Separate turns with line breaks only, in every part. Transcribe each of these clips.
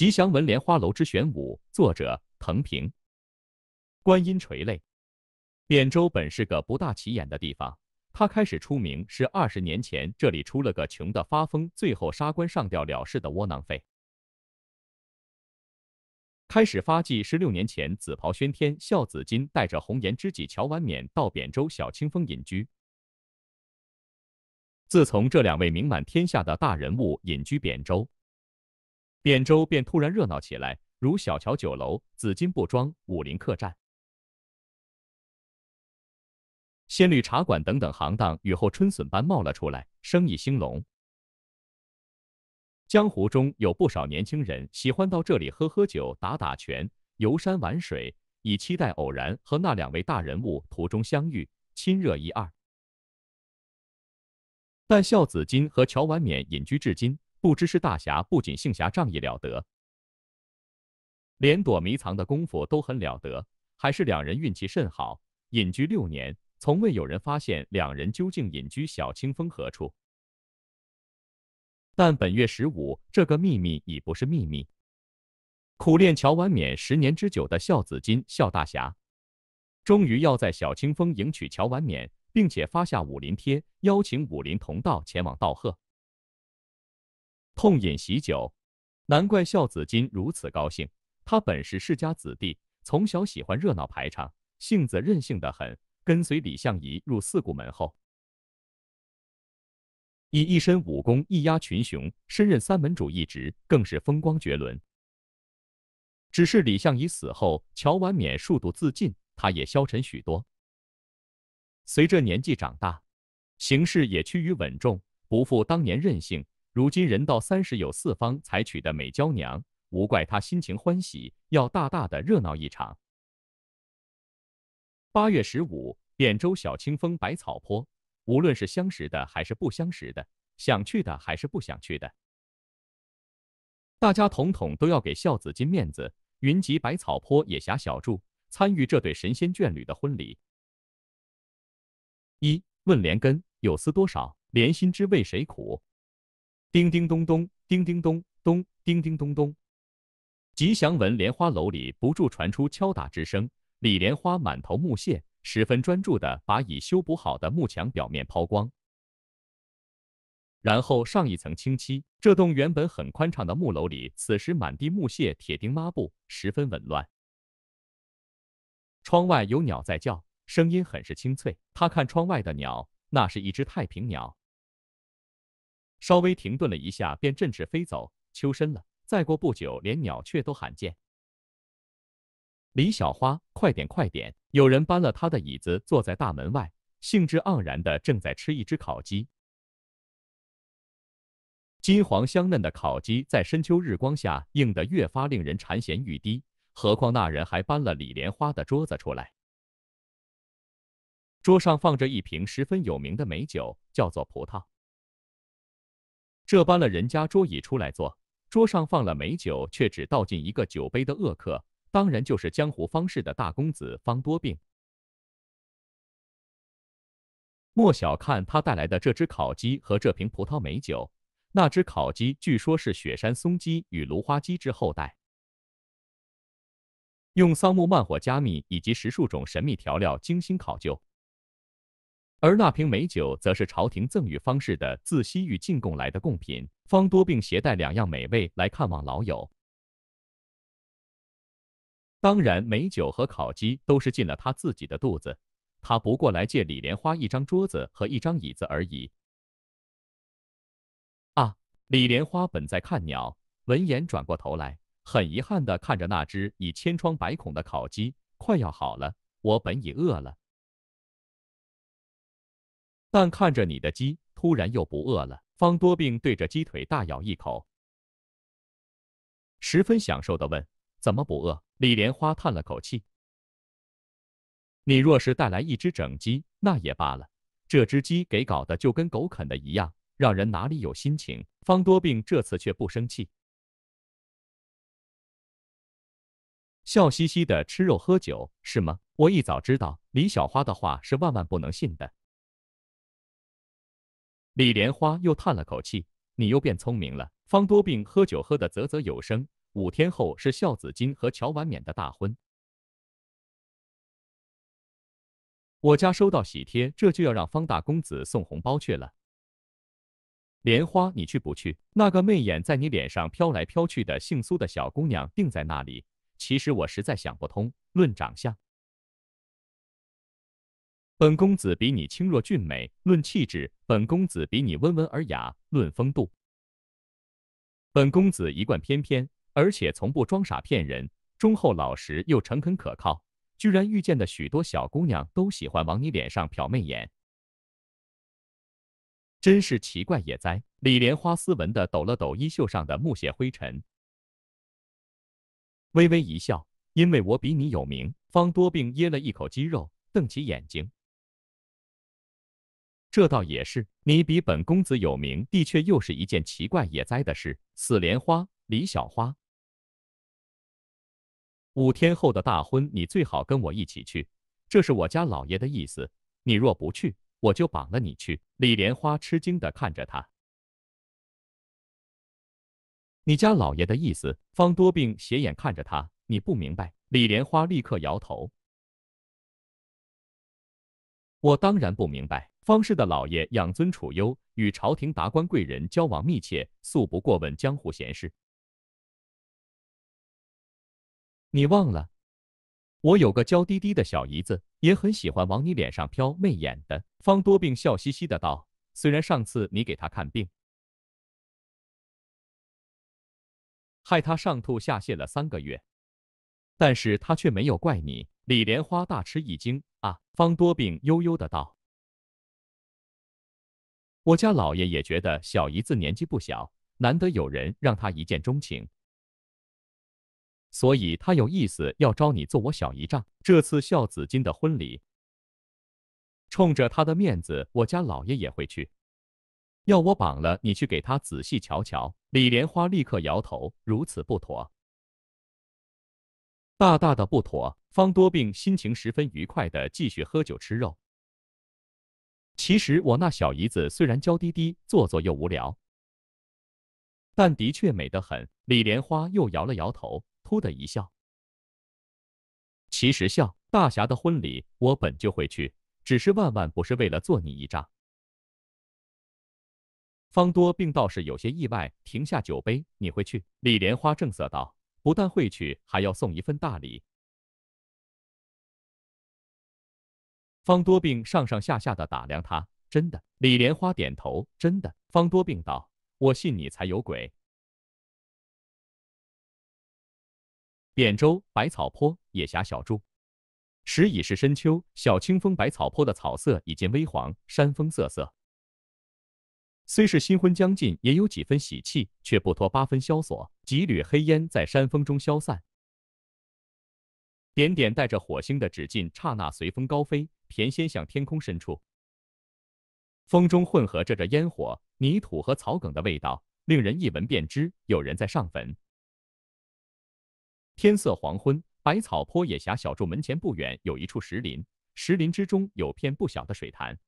《吉祥文莲花楼之玄武》，作者：藤平。观音垂泪。扁舟本是个不大起眼的地方，它开始出名是二十年前这里出了个穷的发疯，最后杀官上吊了事的窝囊废。开始发迹是六年前，紫袍轩天孝子金带着红颜知己乔婉娩到扁舟小清风隐居。自从这两位名满天下的大人物隐居扁舟，扁州便突然热闹起来，如小桥酒楼、紫金布庄、武林客栈、仙侣茶馆等等行当，雨后春笋般冒了出来，生意兴隆。江湖中有不少年轻人喜欢到这里喝喝酒、打打拳、游山玩水，以期待偶然和那两位大人物途中相遇，亲热一二。但孝子金和乔婉娩隐居至今。不知是大侠不仅性侠仗义了得，连躲迷藏的功夫都很了得，还是两人运气甚好，隐居六年，从未有人发现两人究竟隐居小清风何处。但本月十五，这个秘密已不是秘密。苦练乔婉娩十年之久的孝子金孝大侠，终于要在小清风迎娶乔婉娩，并且发下武林贴，邀请武林同道前往道贺。痛饮喜酒，难怪孝子金如此高兴。他本是世家子弟，从小喜欢热闹排场，性子任性的很。跟随李相夷入四顾门后，以一身武功一压群雄，身任三门主一职，更是风光绝伦。只是李相夷死后，乔婉娩数度自尽，他也消沉许多。随着年纪长大，形势也趋于稳重，不复当年任性。如今人到三十有四方才娶的美娇娘，无怪她心情欢喜，要大大的热闹一场。八月十五，扁舟小清风百草坡，无论是相识的还是不相识的，想去的还是不想去的，大家统统都要给孝子金面子，云集百草坡野侠小筑，参与这对神仙眷侣的婚礼。一问莲根有思多少，莲心知为谁苦。叮叮咚咚，叮叮咚咚，叮叮咚咚。吉祥纹莲花楼里不住传出敲打之声。李莲花满头木屑，十分专注的把已修补好的木墙表面抛光，然后上一层清漆。这栋原本很宽敞的木楼里，此时满地木屑、铁钉、抹布，十分紊乱。窗外有鸟在叫，声音很是清脆。他看窗外的鸟，那是一只太平鸟。稍微停顿了一下，便振翅飞走。秋深了，再过不久，连鸟雀都罕见。李小花，快点，快点！有人搬了他的椅子，坐在大门外，兴致盎然的正在吃一只烤鸡。金黄香嫩的烤鸡在深秋日光下，映得越发令人馋涎欲滴。何况那人还搬了李莲花的桌子出来，桌上放着一瓶十分有名的美酒，叫做葡萄。这搬了人家桌椅出来坐，桌上放了美酒，却只倒进一个酒杯的恶客，当然就是江湖方氏的大公子方多病。莫小看他带来的这只烤鸡和这瓶葡萄美酒，那只烤鸡据说是雪山松鸡与芦花鸡之后代，用桑木慢火加密以及十数种神秘调料精心考究。而那瓶美酒，则是朝廷赠与方氏的，自西域进贡来的贡品。方多并携带两样美味来看望老友，当然，美酒和烤鸡都是进了他自己的肚子，他不过来借李莲花一张桌子和一张椅子而已。啊！李莲花本在看鸟，闻言转过头来，很遗憾地看着那只已千疮百孔的烤鸡，快要好了。我本已
饿了。但看着你的鸡，突然又不饿了。方多病对着鸡腿大咬一口，十
分享受的问：“怎么不饿？”李莲花叹了口气：“你若是带来一只整鸡，那也罢了。这只鸡给搞的就跟狗啃的一样，让人哪里有心情？”方多病这次却不生气，
笑嘻嘻的吃肉喝酒，是吗？我一早知道李小花的话是万万不能信的。李莲
花又叹了口气：“你又变聪明了。”方多病喝酒喝得啧啧有声。五
天后是孝子金和乔婉娩的大婚，我家收到喜帖，这就要让方大公子送红包去了。
莲花，你去不去？那个媚眼在你脸上飘来飘去的姓苏的小姑娘定在那里。其实我实在想不通，论长相。本公子比你清若俊美，论气质；本公子比你温文尔雅，论风度。本公子一贯翩翩，而且从不装傻骗人，忠厚老实又诚恳可靠。居然遇见的许多小姑娘都喜欢往你脸上瞟媚眼，真是奇怪也哉！李莲花斯文的抖了抖衣袖上的木屑灰尘，微微一笑，因为我比你有名。方多病噎了一口鸡肉，瞪起眼睛。这倒也是，你比本公子有名，的确又是一件奇怪也哉的事。死莲花，李小花，五天后的大婚，你最好跟我一起去，这是我家老爷的意思。你若不去，我就绑了你去。李莲花吃惊的看
着他，你家老爷的意思？方多病斜眼看着他，你不明白？李莲花立刻摇头，
我当然不明白。方氏的老爷养尊处优，与朝
廷达官贵人交往密切，素不过问江湖闲事。你忘了，我有个娇滴滴的小姨子，也
很喜欢往你脸上飘媚眼的。方多病笑嘻嘻的道：“虽然上次你给
他看病，害他上吐下泻了三个月，但是他却没有怪你。”李莲花大吃一惊
啊！方多病悠悠的道。我家老爷也觉得小姨子年纪不小，难得有人让她一见钟情，所以他有意思要招你做我小姨丈。这次孝子金的婚礼，冲着他的面子，我家老爷也会去。要我绑了你去给他仔细瞧瞧。李莲花立刻摇头，如此不妥，大大的不妥。方多病心情十分愉快的继续喝酒吃肉。其实我那小姨子虽然娇滴滴、做作又无聊，但的确美得很。李莲花又摇了摇头，突的一笑：“其实笑大侠的婚礼，我本就会去，只是万万不是为了做你一仗。方多病倒是有些意外，停下酒杯：“你会去？”李莲花正色道：“不但会去，还要送一份大礼。”方多病上上下下的打量他，真的。李莲花点头，真的。
方多病道：“我信你才有鬼。”扁舟百草坡野霞小筑，时已是深秋。
小清风百草坡的草色已渐微黄，山风瑟瑟。虽是新婚将近，也有几分喜气，却不脱八分萧索。几缕黑烟在山风中消散。点点带着火星的纸巾，刹那随风高飞，翩跹向天空深处。风中混合着着烟火、泥土和草梗的味道，令人一闻便知有人在上坟。天色黄昏，百草坡野峡小筑门前不远有一处石林，石林之中有片不小的水潭，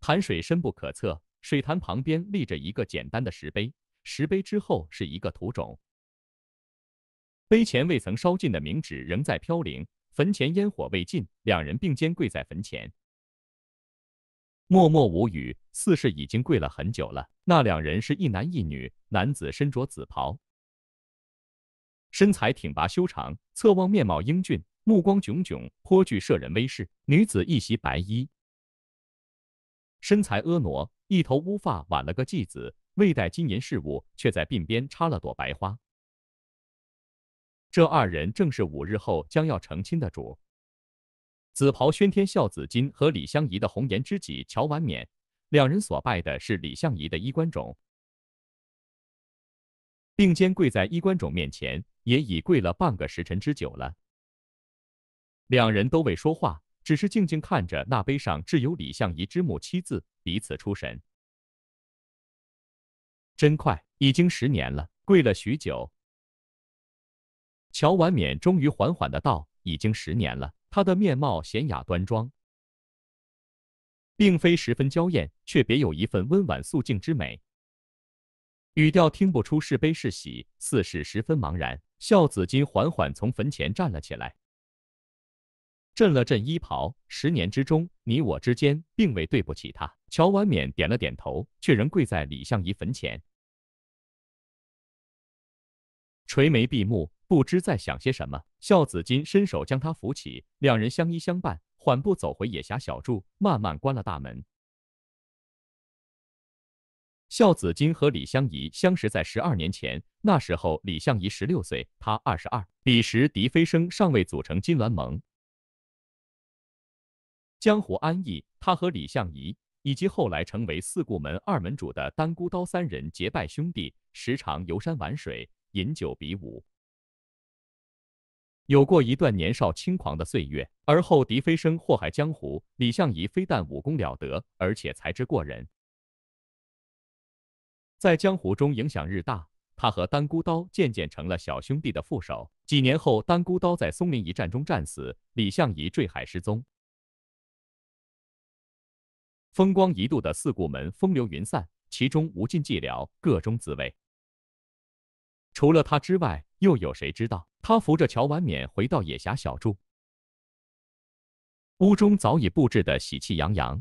潭水深不可测。水潭旁边立着一个简单的石碑，石碑之后是一个土冢。碑前未曾烧尽的冥纸仍在飘零，坟前烟火未尽，两人并肩跪在坟前，
默默无语，似
是已经跪了很久了。那两人是一男一女，男子身着紫袍，身材挺拔修长，侧望面貌英俊，目光炯炯，颇具摄人威势。女子一袭白衣，身材婀娜，一头乌发挽了个髻子，未戴金银饰物，却在鬓边插了朵白花。这二人正是五日后将要成亲的主，紫袍宣天孝子金和李相夷的红颜知己乔婉娩，两人所拜的是李相夷的衣冠冢，并肩跪在衣冠冢面前，也已跪了半个时辰之久了。两人都未说话，只是静静看着那碑上置有李相夷之墓七字，彼此出神。
真快，已经十年了，跪了许久。乔婉娩终于缓缓的道：“已经十年了，她的
面貌娴雅端庄，并非十分娇艳，却别有一份温婉素静之美。语调听不出是悲是喜，似是十分茫然。”孝子金缓缓从坟前站了起来，振了振衣袍。十年之中，你我之间并未对不起她。乔婉娩点了点头，却仍跪在李相夷坟前，垂眉闭目。不知在想些什么，孝子金伸手将他扶起，两人相依相伴，缓步走回野侠小筑，慢慢关了大门。孝子金和李相夷相识在十二年前，那时候李相夷十六岁，他二十二。彼时狄飞生尚未组成金銮盟，江湖安逸，他和李相夷以及后来成为四顾门二门主的单孤刀三人结拜兄弟，时常游山玩水，饮酒比武。有过一段年少轻狂的岁月，而后狄飞升祸害江湖。李相夷非但武功了得，而且才智过人，在江湖中影响日大。他和单孤刀渐渐成了小兄弟的副手。几年后，单孤刀在松林一战中战死，李相夷坠
海失踪。风光一度的四顾门风流云散，其中无尽寂寥，各中滋味。除了他
之外，又有谁知道？他扶着乔婉娩回到野霞小筑，屋中早已布置的喜气洋洋，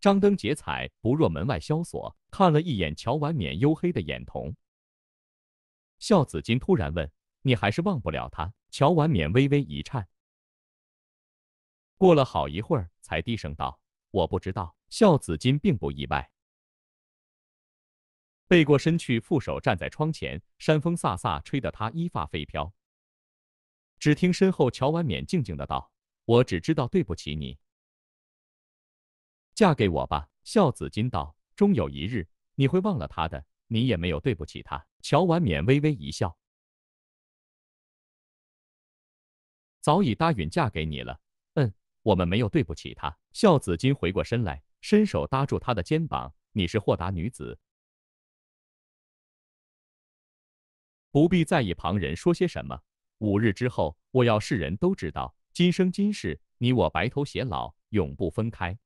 张灯结彩，不若门外萧索。看了一眼乔婉娩幽黑的眼瞳，孝子金突然问：“你还是忘不了他？”乔婉娩微微一颤，过了好一会儿，才低声道：“我不知道。”孝子金并不意外，背过身去，负手站在窗前，山风飒飒，吹得他衣发飞飘。只听身后乔婉娩静静的道：“我只知道对不起你，嫁给我吧。”孝子金道：“终有一日，你会忘了他的，你也没有对不起他。”乔婉娩微微一笑：“早已答应嫁给你了。”“嗯，我们没有对不起他。”孝子金回过身来，伸手搭住他的肩膀：“你是豁达女子，不必在意旁人说些什么。”五日之后，我要世人都知道，今生今世，你我白头偕老，永不分开。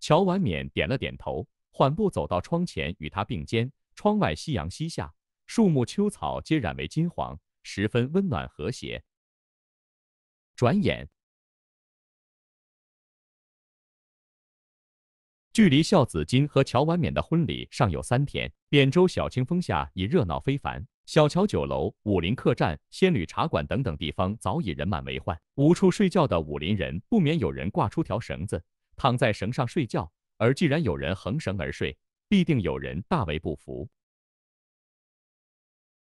乔婉勉点了点头，缓步走到窗前，与他并肩。窗外夕阳西下，
树木秋草皆染为金黄，十分温暖和谐。转眼，距离孝子金和乔婉冕的婚礼尚有三天，扁舟小清风下已热闹
非凡。小桥酒楼、武林客栈、仙女茶馆等等地方早已人满为患，无处睡觉的武林人不免有人挂出条绳子，躺在绳上睡觉。而既然有人横绳而睡，必定有人大为不服，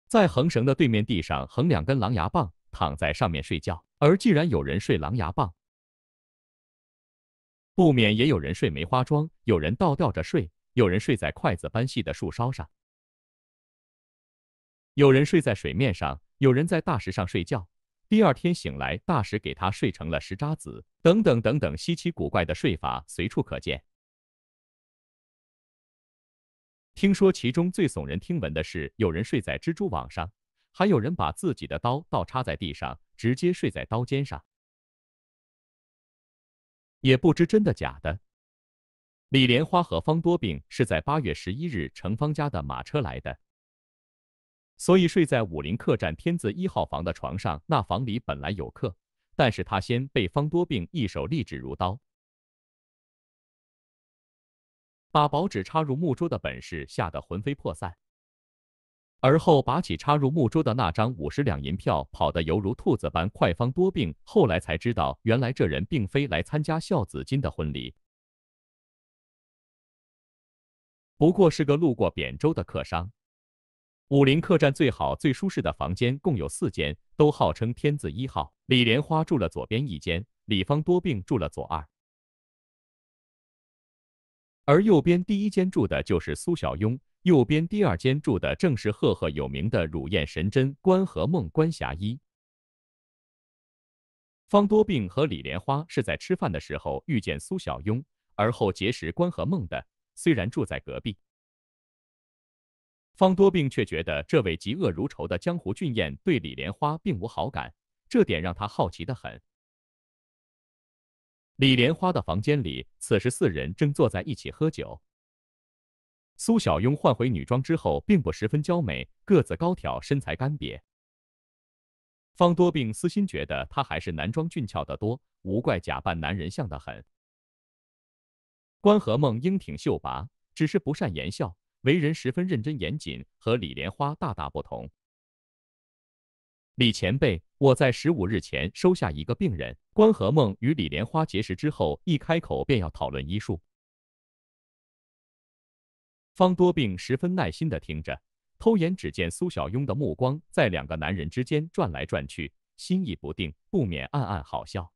在横绳的对面地上横两根狼牙棒，躺在上面睡觉。而既然有人睡狼牙棒，不免也有人睡梅花桩，有人倒吊着睡，有人睡在筷子般细的树梢上。有人睡在水面上，有人在大石上睡觉。第二天醒来，大石给他睡成了石渣子。等等等等，稀奇古怪的睡法随处可见。听说其中最耸人听闻的是，有人睡在蜘蛛网上，还有人把自己的刀倒插在地上，直接睡在刀尖上。
也不知真的假的。李莲花和方多病是在八月十一日程方家的马车来的。
所以睡在武林客栈天字一号房的床上，那房里本来有客，
但是他先被方多病一手利指如刀，把薄纸插入木桌的本事吓得魂飞魄散，而
后拔起插入木桌的那张五十两银票，跑得犹如兔子般快。方多病后
来才知道，原来这人并非来参加孝子金的婚礼，不过是个路过扁舟的客商。武
林客栈最好最舒适的房间共有四间，都号称“天字一号”。李莲花住了左边一间，李芳多病住了左二，而右边第一间住的就是苏小慵，右边第二间住的正是赫赫有名的乳燕神针关和梦关霞衣。方多病和李莲花是在吃饭的时候遇见苏小慵，而后结识关和梦的。虽然住在隔壁。方多病却觉得这位嫉恶如仇的江湖俊彦对李莲花并无好感，这点让他好奇的很。李莲花的房间里，此时四人正坐在一起喝酒。苏小慵换回女装之后，并不十分娇美，个子高挑，身材干瘪。方多病私心觉得他还是男装俊俏的多，无怪假扮男人像的很。关河梦英挺秀拔，只是不善言笑。为人十分认真严谨，和李莲花大大不同。李前辈，我在十五日前收下一个病人。关河梦与李莲花结识之后，一开口便要讨论医术。方多病十分耐心的听着，偷眼只见苏小慵的目光在两个男人之间转来转去，心意不定，不免暗暗好笑。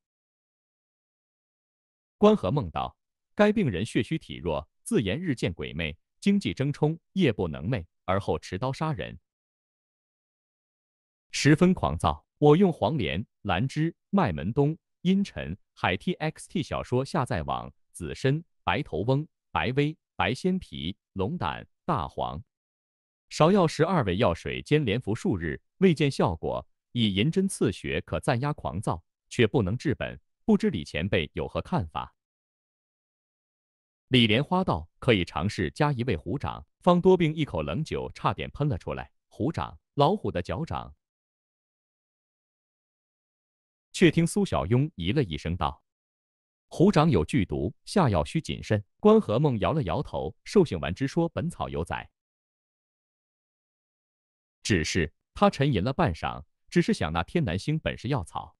关河梦道：“该病人血虚体弱，自言日渐鬼魅。”经济争冲，夜不能寐，而后持刀杀人，十分狂躁。我用黄连、兰芝、麦门冬、阴沉海 T X T 小说下载网、紫参、白头翁、白薇、白鲜皮、龙胆、大黄、芍药十二味药水煎连服数日，未见效果。以银针刺血可暂压狂躁，却不能治本。不知李前辈有何看法？李莲花道：“可以尝试加一味虎掌。”方多病一口冷酒，差点喷了出来。虎掌，老虎的脚掌。却听苏小慵咦了一声，道：“虎掌有剧毒，下药需谨慎。”关河梦摇了摇头：“兽性丸之说，本草有载。只是他沉吟了半晌，只是想，那天南星本是药草。”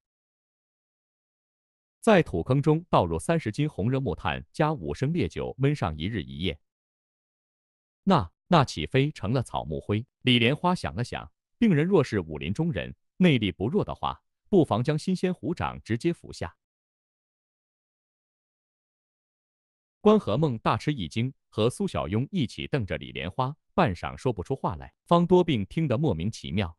在土坑中倒入三十斤红热木炭，加五升烈酒，焖上一日一夜。那那岂非成了草木灰？李莲花想了想，病人若是武林中人，内力不弱的话，不妨将新鲜虎掌直接服下。关河梦大吃一惊，和苏小慵一起瞪着李莲花，半晌说不出话来。方多病听得莫名其妙，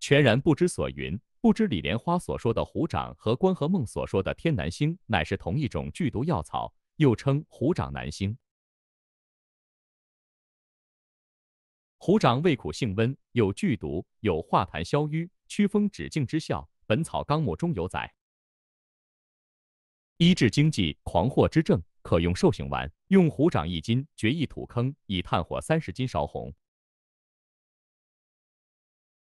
全然不知所云。不知李莲花所说的虎掌和关河梦所说的天南星，乃是同一种剧毒药草，又称虎掌南星。虎掌味苦性温，有剧毒，有化痰消瘀、祛风止痉之效，《本草纲目》中有载。医治经济狂惑之症，可用兽形丸，用虎掌一斤，掘一土坑，以炭火三十斤烧红。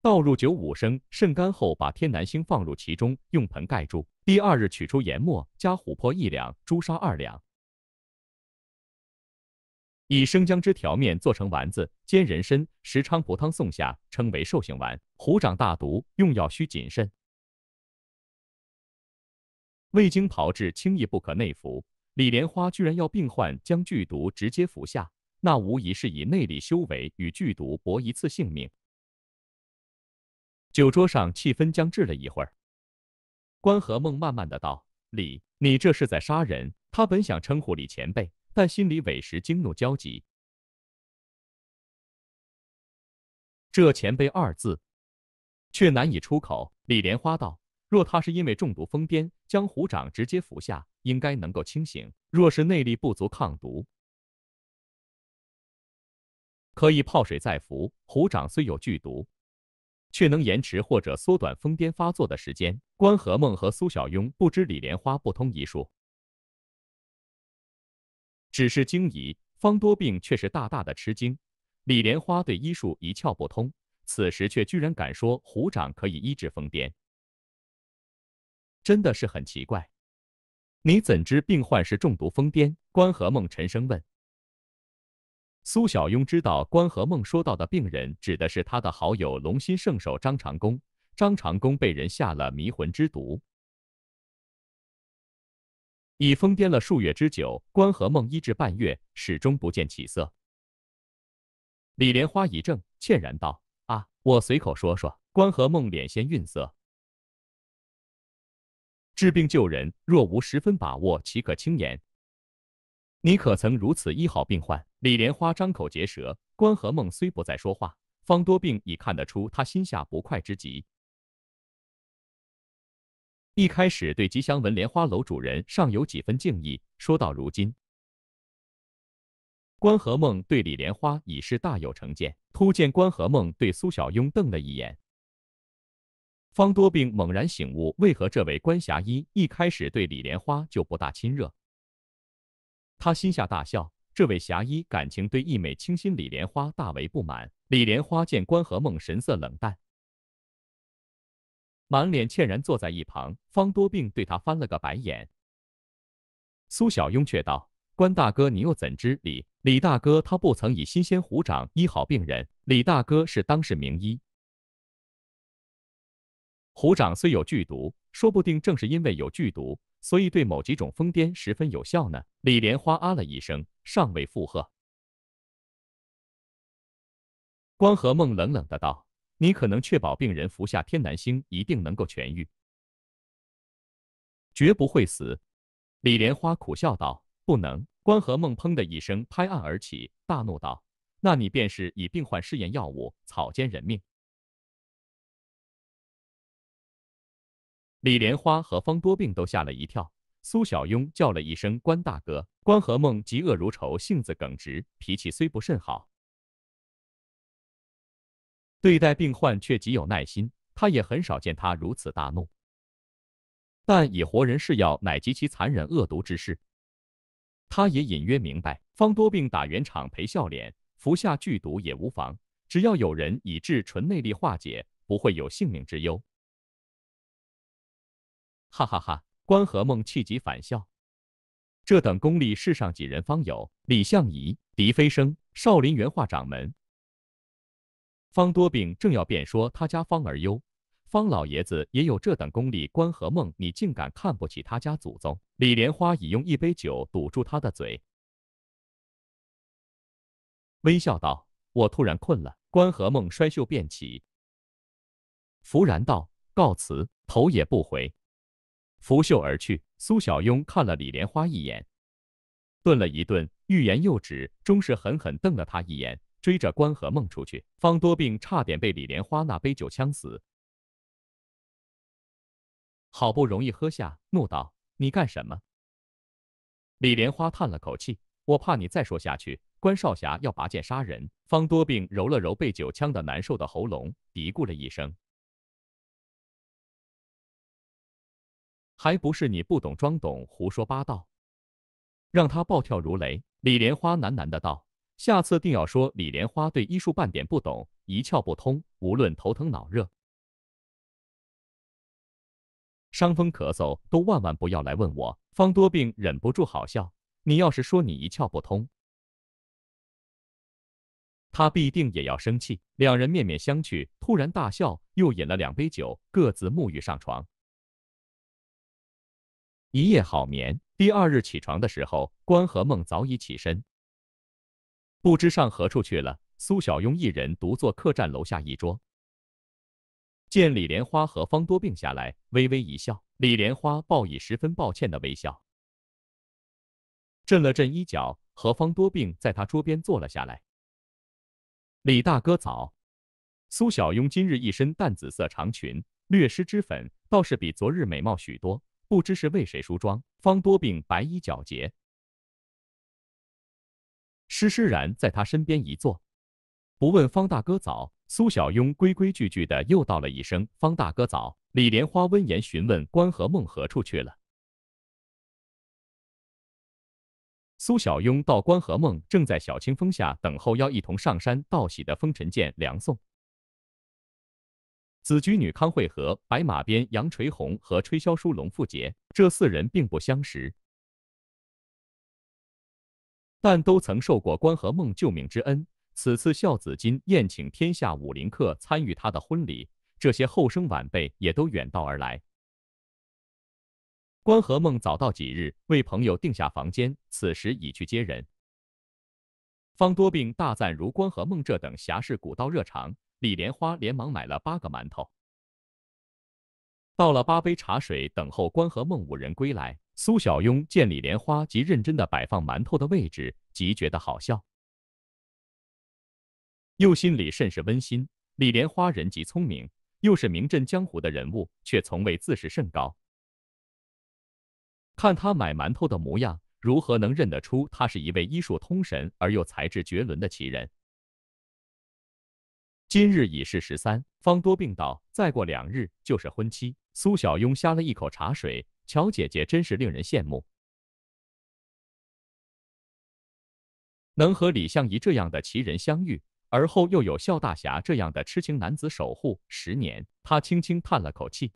倒入九五升，渗干后把天南星放入其中，用盆盖住。第二日取出研末，加琥珀一两、朱砂二两，以生姜汁调面做成丸子，煎人参、石菖蒲汤送下，称为寿星丸。虎掌大毒，用药需谨慎，未经炮制轻易不可内服。李莲花居然要病患将剧毒直接服下，那无疑是以内力修为与剧毒搏一次性命。酒桌上气氛僵滞了一会儿，关河梦慢慢的道：“李，你这是在杀人。”他本
想称呼李前辈，但心里委实惊怒焦急。这前辈二字却难以出口。李莲
花道：“若他是因为中毒疯癫，将虎掌直接服下，应该能够清醒；若是内力不足抗毒，可以泡水再服。虎掌虽有剧毒。”却能延迟或者缩短疯癫发作的时间。关河梦和苏小庸不知李莲花不通医术，只是惊疑。方多病却是大大的吃惊。李莲花对医术一窍不通，此时却居然敢说虎掌可以医治疯癫，真的是很奇怪。你怎知病患是中毒疯癫？关河梦沉声问。苏小庸知道关和梦说到的病人指的是他的好友龙心圣手张长弓，张长弓被人
下了迷魂之毒，已疯癫了数月之久。关和梦医治半月，始终不见起色。李
莲花一怔，歉然道：“啊，我随口说说。”关和梦脸先愠色：“治病救人，若无十分把握，岂可轻言？你可曾如此医好病患？”李莲花张口结舌，关和梦虽不再说话，方多病已看得出他心下不快之极。一开始对吉祥文莲花楼主人尚有几分敬意，说到如今，关和梦对李莲花已是大有成见。突见关和梦对苏小慵瞪了一眼，方多病猛然醒悟，为何这位关侠医一开始对李莲花就不大亲热？他心下大笑。这位侠医感情对一美清新李莲花大为不满。李莲花见关和梦神色冷淡，满脸歉然坐在一旁。方多病对他翻了个白眼。苏小慵却道：“关大哥，你又怎知李李大哥他不曾以新鲜虎掌医好病人？李大哥是当世名医，虎掌虽有剧毒，说不定正是因为有剧毒。”所以对某几种疯癫十分有效呢？李莲花啊了一声，尚未附和。关和梦冷冷的道：“你可能确保病人服下天南星，一定能够痊愈，绝不会死。”李莲花苦笑道：“不能。”关和梦砰的一声拍案而起，大怒道：“那你便是以病
患试验药物，草菅人命！”李莲花和方多病都吓了一跳，苏小慵叫了一声“关
大哥”。关和梦嫉恶如仇，性子耿直，脾气虽不甚好，对待病患却极有耐心。他也很少见他如此大怒。但以活人试药，乃极其残忍恶毒之事。他也隐约明白，方多病打圆场赔笑脸，服下剧毒也无妨，只要有人以至纯内力化解，不会有性命之忧。哈哈哈！关河梦气急反笑，这等功力世上几人方有？李相夷、狄飞升、少林元化掌门方多病正要辩说，他家方儿优，方老爷子也有这等功力。关河梦，你竟敢看不起他家祖宗！李莲花已用一杯酒
堵住他的嘴，微笑道：“我突然困了。”关河梦摔袖便起，拂然道：“告辞！”
头也不回。拂袖而去，苏小慵看了李莲花一眼，顿了一顿，欲言又止，终是狠狠瞪了他一眼，追着关和
梦出去。方多病差点被李莲花那杯酒呛死，好不容易喝下，怒道：“你干什么？”李
莲花叹了口气：“我怕你再说下去，关少侠要拔剑杀人。”方多病
揉了揉被酒呛得难受的喉咙，嘀咕了一声。还不是你不懂装懂，胡说八道，
让他暴跳如雷。李莲花喃喃的道：“下次定要说李莲花对医术半点不懂，一窍不通。无论头疼脑热、伤风咳嗽，都万万不要来问我。”方多病忍不住好笑：“你要是说你一窍不通，他必定也要生气。”两人面面相觑，突然大笑，又饮了两杯酒，各自沐浴上床。一夜好眠，第二日起床的时候，关和梦早已起身，不知上何处去了。苏小庸一人独坐客栈楼下一桌，见李莲花和方多病下来，微微一笑。李莲花报以十分抱歉的微笑，震了震衣角，和方多病在他桌边坐了下来。李大哥早。苏小庸今日一身淡紫色长裙，略施脂粉，倒是比昨日美貌许多。不知是为谁梳妆，方多病白衣皎洁，施施然在他身边一坐，不问方大哥早，苏小慵规规矩矩的又道了一声方大哥早。李莲花温言询问关河梦何处去了，苏小慵道关河梦正在小清峰下等候，要一同上山道喜的风尘剑梁宋。子菊、女康、慧和、白马鞭、杨垂红和吹箫书龙富杰这四人并不相识，但都曾受过关和梦救命之恩。此次孝子金宴请天下武林客参与他的婚礼，这些后生晚辈也都远道而来。关和梦早到几日为朋友定下房间，此时已去接人。方多病大赞如关和梦这等侠士古道热肠。李莲花连忙买了八个馒头，倒了八杯茶水，等候关和梦五人归来。苏小庸见李莲花极认真的摆放馒头的位置，极觉得好笑，又心里甚是温馨。李莲花人极聪明，又是名震江湖的人物，却从未自视甚高。看他买馒头的模样，如何能认得出他是一位医术通神而又才智绝伦的奇人？今日已是十三，方多病道：“再过两日就是婚期。”苏小慵呷了一口茶水，乔姐姐真是令人羡慕，能和李相夷这样的奇人相遇，而后又有笑大侠这样的痴情男子守护十年，他轻轻叹了口气，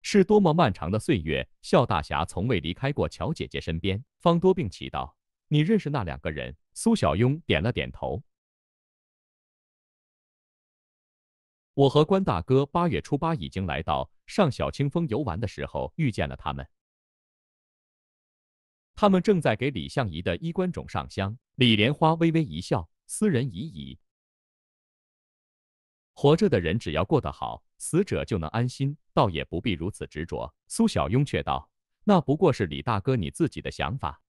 是多么漫长的岁月。笑大侠从未离开过乔姐姐身边。方多病祈道：“你认识那两个人？”苏小慵
点了点头。我和关大哥八月初八已经来到上小清风游玩的时候，遇见了他们。
他们正在给李相夷的衣冠冢上香。李莲花微微一笑：“斯人已矣，活着的人只要过得好，死者就能安心，倒也不必如此执着。”苏小庸却道：“那不过
是李大哥你自己的想法。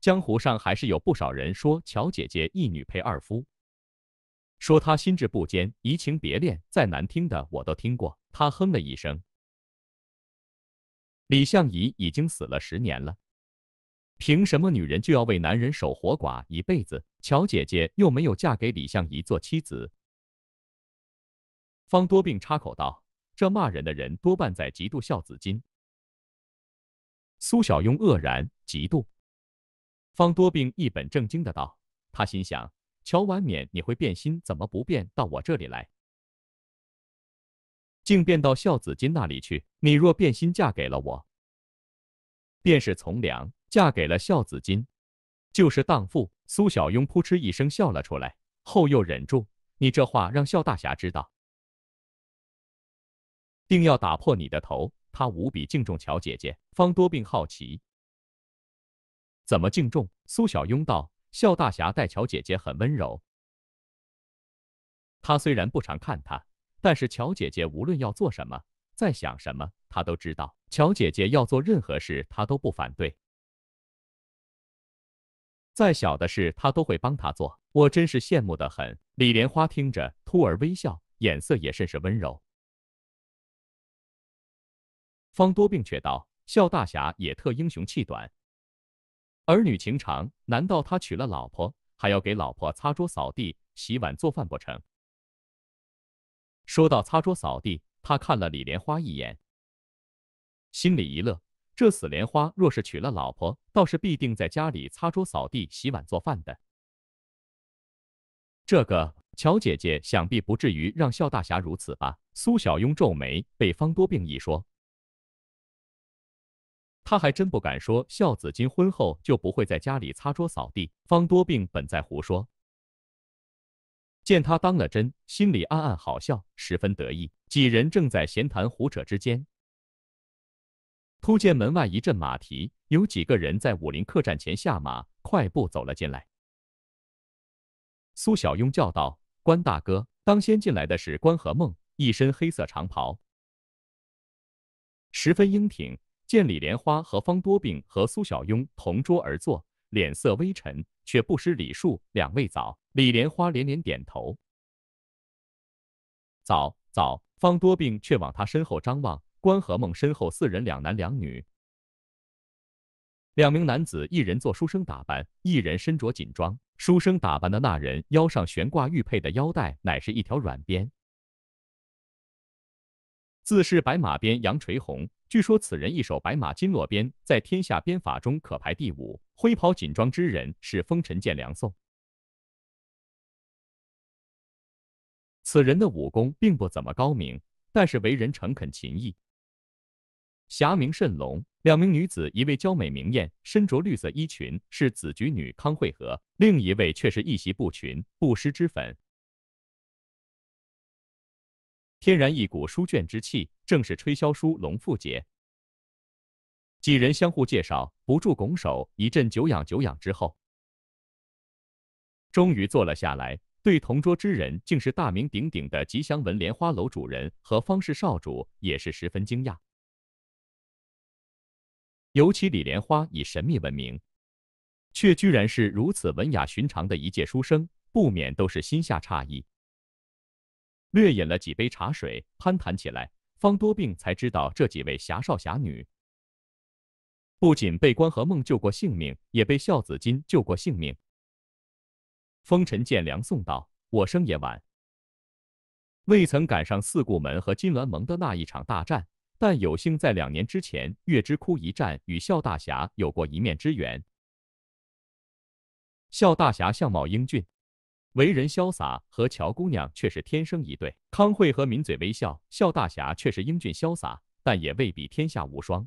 江湖上还是有不少人说乔姐姐一女配二夫。”说
他心志不坚，移情别恋，再难听的我都听过。他哼了一声。李相夷已经死了十年了，凭什么女人就要为男人守活寡一辈子？乔姐姐又没有嫁给李相夷做妻子。
方多病插口道：“这骂人的人多半在嫉妒孝子金。”苏小慵愕然，嫉妒？
方多病一本正经的道。他心想。乔婉娩，你会变心？怎么不变？到我这里来，竟变到孝子金那里去？你若变心，嫁给了我，便是从良；嫁给了孝子金，就是荡妇。苏小庸扑哧一声笑了出来，后又忍住。
你这话让孝大侠知道，定要打破你的头。他无比敬重乔姐姐。方多病好奇，怎么
敬重？苏小庸道。笑大侠待乔姐姐很温柔，他虽然不常看她，但是乔姐姐无论要做什么，在想什么，他都知道。乔姐姐要做任何事，他都不反对，再小的事他都会帮她做。我真是羡慕的很。李莲花听
着，突而微笑，眼色也甚是温柔。方多病却道：“笑大侠也特英雄气短。”儿女
情长，难道他娶了老婆还要给老婆擦桌扫地、洗碗做饭不成？说到擦桌扫地，他看了李莲花一眼，心里一乐：这死莲花若是娶了老婆，倒是必定在家里擦桌扫地、洗碗做饭的。这个乔姐姐想必不至于让笑大侠如此吧？苏小慵皱眉，被方多病一说。
他还真不敢说孝子金婚后就不会在家里擦桌扫地。方多病本在胡说，见他当
了真，心里暗暗好笑，十分得意。几人正在闲谈胡扯之间，突见门外一阵马蹄，有几个人在武林客栈前下马，快步走了进来。苏小慵叫道：“关大哥！”当先进来的是关和梦，一身黑色长袍，十分英挺。见李莲花和方多病和苏小慵同桌而坐，脸色微沉，却不失礼数。两位早，李莲花连连点头。早早，方多病却往他身后张望，关和梦身后四人，两男两女。两名男子，一人做书生打扮，一人身着锦装。书生打扮的那人腰上悬挂玉佩的腰带，乃是一条软鞭。自是白马鞭杨垂红，据说此人一手白马金络鞭，在天下鞭法中可排第五。灰袍
锦装之人是风尘剑梁宋，此人的武功并不怎么高明，但是为人诚恳勤毅。
侠名甚隆。两名女子，一位娇美明艳，身着绿色衣裙，是紫菊女康慧和；另一位却是一袭布裙，不施脂粉。天然一股书卷之气，正是吹箫书龙富杰。几人相互介绍，不住拱手，一阵久仰久仰之后，终于坐了下来。对同桌之人，竟是大名鼎鼎的吉祥文莲花楼主人和方氏少主，也是十分惊讶。尤其李莲花以神秘闻名，却居然是如此文雅寻常的一介书生，不免都是心下诧异。略饮了几杯茶水，攀谈起来。方多病才知道，这几位侠少侠女不仅被关和梦救过性命，也被孝子金救过性命。风尘见梁宋道：“我生也晚，未曾赶上四顾门和金銮盟的那一场大战，但有幸在两年之前月之窟一战与孝大侠有过一面之缘。孝大侠相貌英俊。”为人潇洒，和乔姑娘却是天生一对。康慧和抿嘴微笑，笑大侠却是英俊潇洒，但也未必天下无双。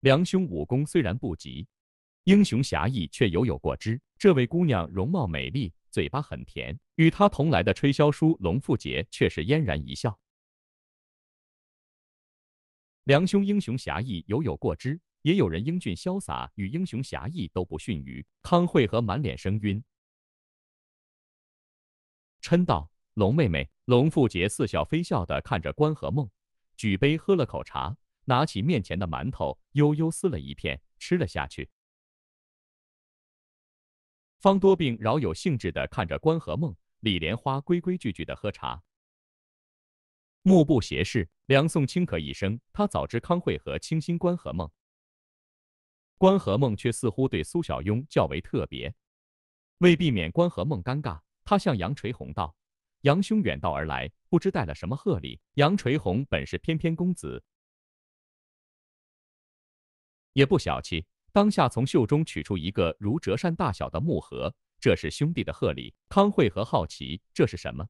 梁兄武功虽然不及，英雄侠义却犹有过之。这位姑娘容貌美丽，嘴巴很甜。与她同来的吹箫叔龙富杰却是嫣然一笑。梁兄英雄侠义犹有过之。也有人英俊潇洒，与英雄侠义都不逊于康慧和满脸生晕。嗔道：“龙妹妹。”龙富杰似笑非笑的看着关和梦，举杯喝了口茶，拿起面前的馒头，悠悠撕了一片，
吃了下去。方多病饶有兴致的看着关和梦，李莲花规规矩矩的喝茶，目不
斜视。梁宋轻咳一声，他早知康惠和清心关和梦。关河梦却似乎对苏小慵较为特别，为避免关河梦尴尬，他向杨垂虹道：“杨兄远道而来，不知带了什么贺礼？”杨垂虹本是翩翩公子，也不小气，当下从袖中取出一个如折扇大小的木盒，这是兄弟的贺礼。康惠和好奇，这是什么？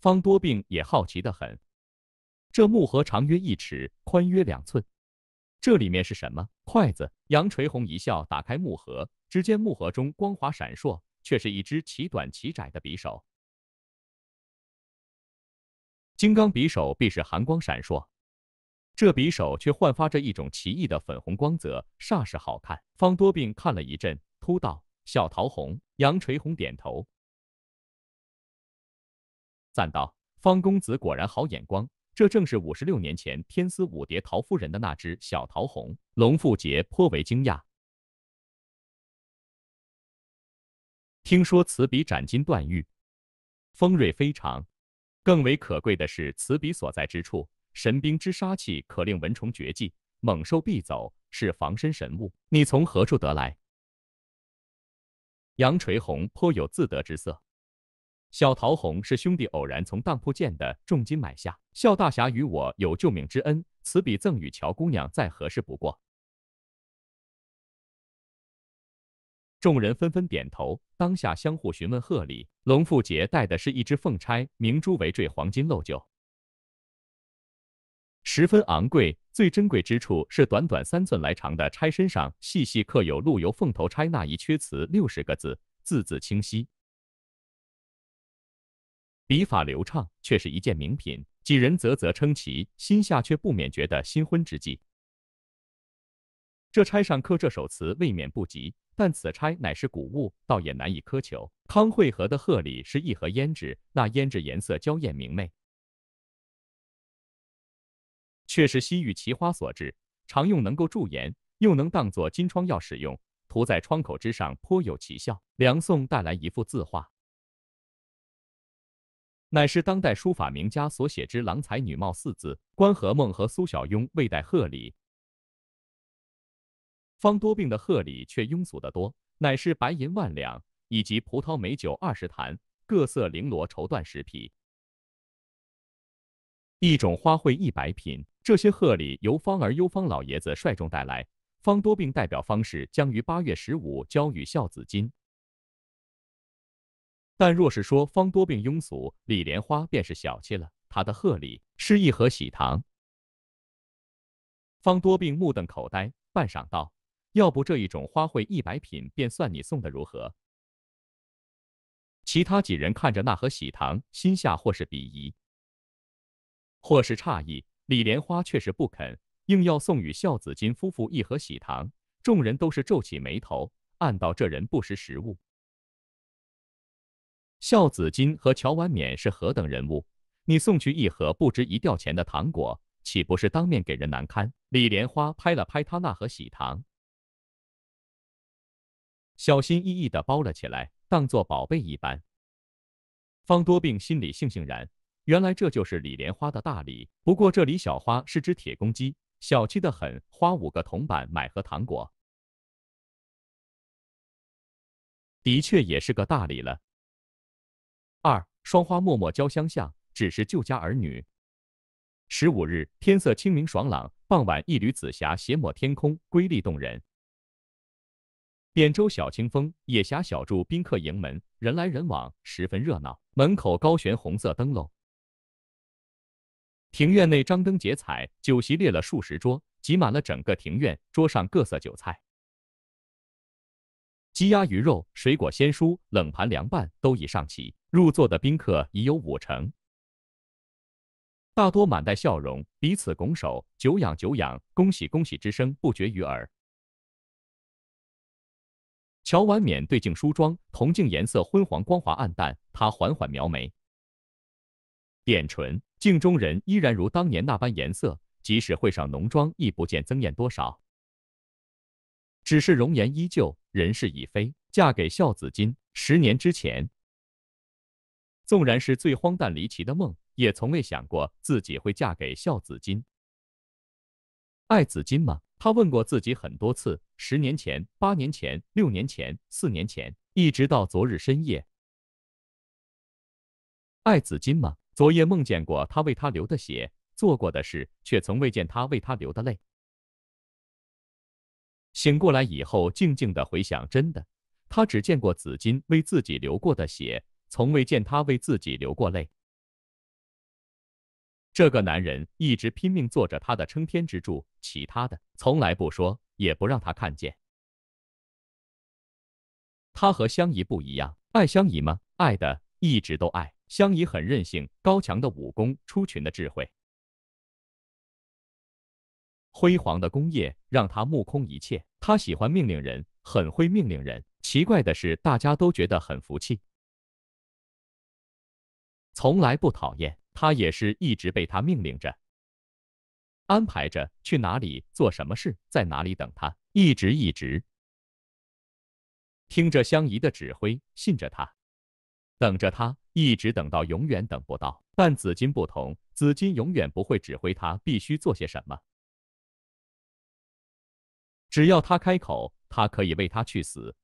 方多病也好奇得很，这木盒长约一尺，宽约两寸。这里面是什么？筷子。杨垂红一笑，打开木盒，只见木盒中光滑闪烁，却是一只奇短奇窄的匕首。金刚匕首必是寒光闪烁，这匕首却焕发着一种奇异的粉红光泽，煞是好看。方多病看了一阵，突道：“小桃红。”杨垂红点头，赞道：“方公子果然好眼光。”这正是五十六年前天丝舞蝶陶夫人的
那只小桃红。龙富杰颇为惊讶，听说此笔斩金断玉，锋锐非常。
更为可贵的是，此笔所在之处，神兵之杀气可令蚊虫绝迹，猛兽必走，是防身神物。你从何处得来？杨垂虹颇有自得之色。小桃红是兄弟偶然从当铺见的，重金买下。笑大侠与我有救命之恩，此笔赠与乔姑娘再合适不过。众人纷纷点头，当下相互询问贺礼。龙富杰带的是一只凤钗，明珠为坠，黄金漏酒，十分昂贵。最珍贵之处是短短三寸来长的钗身上细细刻有陆游凤头钗那一阙词，六十个字，字字清晰。笔法流畅，却是一件名品。几人啧啧称奇，心下却不免觉得新婚之际，这钗上刻这首词未免不及。但此钗乃是古物，倒也难以苛求。康惠和的贺礼是一盒胭脂，那胭脂颜色娇艳明媚，却是西域奇花所制，常用能够驻颜，又能当做金疮药使用，涂在窗口之上颇有奇效。梁宋带来一幅字画。乃是当代书法名家所写之“郎才女貌”四字。关和梦和苏小庸未带贺礼，方多病的贺礼却庸俗得多，乃是白银万两，以及葡萄美酒二十坛，各色绫罗绸缎十匹，一种花卉一百品。这些贺礼由方儿优方老爷子率众带来，方多病代表方氏将于八月十五交与孝子
金。但若是说方多病庸俗，李莲花便是小气了。他的贺礼是一盒喜糖。
方多病目瞪口呆，半晌道：“要不这一种花卉一百品，便算你送的如何？”其他几人看着那盒喜糖，心下或是鄙夷，或是诧异。李莲花却是不肯，硬要送与孝子金夫妇一盒喜糖。众人都是皱起眉头，暗道这人不识时务。孝子金和乔婉娩是何等人物？你送去一盒不值一吊钱的糖果，岂不是当面给人难堪？李莲花拍了拍他那盒喜糖，小心翼翼地包了起来，当作宝贝一般。方多病心里悻悻然，原来这就是李莲花的大礼。不过这李小花是只铁公鸡，小气
得很，花五个铜板买盒糖果，的确也是个大礼了。二双花脉脉交相
向，只是旧家儿女。十五日，天色清明爽朗，傍晚一缕紫霞斜抹天空，瑰丽动人。扁舟小清风，野霞小筑，宾客盈门，人来人往，十分热闹。门口高悬红色灯笼，庭院内张灯结彩，酒席列了数十桌，挤满了整个庭院，桌上各色酒菜。鸡鸭鱼肉、水果、鲜蔬、冷盘、凉拌都已上齐，入座的宾客已有五成，
大多满带笑容，彼此拱手，久仰久仰、恭喜恭喜之声不绝于耳。乔婉
娩对镜梳妆，铜镜颜色昏黄，光滑暗淡。她缓缓描眉，点唇，镜中人依然如当年那般，颜色即使会上浓妆，亦不见增艳多少。只是容颜依旧，人事已非。嫁给孝子金，十年之前，纵然是最荒诞离奇的梦，也从未想过自己会嫁给孝子金。爱子金吗？他问过自己很多次，十年前、八年前、六年前、四年前，一直到昨日深夜。爱子金吗？昨夜梦见过他为他流的血，做过的事，却从未见他为他流的泪。醒过来以后，静静的回想，真的，他只见过紫金为自己流过的血，从未见他为自己流过泪。
这个男人一直拼命做着他的撑天之柱，其他的从来不说，也不让他看见。
他和香姨不一样，爱香姨吗？爱的，一直都爱。香姨很任性，高强的武功，出群的智慧。辉煌的工业让他目空一切，他喜欢命令人，很会命令人。奇怪的是，大家都觉得很服气，从来不讨厌他，也是一直被他命令着、安排着去哪里做什么事，在哪里等他，一直一直听着相宜的指挥，信着他，等着他，一直等到永远等不到。但紫金不同，紫金永远不会指挥他，必须做些什么。只要他开口，他可以为他去死。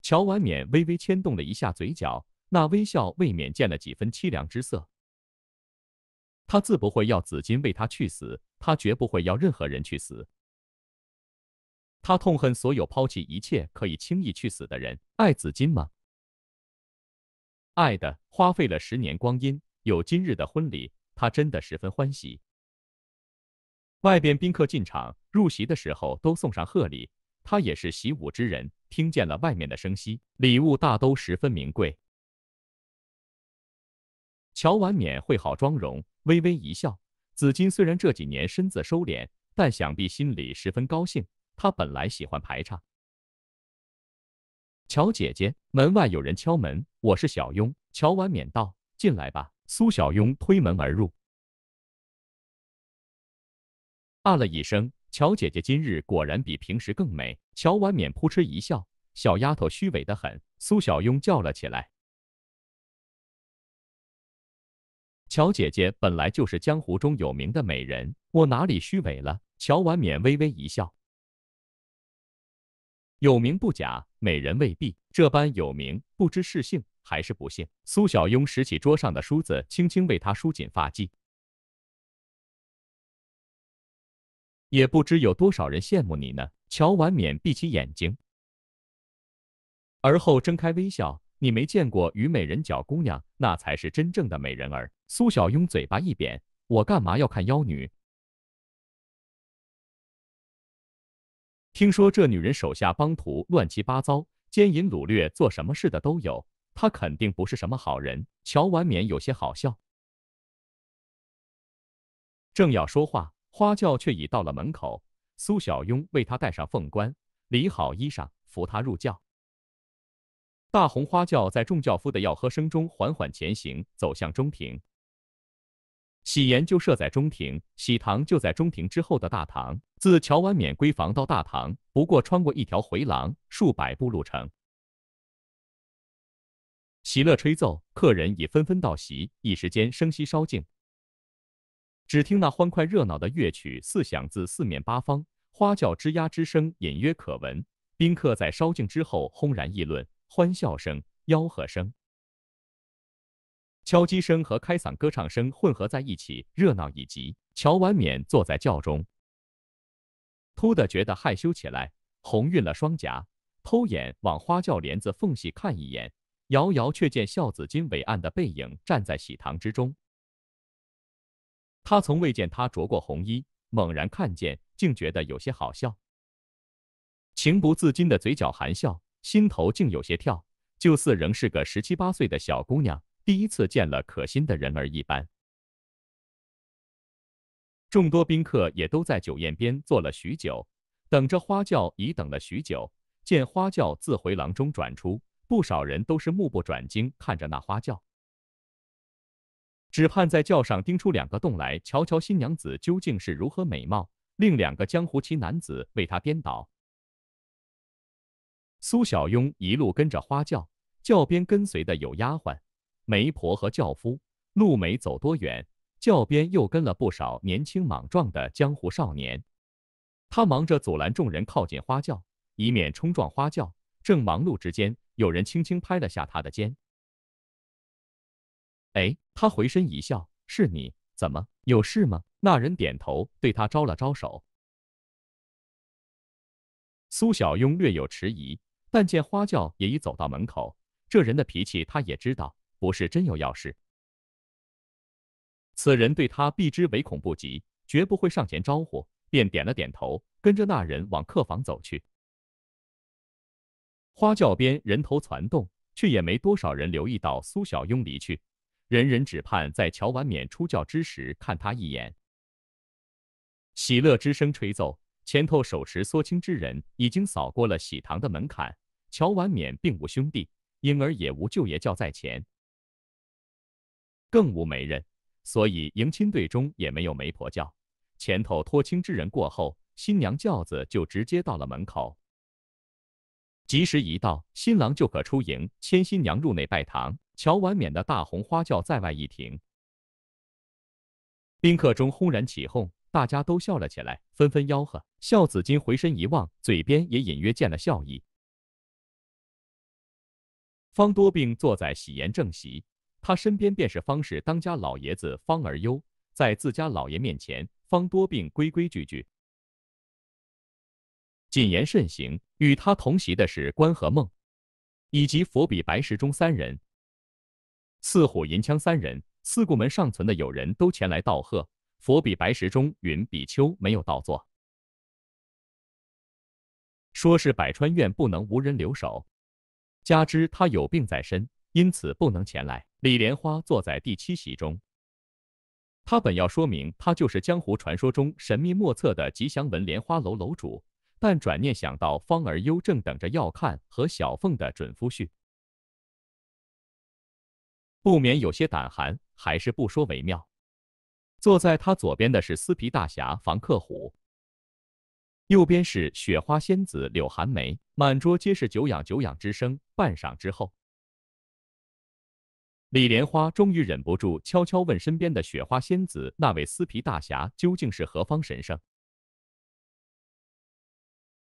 乔婉娩微微牵动了一下嘴角，那微笑未免见了几分凄凉之色。他自不会要紫金为他去死，他绝不会要任何人去死。他痛恨所有抛弃一切可以轻易去死的人。爱紫金吗？爱的，花费了十年光阴，有今日的婚礼，他真的十分欢喜。外边宾客进场。入席的时候都送上贺礼，他也是习武之人，听见了外面的声息，礼物大都十分名贵。乔婉娩绘好妆容，微微一笑。紫金虽然这几年身子收敛，但想必心里十分高兴。她本来喜欢排场。乔姐姐，门外有人敲门，我是小庸。乔婉娩道：“进来吧。”苏小庸推门而入，啊了一声。乔姐姐今日果然比平时更美。乔婉娩扑哧一笑：“小丫头虚伪的很。”苏小慵叫了起来：“乔姐姐本来就是江湖中有名的美人，我哪里虚伪了？”乔婉娩微微一笑：“有名不假，美人未必。这般有名，不知是幸还是不幸。”苏小慵拾起桌上的梳子，
轻轻为她梳紧发髻。也不知有多少人羡慕你呢。乔婉娩闭起眼睛，
而后睁开微笑。你没见过虞美人脚姑娘，那才是真正的美人
儿。苏小庸嘴巴一扁：“我干嘛要看妖女？听说这女人手下帮徒乱七八糟，奸
淫掳掠，做什么事的都有。她肯定不是什么好人。”乔婉娩有些好笑，正要说话。花轿却已到了门口，苏小慵为她戴上凤冠，理好衣裳，扶她入轿。大红花轿在众轿夫的吆喝声中缓缓前行，走向中庭。喜筵就设在中庭，喜堂就在中庭之后的大堂。自乔婉娩闺房到大堂，不过穿过一条回廊，数百步路程。喜乐吹奏，客人已纷纷到席，一时间声息稍静。只听那欢快热闹的乐曲四响自四面八方，花轿吱呀之声隐约可闻。宾客在烧敬之后，轰然议论，欢笑声、吆喝声、敲击声和开嗓歌唱声混合在一起，热闹已极。乔婉娩坐在轿中，突的觉得害羞起来，红晕了双颊，偷眼往花轿帘子缝隙看一眼，遥遥却见孝子金伟岸的背影站在喜堂之中。他从未见她着过红衣，猛然看见，竟觉得有些好笑，情不自禁的嘴角含笑，心头竟有些跳，就似仍是个十七八岁的小姑娘，第一次见了可心的人儿一般。众多宾客也都在酒宴边坐了许久，等着花轿已等了许久，见花轿自回廊中转出，不少人都是目不转睛看着那花轿。只盼在轿上钉出两个洞来，瞧瞧新娘子究竟是如何美貌。另两个江湖奇男子为她颠倒。苏小庸一路跟着花轿，轿边跟随的有丫鬟、媒婆和轿夫。路没走多远，轿边又跟了不少年轻莽撞的江湖少年。他忙着阻拦众人靠近花轿，以免冲撞花轿。正忙碌之间，有人轻轻拍了下他的肩。哎，他回身一笑：“是你，怎么有事吗？”那人点头，对他招了招手。苏小庸略有迟疑，但见花轿也已走到门口，这人的脾气他也知道，不是真有要事。此人对他避之唯恐不及，绝不会上前招呼，便点了点头，跟着那人往客房走去。花轿边人头攒动，却也没多少人留意到苏小庸离去。人人只盼在乔婉娩出轿之时看他一眼。喜乐之声吹奏，前头手持梭青之人已经扫过了喜堂的门槛。乔婉娩并无兄弟，因而也无舅爷轿在前，更无媒人，所以迎亲队中也没有媒婆轿。前头托亲之人过后，新娘轿子就直接到了门口。吉时一到，新郎就可出迎，牵新娘入内拜堂。乔婉娩的大红花轿在外一停，宾客中轰然起哄，大家都笑了起来，纷纷吆喝。孝子金回身一望，嘴边也隐约见了笑意。方多病坐在喜筵正席，他身边便是方氏当家老爷子方儿优。在自家老爷面前，方多病规规矩矩，谨言慎行。与他同席的是关和梦，以及佛比白石中三人。四虎银枪三人，四顾门尚存的友人都前来道贺。佛比白石中云比丘没有到座，说是百川院不能无人留守，加之他有病在身，因此不能前来。李莲花坐在第七席中，他本要说明他就是江湖传说中神秘莫测的吉祥纹莲花楼楼主，但转念想到方儿优正等着要看和小凤的准夫婿。不免有些胆寒，还是不说为妙。坐在他左边的是撕皮大侠房克虎，右边是雪花仙子柳寒梅。满桌皆是久仰久仰之声。半晌之后，李莲花终于忍不住悄悄问身边的雪花仙子：“那位撕皮大侠究竟是何方神圣？”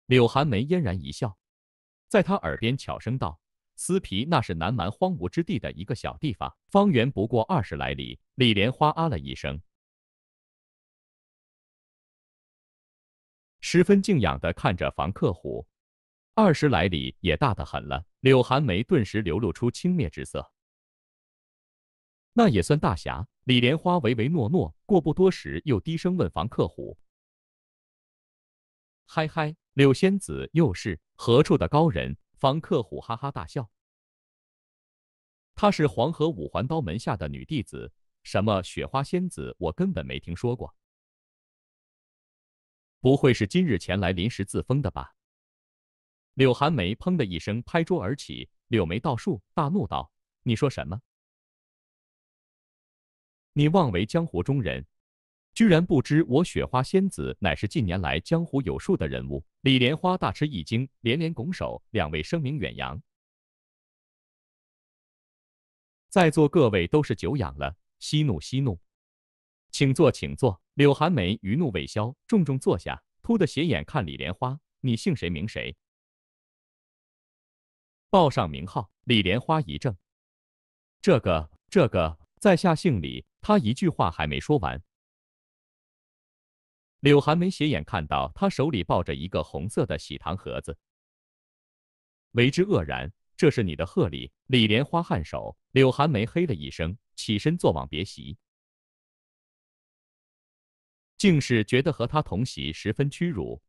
柳寒梅嫣然一笑，在他耳边悄声道。斯皮那是南蛮荒芜之地的一个小地方，方圆不过二十来里。
李莲花啊了一声，十分敬仰的看着房客虎，二十来里也大得很了。
柳寒梅顿时流露出轻蔑之色，那也算大侠。李莲花唯唯诺诺。过不多时，又低声问房客虎：“嗨嗨，柳仙子又是何处的高人？”房客虎哈
哈大笑，她是黄河五环刀门下的女弟子，什么雪花仙子，我根本没听说过，不
会是今日前来临时自封的吧？柳寒梅砰的一声拍桌而起，柳眉倒竖，大怒道：“你说什么？你妄为江湖中人，居然不知我雪花仙子乃是近年来江湖有数的人物！”李莲花大吃一惊，连连拱手：“两位声名远扬，在座各位都是久仰了。息怒息怒，请坐请坐。”柳寒梅余怒未消，重重坐下，突的斜眼看李莲花：“你姓谁名谁？报上名号。”李莲花一怔：“这个……这个，在下姓李。”他一句话还没说完。柳寒梅斜眼看到他手里抱着一个红色的喜糖盒子，为之愕然。这是你的贺礼。李莲花颔首。柳寒梅嘿了一声，起身坐往别席，竟是觉得和他同席十分屈辱。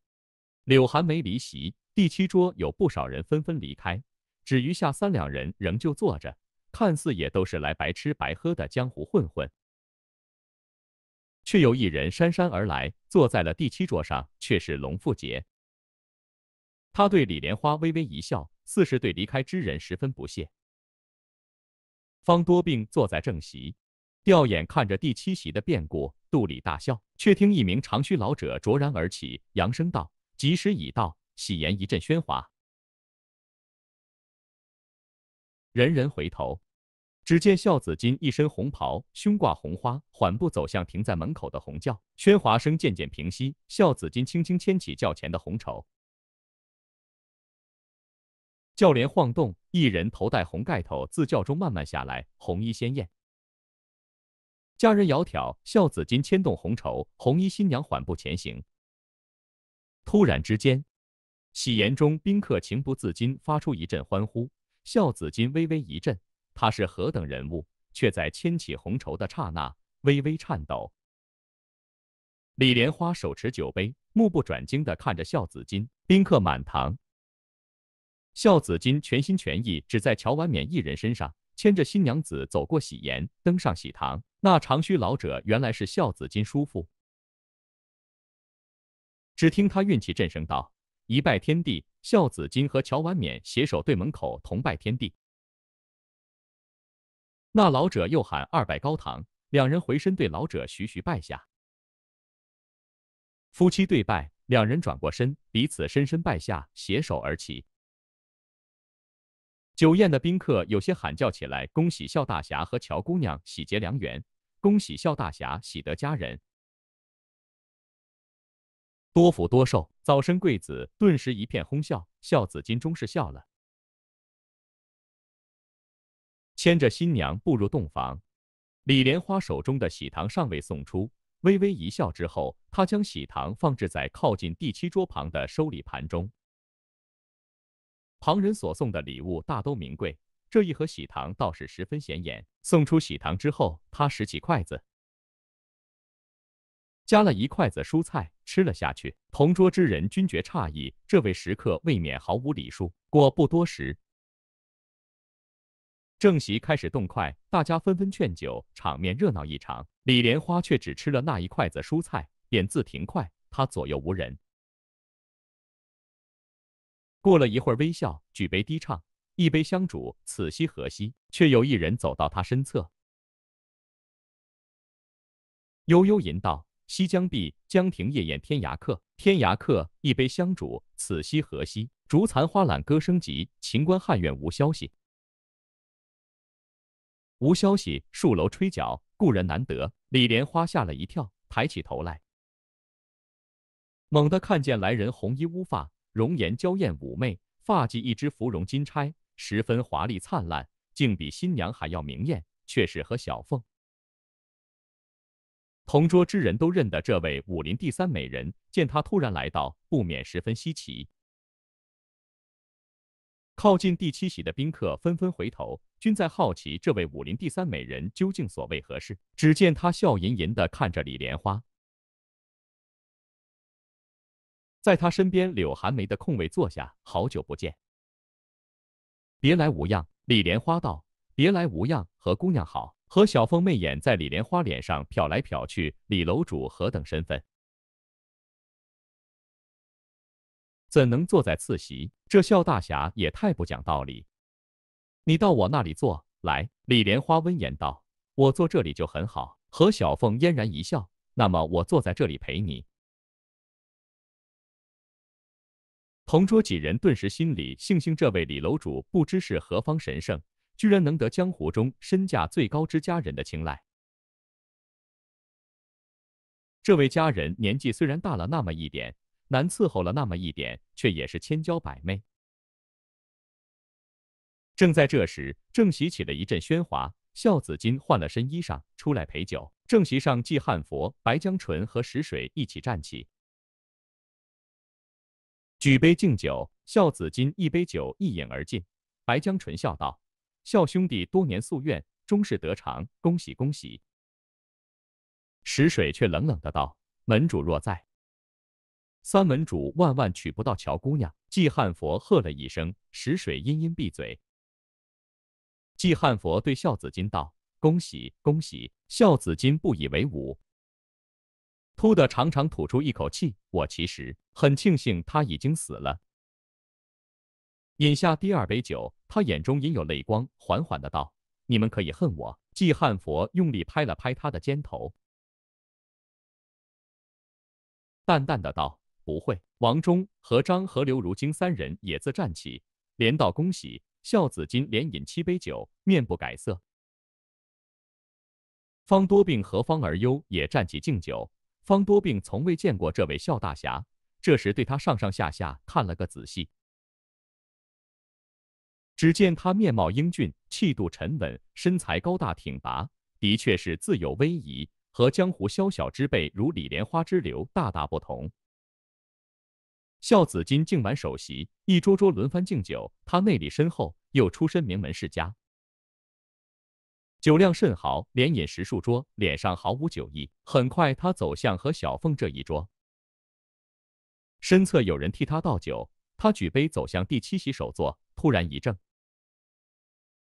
柳寒梅离席。第七桌有不少人纷纷离开，只余下三两人仍旧坐着，看似也都是来白吃白喝的江湖混混。却有一人姗姗而来，坐在了第七桌上，却是龙富杰。他对李莲花微微一笑，似是对离开之人十分不屑。方多病坐在正席，吊眼看着第七席的变故，肚里大笑。却听一名长须老者卓然而起，扬声道：“吉时已到！”喜言一阵喧哗，人人回头。只见孝子金一身红袍，胸挂红花，缓步走向停在门口的红轿。喧哗声渐渐平息，孝子金轻轻牵起轿前的红绸，轿帘晃动，一人头戴红盖头自轿中慢慢下来，红衣鲜艳，佳人窈窕。孝子金牵动红绸，红衣新娘缓步前行。突然之间，喜筵中宾客情不自禁发出一阵欢呼，孝子金微微一震。他是何等人物，却在牵起红绸的刹那微微颤抖。李莲花手持酒杯，目不转睛的看着孝子金。宾客满堂，孝子金全心全意只在乔婉娩一人身上，牵着新娘子走过喜筵，登上喜堂。那长须老者原来是孝子金叔父，只听他运气震声道：“一拜天地。”孝子金和乔婉娩携手对门口同
拜天地。那老者又喊：“二拜高堂。”两人回身对老者徐徐拜下。夫妻对拜，
两人转过身，彼此深深拜下，携手而起。酒宴的宾客有些喊叫起来：“恭喜笑大侠和乔姑娘喜结良缘，恭喜笑大侠喜得佳人，多福多寿，早生贵子！”顿时一片哄笑。孝子金终是笑了。牵着新娘步入洞房，李莲花手中的喜糖尚未送出，微微一笑之后，他将喜糖放置在靠近第七桌旁的收礼盘中。旁人所送的礼物大都名贵，这一盒喜糖倒是十分显眼。送出喜糖之后，他拾起筷子，夹了一筷子蔬菜吃了下去。同桌之人均觉诧异，这位食客未免毫无礼数。过不多时。正席开始动筷，大家纷纷劝酒，场面热闹异常。李莲花却只吃了那一筷子蔬菜，便自停筷。他左右无人，
过了一会儿，微笑举杯低唱：“一杯香煮，此夕何夕？”却有一人走到他身侧，
悠悠吟道：“西江碧，江亭夜宴天涯客，天涯客，一杯香煮，此夕何夕？竹残花懒，歌声急，秦关汉苑无
消息。”无消息，数楼吹角，故人难得。李莲花吓了一跳，抬起头来，猛地
看见来人红衣乌发，容颜娇艳妩媚，发髻一支芙蓉金钗，十分华丽灿烂，竟比新娘还要明艳。却是和小凤同桌之人都认得这位武林第三美人。见她突然来到，不免十分稀奇。靠近第七喜的宾客纷纷回头。均在好奇这位武林第三美人究竟所为何事。只
见她笑吟吟地看着李莲花，在他身边柳寒梅的空位坐下。好久不见，别
来无恙。李莲花道：“别来无恙，何姑娘好。”何小凤媚眼在李莲花脸上瞟来瞟去。李楼主何等身份，怎能坐在次席？这笑大侠也太不讲道理。你到我那里坐来，李莲花温言道：“我坐这里就很好。”何小凤嫣然一笑：“那么我坐在这里陪你。”同桌几人顿时心里庆幸，这位李楼主不知是何方神圣，居然能得江湖中身价最高之家人的青睐。
这位家人年纪虽然大了那么一点，难伺候了那么一点，却也是千娇百媚。
正在这时，正席起了一阵喧哗。孝子金换了身衣裳出来陪酒。正席上，季汉佛、白江淳和石水一起站起，举杯敬酒。孝子金一杯酒一饮而尽。白江淳笑道：“孝兄弟多年夙愿终是得偿，恭喜恭喜。”石水却冷冷的道：“门主若在，三门主万万娶不到乔姑娘。”季汉佛喝了一声，石水阴阴闭嘴。季汉佛对孝子金道：“恭喜，恭喜！”孝子金不以为忤，突的长长吐出一口气：“我其实很庆幸他已经死了。”饮下第二杯酒，他眼中隐有泪光，缓缓的道：“你们可以恨我。”季汉佛用力拍了拍他的肩头，淡淡的道：“不会。”王忠、何章和刘如金三人也自站起，连道：“恭喜！”孝子金连饮七杯酒，面不改色。方多病和方而忧也站起敬酒。方多病从未见过这位孝大侠，这时对他上上下下看了个仔细。只见他面貌英俊，气度沉稳，身材高大挺拔，的确是自有威仪，和江湖宵小之辈如李莲花之流大大不同。孝子金敬完首席，一桌桌轮番敬酒。他内力深厚，又出身名门世家，酒量甚好，连饮十数桌，脸上毫无酒意。很快，他走向和小凤这一桌，身侧有人替他倒酒。他举杯走向第七席首座，突然一怔，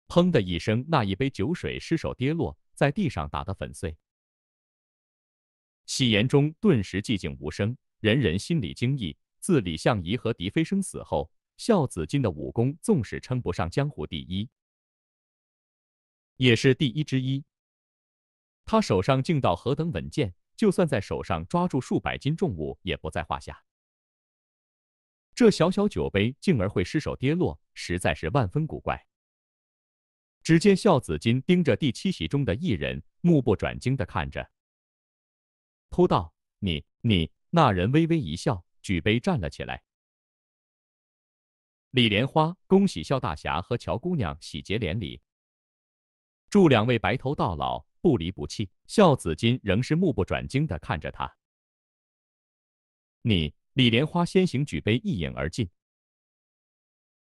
砰的一声，那一杯酒水失手跌落在地上，打得粉碎。喜宴中顿时寂静无声，人人心里惊异。自李相夷和狄飞生死后，孝子金的武功纵使称不上江湖第一，也是第一之一。他手上劲道何等稳健，就算在手上抓住数百斤重物也不在话下。这小小酒杯竟而会失手跌落，实在是万分古怪。只见孝子金盯着第七席中的一人，目不转睛的看着，突道：“你……你……”那人微微一笑。举杯站了起来。李莲花，恭喜笑大侠和乔姑娘喜结连理。祝两位白头到老，不离不弃。孝子金仍是目不转睛的看着他。你，李莲花先行举杯一饮而尽。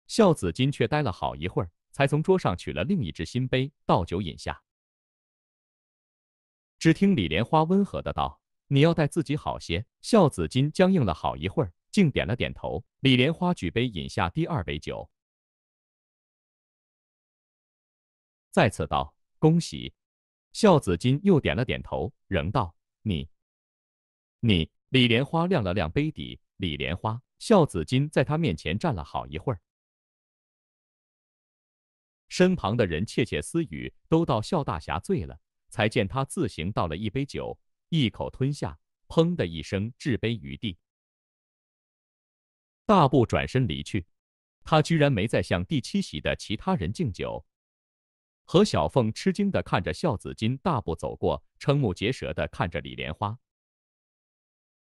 孝子金却待了好一会儿，才从桌上取了另一只新杯倒酒饮下。只听李莲花温和的道。你要待自己好些。孝子金僵硬了好一会儿，
竟点了点头。李莲花举杯饮下第二杯酒，再次道：“恭喜。”孝子金又点了点头，仍道：“你，你。”李莲花亮了亮杯底。李
莲花，孝子金在他面前站了好一会儿。身旁的人窃窃私语，都道孝大侠醉了，才见他自行倒了一杯酒。一口吞下，砰的一声，置杯于地，大步转身离去。他居然没再向第七席的其他人敬酒。何小凤吃惊的看着孝子金大步走过，瞠目结舌的看着李莲花：“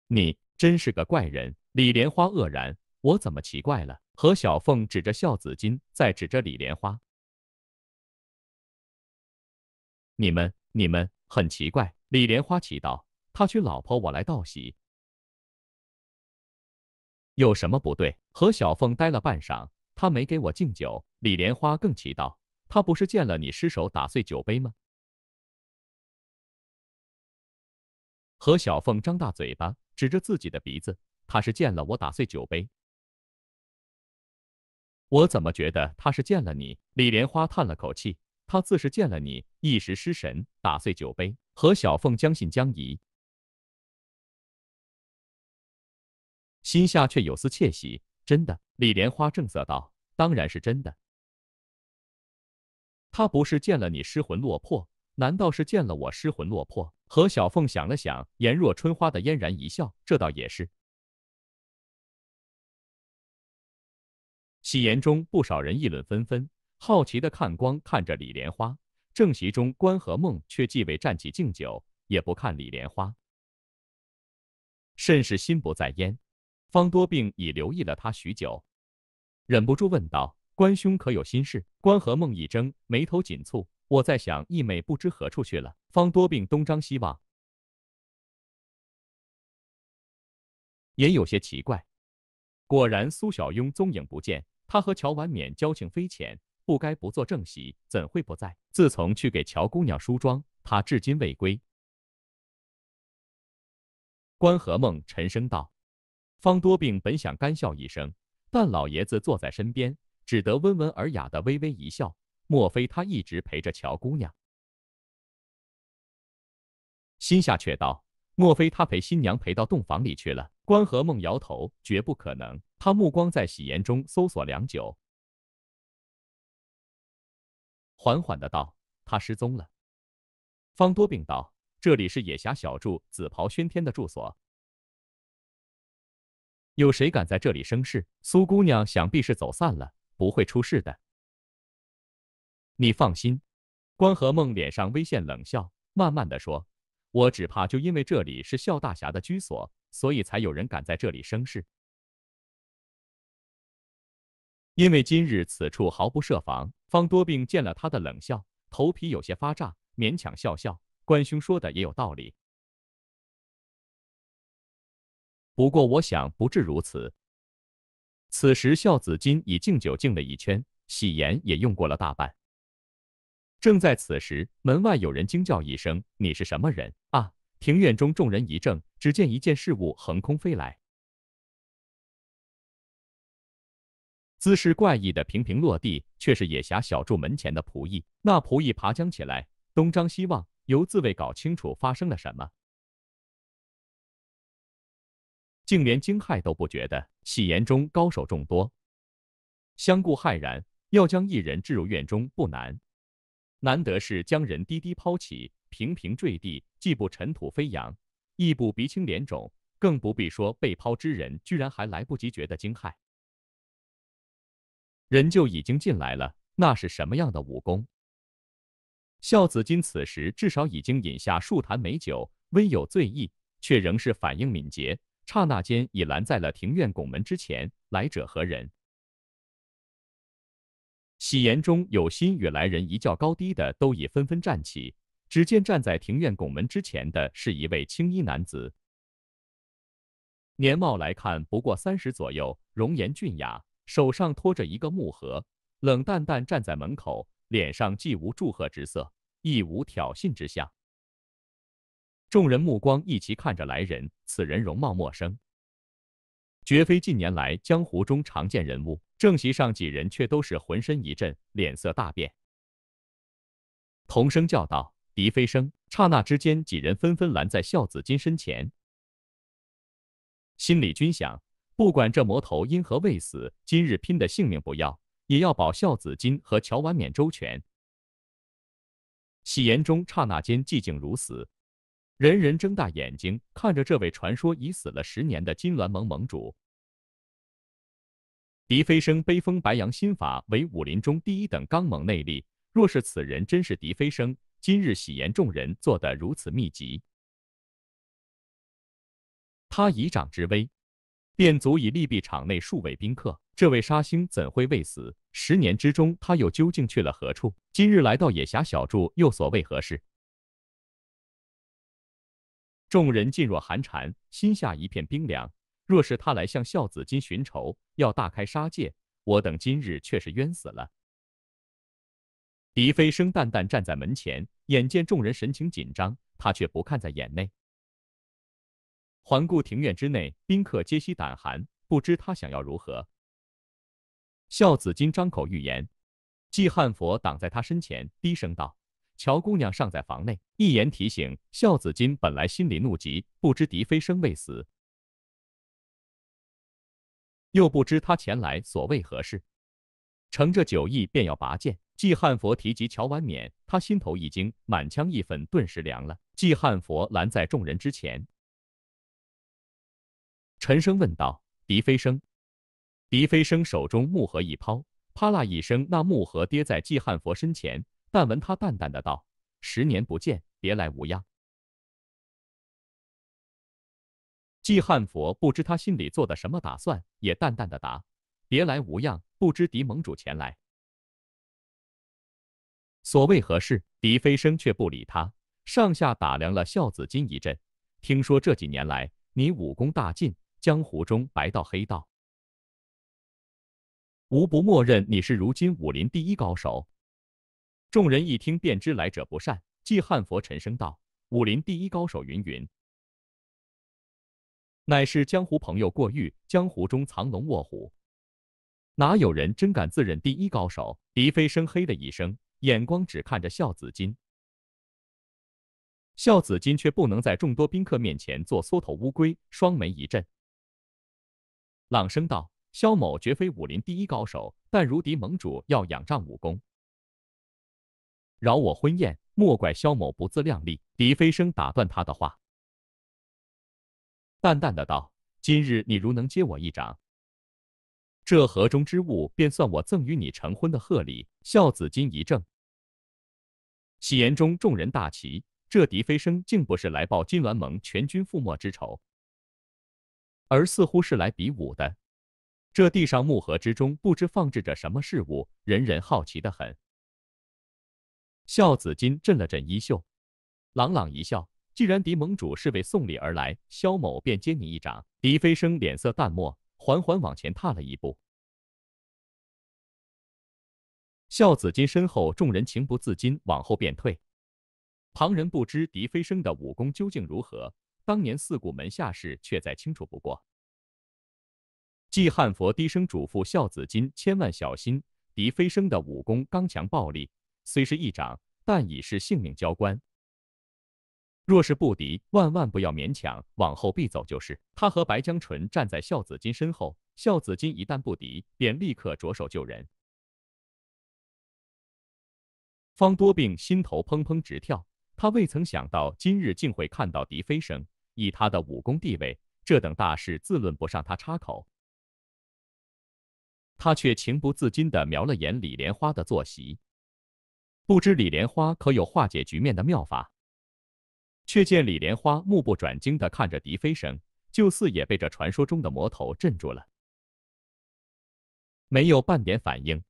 你真是个怪人！”李莲花愕然：“我怎么奇怪了？”何小凤指着孝子金，再指着李莲花：“
你们，你们。”很奇怪，李莲花祈祷，他娶老婆，我来道喜，
有什么不对？”何小凤待了半晌，他没给我敬酒。李莲花更祈祷，他不是见了你失手打碎酒杯吗？”
何小凤张大嘴巴，指着自己的鼻子：“他是见了我打碎酒杯。”我怎么觉得他是见了你？
李莲花叹了口气。他自是见了你，一时失神，打碎酒杯。何小
凤将信将疑，心下却有丝窃喜。真的，李莲花正色道：“当然是真的。”
他不是见了你失魂落魄，难道是见了我失魂落魄？何小凤想了想，颜若春花的嫣然一笑，这倒也是。喜言中，不少人议论纷纷。好奇的看光看着李莲花，正席中关和梦却既未站起敬酒，也不看李莲花，甚是心不在焉。方多病已留意了他许久，忍不住问道：“关兄可有心事？”关和梦一怔，眉头紧蹙：“我在想义妹不知何处去了。”方多病东张西
望，也有些奇怪。果然，苏小慵踪影不见。他和乔婉娩交情匪浅。不该
不做正席，怎会不在？自从去给乔姑娘梳妆，她至今未归。关河梦沉声道。方多病本想干笑一声，但老爷子坐在身边，只得温文尔雅的微微一笑。莫非他一直陪着乔姑娘？心下却道：莫非他陪新娘陪到洞房里去了？关河梦摇头，绝
不可能。他目光在喜颜中搜索良久。缓缓的道：“他失踪了。”方多病道：“这里是野侠小筑，紫袍轩天的住所。有
谁敢在这里生事？苏姑娘想必是走散了，不会出事的。你放心。”关和梦脸上微现冷笑，慢慢的说：“我只怕就因为这里是笑大侠的居所，所以才有人敢在这里生事。”因为今日此处毫不设防，方多病见了他的冷笑，头皮有些发炸，勉强笑笑。关兄说的也有
道理，不过我想不至如此。此时，孝子金已敬酒敬了一圈，喜颜也用过
了大半。正在此时，门外有人惊叫一声：“你是什么人？”啊！庭院中众人一怔，只见一件事物横空飞来。姿势怪异的平平落地，却是野侠小筑门前的仆役。那仆役爬将起来，东张西望，犹自未搞清楚发
生了什么，竟连惊骇都不觉得。喜言中高手众多，相顾骇然，要将一人置入
院中不难。难得是将人低低抛起，平平坠地，既不尘土飞扬，亦不鼻青脸肿，更不必说被抛之人居然还来不及觉得惊骇。人就已经进来了，那是什么样的武功？孝子金此时至少已经饮下数坛美酒，微有醉意，却仍是反应敏捷，刹那间已拦在了庭院拱门之前。来者何人？喜言中有心与来人一较高低的，都已纷纷站起。只见站在庭院拱门之前的是一位青衣男子，年貌来看不过三十左右，容颜俊雅。手上托着一个木盒，冷淡淡站在门口，脸上既无祝贺之色，亦无挑衅之象。众人目光一齐看着来人，此人容貌陌生，绝非近年来江湖中常见人物。正席上几人却都是浑身一震，脸色大变，同声叫道：“狄飞生！”刹那之间，几人纷纷拦在孝子金身前，心里均想。不管这魔头因何未死，今日拼的性命不要，也要保孝子金和乔婉娩周全。喜颜中刹那间寂静如死，人人睁大眼睛看着这位传说已死了十年的金銮盟盟主。狄飞声背封白杨心法为武林中第一等刚猛内力，若是此人真是狄飞声，今日喜颜众人做的如此密集，他以掌之威。便足以利弊场内数位宾客。这位杀星怎会未死？十年之中，他又究竟去了何处？今日来到野侠小筑，又所为何事？众人噤若寒蝉，心下一片冰凉。若是他来向孝子金寻仇，要大开杀戒，我等今日却是冤死了。狄飞生淡淡站在门前，眼见众人神情紧张，他却不看在眼内。环顾庭院之内，宾客皆息胆寒，不知他想要如何。孝子金张口欲言，季汉佛挡在他身前，低声道：“乔姑娘尚在房内。”一言提醒，孝子金本来心里怒极，不知嫡妃生未死，又不知他前来所谓何事，乘着酒意便要拔剑。季汉佛提及乔婉娩，他心头一惊，满腔义愤顿时凉了。季汉佛拦在众人之前。沉声问道：“狄飞生。”狄飞生手中木盒一抛，啪啦一声，那木盒跌在季汉佛身前。但闻他淡淡的道：‘十年不见，别来无恙。’
季汉佛不知他心里做的什么打算，也淡淡的答：‘别来无恙，不知狄盟主前来，
所谓何事？’狄飞生却不理他，上下打量了孝子金一阵。听说这几年来，你武功大进。”江湖中白道黑道，无不默认你是如今武林第一高手。众人一听便知来者不善。即汉佛沉声道：“武林第一高手云云，乃是江湖朋友过誉。江湖中藏龙卧虎，哪有人真敢自认第一高手？”狄飞生嘿了一声，眼光只看着孝子金。孝子金却不能在众多宾客面前做缩头乌龟，双眉一震。朗声道：“萧某绝非武林第一高手，但如敌盟主要仰仗武功。饶我婚宴，莫怪萧某不自量力。”笛飞声打断他的话，淡淡的道：“今日你如能接我一掌，这盒中之物便算我赠与你成婚的贺礼。”孝子金一怔，喜言中，众人大齐。这笛飞声竟不是来报金銮盟全军覆没之仇。而似乎是来比武的，这地上木盒之中不知放置着什么事物，人人好奇的很。孝子金振了振衣袖，朗朗一笑：“既然狄盟主是为送礼而来，萧某便接你一掌。”狄飞生脸色淡漠，缓缓往前踏了一步。孝子金身后众人情不自禁往后便退，旁人不知狄飞生的武功究竟如何。当年四谷门下事，却再清楚不过。季汉佛低声嘱咐孝子金：“千万小心，狄飞升的武功刚强暴力，虽是一掌，但已是性命交关。若是不敌，万万不要勉强，往后必走就是。”他和白江淳站在孝子金身后，孝子金一旦不敌，便立刻着手救人。方多病心头砰砰直跳，他未曾想到今日竟会看到狄飞升。以他的武功地位，这等大事自论不上他插口。他却情不自禁地瞄了眼李莲花的坐席，不知李莲花可有化解局面的妙法。却见李莲花目不转睛地看着狄飞生，就似也被这传说中的魔头镇住了，没有半点反应。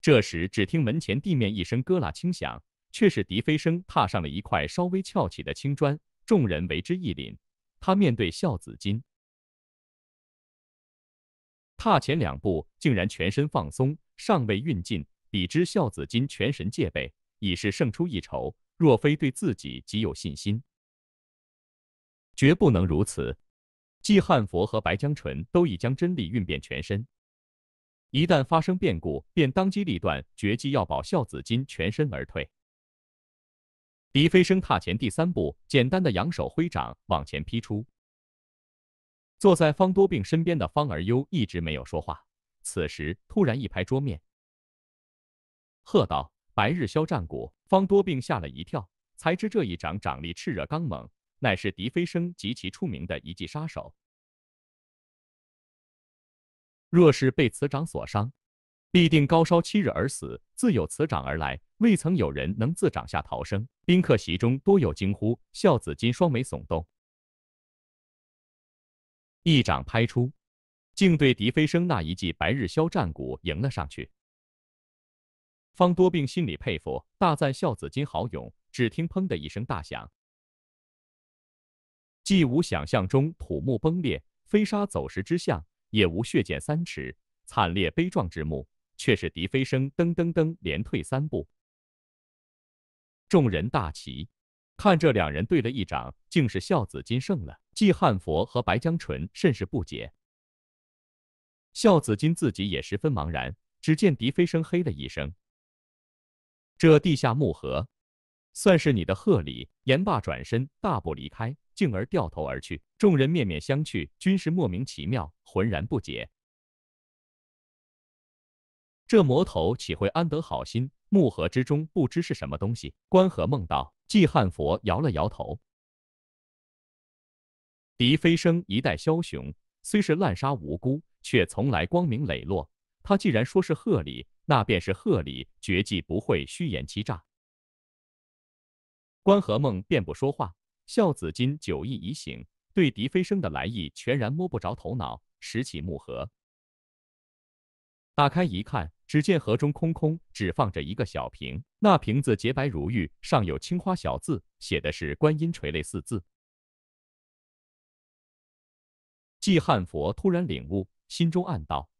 这时，只听门前地面一声咯啦”轻响，却是狄飞生踏上了一块稍微翘起的青砖。众人为之一凛，他面对孝子金，踏前两步，竟然全身放松，尚未运尽。比之孝子金全神戒备，已是胜出一筹。若非对自己极有信心，绝不能如此。季汉佛和白江淳都已将真力运遍全身，一旦发生变故，便当机立断，绝计要保孝子金全身而退。狄飞生踏前第三步，简单的扬手挥掌往前劈出。坐在方多病身边的方儿优一直没有说话，此时突然一拍桌面，喝道：“白日肖战鼓。”方多病吓了一跳，才知这一掌掌力炽热刚猛，乃是狄飞生极其出名的一记杀手。若是被此掌所伤，必定高烧七日而死。自有此掌而来，未曾有人能自掌下逃生。宾客席中多有惊呼，孝子金双
眉耸动，一掌拍出，竟对狄飞生那一记白日销战鼓迎了上去。方多病
心里佩服，大赞孝子金好勇。只听砰的一声大响，既无想象中土木崩裂、飞沙走石之象，也无血溅三尺、惨烈悲壮之幕，却是狄飞生噔噔噔连退三步。众人大齐，看这两人对了一掌，竟是孝子金胜了。季汉佛和白江淳甚是不解，孝子金自己也十分茫然。只见狄飞声嘿了一声：“这地下木盒，算是你的贺礼。”言罢转身大步离开，进而掉头而去。众人面面相觑，均是莫名其妙，浑然不解。这魔头岂会安得好心？木盒之中不知是什么东西。关河梦道，季汉佛摇了摇头。狄飞生一代枭雄，虽是滥杀无辜，却从来光明磊落。他既然说是贺礼，那便是贺礼，绝技不会虚言欺诈。关河梦便不说话。孝子金酒意已醒，对狄飞生的来意全然摸不着头脑。拾起木盒，打开一看。只见盒中空空，只放着一个小瓶。那瓶子洁白如玉，上有青花小字，写的是“观音垂泪”四字。季汉佛突然领悟，心中暗道：“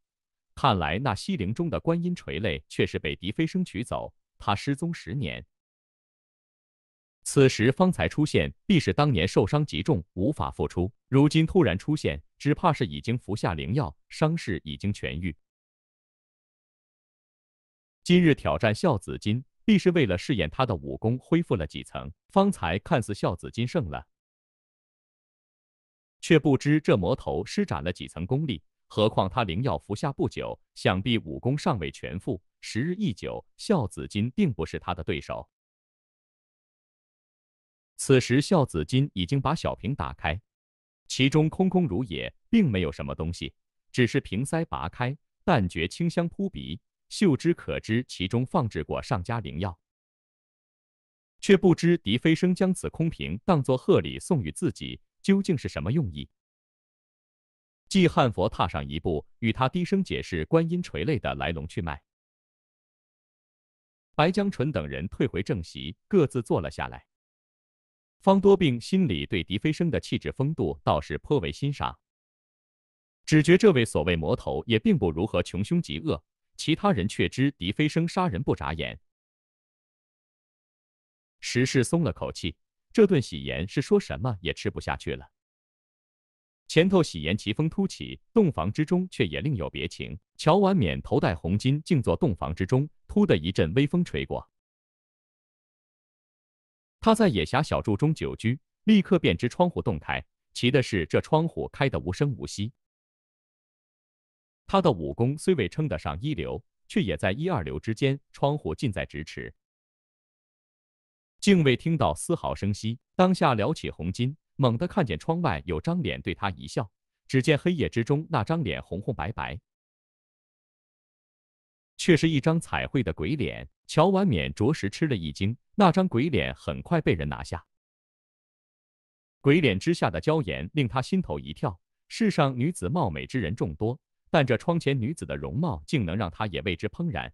看来那西陵中的观音垂泪，却是被狄飞生取走。他失踪十年，此时方才出现，必是当年受伤极重，无法复出。如今突然出现，只怕是已经服下灵药，伤势已经痊愈。”今日挑战孝子金，必是为了试验他的武功恢复了几层。方才看似孝子金胜了，却不知这魔头施展了几层功力。何况他灵药服下不久，想必武功尚未全复。时日一久，孝子金并不是他的对手。此时孝子金已经把小瓶打开，其中空空如也，并没有什么东西。只是瓶塞拔开，但觉清香扑鼻。秀之可知其中放置过上家灵药，却不知狄飞生将此空瓶当作贺礼送予自己，究竟是什么用意？季汉佛踏上一步，与他低声解释观音垂泪的来龙去脉。白江淳等人退回正席，各自坐了下来。方多病心里对狄飞生的气质风度倒是颇为欣赏，只觉这位所谓魔头也并不如何穷凶极恶。其他人却知狄飞生杀人不眨眼，石氏松了口气，这顿喜宴是说什么也吃不下去了。前头喜宴奇风突起，洞房之中却也另有别情。乔婉娩头戴红巾，静坐洞房之中，突的一阵微风吹
过，他在野侠小筑中久居，立刻便知窗户洞开，奇的是这窗户开得无声无息。
他的武功虽未称得上一流，却也在一、二流之间，窗户近在咫尺，竟未听到丝毫声息。当下撩起红巾，猛地看见窗外有张脸对他一笑。只见黑夜之中那张脸红红白
白，却是一张彩绘的鬼脸。乔婉娩着实吃了一惊。那张鬼脸很快被人拿下，
鬼脸之下的娇颜令他心头一跳。世上女子貌美之人众多。但这窗前女子的容貌竟能让他也为之怦然，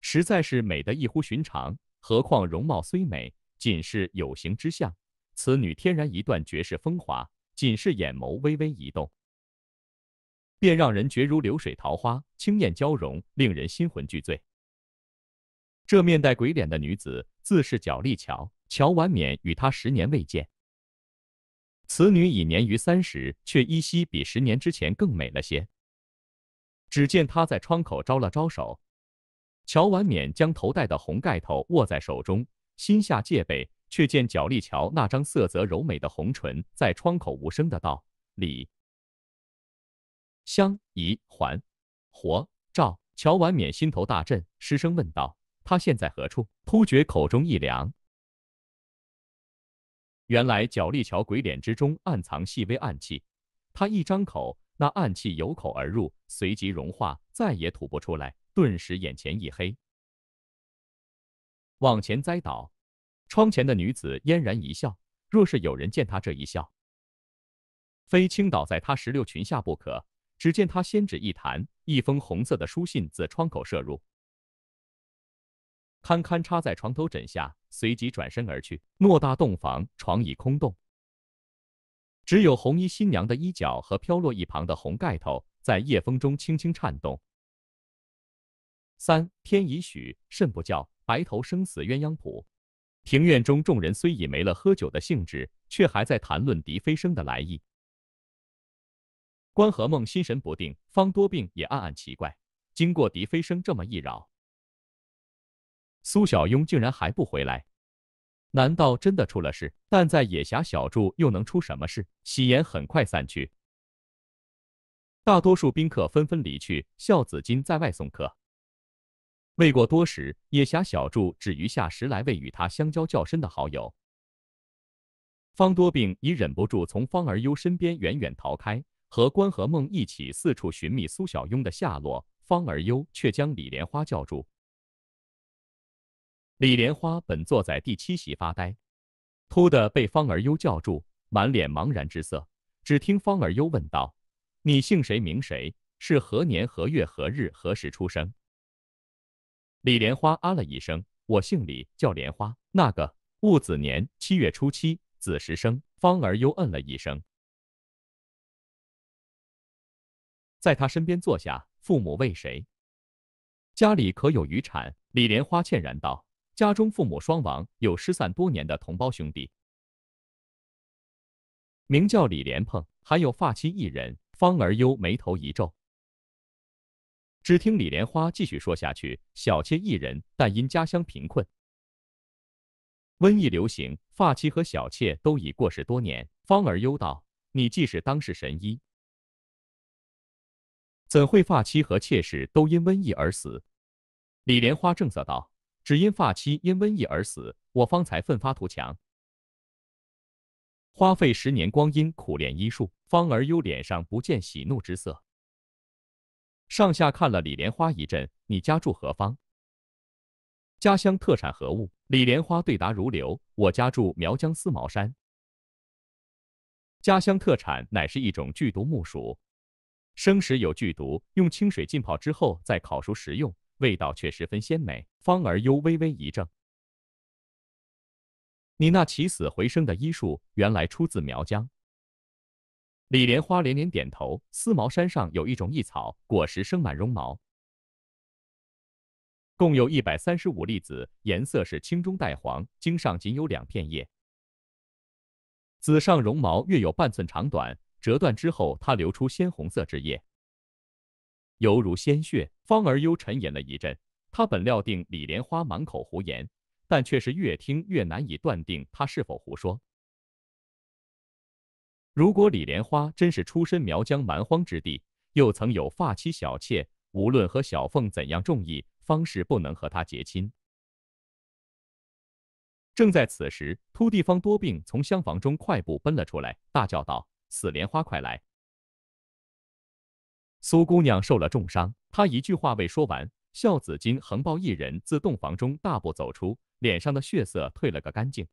实在是美得异乎寻常。何况容貌虽美，仅是有形之相，此女天然一段绝世风华，仅是眼眸微微一动，便让人觉如流水桃花，清艳娇容，令人心魂俱醉。这面带鬼脸的女子，自是角力桥乔婉娩，与她十年未见。此女已年逾三十，却依稀比十年之前更美了些。只见她在窗口招了招手，乔婉娩将头戴的红盖头握在手中，心下戒备，却见角丽乔那张色泽柔美的红唇在窗口无声的道：“李香怡，还活？”赵乔婉娩心头大震，失声问道：“她现在何处？”突觉口中一凉。原来角力桥鬼脸之中暗藏细微暗器，他一张口，那暗器由口而入，随即融化，再也吐不出来，顿时眼前一黑，往前栽倒。窗前的女子嫣然一笑，若是有人见她这一笑，非倾倒在她石榴裙下不可。只见她先指一弹，一封红色的书信自窗口射入。堪堪插在床头枕下，随即转身而去。偌大洞房，床已空洞，只有红衣新娘的衣角和飘落一旁的红盖头，在夜风中轻轻颤动。三天已许，甚不教白头生死鸳鸯谱。庭院中众人虽已没了喝酒的兴致，却还在谈论狄飞升的来意。关河梦心神不定，方多病也暗暗奇怪，经过狄飞升这么一扰。苏小庸竟然还不回来，难道真的出了事？但在野侠小筑又能出什么事？喜颜很快散去，大多数宾客纷纷离去。孝子金在外送客，未过多时，野侠小筑只余下十来位与他相交较深的好友。方多病已忍不住从方而优身边远远逃开，和关和梦一起四处寻觅苏小庸的下落。方而优却将李莲花叫住。李莲花本坐在第七席发呆，突的被方儿优叫住，满脸茫然之色。只听方儿优问道：“你姓谁名谁？是何年何月何日何时出生？”李莲花啊了一声：“我姓李，叫莲花。那个戊子年七
月初七子时生。”方儿优嗯了一声，在他身边坐下：“父母为谁？家里可
有余产？”李莲花歉然道。家中父母双亡，有失散多年的同胞兄
弟，名叫李莲蓬，还有发妻一人。方儿忧眉头一皱，只听李莲花继续说下去：“
小妾一人，但因家乡贫困，瘟疫流行，发妻和小妾都已过世多年。”方儿忧道：“你既是当世神医，怎会发妻和妾室都因瘟疫而死？”李莲花正色道。只因发妻因瘟疫而死，我方才奋发图强，花费十年光阴苦练医术，方儿忧脸上不见喜怒之色，上下看了李莲花一阵：“你家住何方？家乡特产何物？”李莲花对答如流：“我家住苗疆思茅山，家乡特产乃是一种剧毒木薯，生食有剧毒，用清水浸泡之后再烤熟食用，味道却十分鲜美。”方儿幽微微一怔：“你那起死回生的医术，原来出自苗疆。”李莲花连连点头：“丝毛山上有一种异草，果实生满绒毛，共有一百三十五粒子，颜色是青中带黄，茎上仅有两片叶，子上绒毛约有半寸长短，折断之后，它流出鲜红色汁液，犹如鲜血。”方儿幽沉吟了一阵。他本料定李莲花满口胡言，但却是越听越难以断定他是否胡说。如果李莲花真是出身苗疆蛮荒之地，又曾有发妻小妾，无论和小凤怎样中意，方是不能和他结亲。正在此时，秃地方多病从厢房中快步奔了出来，大叫道：“死莲花，快来！苏姑娘受了重伤。”她一句话未说完。孝子金横抱一人自洞房中大步走出，脸上的血色褪了个干净，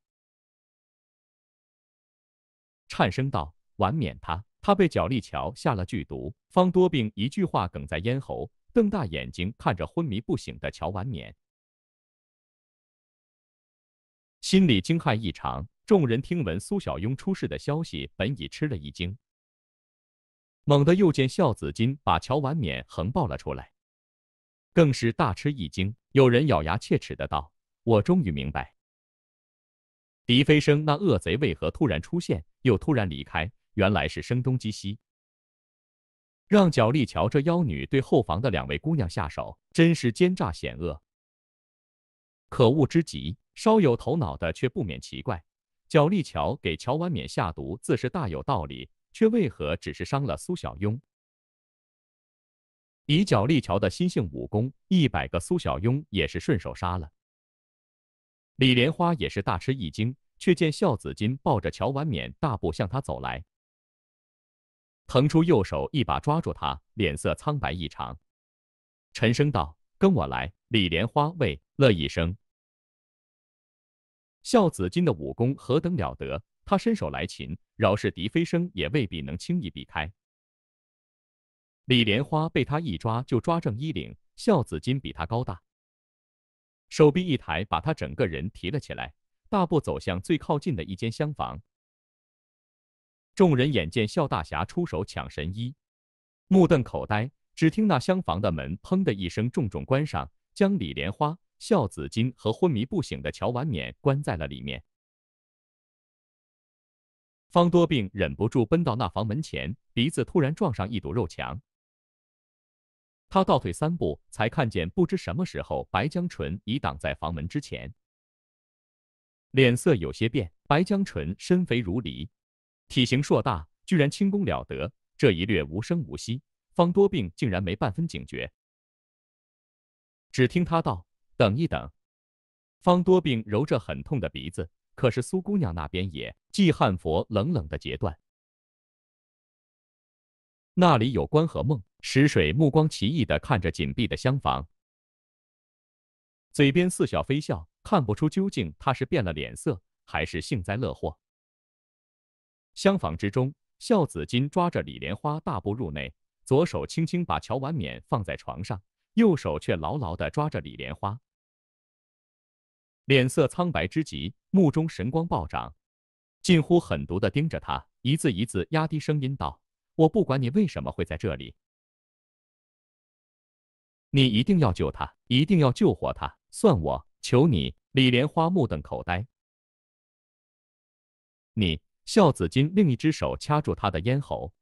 颤声道：“婉娩，他他被脚力桥下了剧毒。”方多病一句话梗在咽喉，瞪大眼睛看着昏迷不醒的乔
婉娩，心里惊骇异常。众人听闻苏小慵出事的消息，本已吃了一惊，猛
地又见孝子金把乔婉娩横抱了出来。更是大吃一惊。有人咬牙切齿的道：“我终于明白，狄飞生那恶贼为何突然出现，又突然离开，原来是声东击西，让角丽乔这妖女对后房的两位姑娘下手，真是奸诈险恶，可恶之极。”稍有头脑的却不免奇怪：角丽乔给乔婉娩下毒，自是大有道理，却为何只是伤了苏小慵？以脚力桥的心性武功，一百个苏小慵也是顺手杀了。李莲花也是大吃一惊，却见孝子金抱着乔婉娩大步向他走来，腾出右手一把抓住他，脸色苍白异常，沉声道：“跟我来。”李莲花喂了一声。孝子金的武功何等了得，他伸手来擒，饶是狄飞声也未必能轻易避开。李莲花被他一抓，就抓正衣领。孝子金比他高大，手臂一抬，把他整个人提了起来，大步走向最靠近的一间厢房。众人眼见孝大侠出手抢神医，目瞪口呆。只听那厢房的门“砰”的一声重重关上，将李莲花、孝子金和昏迷不醒的乔婉娩关在了里面。方多病忍不住奔到那房门前，鼻子突然撞上一堵肉墙。他倒退三步，才看见不知什么时候白江淳已挡在房门之前，脸色有些变。白江淳身肥如梨，体型硕大，居然轻功了得。这一掠无声无息，方多病竟然没半分警觉。只听他道：“等一等。”方多病揉着很痛的鼻子，可是苏姑娘那边也，季汉佛冷冷的截断：“那里有关和梦。”石水目光奇异的看着紧闭的厢房，嘴边似笑非笑，看不出究竟他是变了脸色，还是幸灾乐祸。厢房之中，孝子金抓着李莲花大步入内，左手轻轻把乔婉娩放在床上，右手却牢牢的抓着李莲花，脸色苍白之极，目中神光暴涨，近乎狠毒的盯着他，一字一字压低声音道：“我不管你为什
么会在这里。”你一定要救他，一定要救活他！算我求你，李莲花目瞪口呆。
你，孝子金另一只手掐住他的咽喉，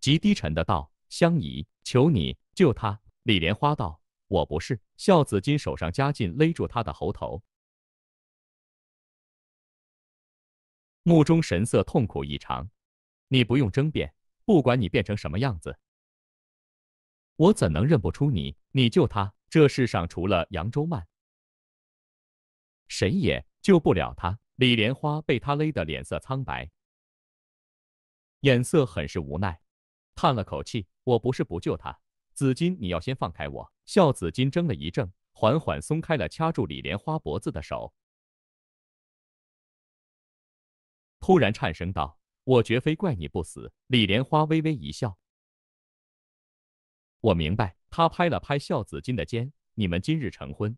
极低沉的道：“相宜，求你救他。”李莲花道：“我不是。”孝子金手上加劲勒住他的喉头，目中神色痛苦异常。你不用争辩，不管你变成什么样子。我怎能认不出你？你救他，这世上除了扬州慢，谁也救不了他。李莲花被他勒得脸色苍白，眼色很是无奈，叹了口气：“我不是不救他。”紫金，你要先放开我。”笑紫金怔了一怔，缓缓松开了掐住李莲花脖子的手，突然颤声道：“我绝非怪你不死。”李莲花微微
一笑。我明白，他拍了拍孝子金的肩。你们今日成婚，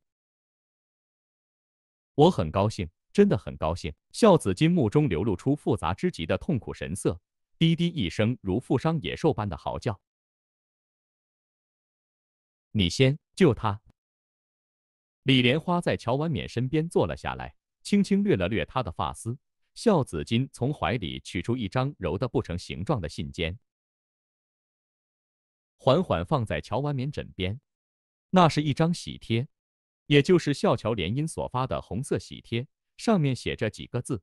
我很高兴，真的很高兴。
孝子金目中流露出复杂之极的痛苦神色，滴滴一声如负伤野兽般的嚎叫。你先救他。李莲花在乔婉娩身边坐了下来，轻轻掠了掠她的发丝。孝子金从怀里取出一张揉得不成形状的信笺。缓缓放在乔婉娩枕边，
那是一张
喜帖，也就是孝桥联姻所发的红色喜帖，上面写着几个字：“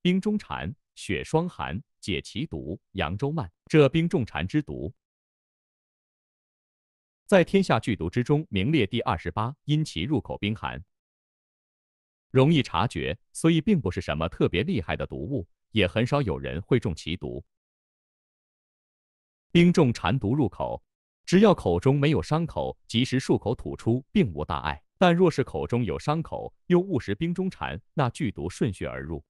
冰中蝉，雪霜寒，解其毒，扬州慢。”这冰中蝉之毒，在天下剧毒之中名列第二十八，因其入口冰寒，容易察觉，所以并不是什么特别厉害的毒物，也很少有人会中其毒。冰中蝉毒入口。只要口中没有伤口，及时漱口吐出，并无大碍。但若是口中有伤口，又误食冰中蝉，那剧毒顺序而入，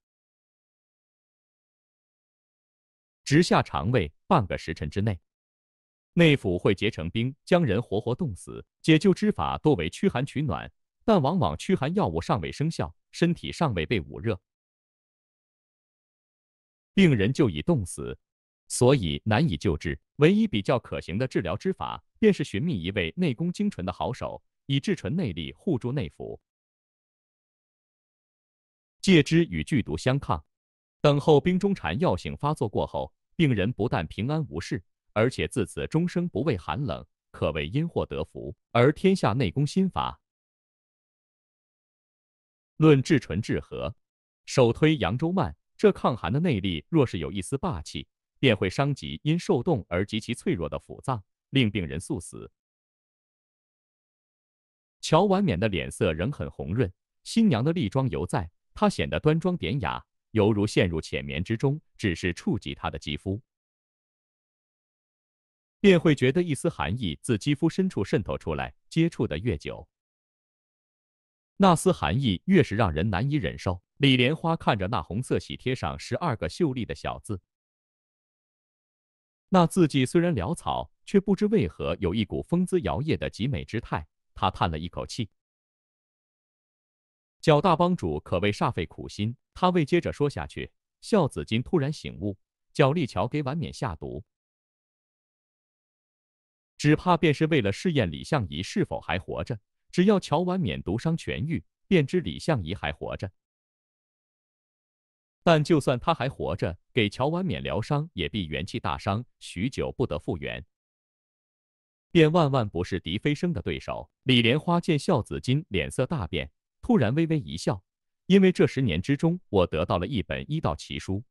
直下肠胃，半个时辰之内，内腑会结成冰，将人活活冻死。解救之法多
为驱寒取暖，但往往驱寒药物尚未生效，身体尚未被捂热，病人就已冻死，所以难以救治。唯一比较可行的治疗之法，便是寻觅一位内功精纯的好手，以至纯内力护住内腑，借之与剧毒相抗。等候冰中禅药性发作过后，病人不但平安无事，而且自此终生不畏寒冷，可谓因祸得福。而天下内功心法，论至纯至和，首推扬州慢。这抗寒的内力，若是有一丝霸气。便会伤及因受冻而极其脆弱的腑脏，令病人速死。乔婉娩的脸色仍很红润，新娘的丽妆犹在，她显得端庄典雅，犹如陷入浅眠之中。只是触及她的肌肤，便会觉得一丝寒意自肌肤深处渗透出来。接触的越久，那丝寒意越是让人难以忍受。李莲花看着那红色喜帖上十二个秀丽的小字。那字迹虽然潦草，却不知为何有一股风姿摇曳的极美之态。他叹了一口气。角大帮主可谓煞费苦心。他未接着说下去，孝子金突然醒悟：角立桥给婉勉下毒，只怕便是为了试验李相夷是否还活着。只要乔婉娩毒伤痊愈，便知李相夷还活着。但就算他还活着，给乔婉娩疗伤也必元气大伤，许久不得复原，便万万不是狄飞生的对手。李莲花见孝子金脸色大变，突然微微一笑，因为这十年之中，我得
到了一本医道奇书，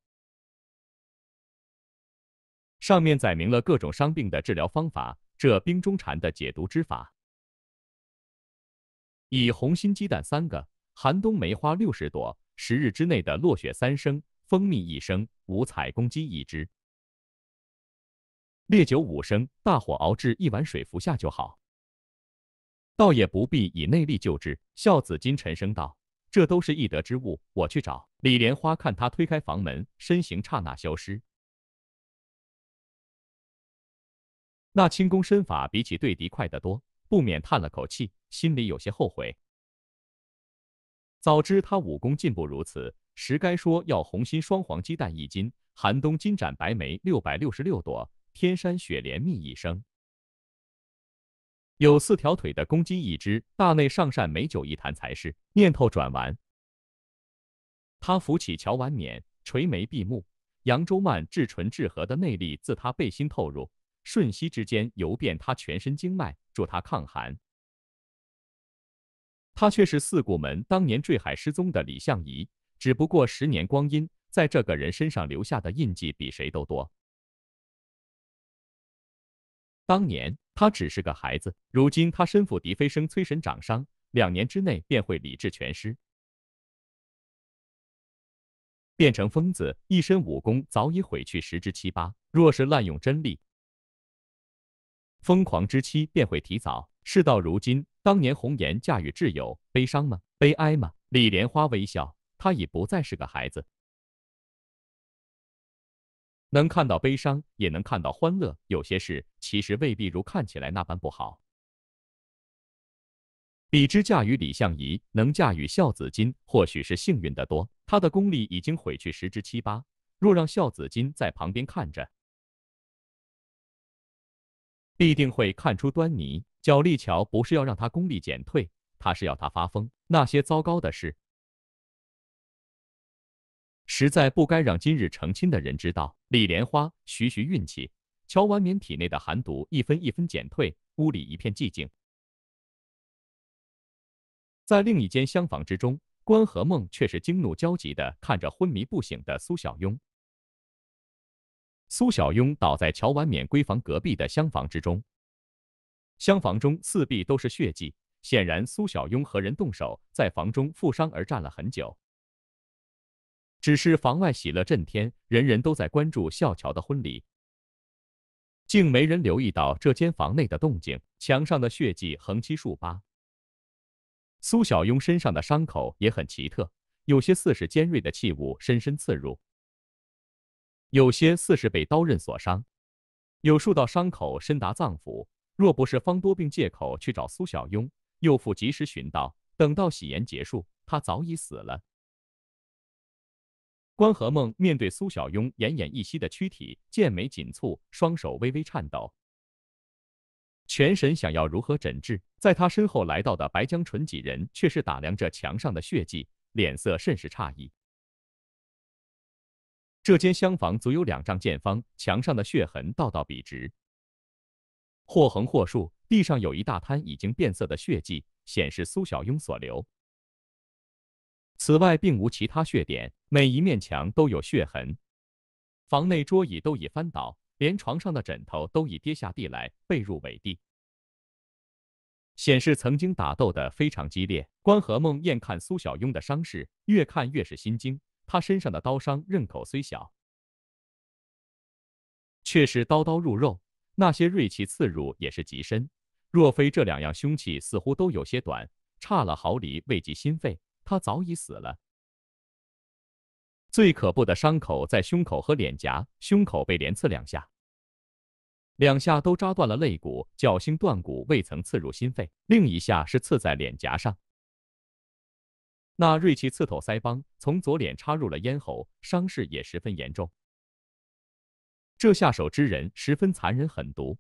上面载明了各种伤病的治疗方法。这冰中蝉的解毒之法，
以红心鸡蛋三个，寒冬梅花六十朵。十日之内的落雪三升，蜂蜜一升，五彩公鸡一只，烈酒五升，大火熬制一碗水服下就好，倒也不必以内力救治。孝子金沉声道：“这都是易得之物，我去找。”李莲花看他推开房门，身形刹那消失。那轻功身法比起对敌快得多，不免叹了口气，心里有些后悔。早知他武功进步如此，实该说要红心双黄鸡蛋一斤，寒冬金盏白梅六百六十六朵，天山雪莲蜜一升，有四条腿的公鸡一只，大内上善美酒一坛才是。念头转完，他扶起乔婉娩，垂眉闭目，扬州慢至纯至和的内力自他背心透入，瞬息之间游遍他全身经脉，助他抗寒。他却是四顾门当年坠海失踪的李相夷。只不过十年光阴，在这个人身上留下的印记比谁都多。
当年他只是个孩子，如今他身负嫡飞生催神掌伤，两年之内便会理智全失，
变成疯子。一身武功早已毁去十之七八，若是滥用真力，疯狂之期便会提早。事到如今。当年红颜嫁与挚友，悲伤吗？悲哀吗？李莲花微笑，她已不再是个孩
子，能看到悲伤，也能看到欢乐。有些事其实未必如看起来那般不好。
比之嫁与李相夷，能嫁与孝子金，或许是幸运的多。他的功力已经毁去十之七八，若让孝子金在旁边看着。必定会看出端倪。脚力桥不是要让他功力减退，他是要他发疯。那些糟糕的事，实在不该让今日成亲的人知道。李莲花徐徐运气，乔婉娩体内的寒毒一分一分减退，屋里一片寂静。在另一间厢房之中，关和梦却是惊怒焦急的看着昏迷不醒的苏小庸。苏小庸倒在乔婉娩闺房隔壁的厢房之中，厢房中四壁都是血迹，显然苏小庸和人动手，在房中负伤而站了很久。只是房外喜乐震天，人人都在关注孝乔的婚礼，竟没人留意到这间房内的动静。墙上的血迹横七竖八，苏小庸身上的伤口也很奇特，有些似是尖锐的器物深深刺入。有些似是被刀刃所伤，有数道伤口深达脏腑。若不是方多病借口去找苏小慵，又复及时寻到，等到喜宴结束，他早已死了。关河梦面对苏小慵奄奄一息的躯体，剑眉紧蹙，双手微微颤抖。全神想要如何诊治，在他身后来到的白江淳几人却是打量着墙上的血迹，脸色甚是诧异。这间厢房足有两丈见方，墙上的血痕道道笔直，或横或竖；地上有一大滩已经变色的血迹，显示苏小庸所留。此外，并无其他血点，每一面墙都有血痕。房内桌椅都已翻倒，连床上的枕头都已跌下地来，被褥为地，显示曾经打斗的非常激烈。关河梦燕看苏小庸的伤势，越看越是心惊。他身上的刀伤刃口虽小，却是刀刀入肉，那些锐器刺入也是极深。若非这两样凶器似乎都有些短，差了毫厘未及心肺，他早已死了。最可怖的伤口在胸口和脸颊，胸口被连刺两下，两下都扎断了肋骨，侥幸断骨未曾刺入心肺；另一下是刺在脸颊上。那锐器刺透腮帮，从左脸插入了咽喉，伤势也十分严重。这下手之人十分残忍狠毒，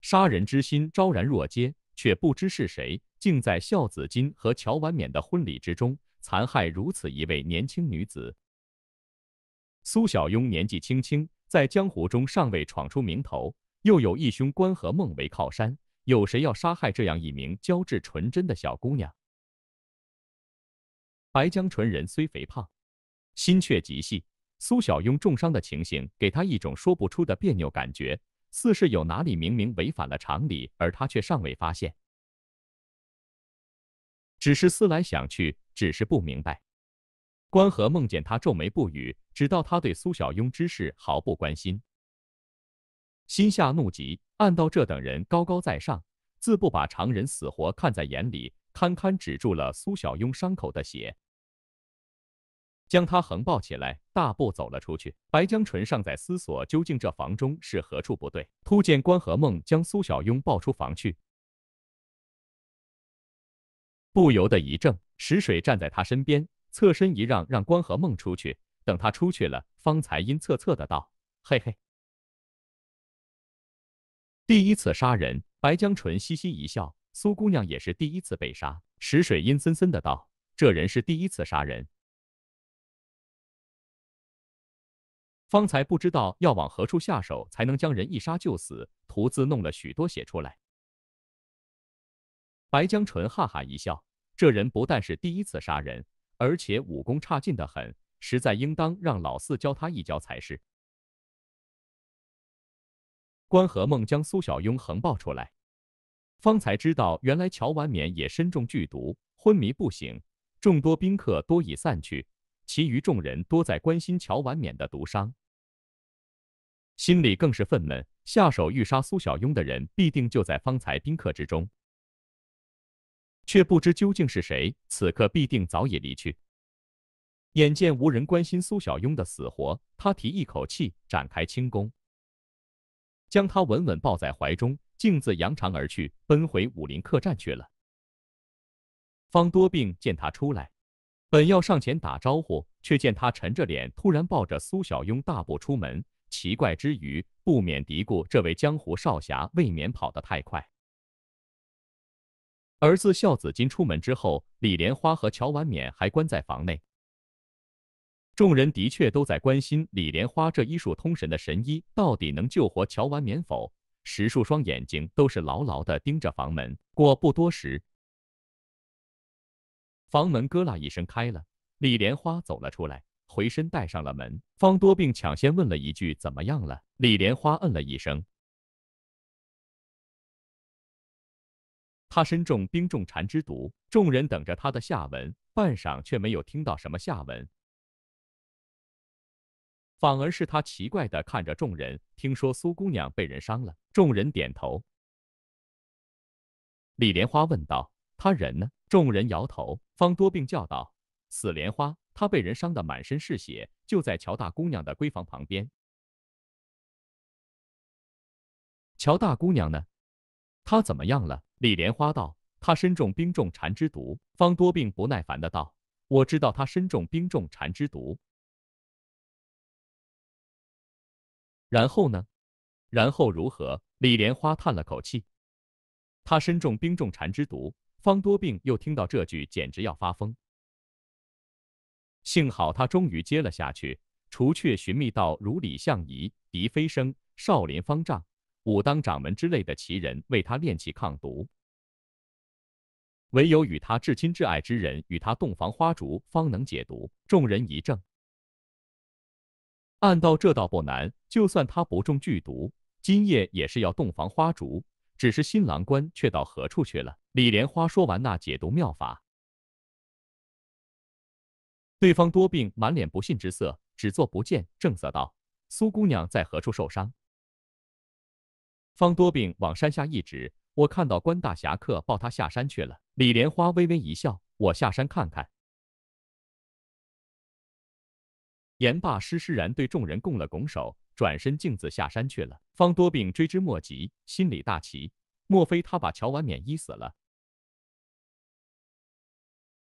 杀人之心昭然若揭，却不知是谁竟在孝子金和乔婉娩的婚礼之中残害如此一位年轻女子。苏小慵年纪轻轻，在江湖中尚未闯出名头，又有义兄关和梦为靠山，有谁要杀害这样一名娇质纯真的小姑娘？白江淳人虽肥胖，心却极细。苏小庸重伤的情形，给他一种说不出的别扭感觉，似是有哪里明明违反了常理，而他却尚未发现。只是思来想去，只是不明白。关河梦见他皱眉不语，直道他对苏小庸之事毫不关心，心下怒极，暗道这等人高高在上，自不把常人死活看在眼里，堪堪止住了苏小庸伤口的血。将他横抱起来，大步走了出去。白江淳尚在思索究竟这房中是何处不对，突见关河梦将苏小拥抱出房去，不由得一怔。石水站在他身边，侧身一让，让关河梦出去。等他出去了，方才阴恻恻的道：“嘿嘿，第一次杀人。”白江淳嘻嘻一笑。苏姑娘也是第一次被杀。石水阴森森的道：“这人是第一次杀人。”方才不知道要往何处下手，才能将人一杀就死，徒自弄了许多血出来。白江淳哈哈一笑，这人不但是第一次杀人，而且武功差劲的很，实在应当让老四教他一教才是。关河梦将苏小庸横抱出来，方才知道原来乔婉娩也身中剧毒，昏迷不醒，众多宾客多已散去。其余众人多在关心乔婉娩的毒伤，心里更是愤懑。下手欲杀苏小庸的人必定就在方才宾客之中，却不知究竟是谁。此刻必定早已离去。眼见无人关心苏小庸的死活，他提一口气，展开轻功，将他稳稳抱在怀中，径自扬长而去，奔回武林客栈去了。方多病见他出来。本要上前打招呼，却见他沉着脸，突然抱着苏小慵大步出门。奇怪之余，不免嘀咕：“这位江湖少侠未免跑得太快。”儿子孝子金出门之后，李莲花和乔婉娩还关在房内。众人的确都在关心李莲花这医术通神的神医，到底能救活乔婉娩否？十数双眼睛都是牢牢地盯着房门。过不多时。房门咯啦一声开了，李莲花走了出来，回身带上了门。方多病抢先问了一句：“怎么样了？”李莲花嗯了一声。
他身中冰重缠之毒，众人等着他的下文，半晌却没有听到什么下文，
反而是他奇怪的看着众人。听说苏姑娘被人伤了，众人点头。李莲花问道。他人呢？众人摇头。方多病叫道：“死莲花，他被人伤得满身是血，就在乔大姑娘的闺房旁边。”乔大姑娘呢？她怎么样了？李莲花道：“她身中冰重蝉之毒。”方多病不耐烦的道：“我知道她身中冰重蝉之毒。”
然后呢？然后如何？李莲花叹了口气：“她身中冰重蝉之毒。”方多病
又听到这句，简直要发疯。幸好他终于接了下去，除却寻觅到如李相夷、狄飞升、少林方丈、武当掌门之类的奇人为他炼气抗毒，唯有与他至亲至爱之人与他洞房花烛，方能解毒。众人一怔，暗道这倒不难，就算他不中剧毒，今夜也是要洞房花烛。只是新郎官却到何处去了？李莲花说完那解毒
妙法，对方多病满脸不信之色，只作不见，正色道：“苏姑娘在何处受伤？”
方多病往山下一指：“我看到关大侠客抱他下山去了。”李莲花微微一笑：“我下山看看。”言罢，施施然对众人拱了拱手，转身径自下山去了。方多病追之莫及，心里大奇：莫非他把乔婉娩医死了？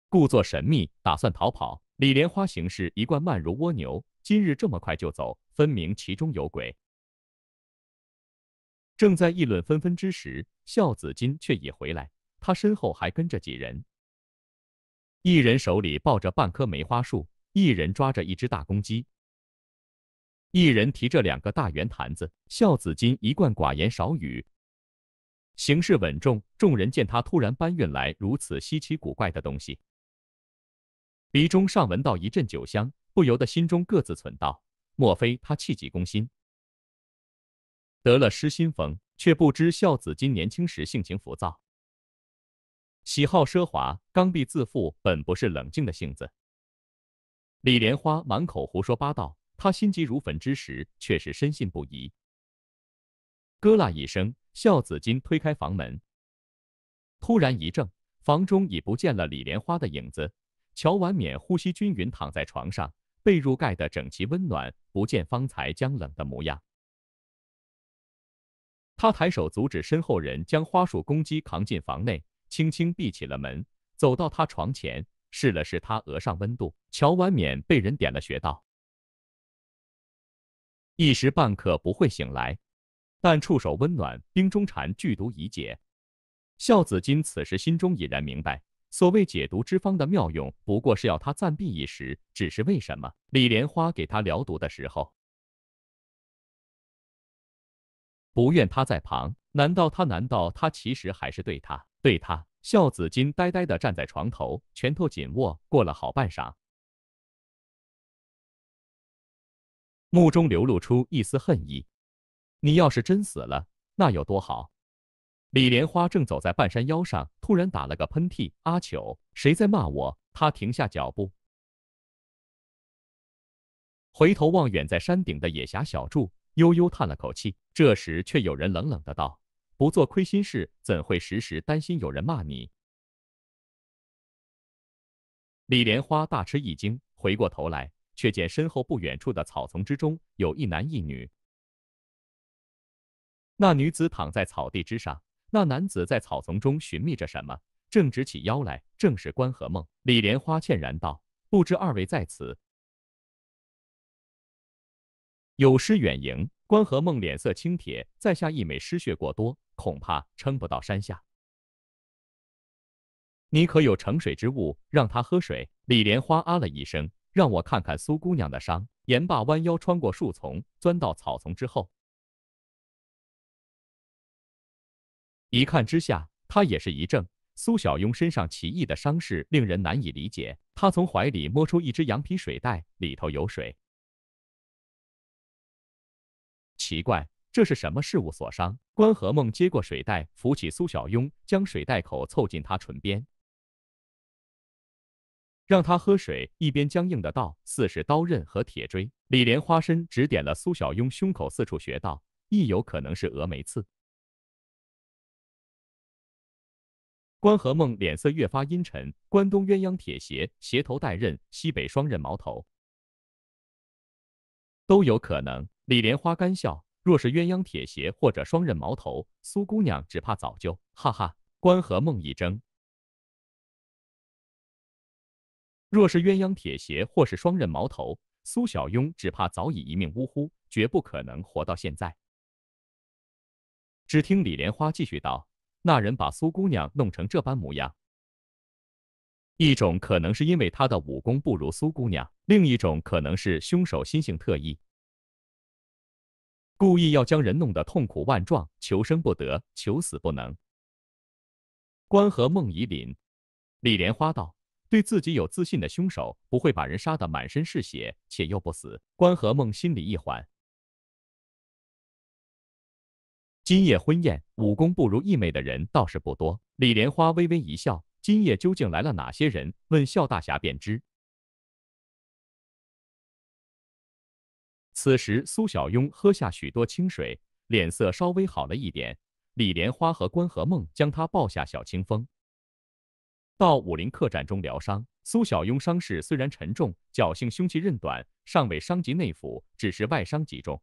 故作神秘，打算逃跑。李莲花行事一贯慢如蜗牛，今日这么快就走，分明其中有鬼。正在议论纷纷之时，孝子金却已回来，他身后还跟着几人。一人手里抱着半棵梅花树，一人抓着一只大公鸡，一人提着两个大圆坛子。孝子金一贯寡言少语，行事稳重。众人见他突然搬运来如此稀奇古怪的东西。鼻中尚闻到一阵酒香，不由得心中各自存道：“莫非他气急攻心，得了失心疯？却不知孝子金年轻时性情浮躁，喜好奢华，刚愎自负，本不是冷静的性子。”李莲花满口胡说八道，他心急如焚之时，却是深信不疑。咯啦一声，孝子金推开房门，突然一怔，房中已不见了李莲花的影子。乔婉娩呼吸均匀，躺在床上，被褥盖得整齐温暖，不见方才僵冷的模样。他抬手阻止身后人将花束公鸡扛进房内，轻轻闭起了门，走到他床前，试了试他额上温度。乔婉娩被人点了穴道，一时半刻不会醒来，但触手温暖，冰中禅剧毒已解。孝子金此时心中已然明白。所谓解毒之方的妙用，不过是要他暂避一时，只是为什么？李莲花给他疗毒的时候，不愿他在旁。难道他？难道他其实还是对他？对他？孝子金呆呆
的站在床头，拳头紧握，过了好半晌，目中流露出一丝恨意。你要是真死了，
那有多好？李莲花正走在半山腰上，突然打了个喷嚏。阿九，谁在骂我？他停下脚步，回头望远在山顶的野侠小筑，悠悠叹了口气。这时，却有人冷冷的道：“不做亏心事，怎会时时担心有人骂你？”李莲花大吃一惊，回过头来，却见身后不远处的草丛之中有一男一女。那女子躺在草地之上。那男子在草丛中寻觅着什么，正直起腰来，正是关河梦。李莲花歉然道：“不知二位在此，
有失远迎。”关河梦脸色青铁，在下一枚失血过多，恐怕撑不到山下。你
可有盛水之物，让她喝水？李莲花啊了一声，让我看看苏姑娘的伤。言罢，弯腰穿过树丛，钻到草丛之后。一看之下，他也是一怔。苏小庸身上奇异的伤势令人难以理解。他从怀里摸出一只羊皮水袋，里头有水。奇怪，这是什么事物所伤？关河梦接过水袋，扶起苏小庸，将水袋口凑近他唇边，让他喝水。一边僵硬的道：“似是刀刃和铁锥。”李莲花身指点了苏小庸胸口四处穴道，亦有可能是峨眉
刺。关河梦脸色越发阴沉，关东鸳鸯铁鞋，鞋头带刃，西北双刃矛头，
都有可能。李莲花干笑，若是鸳鸯铁鞋或者双刃矛头，苏姑娘只怕早就……哈哈！关河梦一怔，若是鸳鸯铁鞋或是双刃矛头，苏小慵只怕早已一命呜呼，绝不可能活到现在。只听李莲花继续道。那人把苏姑娘弄成这般模样，一种可能是因为他的武功不如苏姑娘，另一种可能是凶手心性特异，故意要将人弄得痛苦万状，求生不得，求死不能。关和梦遗凛，李莲花道：“对自己有自信的凶手，不会把人杀得满身是血，且又不死。”关和梦心里一缓。今夜婚宴，武功不如义妹的人倒是不多。李莲花微微一笑：“今夜究
竟来了哪些人？问笑大侠便知。”此时，苏小庸喝下许多清水，脸色稍微好
了一点。李莲花和关和梦将他抱下小清风，到武林客栈中疗伤。苏小庸伤势虽然沉重，侥幸凶器刃短，尚未伤及内腑，只是外伤极重。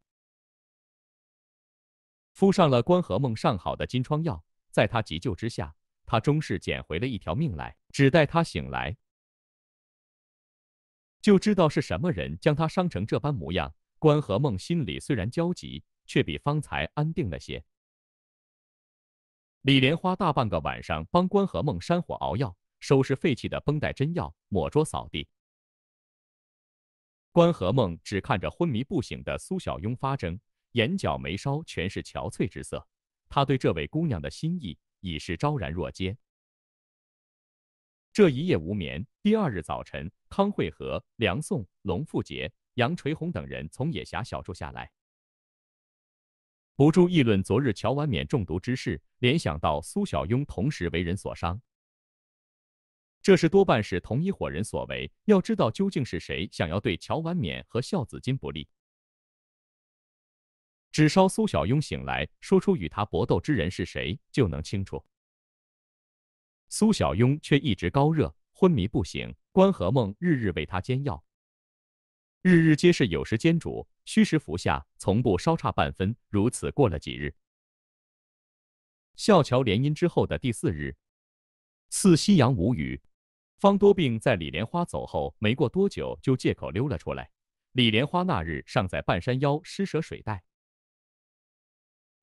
敷上了关河梦上好的金疮药，在他急救之下，他终是捡回了一条命来。只待他醒来，就知道是什么人将他伤成这般模样。关河梦心里虽然焦急，却比方才安定了些。
李莲花大半个晚上帮关河梦山火熬药，收拾废弃的绷带针药，抹桌扫地。关河
梦只看着昏迷不醒的苏小庸发怔。眼角眉梢全是憔悴之色，他对这位姑娘的心意已是昭然若揭。这一夜无眠，第二日早晨，康惠和梁颂、龙富杰、杨垂红等人从野峡小住下来，不住议论昨日乔婉娩中毒之事，联想到苏小庸同时为人所伤，这事多半是同一伙人所为。要知道究竟是谁想要对乔婉娩和孝子金不利？只稍苏小慵醒来，说出与他搏斗之人是谁，就能清楚。苏小慵却一直高热昏迷不醒，关和梦日日为他煎药，日日皆是有时煎煮，虚实服下，从不稍差半分。如此过了几日，孝桥联姻之后的第四日，似夕阳无雨。方多病在李莲花走后没过多久就借口溜了出来。李莲花那日尚在半山腰施舍水袋。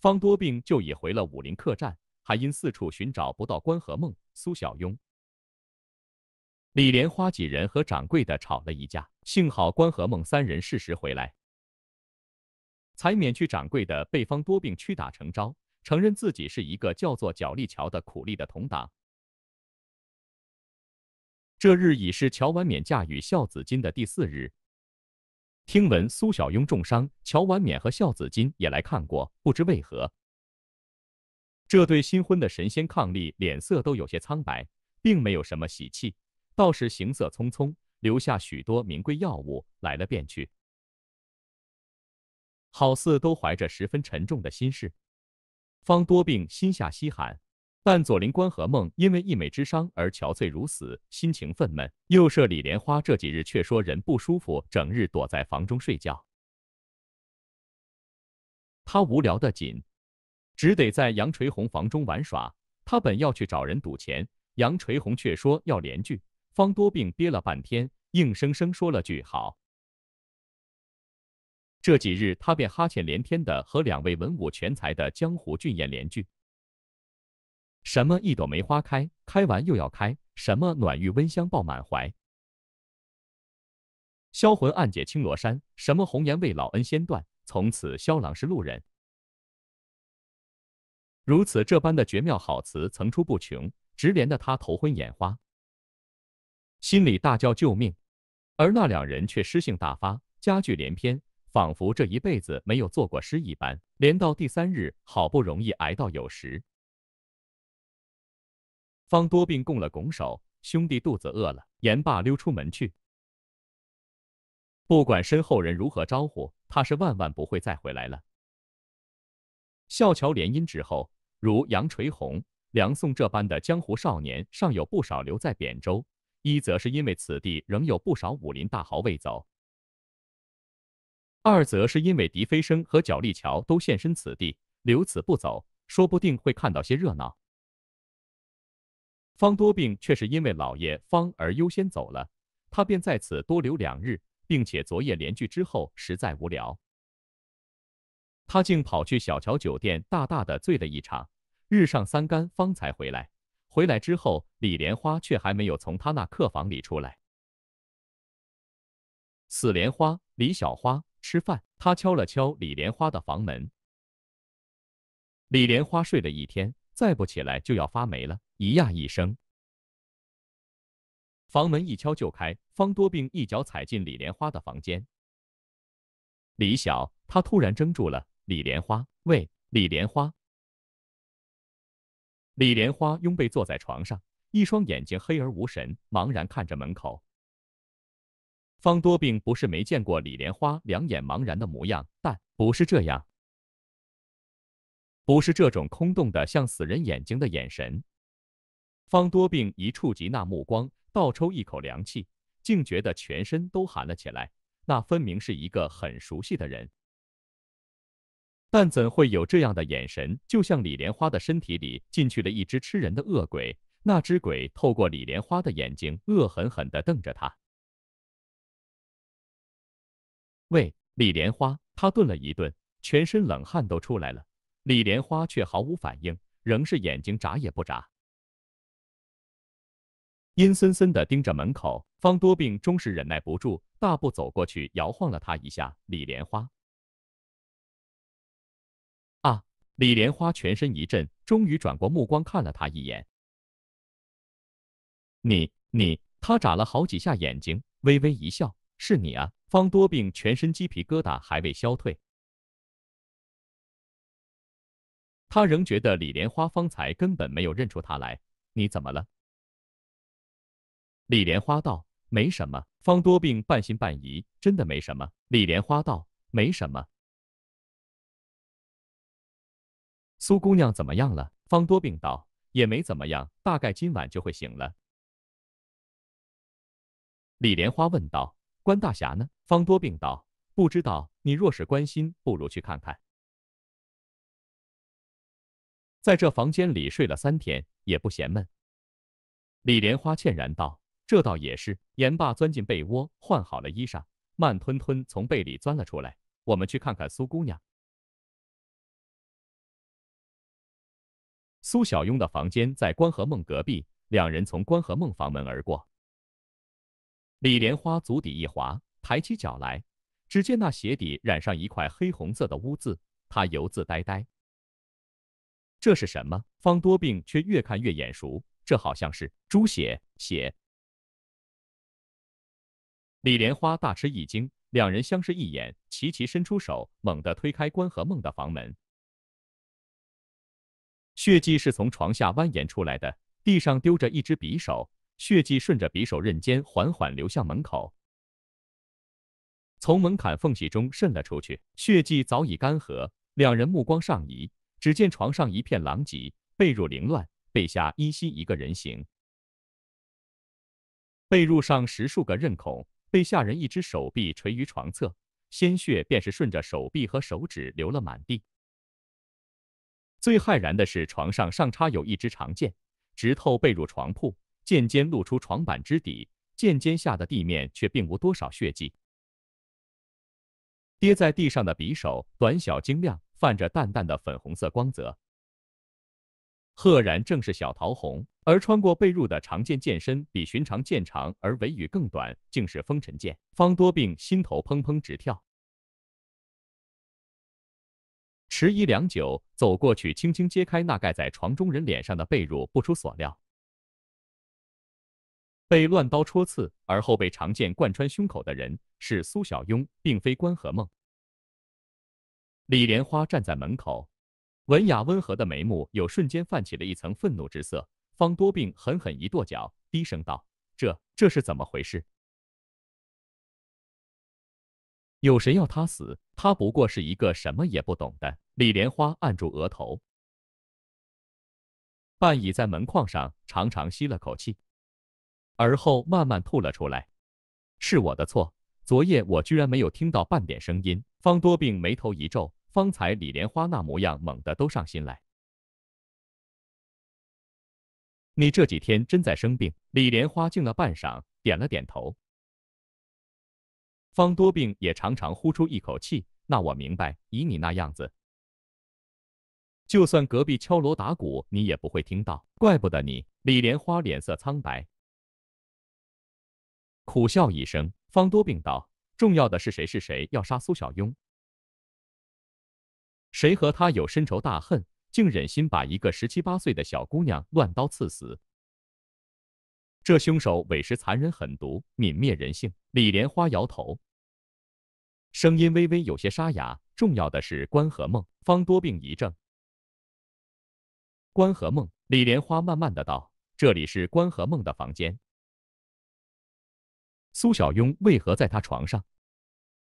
方多病就已回了武林客栈，还因四处寻找不到关和梦、苏小庸。李莲花几人和掌柜的吵了一架，幸好关和梦三人适时回来，才免去掌柜的被方多病屈打成招，承认自己是一个叫做脚力桥的苦力的同党。这日已是乔婉娩嫁与孝子金的第四日。听闻苏小庸重伤，乔婉娩和孝子金也来看过，不知为何，这对新婚的神仙伉俪脸色都有些苍白，并没有什么喜气，倒是行色匆匆，留下许多名贵药物，来了便去，好似都怀着十分沉重的心事。方多病心下稀罕。但左邻关和梦因为一美之伤而憔悴如死，心情愤懑。右舍李莲花这几日却说人不舒服，整日躲在房中睡觉。他无聊得紧，只得在杨垂虹房中玩耍。他本要去找人赌钱，杨垂虹却说要联句。方多病憋了半天，硬生生说了句好。这几日他便哈欠连天的和两位文武全才的江湖俊彦联句。什么一朵梅花开，开完又要开；什
么暖玉温香抱满怀，销魂暗解青罗衫。什么红颜为老恩先断，从此萧郎是路人。
如此这般的绝妙好词层出不穷，直连的他头昏眼花，心里大叫救命。而那两人却诗兴大发，佳句连篇，仿佛这一辈子没有做过诗一般。连到第三日，好不容易挨到酉时。方多病拱了拱手，兄弟肚子饿了，言罢溜出门去。不管身后人如何招呼，他是万万不会再回来了。孝桥联姻之后，如杨垂虹、梁宋这般的江湖少年尚有不少留在扁州，一则是因为此地仍有不少武林大豪未走，二则是因为狄飞升和角力桥都现身此地，留此不走，说不定会看到些热闹。方多病却是因为老爷方而优先走了，他便在此多留两日，并且昨夜连聚之后实在无聊，他竟跑去小桥酒店大大的醉了一场，日上三竿方才回来。回来之后，李莲花却还没
有从他那客房里出来。死莲花，李小花，吃饭。他敲了敲李莲花的房门。李
莲花睡了一天，再不起来就要发霉了。咿呀一声，房门一敲就开，方多病一脚踩进李莲花的房间。李小，他突然怔住了。李莲花，喂，李莲花。李莲花拥被坐在床上，一双眼睛黑而无神，茫然看着门口。方多病不是没见过李莲花两眼茫然的模样，但不是这样，不是这种空洞的像死人眼睛的眼神。方多病一触及那目光，倒抽一口凉气，竟觉得全身都寒了起来。那分明是一个很熟悉的人，但怎会有这样的眼神？就像李莲花的身体里进去了一只吃人的恶鬼，那只鬼透过李莲花的眼睛，恶狠狠地瞪着他。喂，李莲花！他顿了一顿，全身冷汗都出来了。李莲花却毫无反应，仍是眼睛眨也不眨。阴森森的盯着门口，方多病终是忍耐不住，大步走过去，摇晃了他一
下。李莲花，啊！李莲花全身一震，终于转过目光看了他一眼。你……
你……他眨了好几下眼睛，微微一笑：“是你啊！”方多病全身
鸡皮疙瘩还未消退，他仍觉得李莲花方才根本没有认出他来。你怎么了？李莲花道：“没什么。”方多病半信半疑：“真的没什么？”李莲花道：“没什么。”苏
姑娘怎么样了？方多病道：“也没怎么样，大概今晚就会醒了。”
李莲花问道：“关大侠呢？”方多病道：“不知道。你若是关心，不如去看看。”在这房间里睡了三天，也不嫌闷。李莲花歉
然道。这倒也是。严爸钻进被窝，换好了衣裳，慢吞吞从被
里钻了出来。我们去看看苏姑娘。苏小慵的房间在关和梦隔壁，两人从关和梦房
门而过。李莲花足底一滑，抬起脚来，只见那鞋底染上一块黑红色的污渍。她犹自呆呆，这是什么？方多病却越看越眼熟，这好像是猪血，血。李莲花大吃一惊，两人相视一眼，齐齐伸出手，猛地推开关和梦的房门。血迹是从床下蜿蜒出来的，地上丢着一只匕首，血迹顺着匕首刃尖缓缓流向门口，从门槛缝隙中渗了出去。血迹早已干涸，两人目光上移，只见床上一片狼藉，被褥凌乱，被下依稀一个人形，被褥上十数个刃孔。被下人一只手臂垂于床侧，鲜血便是顺着手臂和手指流了满地。最骇然的是，床上上插有一支长剑，直透被褥床铺，剑尖露出床板之底，剑尖下的地面却并无多少血迹。跌在地上的匕首短小精亮，泛着淡淡的粉红色光泽。赫然正是小桃红，而穿过被褥的长剑剑身比寻常剑长，而尾羽更短，竟是风尘剑。方多病心头怦怦直跳，
迟疑良久，走过去轻轻揭开那盖在床中人脸上的被褥，不出所料，
被乱刀戳刺，而后被长剑贯穿胸口的人是苏小慵，并非关和梦。李莲花站在门口。文雅温和的眉目有瞬间泛起了一层愤怒之色，方多病狠狠一跺脚，低声道：“这这是怎么回事？有谁要他死？他不过是一个什么也不懂的。”李莲花按住额头，半倚在门框上，长长吸了口气，而后慢慢吐了出来：“是我的错，昨夜我居然没有听到半点声音。”方多病眉头一皱。方才李莲花那模样，猛地都上心来。
你这几天真在生病。李莲花静了半晌，点了点头。方多病也长长
呼出一口气。那我明白，以你那样子，就算隔壁敲锣打鼓，你也不会听到。怪不得你。李莲花脸色苍白，苦笑一声。方多病道：“重要的是谁是谁要杀苏小慵。”谁和他有深仇大恨，竟忍心把一个十七八岁的小姑娘乱刀刺死？这凶手委实残忍狠毒，泯灭人性。李莲花摇头，声音微微有些沙哑。重要的是关和梦。方多病一症。
关和梦。李莲花慢慢的道：“这里是关和梦的房间。苏小庸为何在他床上？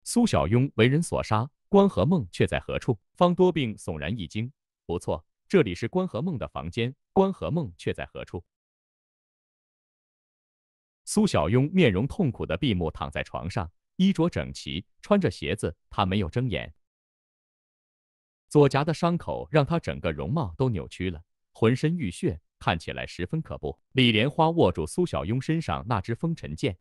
苏小
庸为人所杀。”关河梦却在何处？方多病悚然一惊。不错，这里是关河梦的房间。关河梦却在何处？苏小慵面容痛苦的闭目躺在床上，衣着整齐，穿着鞋子，他没有睁眼。左颊的伤口让他整个容貌都扭曲了，浑身浴血，看起来十分可怖。李莲花握住苏小慵身
上那只风尘剑。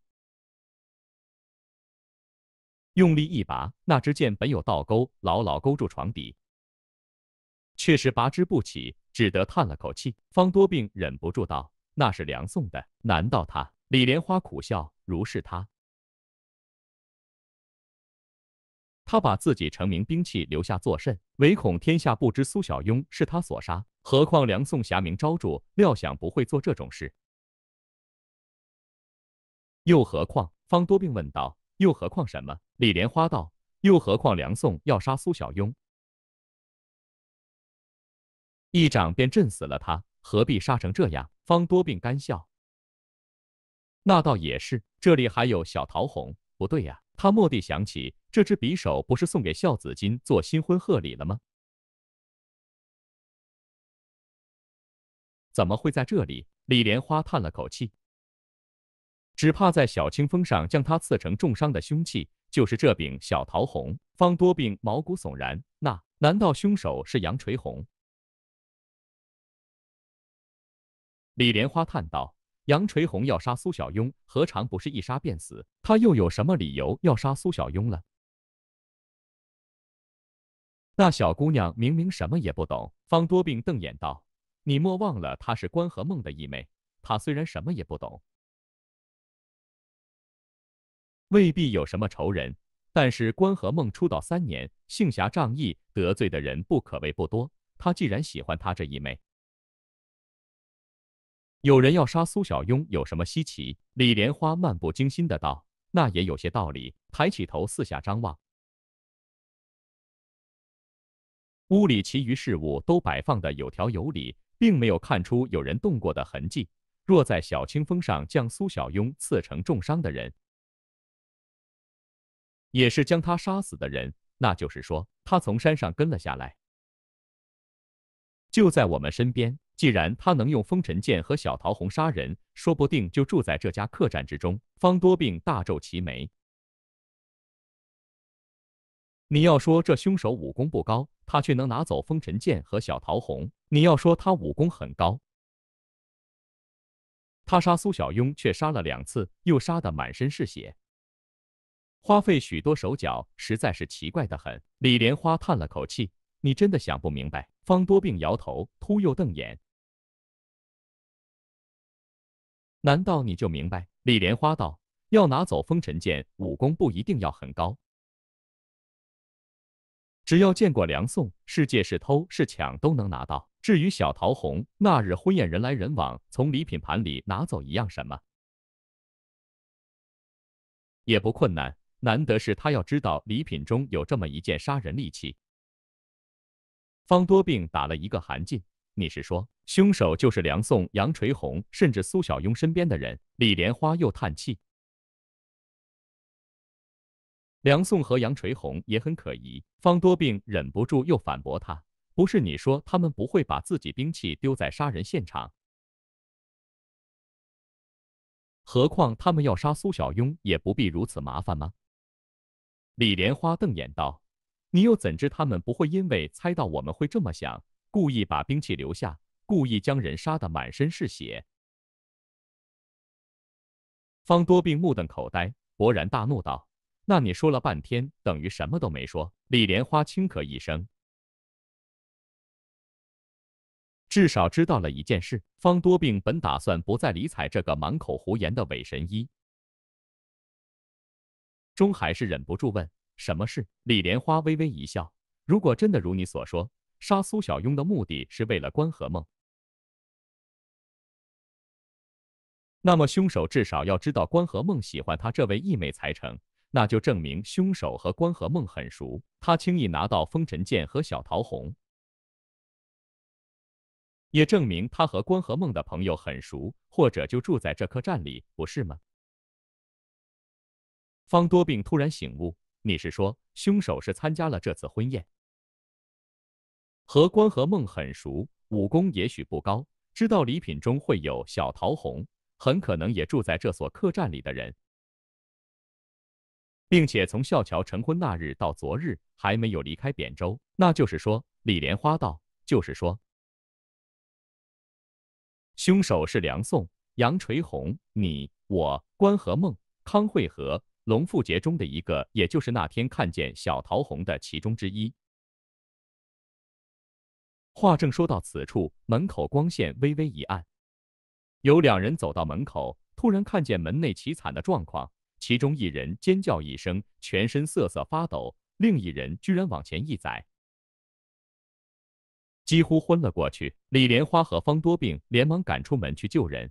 用力一拔，那支箭本有倒钩，牢牢勾住床底，却是拔之不
起，只得叹了口气。方多病忍不住道：“那是梁宋的，难道他？”李莲花苦笑：“如是他，他把自己成名兵器留下作甚？唯恐天下不知苏小慵是他所杀。何况梁宋侠名昭著，料想不会做这种事。
又何况？”方多病问道：“又何况什么？”李莲花道：“又何况梁宋要杀苏小庸，一掌便震死了他，何必杀成这样？”方多病干笑：“
那倒也是，这里还有小桃红，不对呀。”他蓦地想起，这支匕
首不是送给孝子金做新婚贺礼了吗？怎么会在这里？李莲花叹了口气，
只怕在小青峰上将他刺成重伤的凶器。就是这柄小桃红，方多病毛骨悚然。那难道凶手是杨垂红？李莲花叹道：“杨垂红要杀苏小慵，何尝不是一杀便死？他又有什么理由要杀苏小慵了？”那小姑娘明明什么也不懂，方多病瞪眼道：“你莫忘了，她是关和梦的义妹。她虽然什么也不懂。”未必有什么仇人，但是关河梦出道三年，性侠仗义，得罪的人不可谓不多。他既然喜欢他这一妹，有人要杀苏小庸有什么稀奇？李莲花漫不经心的道：“那也有些道理。”抬起头四下张望，屋里其余事物都摆放的有条有理，并没有看出有人动过的痕迹。若在小青风上将苏小
庸刺成重伤的人。也是将他杀死的人，那就是说，他从山上跟了下来，就在
我们身边。既然他能用风尘剑和小桃红杀人，说不定就住在这家客栈之中。方多病大皱其眉。你要说这凶手武功不高，他却能拿走风尘剑和小桃红；你要说他武功很高，他杀苏小慵却杀了两次，又杀得满身是血。花费许多手脚，实在是奇怪的很。李莲花叹了口气：“你真的想不明白？”方多病摇头，
突又瞪眼：“难道你就明白？”李莲花道：“要拿走风尘剑，武功不一定要很高，
只要见过梁宋，世界是偷是抢都能拿到。至于小桃红，那日婚宴人来人往，从礼品盘里拿走一样什么，也不困难。”难得是他要知道礼品中有这么一件杀人利器。方多病打了一个寒噤。你是说凶手就是梁宋、杨垂红，甚至苏小庸身边的人？李莲花又叹气。梁宋和杨垂红也很可疑。方多病忍不住又反驳他：“不是你说他们不会把自
己兵器丢在杀人现场？何况他们要杀苏小庸，也不必如此麻烦吗？”李莲花瞪
眼道：“你又怎知他们不会因为猜到我们会这么想，故意把兵器留下，故意将人杀得满身是血？”方多病目瞪口呆，勃然大怒道：“那你说了半天，等于什么都没说！”李莲花轻咳一声，至少知道了一件事。方多病本打算不再理睬这个满口胡言的伪神医。终还是忍不住问：“什么事？”李莲花微微一笑：“如果真的如你所说，杀苏小慵的目的是为了关和梦，那么凶手至少要知道关和梦喜欢他这位义妹才成。那就证明凶手和关和梦很熟。他轻易拿到风尘剑和小桃红，也证明他和关和梦的朋友很熟，或者就住在这客栈里，不是
吗？”方多病突然醒悟：“你是说，凶手是参加了这次婚宴，和关和梦很熟，武
功也许不高，知道礼品中会有小桃红，很可能也住在这所客栈里的人，并且从孝桥成婚那日到昨日还没有离开扁州。那就是说，李莲花道，就是说，凶手是梁宋、杨垂虹、你、我、关和梦、康惠和。”龙富杰中的一个，也就是那天看见小桃红的其中之一。话正说到此处，门口光线微微一暗，有两人走到门口，突然看见门内凄惨的状况，其中一人尖叫一声，全身瑟瑟发抖；另一人居然往前一栽，几乎昏了过去。李莲花和方多病连忙赶出门去救人。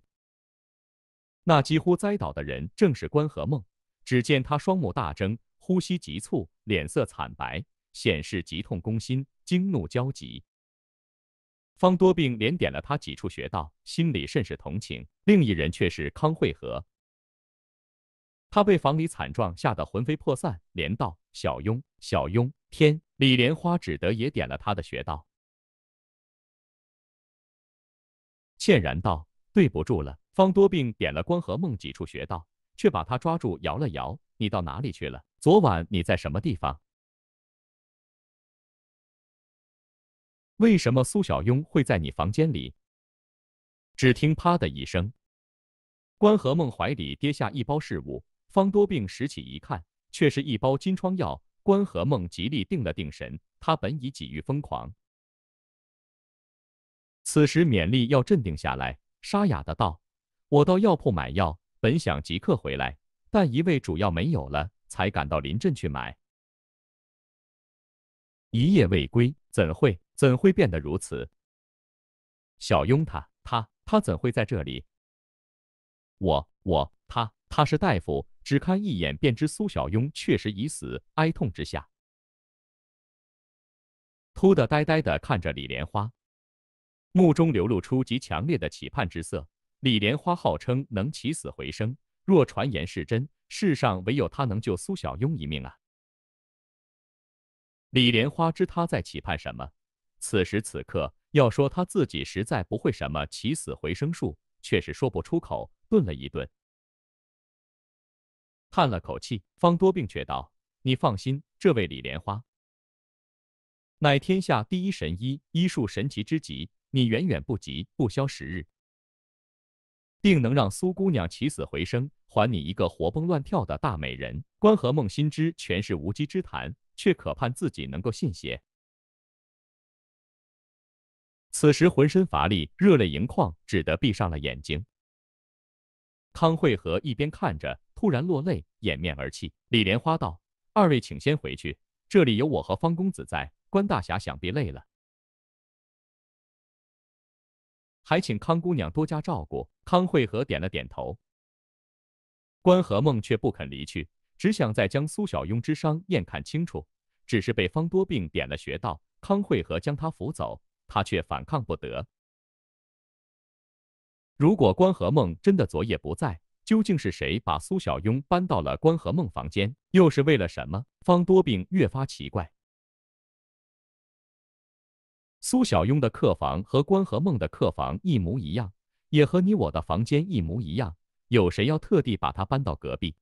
那几乎栽倒的人正是关和梦。只见他双目大睁，呼吸急促，脸色惨白，显示急痛攻心，惊怒焦急。方多病连点了他几处穴道，心里甚是同情。另一人却是康惠和，他被房里惨状吓得魂飞魄散，连道：“小庸，小庸！”天李莲花只得也点了他的穴道，歉然道：“对不住了。”方多病点了关和梦几处穴道。却把他抓住，摇了摇。你到哪里去了？昨晚你在什么地方？
为什么苏小庸会在你房间里？只听啪的一声，关河梦怀里
跌下一包事物。方多病拾起一看，却是一包金疮药。关河梦极力定了定神，他本已几欲疯狂，此时勉力要镇定下来，沙哑的道：“我到药铺买药。”本想即刻回来，但一味主要没有了，才赶到临镇去买。
一夜未归，怎会怎会变得如此？小庸他他他怎会在这里？我我
他他是大夫，只看一眼便知苏小庸确实已死。哀痛之下，突的呆呆的看着李莲花，目中流露出极强烈的期盼之色。李莲花号称能起死回生，若传言是真，世上唯有他能救苏小慵一命啊！李莲花知他在期盼什么，此时此刻要说他自己实在不会什么起死回生术，却是说不出口。顿了一顿，叹了口气，方多病却道：“你放心，这位李莲花，乃天下第一神医，医术神奇之极，你远远不及，不消时日。”定能让苏姑娘起死回生，还你一个活蹦乱跳的大美人。关和梦心知全是无稽之谈，却
渴盼自己能够信邪。此时浑身乏力，热泪盈眶，只得闭上了眼睛。康惠和
一边看着，突然落泪，掩面而泣。李莲花道：“二位请先回去，这里有我和方公子在。关大侠想必累了。”还请康姑娘多加照顾。康惠和点了点头，关和梦却不肯离去，只想再将苏小庸之伤验看清楚。只是被方多病点了穴道，康惠和将他扶走，他却反抗不得。如果关和梦真的昨夜不在，究竟是谁把苏小庸搬到了关和梦房间，又是为了什么？方多病越发奇怪。苏小慵的客房和关和梦的客房一模一样，也和你我的房间一模一样。有谁要特地
把它搬到隔壁？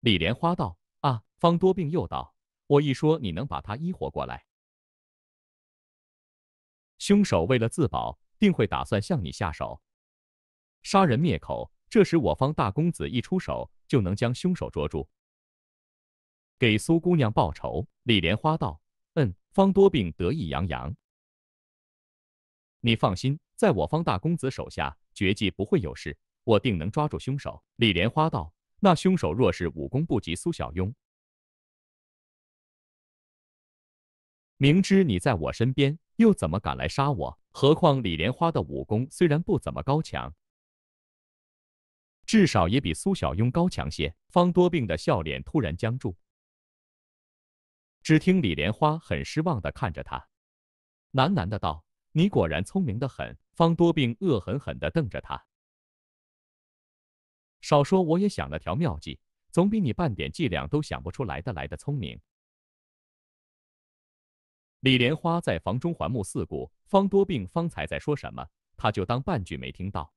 李莲花道：“啊！”方多病又道：“我一说你能把他医活过来。
凶手为了自保，定会打算向你下手，杀人灭口。这时我方大公子一出手，就能将凶手捉住，给苏姑娘报仇。”李莲花道。方多病得意洋洋：“你放心，在我方大公子手下，绝技不会有事，我定能抓住凶手。”李莲花道：“那凶手若是武功不及苏小庸，
明知你在我身边，又怎么敢来杀我？何况李莲花的武功虽然不怎么高强，
至少也比苏小庸高强些。”方多病的笑脸突然僵住。只听李莲花很失望地看着他，喃喃的道：“你果然聪明的很。”方多病恶狠狠地瞪着他：“少说，我也想了条妙计，总比你半点伎俩都想不出来的来的聪明。”李莲花在房中环目四顾，方多病方才在说什么，他就当半句没听到。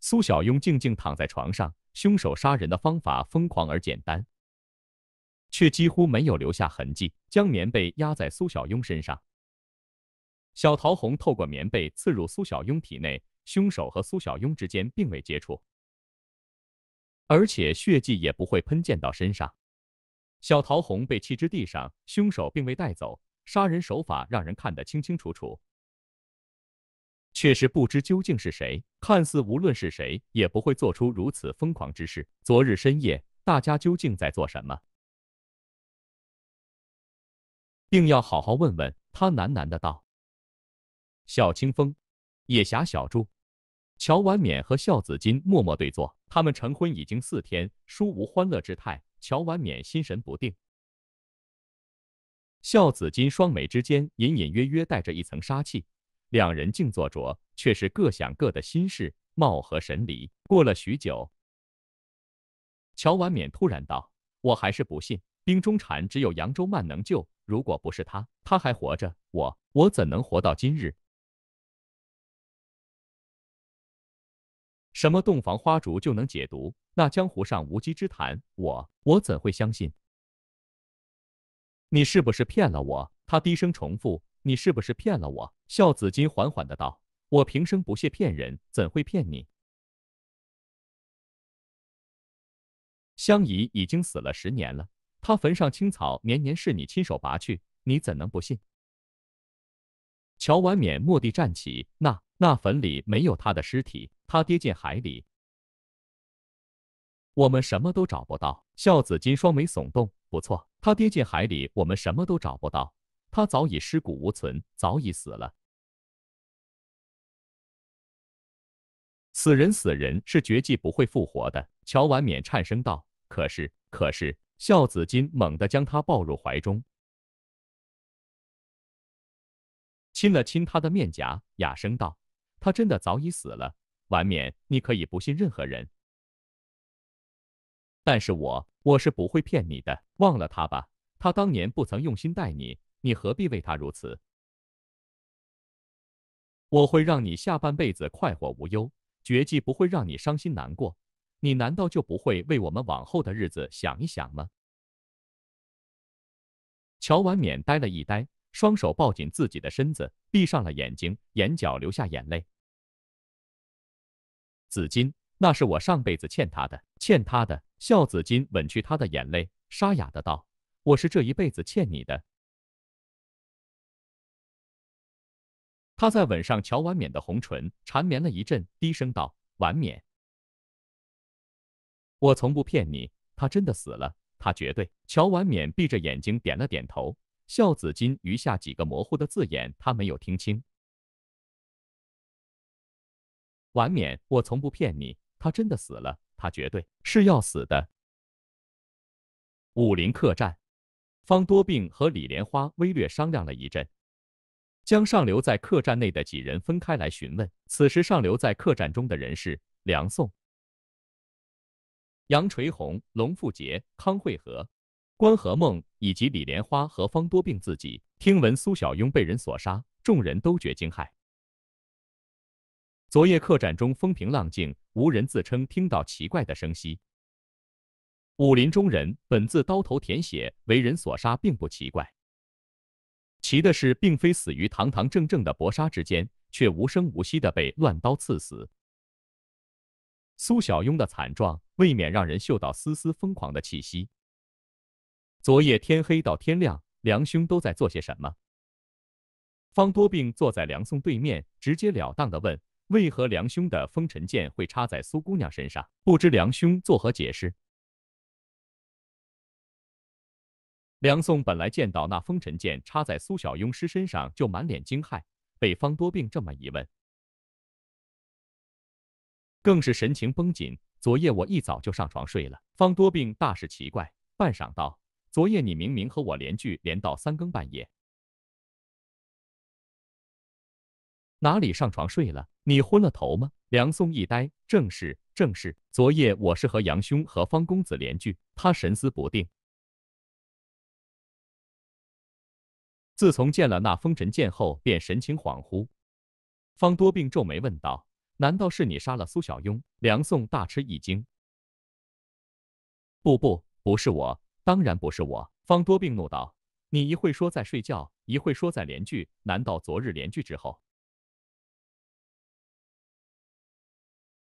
苏小慵静静躺在床上，凶手杀人的方法疯狂而简单。却几乎没有留下痕迹，将棉被压在苏小庸身上。小桃红透过棉被刺入苏小庸体内，凶手和苏小庸之间并未接触，而且血迹也不会喷溅到身上。小桃红被弃之地上，凶手并未带走，杀人手法让人看得清清楚楚，却是不知究竟是谁。看似无论是谁，也不会做出如此疯狂之事。昨日深夜，大家究竟在做什
么？定要好好问问他，喃喃的道：“小清风、野侠、小筑，乔婉娩
和孝子金默默对坐，他们成婚已经四天，殊无欢乐之态。乔婉娩心神不定，孝子金双眉之间隐隐约约带着一层杀气。两人静坐着，却是各想各的心事，貌合神离。过了许久，乔婉娩突然道：‘我还是不信，冰中禅只有扬州慢能救。’”如果不是他，他还活着，我
我怎能活到今日？什么洞房花烛就能解毒？那江湖上无稽之谈，我我怎会
相信？你是不是骗了我？他低声重复：“你是不是骗了我？”孝子金缓缓的道：“我平生不屑骗人，怎会骗你？”
香姨已经死了十年了。他坟上青草年年是你亲手拔去，你怎能不信？
乔婉娩蓦地站起，那那坟里没有他的尸体，他跌进海里，我们什么都找不到。孝子金双眉
耸动，不错，他跌进海里，我们什么都找不到，他早已尸骨无存，早已死了。死人死人是绝迹不会复活的。乔婉娩颤声道：“可是，可是。”
孝子金猛地将他抱入怀中，亲了亲他的面颊，哑声道：“他真的早已死了。晚冕，你可以不信任何人，但是我，我是不会骗你的。忘了他吧，他当年不曾用心待你，你何必为他如此？我会让你下半辈子快活无忧，绝技不会让你伤心难过。”你难道就不会为我们往后的日子想一想吗？
乔婉勉呆了一呆，双手抱紧自己的身子，闭上了眼睛，眼角流下眼泪。
紫金，那是我上辈子欠他的，欠他的。笑紫金吻去他的眼泪，
沙哑的道：“我是这一辈子欠你的。”他在吻上乔婉勉的红唇，缠绵了一阵，低声道：“
婉勉。”我从不骗你，他真的死了，他绝对。乔婉娩闭着眼睛点了点头，孝子金余下几个模糊的字眼，
他没有听清。婉娩，我从不骗你，他真的死了，他绝对是要死的。
武林客栈，方多病和李莲花微略商量了一阵，将上留在客栈内的几人分开来询问。此时上留在客栈中的人是梁宋。杨垂虹、龙富杰、康惠和、关和梦以及李莲花和方多病自己听闻苏小慵被人所杀，众人都觉惊骇。昨夜客栈中风平浪静，无人自称听到奇怪的声息。武林中人本自刀头舔血，为人所杀并不奇怪。奇的是，并非死于堂堂正正的搏杀之间，却无声无息的被乱刀刺死。苏小慵的惨状。未免让人嗅到丝丝疯狂的气息。昨夜天黑到天亮，梁兄都在做些什么？方多病坐在梁宋对面，直截了当的问：“为何梁兄的风尘剑会插在苏姑娘身上？不知梁兄作何解释？”
梁宋本来见到那风尘剑插在苏小庸尸身上就满脸惊骇，被方多病这么一问，
更是神情绷紧。昨夜我一早就上床睡了。方多病大是奇怪，半晌道：“昨夜你明明和我连句连到三更半夜，哪里上床睡了？你昏了头吗？”梁松一呆：“正是，正是。昨夜我是和杨兄和方公子连句，他神思不定。
自从见了那风神剑后，便神情恍惚。”方多病皱眉问道。难道是你杀了苏小
庸？梁宋大吃一惊。不不，不是我，当然不是我。方多病怒道：“你一会说在睡觉，一会说在连句，难
道昨日连句之后，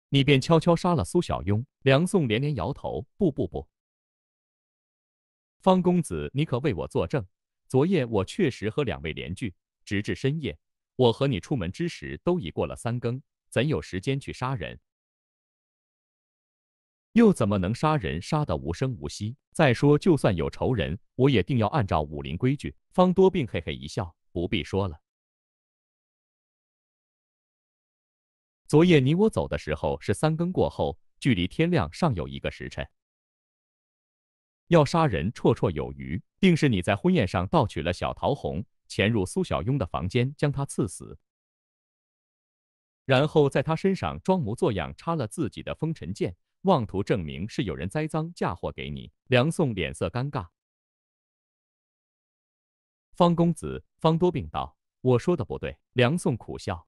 你便悄悄杀了苏小庸？”梁宋连连摇头：“不不不，
方公子，你可为我作证，昨夜我确实和两位连句，直至深夜。我和你出门之时，都已过了三更。”怎有时间去杀人？又怎么能杀人杀得无声无息？再说，就算有仇人，我也定要按照武林规矩。方多病嘿嘿一笑，不必说了。
昨夜你我走的时候是三更过后，距离天亮尚有一个时辰，要杀
人绰绰有余。定是你在婚宴上盗取了小桃红，潜入苏小慵的房间，将他刺死。然后在他身上装模作样插了自己的风尘剑，妄图证明是有人栽赃嫁祸给你。梁宋脸色尴
尬。方公子，方多病道：“我说的不对。”梁宋苦笑，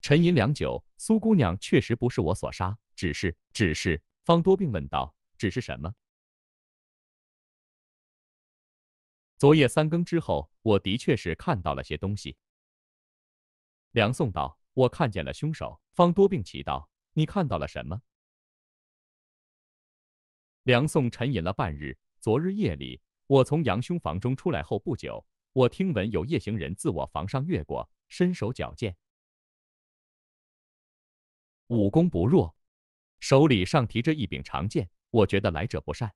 沉吟良久。苏
姑娘确实不是我所杀，只是……只是……方多病问道：“只是什么？”
昨夜三更之后，我的确是看到了些东西。梁宋道：“我看见了凶手。”方多
病奇道：“你看到了什么？”梁宋沉吟了半日：“昨日夜里，我从杨兄房中出来后不久，我听闻有夜行人自我房上越过，身手矫健，武功不弱，手里上提着一柄长剑。我觉得来者不善，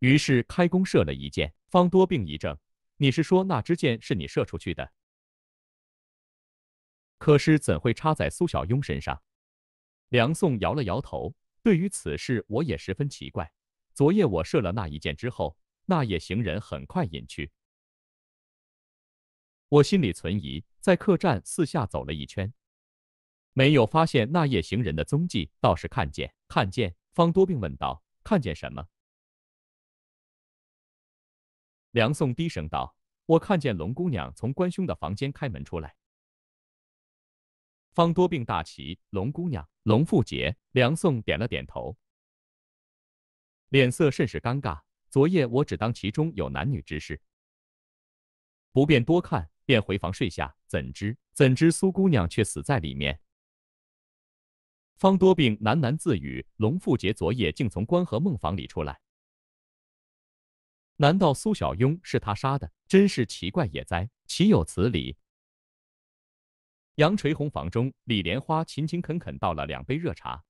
于是开弓射了一箭。”方多病一怔：“你是说那支箭是你射出去的？”可是怎会插在苏小庸身上？梁宋摇了摇头。对于此事，我也十分奇怪。昨夜我射了那一箭之后，那夜行人很快隐去。我心里存疑，在客栈四下走了一圈，没有发现那夜行人的踪迹，倒是看见看见方多病问道：“看见什
么？”梁宋低声道：“我看见龙姑娘从关兄的房间开门出来。”方多病大
奇，龙姑娘、龙富杰、梁宋点了点头，脸色甚是尴尬。昨夜我只当其中有男女之事，不便多看，便回房睡下。怎知怎知苏姑娘却死在里面？方多病喃喃自语：“龙富杰昨夜竟从关河梦房里出来，难道苏小慵是他杀的？真是奇怪也哉，岂有此理！”杨垂虹房中，李莲花勤勤恳恳倒了两杯热茶，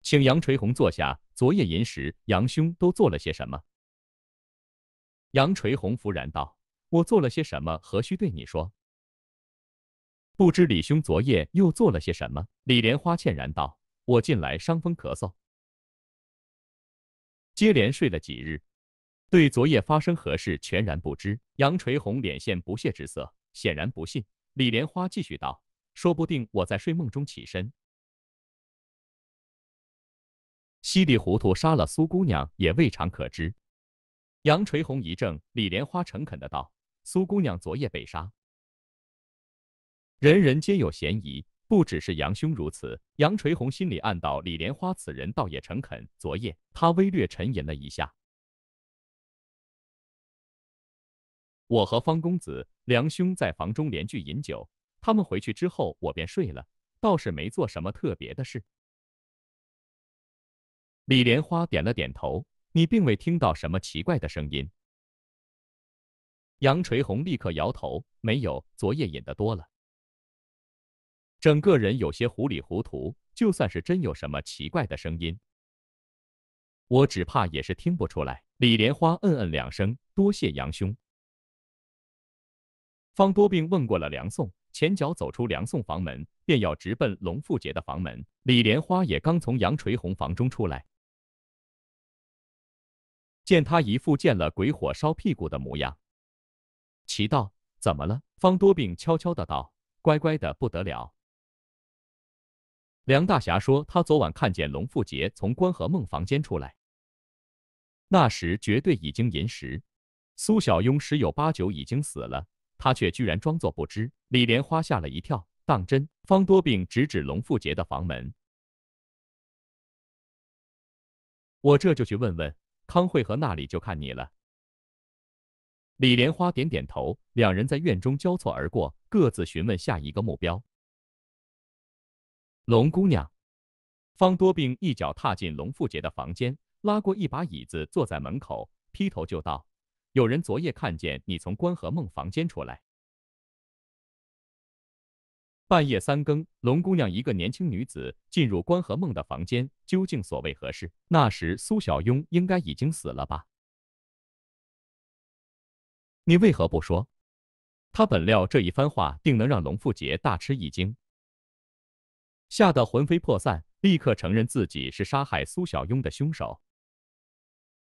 请杨垂虹坐下。昨夜饮时，杨兄都做了些什么？杨垂虹忽然道：“我做了些什么，何须对你说？不知李兄昨夜又做了些什么？”李莲花歉然道：“我近来伤风咳嗽，接连睡了几日，对昨夜发生何事全然不知。”杨垂虹脸现不屑之色，显然不信。李莲花继续道：“说不定我在睡梦中起身，稀里糊涂杀了苏姑娘，也未尝可知。”杨垂虹一怔，李莲花诚恳的道：“苏姑娘昨夜被杀，人人皆有嫌疑，不只是杨兄如此。”杨垂虹心里暗道：“李莲花此人倒也诚恳。”昨夜，他微略沉吟了一下：“我和方公子。”梁兄在房中连续饮酒，他们回去之后，我便睡了，
倒是没做什么特别的事。李莲花点了点头，你并未听到什么奇怪的声音。杨垂
红立刻摇头，没有，昨夜饮的多了，整个人有些糊里糊涂。就算是真有什么奇怪的声音，我只怕也是听不出来。李莲花嗯嗯两声，多谢杨兄。方多病问过了梁宋，前脚走出梁宋房门，便要直奔龙富杰的房门。李莲花也刚从杨垂虹房中出来，见他一副见了鬼火烧屁股的模样，奇道：“怎么了？”方多病悄悄的道：“乖乖的不得了。”梁大侠说：“他昨晚看见龙富杰从关和梦房间出来，那时绝对已经寅时，苏小慵十有八九已经死了。”他却居然装作不知，李莲花吓了一跳。当真？方多病直
指龙富杰的房门，我这就去问问康惠和那里，就看你了。李莲花点点
头，两人在院中交错而过，各自询问下一个目标。龙姑娘，方多病一脚踏进龙富杰的房间，拉过一把椅子坐在门口，劈头就道。有人昨夜看见你从关河梦房间出来。半夜三更，龙姑娘一个年轻女子进入关河梦的房间，究竟所为何事？那时苏小
庸应该已经死了吧？你为何不说？他本料这一番话定能让龙富杰大吃一惊，
吓得魂飞魄散，立刻承认自己是杀害苏小庸的凶手。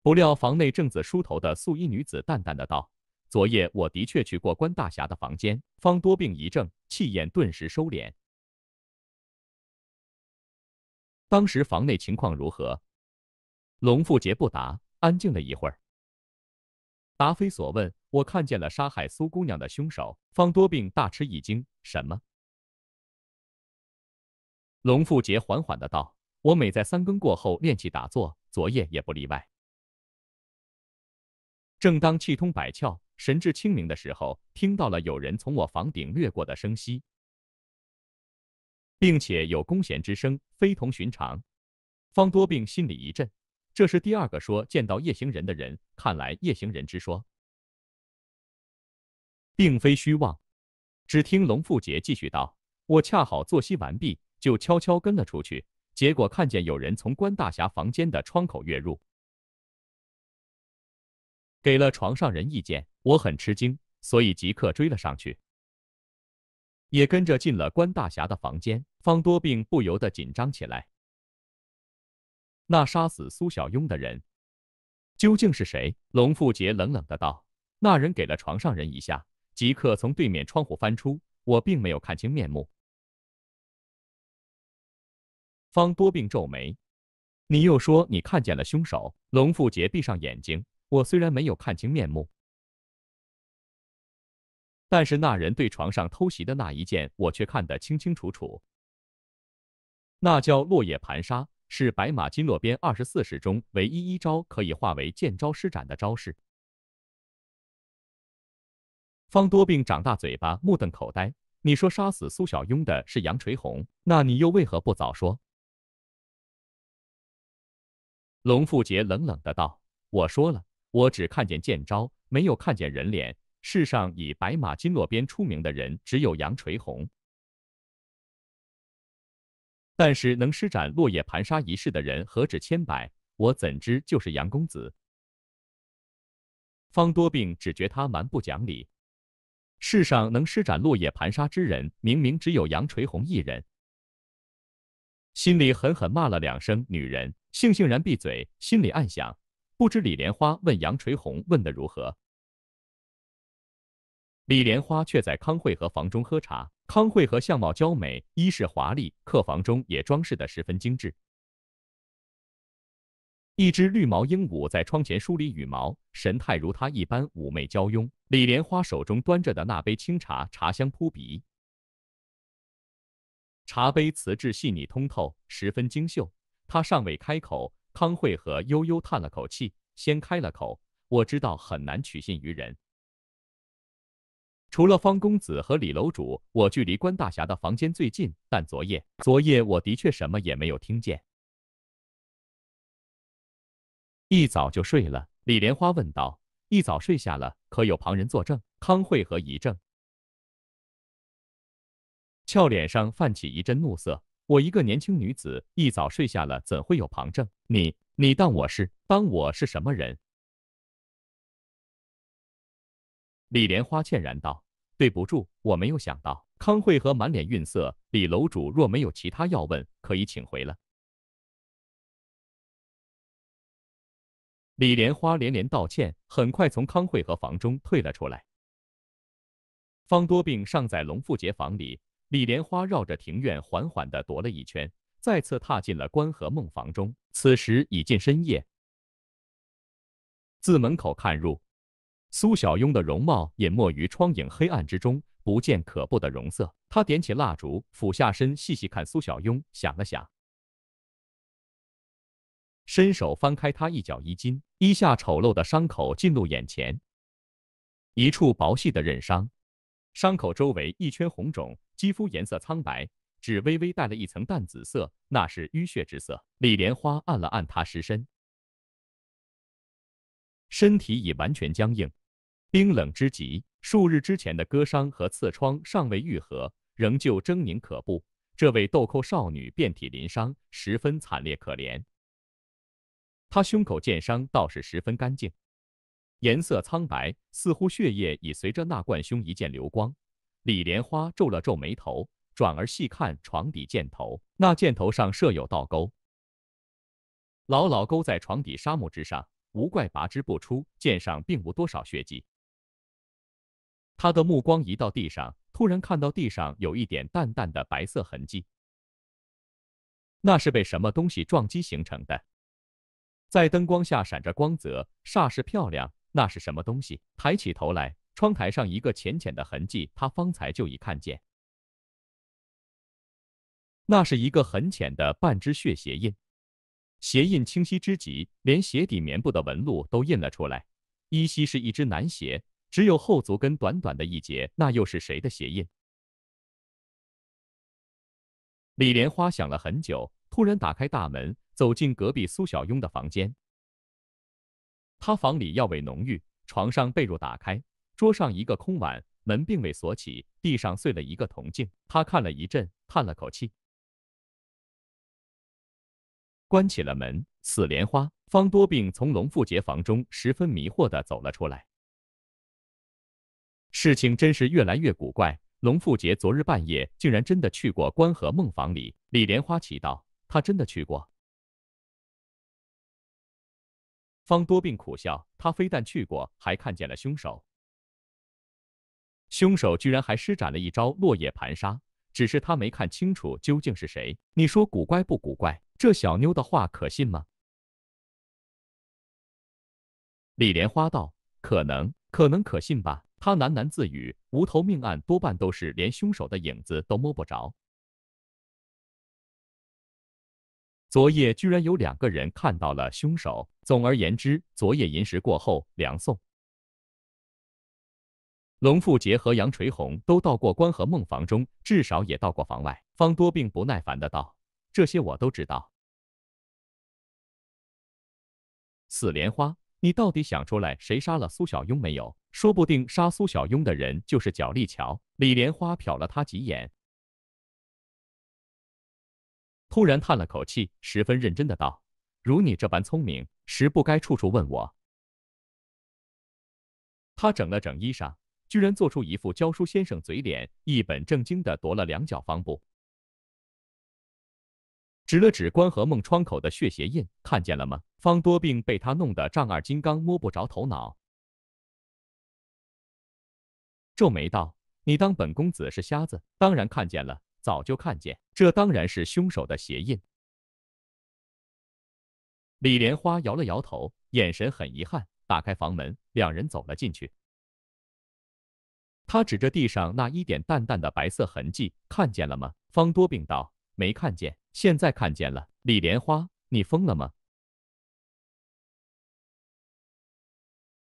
不料房内正自梳头的素衣女子淡淡的道：“昨夜我的确去过关大侠的房间。”方多病一怔，气焰顿时收敛。
当时房内情况如何？龙富杰不答，安静了一会儿，答非所问：“我看见了杀害
苏姑娘的凶手。”方多病大吃一惊：“什么？”龙富杰缓缓的道：“我每在三更过后练气打坐，昨夜也
不例外。”正当气通百窍、神志清明的时候，听到了有人从我房顶掠过的声息，
并且有弓弦之声，非同寻常。方多病心里一震，这是第二个说见到夜行人的人，看来夜行人之说并非虚妄。只听龙富杰继续道：“我恰好作息完毕，就悄悄跟了出去，结果看见有人从关大侠房间的窗口跃入。”给了床上人意见，我很吃惊，所以即刻追了上去，也跟着进了关大侠的房间。方多病不由得紧张起来。那杀死苏小慵的人究竟是谁？龙富杰冷冷的道：“那人给了床上人一下，即刻从对面窗户翻出，我并没有看清面目。”
方多病皱眉：“你又说你看见了凶手？”龙富杰闭上眼睛。我虽然没有看清面目，
但是那人对床上偷袭的那一剑，我却看得清清楚楚。那叫落叶盘沙，是白马金络鞭二十四式中唯一一招可以化为剑招施展的招式。方多病长大嘴巴，目瞪口呆。你说杀死苏小慵的是杨垂红，那你又为何不早说？龙富杰冷冷的道：“我说了。”我只看见剑招，没有看见人脸。世上以白马金络边出名的人，只有杨垂红。但是能施展落叶盘沙一式的人，何止千百？我怎知就是杨公子？方多病只觉他蛮不讲理。世上能施展落叶盘沙之人，明明只有杨垂红一人。心里狠狠骂了两声女人，悻悻然闭嘴，心里暗想。不知李莲花问杨垂虹问的如何？李莲花却在康惠和房中喝茶。康惠和相貌娇美，衣饰华丽，客房中也装饰的十分精致。一只绿毛鹦鹉在窗前梳理羽毛，神态如她一般妩媚娇慵。李莲花手中端着的那杯清茶，茶香扑鼻，茶杯瓷质细腻通透，十分精秀。他尚未开口。康慧和悠悠叹了口气，先开了口：“我知道很难取信于人，除了方公子和李楼主，我距离关大侠的房间最近。但昨夜，昨夜我的确什么也没有听见，一早就睡了。”李莲花问道：“一早睡下了，可有旁人作证？”康慧和一怔，俏脸上泛起一阵怒色。我一个年轻女子，一早睡下了，怎会有旁证？你你当我是当我是什么人？李莲花歉然道：“对不住，我没有想到。”康惠和满脸愠色。李楼主若没
有其他要问，可以请回了。李莲花连连道歉，很快从康惠和房中退了出来。
方多病尚在龙富杰房里。李莲花绕着庭院缓缓地踱了一圈，再次踏进了关河梦房中。此时已近深夜，自门口看入，苏小慵的容貌隐没于窗影黑暗之中，不见可怖的容色。他点起蜡烛，俯下身细细看苏小慵，想了想，伸手翻开他一角衣襟，衣下丑陋的伤口进入眼前，一处薄细的刃伤。伤口周围一圈红肿，肌肤颜色苍白，只微微带了一层淡紫色，那是淤血之色。李莲花按了按他尸身，身体已完全僵硬，冰冷之极。数日之前的割伤和刺疮尚未愈合，仍旧狰狞可怖。这位豆蔻少女遍体鳞伤，十分惨烈可怜。她胸口剑伤倒是十分干净。颜色苍白，似乎血液已随着那罐胸一剑流光。李莲花皱了皱眉头，转而细看床底箭头。那箭头上设有倒钩，牢牢勾在床底沙木之上，无怪拔之不出。箭上并无多少血迹。他的目光移到地上，突然看到地上有一点淡淡的白色痕迹，那是被什么东西撞击形成的，在灯光下闪着光泽，煞是漂亮。那是什么东西？抬起头来，窗台上一个浅浅的痕迹，他方才就已看见。那是一个很浅的半只血鞋印，鞋印清晰之极，连鞋底棉布的纹路都印了出来，依稀是一只男鞋，只有后足跟短短的一截。那又是谁的鞋印？李莲花想了很久，突然打开大门，走进隔壁苏小庸的房间。他房里药味浓郁，床上被褥打开，桌上一个空碗，门并未锁起，地上碎了一个铜镜。他看了一阵，叹了口气，
关起了门。死莲花方多病从龙富杰房中十分迷惑的走了出来。
事情真是越来越古怪。龙富杰昨日半夜竟然真的去过关河梦房里。
李莲花祈祷，他真的去过？”方多病苦笑，他非但去过，还看见了凶手。
凶手居然还施展了一招落叶盘杀，只是他没看清楚究竟是谁。你说古怪不古怪？这小妞的话可信吗？李莲花道：“可能，可能可信吧。”他喃喃自语：“无头命案多半都是连凶手的影子都摸不着。”
昨夜居然有两个人看到了凶手。总而言之，昨夜寅时过后，梁宋、龙
富杰和杨垂红都到过关和孟房中，至少也到过房外。方多病不耐烦的道：“这些我都知道。”死莲花，你到底想出来谁杀了苏小慵没有？说不定杀苏小慵的人就是脚力桥。李莲花瞟了他几眼。突然叹了口气，十分认真的道：“如你这般聪明，实不该处处问我。”他整了整衣裳，居然做出一副教书先生嘴脸，一本正经的踱了两脚方步，
指了指关和梦窗口的血鞋印，看见了吗？方多病被他弄得丈二金刚摸不着头脑，
皱眉道：“你当本公子是瞎子？当然看见了。”早就看见，这当然
是凶手的鞋印。李莲花摇了摇头，眼神很遗憾，打开房门，两人走了进去。
他指着地上那一点淡淡的白色痕迹，看见了吗？方多病道：“没
看见，现在看见了。”李莲花，你疯了吗？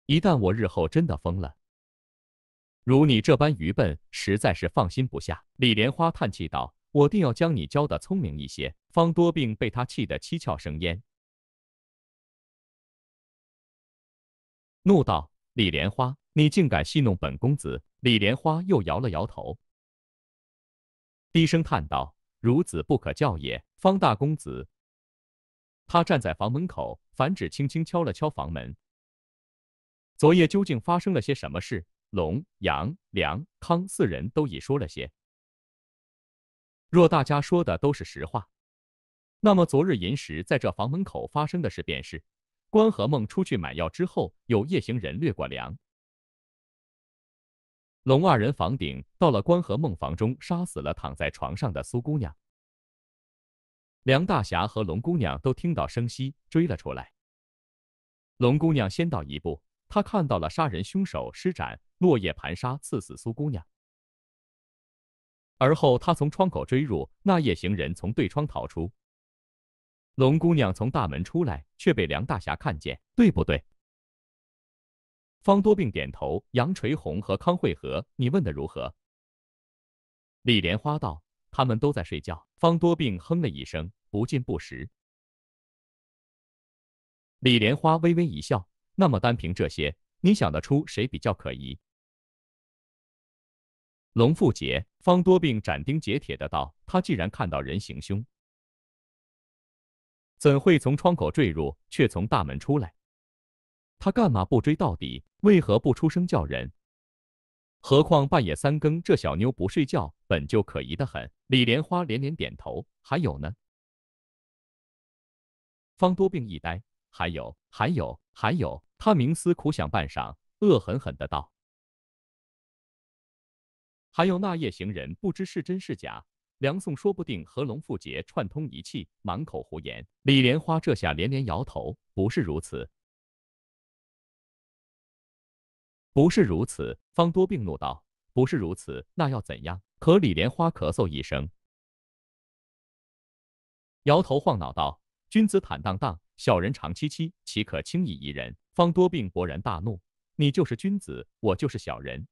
一旦我日后真的疯了。
如你这般愚笨，实在是放心不下。”李莲花叹气道，“我定要将你教的聪明一些。”方多病被他气得七窍生烟，
怒道：“李莲花，你竟敢戏弄本公子！”李莲花又摇了摇头，低声叹道：“孺子
不可教也。”方大公子，他站在房门口，反指轻轻敲了敲房门。昨夜究竟发生了些什么事？龙、杨、梁、康四人都已说了些。若大家说的都是实话，那么昨日寅时在这房门口发生的事，便是关和梦出去买药之后，有夜行人掠过梁、龙二人房顶，到了关和梦房中，杀死了躺在床上的苏姑娘。梁大侠和龙姑娘都听到声息，追了出来。龙姑娘先到一步。他看到了杀人凶手施展落叶盘杀刺死苏姑娘，而后他从窗口追入，那夜行人从对窗逃出，龙姑娘从大门出来，却被梁大侠看见，对不对？方多病点头。杨垂红和康惠
和，你问的如何？李莲花道：“他们都在睡觉。”方多病哼了一声：“不进不食。”李莲
花微微一笑。那么单凭这些，你想得出谁比较可疑？龙富杰、方多病斩钉截铁的道：“他既然看到人行凶，怎会从窗口坠入，却从大门出来？他干嘛不追到底？为何不出声叫人？何况半夜三更，这小妞不睡觉，本就可疑的很。”李莲花连连点头：“
还有呢？”方多病一呆：“还有。”还有，还有，他冥思苦想半晌，恶狠狠的道：“
还有那夜行人，不知是真是假。梁宋说不定和龙富杰串通一气，满口胡言。”李莲花这下连连摇头：“不是如此，
不是如此。”方多病怒道：“不是如此，那要怎样？”可李莲花咳嗽一声，
摇头晃脑道：“君子坦荡荡。”小人长戚戚，岂可轻易疑人？方多病勃然大怒：“你就是君子，我就是小人。”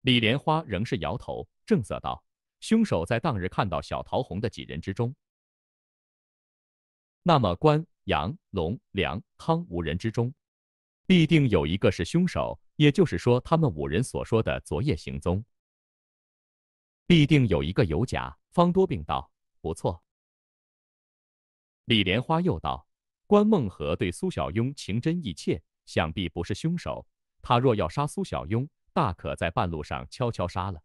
李莲花仍是摇头，正色道：“凶手在当日看到小桃红的几人之中，
那么关、杨、龙、梁、汤五人之中，必定有一个是凶手。也就是说，他们五人所说的昨夜行踪，必定有一个有假。”方多病道：“不错。”李莲花又道：“关梦荷对苏小慵情真意切，想必不是凶手。他若要杀苏小慵，大可在半路上悄悄杀了，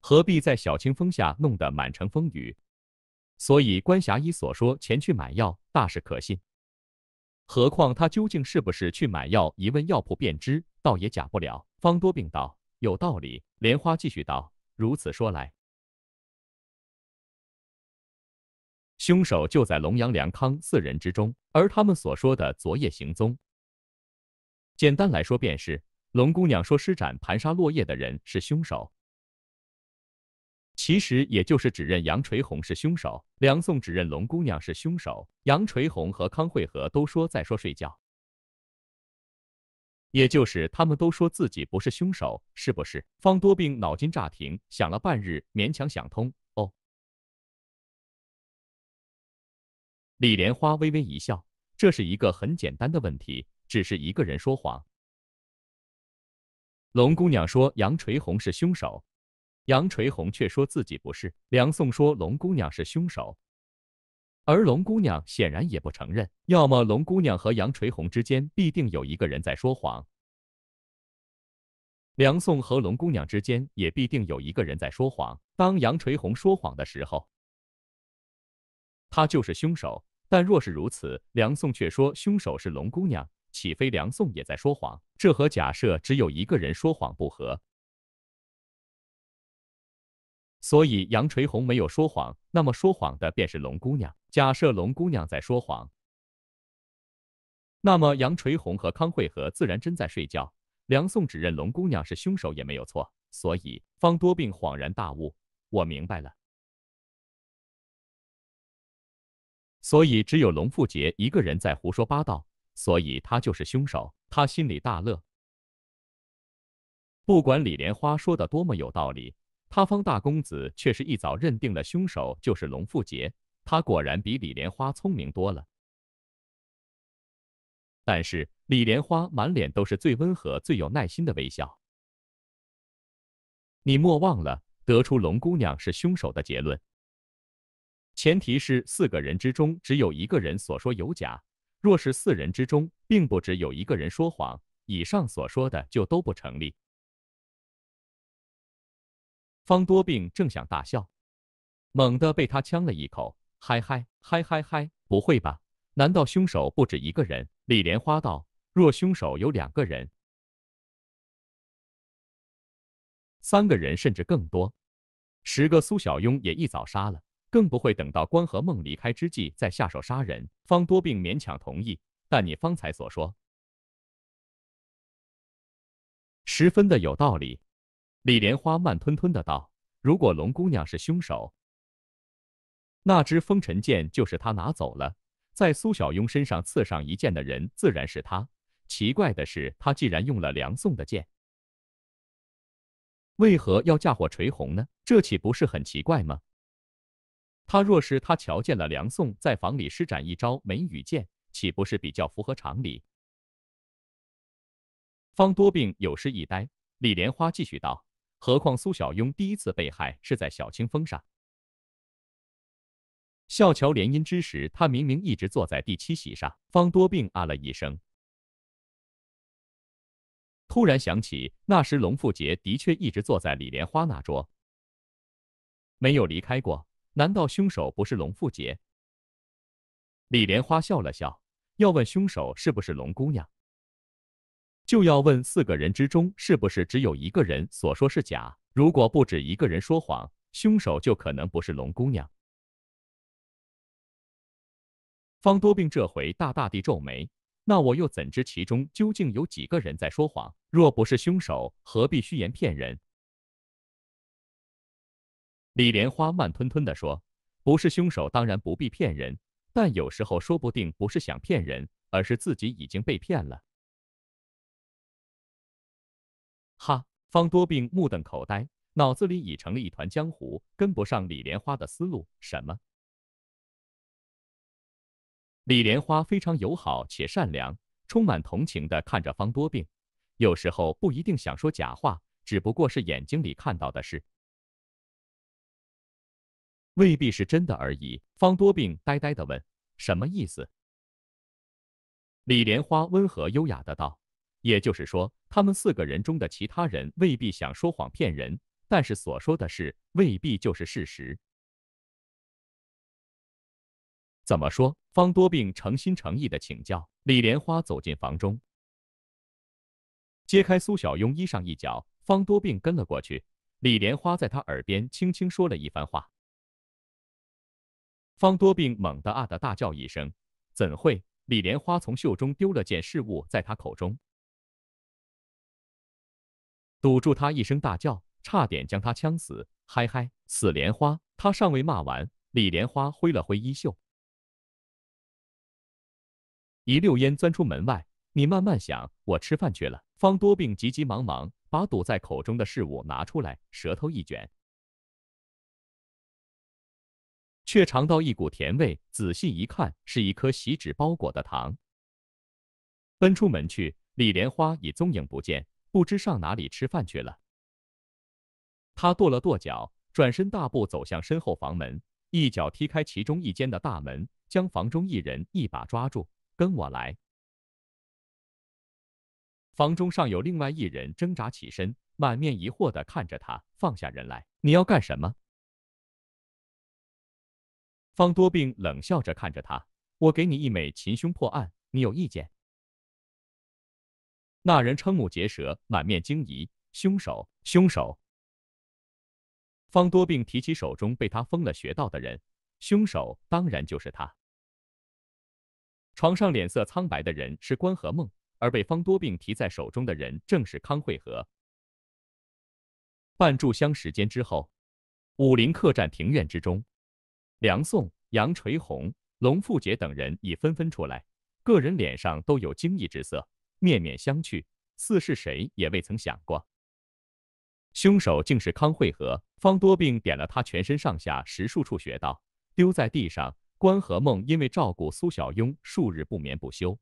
何必在小清风下弄得满城风雨？所以关侠一所说前去买药，大是可信。何况他究竟是不是去买药，一问药铺便知，倒也假不了。”方多病道：“有道理。”莲花继续道：“
如此说来。”凶手就在龙阳、梁康四人之中，而他们所说的昨夜行踪，
简单来说便是：龙姑娘说施展盘沙落叶的人是凶手，其实也就是指认杨垂红是凶手；梁宋指认龙姑娘是凶手；杨垂红和康惠和都说在说睡觉，也就是他们都说自己不是凶手，是不是？方多病脑筋炸停，
想了半日，勉强想通。李莲花微微一笑，这是一个很简单的问题，只是一个人
说谎。龙姑娘说杨垂红是凶手，杨垂红却说自己不是。梁宋说龙姑娘是凶手，而龙姑娘显然也不承认。要么龙姑娘和杨垂红之间必定有一个人在说谎，梁宋和龙姑娘之间也必定有一个人在说谎。当杨垂红说谎的时候，他就是凶手。但若是如此，梁宋却说凶手是龙姑娘，岂非梁宋也在说谎？这和假设只有一个人说谎不合。所以杨垂虹没有说谎，那么说谎的便是龙姑娘。假设龙姑娘在说谎，那么杨垂虹和康惠和自然真在睡觉。梁宋指认龙姑娘是凶手也没有错。所以方多病恍然大悟，我明白了。所以，只有龙富杰一个人在胡说八道，所以他就是凶手。他心里大乐。不管李莲花说的多么有道理，他方大公子却是一早认定了凶手就是龙富杰。他果然比
李莲花聪明多了。但是，李莲花满脸都是最温和、最有耐心的微笑。你莫忘
了，得出龙姑娘是凶手的结论。前提是四个人之中只有一个人所说有假，若是四人之中并不只有一个人说谎，以上所说的就都不成立。方多病正想大笑，猛地被他呛了一口，嗨嗨嗨嗨嗨！不会吧？难道凶手不止一个人？李莲花道：“若凶手有两个人、三个人，甚至更多，十个苏小慵也一早杀了。”更不会等到关和梦离开之际再下手杀人。方多病勉强同意，但你方才所说
十分的有道理。李莲花慢吞吞的道：“如果龙姑娘是凶手，那只风尘剑就是
她拿走了，在苏小慵身上刺上一剑的人自然是她。奇怪的是，她既然用了梁宋的剑，为何要嫁祸垂虹呢？这岂不是很奇怪吗？”他若是他瞧见了梁宋在房里施展一招梅雨剑，岂不是比较符合常理？方多病有失一呆。李莲花继续道：“何况苏小慵第一次被害是在小青峰上，校桥联姻之时，他明明一直坐在第七席上。”方多病啊了一声，突然想起那时龙富杰的确一直坐在李莲花那桌，没有离开过。难道凶手不是龙富杰？李莲花笑了笑，要问凶手是不是龙姑娘，就要问四个人之中是不是只有一个人所说是假。如果不止一个人说谎，凶手就可能不是龙姑娘。方多病这回大大地皱眉，那我又怎知其中究竟有几个人在说谎？若不是凶手，何必虚言骗人？李莲花慢吞吞地说：“不是凶手，当然不必骗人。但有时候，说不定不是想骗人，而是自己已经被骗了。”
哈，方多病目瞪口呆，脑子里已成了一团浆糊，跟不上李莲花的思路。什么？
李莲花非常友好且善良，充满同情地看着方多病。有时候不一定想说假话，只不过是眼睛里看到的事。
未必是真的而已。方多病呆呆的问：“什么意思？”李莲花温和优雅的道：“
也就是说，他们四个人中的其他人未必想说谎骗人，但是所说的事未必就是事实。”怎么说？方多病诚心诚意的请教。李莲花走进房中，揭开苏小慵衣裳一角，方多病跟了过去。李莲花在他耳边轻轻说了一番话。方多病猛地啊的大叫一声，怎会？李莲花从袖中丢了件饰物在他口中，堵住他一声大叫，差点将他呛死。嗨嗨，死莲花！他尚未骂完，李莲花挥了挥衣袖，一溜烟钻出门外。你慢慢想，我吃饭去了。方多病急急忙忙把堵在口中的事物拿出来，舌头一卷。
却尝到一股甜味，仔细一看，是一颗喜纸包裹的糖。奔出门去，李
莲花已踪影不见，不知上哪里吃饭去了。他跺了跺脚，转身大步走向身后房门，一脚踢开其中一间的大门，将房中一人一把抓住：“跟我来！”房中尚有另外一人挣扎起身，满面疑惑地看着他：“放下人来，
你要干什么？”方多病冷笑着看着他：“我给你一枚秦凶破案，你有意见？”
那人瞠目结舌，满面惊疑：“凶手，凶手！”方多病提起手中被他封了穴道的人：“凶手当然就是他。”床上脸色苍白的人是关和梦，而被方多病提在手中的人正是康惠和。半炷香时间之后，武林客栈庭院之中。梁颂、杨垂红、龙富杰等人已纷纷出来，个人脸上都有惊异之色，面面相觑，似是谁也未曾想过，凶手竟是康惠和方多病点了他全身上下十数处穴道，丢在地上。关和梦因为照顾苏小慵数日不眠不休，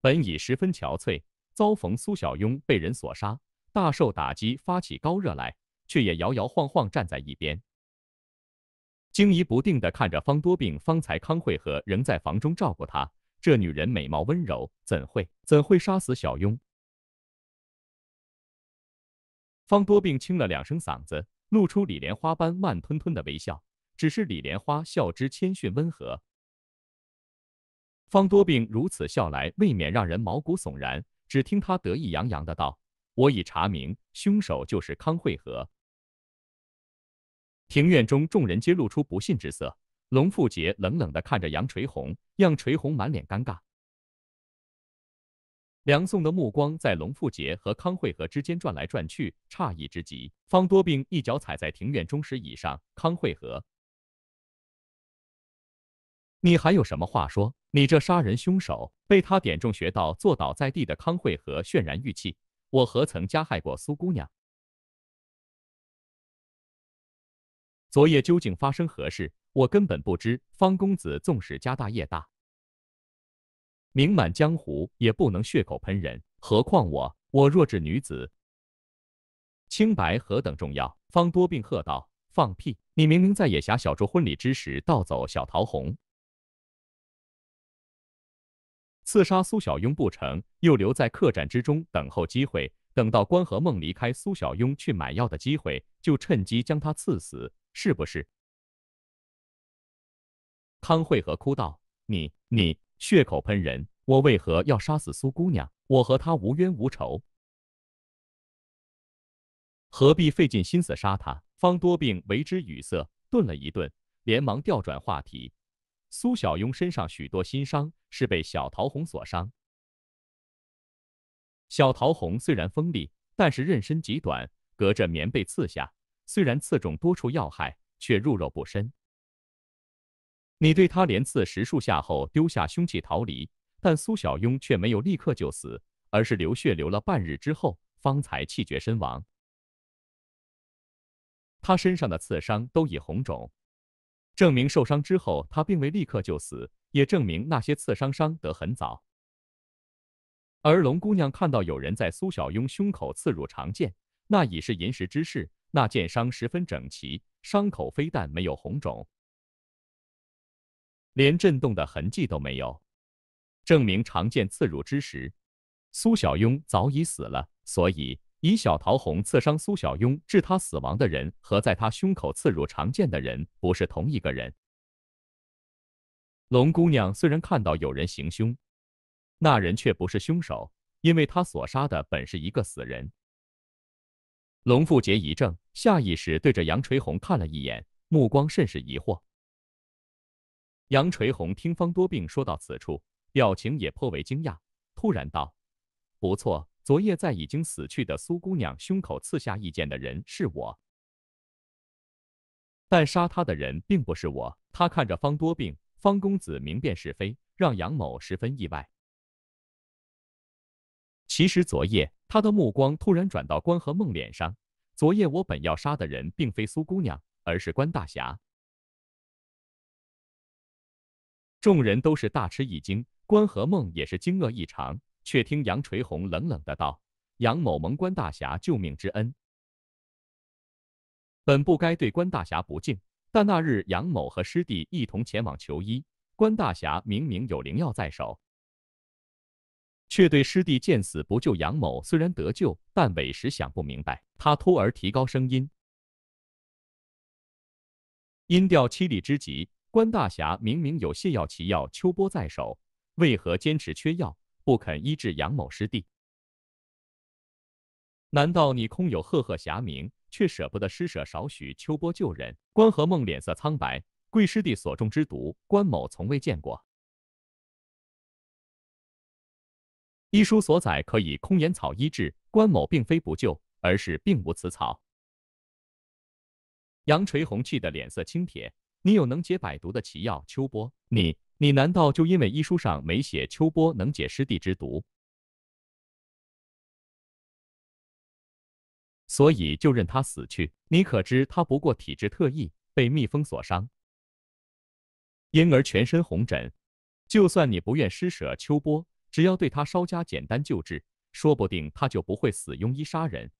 本已十分憔悴，遭逢苏小慵被人所杀，大受打击，发起高热来，却也摇摇晃晃站在一边。惊疑不定的看着方多病，方才康会和仍在房中照顾他。这女人美貌温柔，怎会怎会杀死小庸？方多病清了两声嗓子，露出李莲花般慢吞吞的微笑。只是李莲花笑之谦逊温和，方多病如此笑来，未免让人毛骨悚然。只听他得意洋洋的道：“我已查明，凶手就是康会和。”庭院中，众人皆露出不信之色。龙富杰冷冷的看着杨垂红，让垂红满脸尴尬。梁宋的目光在龙富杰和康惠和之间转来转去，诧异之极。方多病一脚踩在庭院中石椅上，康惠和，你还有什么话说？你这杀人凶手！被他点中穴道，坐倒在地的康惠和，渲然玉泣。我何曾加害过苏姑娘？
昨夜究竟发生何事？我根本不知。方公子纵使家大业大，名满江湖，也不能
血口喷人。何况我，我弱质女子，清白何等重要？方多病喝道：“放屁！你明明在野侠小筑婚礼之时盗走小桃红，刺杀苏小慵不成，又留在客栈之中等候机会，等到关和梦离开苏小慵去买药的机会，就趁机将他刺死。”是不是？康惠和哭道：“你你血口喷人！我为何要杀死苏姑娘？我和她无冤无仇，何必费尽心思杀她？”方多病为之语塞，顿了一顿，连忙调转话题：“苏小慵身上许多心伤是被小桃红所伤。小桃红虽然锋利，但是刃身极短，隔着棉被刺下。”虽然刺中多处要害，却入肉不深。你对他连刺十数下后，丢下凶器逃离，但苏小庸却没有立刻就死，而是流血流了半日之后，方才气绝身亡。他身上的刺伤都已红肿，证明受伤之后他并未立刻就死，也证明那些刺伤伤得很早。而龙姑娘看到有人在苏小庸胸口刺入长剑，那已是银石之事，那剑伤十分整齐，伤口非但没有红肿，连震动的痕迹都没有，证明长剑刺入之时，苏小庸早已死了。所以，以小桃红刺伤苏小庸致他死亡的人和在他胸口刺入长剑的人不是同一个人。龙姑娘虽然看到有人行凶，那人却不是凶手，因为他所杀的本是一个死人。龙富杰一怔，下意识对着杨垂虹看了一眼，目光甚是疑惑。杨垂虹听方多病说到此处，表情也颇为惊讶，突然道：“不错，昨夜在已经死去的苏姑娘胸口刺下一剑的人是我，但杀他的人并不是我。他看着方多病，方公子明辨是非，让杨某十分意外。”其实昨夜，他的目光突然转到关河梦脸上。昨夜我本要杀的人，并非苏姑娘，而是关大侠。众人都是大吃一惊，关河梦也是惊愕异常。却听杨垂红冷冷的道：“杨某蒙关大侠救命之恩，本不该对关大侠不敬。但那日杨某和师弟一同前往求医，关大侠明明有灵药在手。”却对师弟见死不救。杨某虽然得救，但委实想不明白。他突而提高声音，音调凄厉之极。关大侠明明有泻药奇药秋波在手，为何坚持缺药，不肯医治杨某师弟？难道你空有赫赫侠名，却舍不得施舍少许秋波救人？关河梦脸色苍白。贵师弟所中之毒，关某从未见过。医书所载可以空眼草医治，关某并非不救，而是并无此草。杨垂红气得脸色青铁，你有能解百毒的奇药秋波，
你你难道就因为医书上没写秋波能解师弟之毒，所以就任他死去？你可知他不过体质特异，被蜜蜂所伤，
因而全身红疹。就算你不愿施舍秋波。只要对他稍加简单救治，说不定他就不会死。庸医杀人，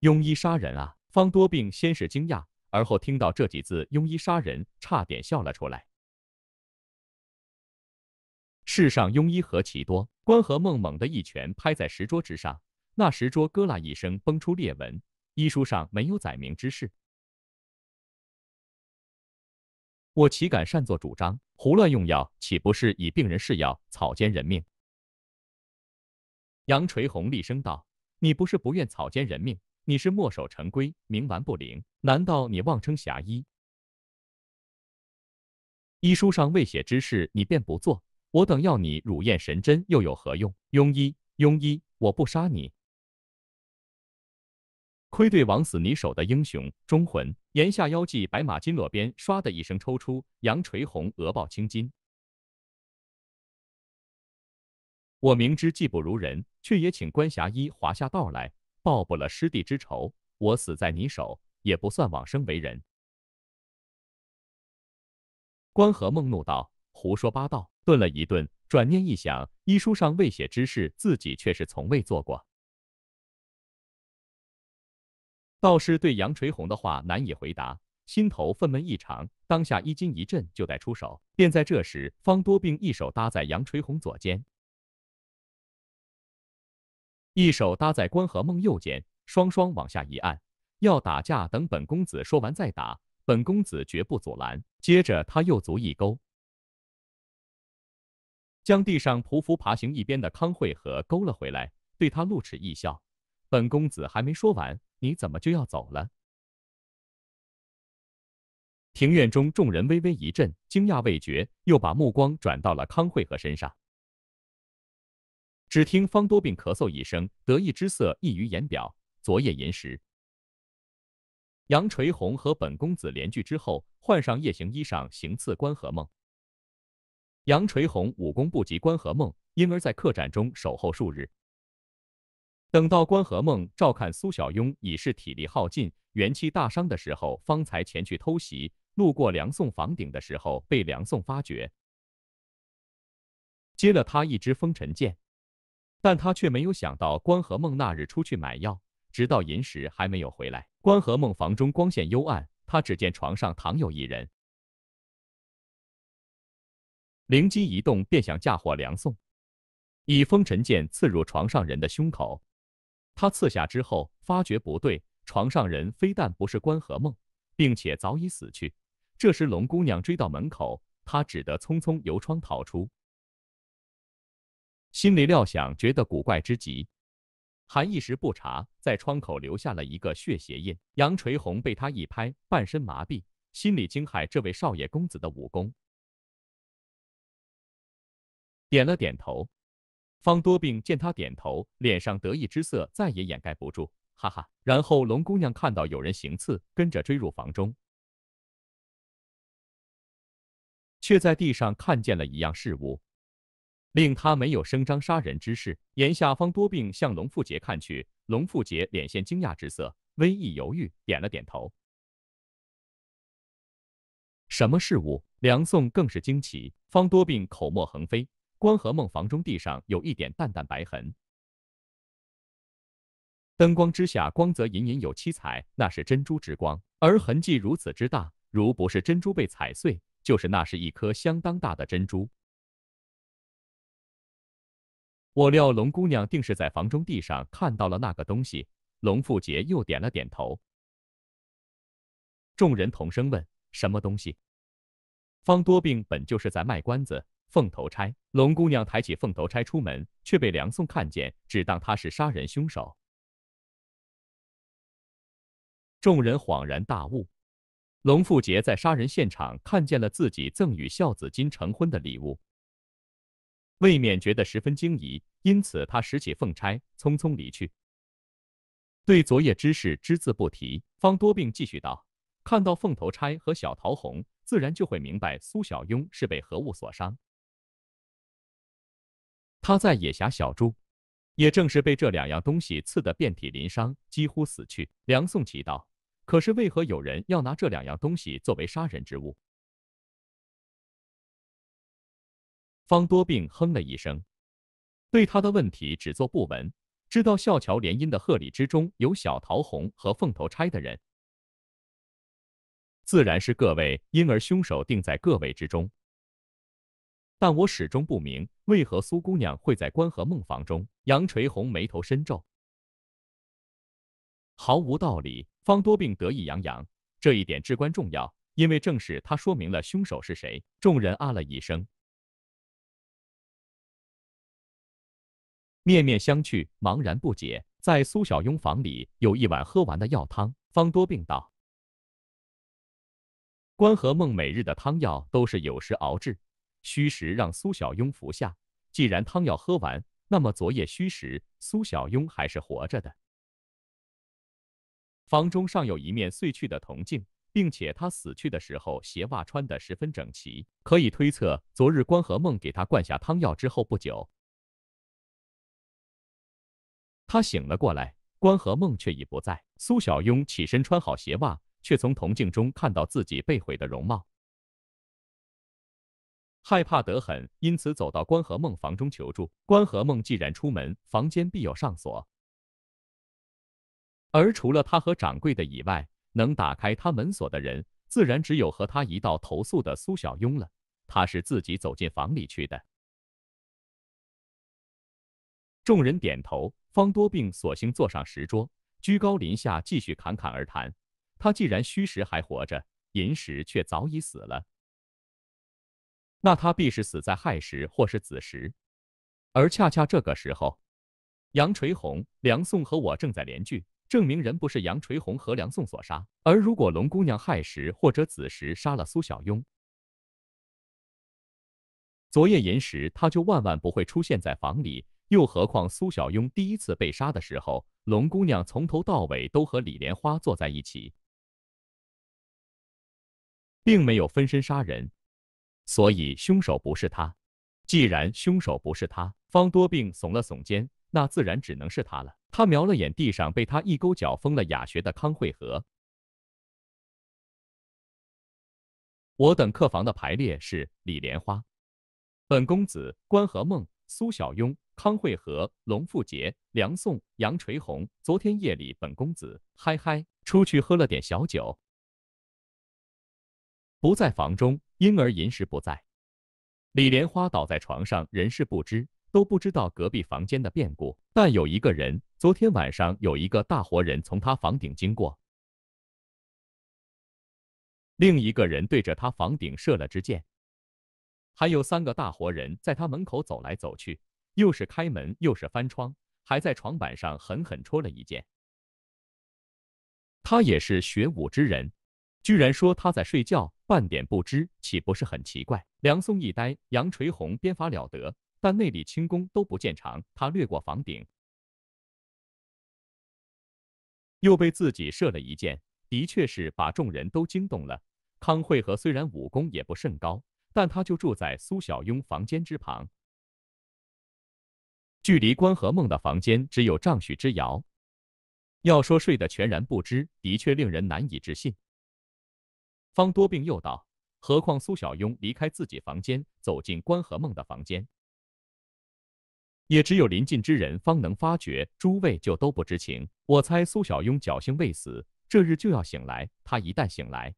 庸医杀人啊！方多病先是惊讶，而后听到这几字“庸医杀人”，差点笑了出来。世上庸医何其多！关河梦猛地一拳拍在石桌之上，那石桌咯啦一声崩出裂纹。医书上没有载明之事，我岂敢擅作主张？胡乱用药，岂不是以病人试药，草菅人命？杨垂虹厉声道：“你不是不愿草菅人命，你是墨守成规，冥顽不灵。难道你妄称侠医？医书上未写之事，你便不做？我等要你乳燕神针，又有何用？庸医，庸医！我不杀你，亏对枉死你手的英雄忠魂！”檐下腰系白马金络鞭，唰的一声抽出，杨垂红额抱青筋。我明知技不如人，却也请关侠医划下道来，报不了师弟之仇。我死在你手，也不算枉生为人。关和梦怒道：“胡说八道！”顿了一顿，转念一想，医书上未写之事，自己却是从未做过。道士对杨垂虹的话难以回答，心头愤懑异常，当下一惊一震就待出手，便在这时，方多病一手搭在杨垂虹左肩，一手搭在关河梦右肩，双双往下一按，要打架，等本公子说完再打，本公子绝不阻拦。接着他又足一勾，将地上匍匐爬行一边的康惠和勾了回来，对他露齿一笑，本公子还没说完。你怎么就要走了？庭院中众人微微一震，惊讶未觉，又把目光转到了康惠和身上。只听方多病咳嗽一声，得意之色溢于言表。昨夜寅时，杨垂虹和本公子联聚之后，换上夜行衣裳，行刺关河梦。杨垂虹武功不及关河梦，因而，在客栈中守候数日。等到关河梦照看苏小慵已是体力耗尽、元气大伤的时候，方才前去偷袭。路过梁宋房顶的时候，被梁宋发觉，接了他一支风尘剑。但他却没有想到关河梦那日出去买药，直到寅时还没有回来。关河梦房中光线幽暗，他只见床上躺有一
人，灵机一动，便想嫁祸梁宋，以风尘剑刺入床上人的胸口。他刺下之后，
发觉不对，床上人非但不是关和梦，并且早已死去。这时龙姑娘追到门口，他只得匆匆由窗逃出，心里料想，觉得古怪之极，还一时不察，在窗口留下了一个血鞋印。杨垂虹被他一拍，半身麻痹，心里惊骇这位少爷公子的武功，点了点头。方多病见他点头，脸上得意之色再也掩盖不住，哈哈。然后龙姑娘看到有人行刺，跟着追入房中，却在地上看见了一样事物，令他没有声张杀人之事。眼下方多病向龙富杰看去，龙富杰脸现惊讶之色，微一犹豫，点了点头。什么事物？梁宋更是惊奇。方多病口沫横飞。光和梦房中地上有一点淡淡白痕，灯光之下光泽隐隐有七彩，那是珍珠之光，而痕迹如此之大，如不是珍珠被踩碎，就是那是一颗相当大的珍珠。我料龙姑娘定是在房中地上看到了那个东西。龙富杰又点了点头，众人同声问：“什么东西？”方多病本就是在卖关子。凤头钗，龙姑娘抬起凤头钗出门，却被梁宋看见，只当她是杀人凶手。众人恍然大悟，龙富杰在杀人现场看见了自己赠与孝子金成婚的礼物，未免觉得十分惊疑，因此他拾起凤钗，匆匆离去，对昨夜之事只字不提。方多病继续道：“看到凤头钗和小桃红，自然就会明白苏小慵是被何物所伤。”他在野侠小住，也正是被这两样东西刺得遍体鳞伤，几乎死去。梁宋奇道：“可是为何有人要拿这两样东西作为杀人
之物？”方多病哼了一声，对他的问题只做不闻。知道孝桥联姻的贺礼之中
有小桃红和凤头钗的人，自然是各位，因而凶手定在各位之中。但我始终不明，为何苏姑娘会在关河梦房中？杨垂虹眉头深皱，毫无道理。方多病得意洋洋，这一点至关重要，因为正是他说明了凶手是谁。众人啊了一声，
面面相觑，茫然不解。在苏小庸房里有一碗喝完的药汤。方多病道：“关河
梦每日的汤药都是有时熬制。”虚实让苏小庸服下。既然汤药喝完，那么昨夜虚实，苏小庸还是活着的。房中尚有一面碎去的铜镜，并且他死去的时候鞋袜穿得十分整齐，可以推测，昨日关河梦给他灌下汤药之后不久，他醒了过来。关河梦却已不在。苏小庸起身穿好鞋袜，却从铜镜中看到自己被毁的容貌。害怕得很，因此走到关河梦房中求助。关河梦既然出门，房间必有上锁。而除了他和掌柜的以外，能打开他门锁的人，自然只有和他一道投宿的苏小庸了。他是自己走进房里去的。众人点头，方多病索性坐上石桌，居高临下继续侃侃而谈。他既然虚实还活着，银石却早已死了。那他必是死在亥时或是子时，而恰恰这个时候，杨垂红、梁宋和我正在联句，证明人不是杨垂红和梁宋所杀。而如果龙姑娘亥时或者子时杀了苏小慵，昨夜寅时他就万万不会出现在房里，又何况苏小慵第一次被杀的时候，龙姑娘从头到尾都和李莲花坐在一起，并没有分身杀人。所以凶手不是他。既然凶手不是他，方多病耸了耸肩，那自然只能是他了。他瞄了眼地上被他一勾
脚封了哑穴的康惠和。我等客房的排列是：李莲花、本公子、关和梦、
苏小慵、康惠和、龙富杰、梁颂、杨垂红。昨天夜里，本公子嗨嗨出去喝了点小酒，不在房中。因而银时不在，李莲花倒在床上，人事不知，都不知道隔壁房间的变故。但有一个人，昨天晚上有一个大活人从他房顶经过，另一个人对着他房顶射了支箭，还有三个大活人在他门口走来走去，又是开门又是翻窗，还在床板上狠狠戳了一箭。他也是学武之人。居然说他在睡觉，半点不知，岂不是很奇怪？梁松一呆，杨垂虹鞭法了得，但内里轻功都不见长。他掠过房顶，又被自己射了一箭，的确是把众人都惊动了。康惠和虽然武功也不甚高，但他就住在苏小庸房间之旁，距离关和梦的房间只有丈许之遥。要说睡得全然不知，的确令人难以置信。方多病又道：“何况苏小庸离开自己房间，走进关和梦的房间，也只有临近之人方能发觉。诸位就都不知情。我猜苏小庸侥幸未死，这日就要醒来。他一旦醒来，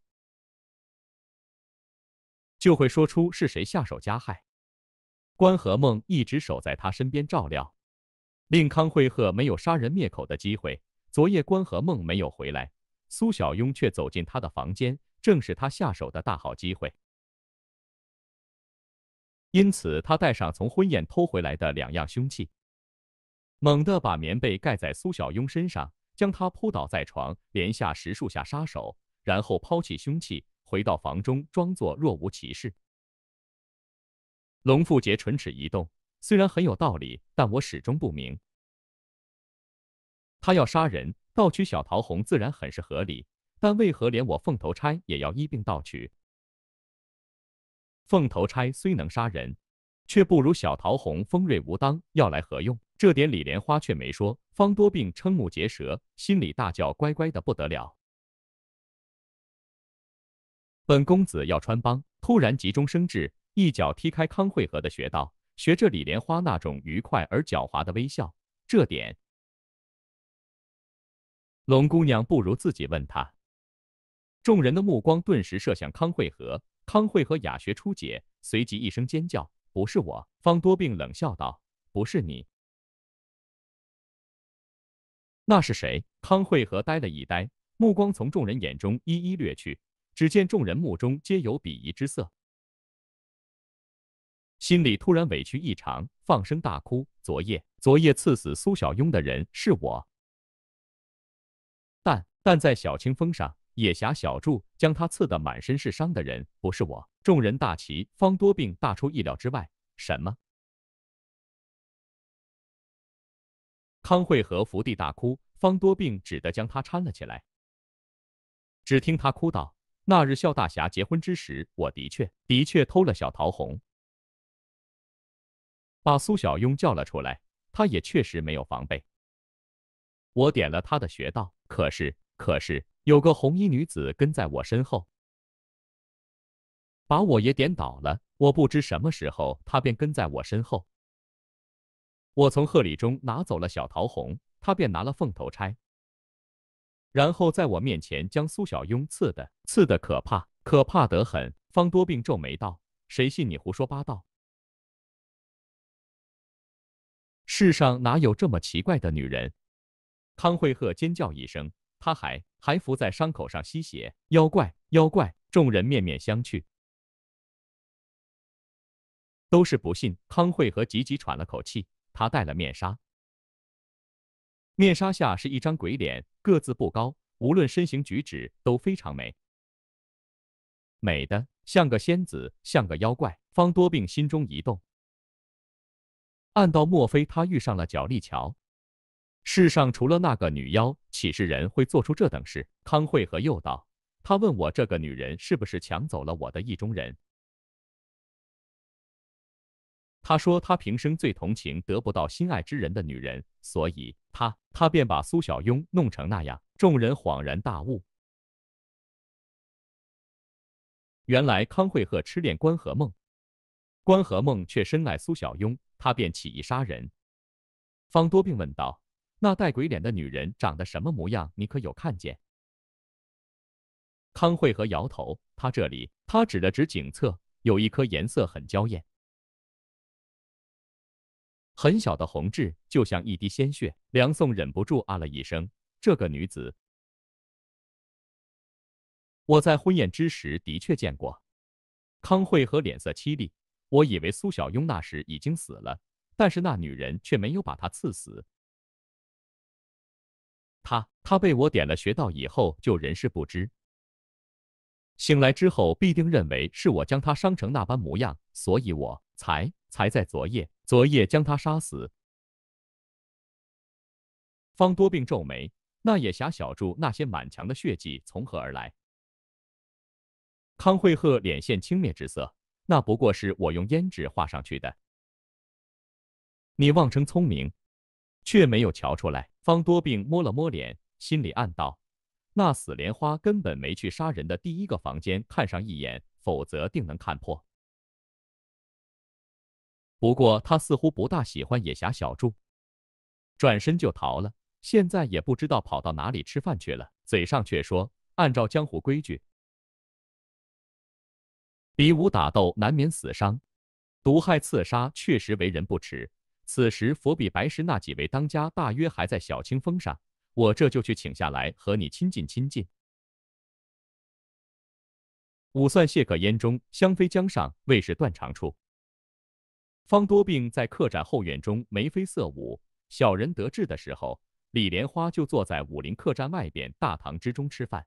就会说出是谁下手加害。关和梦一直守在他身边照料，令康惠鹤没有杀人灭口的机会。昨夜关和梦没有回来，苏小庸却走进他的房间。”正是他下手的大好机会，因此他带上从婚宴偷回来的两样凶器，猛地把棉被盖在苏小庸身上，将他扑倒在床，连下十数下杀手，然后抛弃凶器，回到房中装作若无其事。龙富杰唇齿一动，虽然很有道理，但我始终不明，他要杀人盗取小桃红，自然很是合理。但为何连我凤头钗也要一并盗取？凤头钗虽能杀人，却不如小桃红锋锐无当，要来何用？这点李莲花却没说。方多病瞠目结舌，心里大叫：“乖乖的不得了！”本公子要穿帮，突然急中生智，一脚踢开康惠和的穴道，学着李莲花那种愉快而狡猾的微笑。这点，龙姑娘不如自己问他。众人的目光顿时射向康惠和，康惠和哑学出解，随即一声尖叫：“不是我！”方多病冷笑道：“不是你，那是谁？”康惠和呆了一呆，目光从众人眼中一一掠去，只见众人目中皆有鄙夷之色，心里突然委屈异常，放声大哭：“昨夜，昨夜刺死苏小庸的人是我，但但在小清风上。”野侠小筑将他刺得满身是伤的人不是我。众人大奇，方多病大出意料之外。什么？康惠和伏地大哭，方多病只得将他搀了起来。只听他哭道：“那日笑大侠结婚之时，我的确的确偷了小桃红，把苏小庸叫了出来。他也确实没有防备。我点了他的穴道，可是可是。”有个红衣女子跟在我身后，把我也点倒了。我不知什么时候，她便跟在我身后。我从贺礼中拿走了小桃红，她便拿了凤头钗，然后在我面前将苏小慵刺的，刺的可怕，可怕得很。方多病皱眉道：“谁信你胡说八道？世上哪有这么奇怪的女人？”康惠鹤尖叫一声。他还还伏在伤口上吸血，妖怪妖怪！众人面面相
觑，都是不信。康慧和吉吉喘了口气，他戴了面纱，面纱下是一张鬼脸，
个子不高，无论身形举止都非常美，美的像个仙子，像个妖怪。方多病心中一动，暗道：莫非他遇上了脚力桥？世上除了那个女妖，岂是人会做出这等事？康惠和又道：“他问我这个女人是不是抢走了我的意中人？他说他平生最同情得不到心爱之人的女人，所以他他便把苏小慵弄成那样。”
众人恍然大悟，原来康惠和痴恋关河梦，关河梦却深爱苏小慵，他便起
意杀人。方多病问道。那带鬼脸的女人长得什么模样？
你可有看见？康惠和摇头，她这里，他指了指颈侧，有一颗颜色很娇艳、
很小的红痣，就像一滴鲜血。梁宋忍不住啊了一声。这个女子，我在婚宴之时的确见过。康惠和脸色凄厉，我以为苏小庸那时已经死了，但是那女人却没有把他刺死。他他被我点了穴道以后就人事不知，醒来之后必定认为是我将他伤成那般模样，所以我才才在昨夜昨夜将他
杀死。方多病皱眉，那野侠小筑那些满墙的血迹从何而来？康惠鹤
脸现轻蔑之色，那不过是我用胭脂画上去的。你妄称聪明。却没有瞧出来。方多病摸了摸脸，心里暗道：“那死莲花根本没去杀人的第一个房间看上一眼，否则定能看破。”不过他似乎不大喜欢野侠小筑，转身就逃了。现在也不知道跑到哪里吃饭去了，嘴上却说：“按照江湖规矩，比武打斗难免死伤，毒害刺杀确实为人不耻。”此时，佛比白石那几位当家大约还在小清风上，我这就去请下来和你亲近亲近。五算谢可烟中，香妃江上，未是断肠处。方多病在客栈后院中眉飞色舞。小人得志的时候，李莲花就坐在武林客栈外边大堂之中吃饭，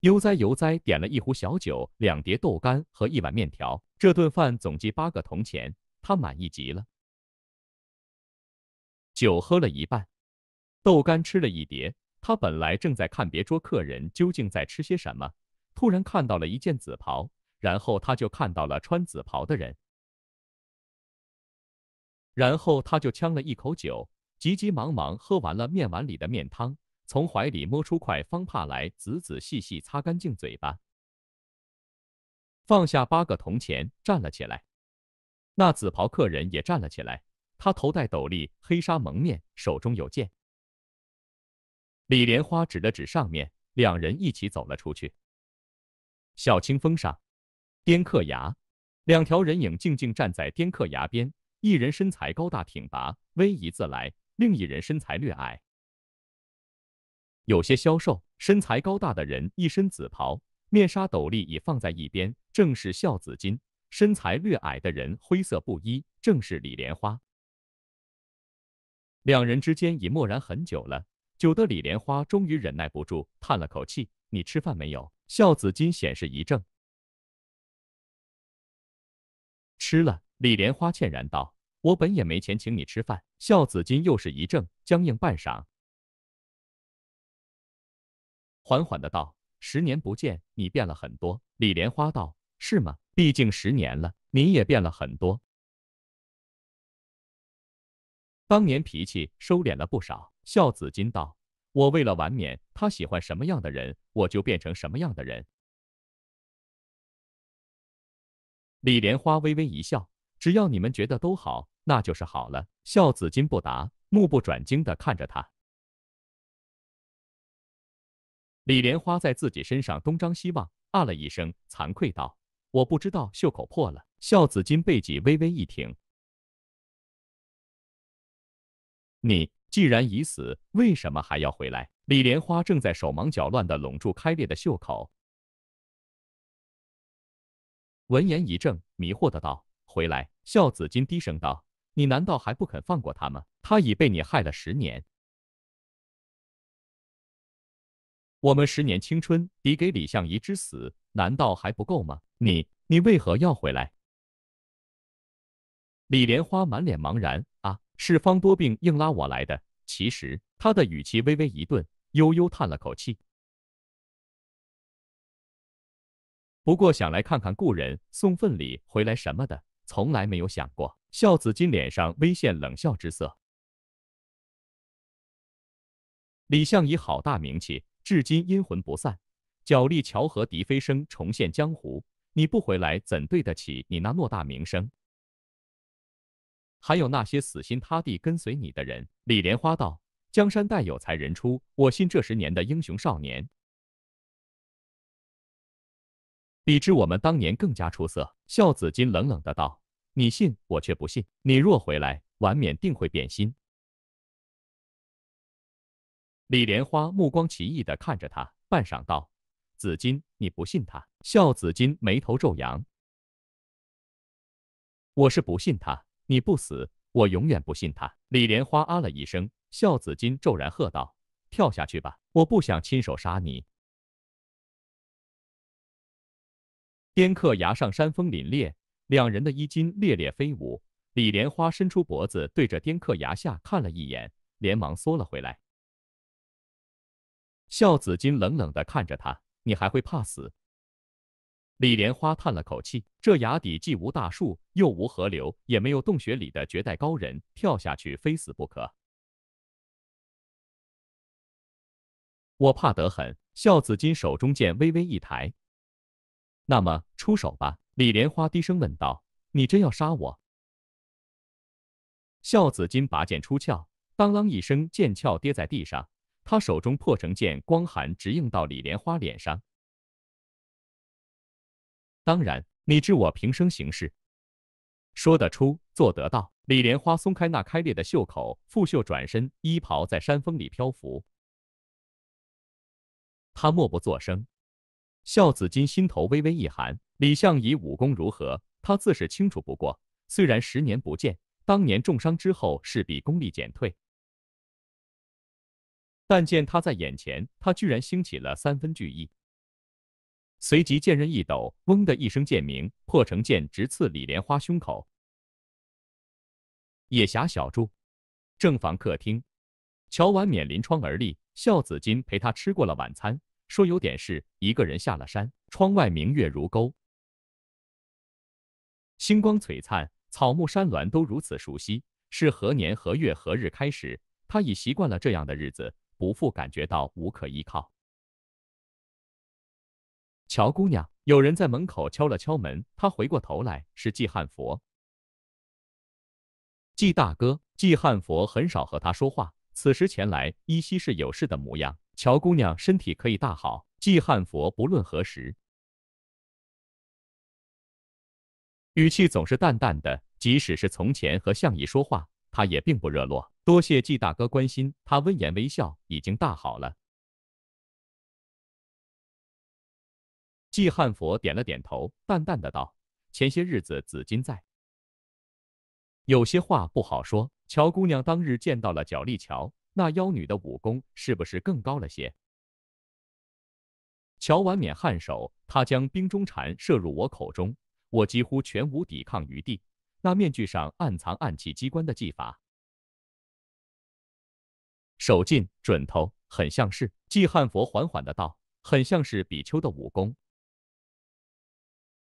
悠哉悠哉，点了一壶小酒、两碟豆干和一碗面条。这顿饭总计八个铜钱。他满意极了，酒喝了一半，豆干吃了一碟。他本来正在看别桌客人究竟在吃些什么，突然看到了一件紫袍，然后他就看到了穿紫袍的人，然后他就呛了一口酒，急急忙忙喝完了面碗里的面汤，从怀里摸出块方帕来，仔仔细细擦干净嘴巴，放下八个铜钱，站了起来。那紫袍客人也站了起来，他头戴斗笠，黑纱蒙面，手中有剑。李莲花指了指上面，两人一起走了出去。小青风上，颠客崖，两条人影静静站在滇客崖边。一人身材高大挺拔，威仪自来；另一人身材略矮，有些消瘦。身材高大的人一身紫袍，面纱斗笠已放在一边，正是孝子金。身材略矮的人，灰色布衣，正是李莲花。两人之间已默然很久了，久的李莲花终于忍耐不住，叹了口气：“你吃饭没有？”孝子金显示一怔，
吃了。李莲花歉然道：“我本也没钱请你吃饭。”孝子金又是一怔，僵硬半晌，
缓缓的道：“十年不见，你变了很多。”李莲花道：“是吗？”毕竟十年了，你也变了很多。当年脾气收敛了不少。孝子金道：“我为了完免他喜欢什么样的人，我就变成什么样的人。”李莲花微微一笑：“只要你们觉得都好，那就是好了。”孝子金不答，目不转睛的看着他。李莲花在自己身上东张西望，啊了一声，惭愧道。我不知道袖口破了，孝子金背脊微微一挺。
你既然已死，为什么还要回来？李莲花正在手忙脚乱地拢住开裂的袖口，
闻言一怔，迷惑的道：“回来。”孝子金低声道：“你难道还不肯放过他吗？他已被你害了十年，
我们十年青春抵给李相夷之死。”难道还不够吗？你，你为何要回来？李莲花
满脸茫然。啊，是方多病硬拉我来的。其实他的语气微微一顿，悠悠叹了口气。不过想来看看故人，送份礼回来什么的，从来没有想过。孝子金脸上微现冷笑之色。李相夷好大名气，至今阴魂不散。角力乔和狄飞声重现江湖，你不回来怎对得起你那偌大名声？还有那些死心塌地跟随你的人。李莲花道：“江山代有才人出，我信这十年的英雄少年，比之我们当年更加出色。”孝子金冷冷的道：“你信，我却不信。你若回来，晚免定会变心。”李莲花目光奇异的看着他，半晌道。紫金，你不信他？笑，紫金眉头皱扬。我是不信他。你不死，我永远不信他。李莲花啊了一声，笑，紫金骤然喝道：“跳下去吧，我不想亲手杀你。”滇客崖上山风凛冽，两人的衣襟猎猎飞舞。李莲花伸出脖子对着滇客崖下看了一眼，连忙缩了回来。笑，紫金冷冷的看着他。你还会怕死？李莲花叹了口气，这崖底既无大树，又无河流，也没有洞穴里的
绝代高人，跳下去非死不可。我怕得很。孝子金手中剑微微一抬，
那么出手吧。李莲花低声问道：“你真要杀我？”孝子金拔剑出鞘，当啷一声，剑鞘跌在地上。他手中破城剑光寒，直映到李莲花脸上。当然，你知我平生行事，说得出，做得到。李莲花松开那开裂的袖口，拂袖转身，衣袍在山风里漂浮。他默不作声，孝子金心头微微一寒。李相夷武功如何，他自是清楚不过。虽然十年不见，当年重伤之后，势必功力减退。但见他在眼前，他居然兴起了三分惧意。随即剑刃一抖，嗡的一声剑鸣，破城剑直刺李莲花胸口。野侠小筑，正房客厅，乔婉娩临窗而立，笑子金陪他吃过了晚餐，说有点事，一个人下了山。窗外明月如钩，星光璀璨，草木山峦都如此熟悉，是何年何月何日开始？他已习惯了这样的日子。不复感
觉到无可依靠。乔姑娘，有人在门口敲了敲门。她回过头来，是季汉佛。
季大哥，季汉佛很少和他说话，此时前来，依稀是有事的模样。乔姑娘身体可以大好，季汉佛不论何时，语气总是淡淡的，即使是从前和向义说话。他也并不热络，多谢季大哥关心。他温言微笑，已经大
好了。季汉佛点了点头，淡淡的道：“前些日子紫金在，有些
话不好说。乔姑娘当日见到了角力乔，那妖女的武功是不是更高了些？”乔婉免颔首，他将冰中蝉射入我口中，我几乎全无抵抗余地。那面具上暗藏暗器机关的技法，手劲准头很像是。季汉佛缓缓的道：“很像是比丘的武功。”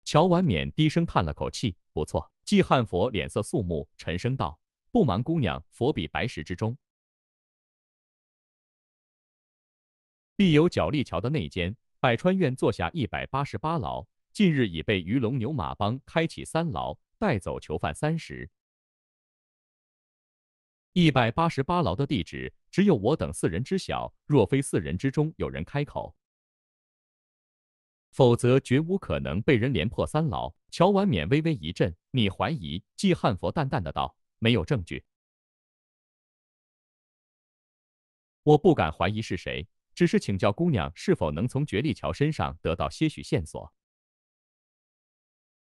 乔婉娩低声叹了口气：“不错。”季汉佛脸色肃穆，沉声道：“不瞒姑娘，佛比白石之中，必有角力桥的内奸。百川院坐下一百八十八牢，近日已被鱼龙牛马帮开启三牢。”带走囚犯三十，一百八十八牢的地址只有我等四人知晓。若非四人之中有人开口，否则绝无可能被人连破三牢。乔婉娩微微一震：“你怀疑？”季汉佛淡淡的道：“没有证据，我不敢怀疑是谁，只是请教姑娘是否能从绝丽乔身上得到些许线索。”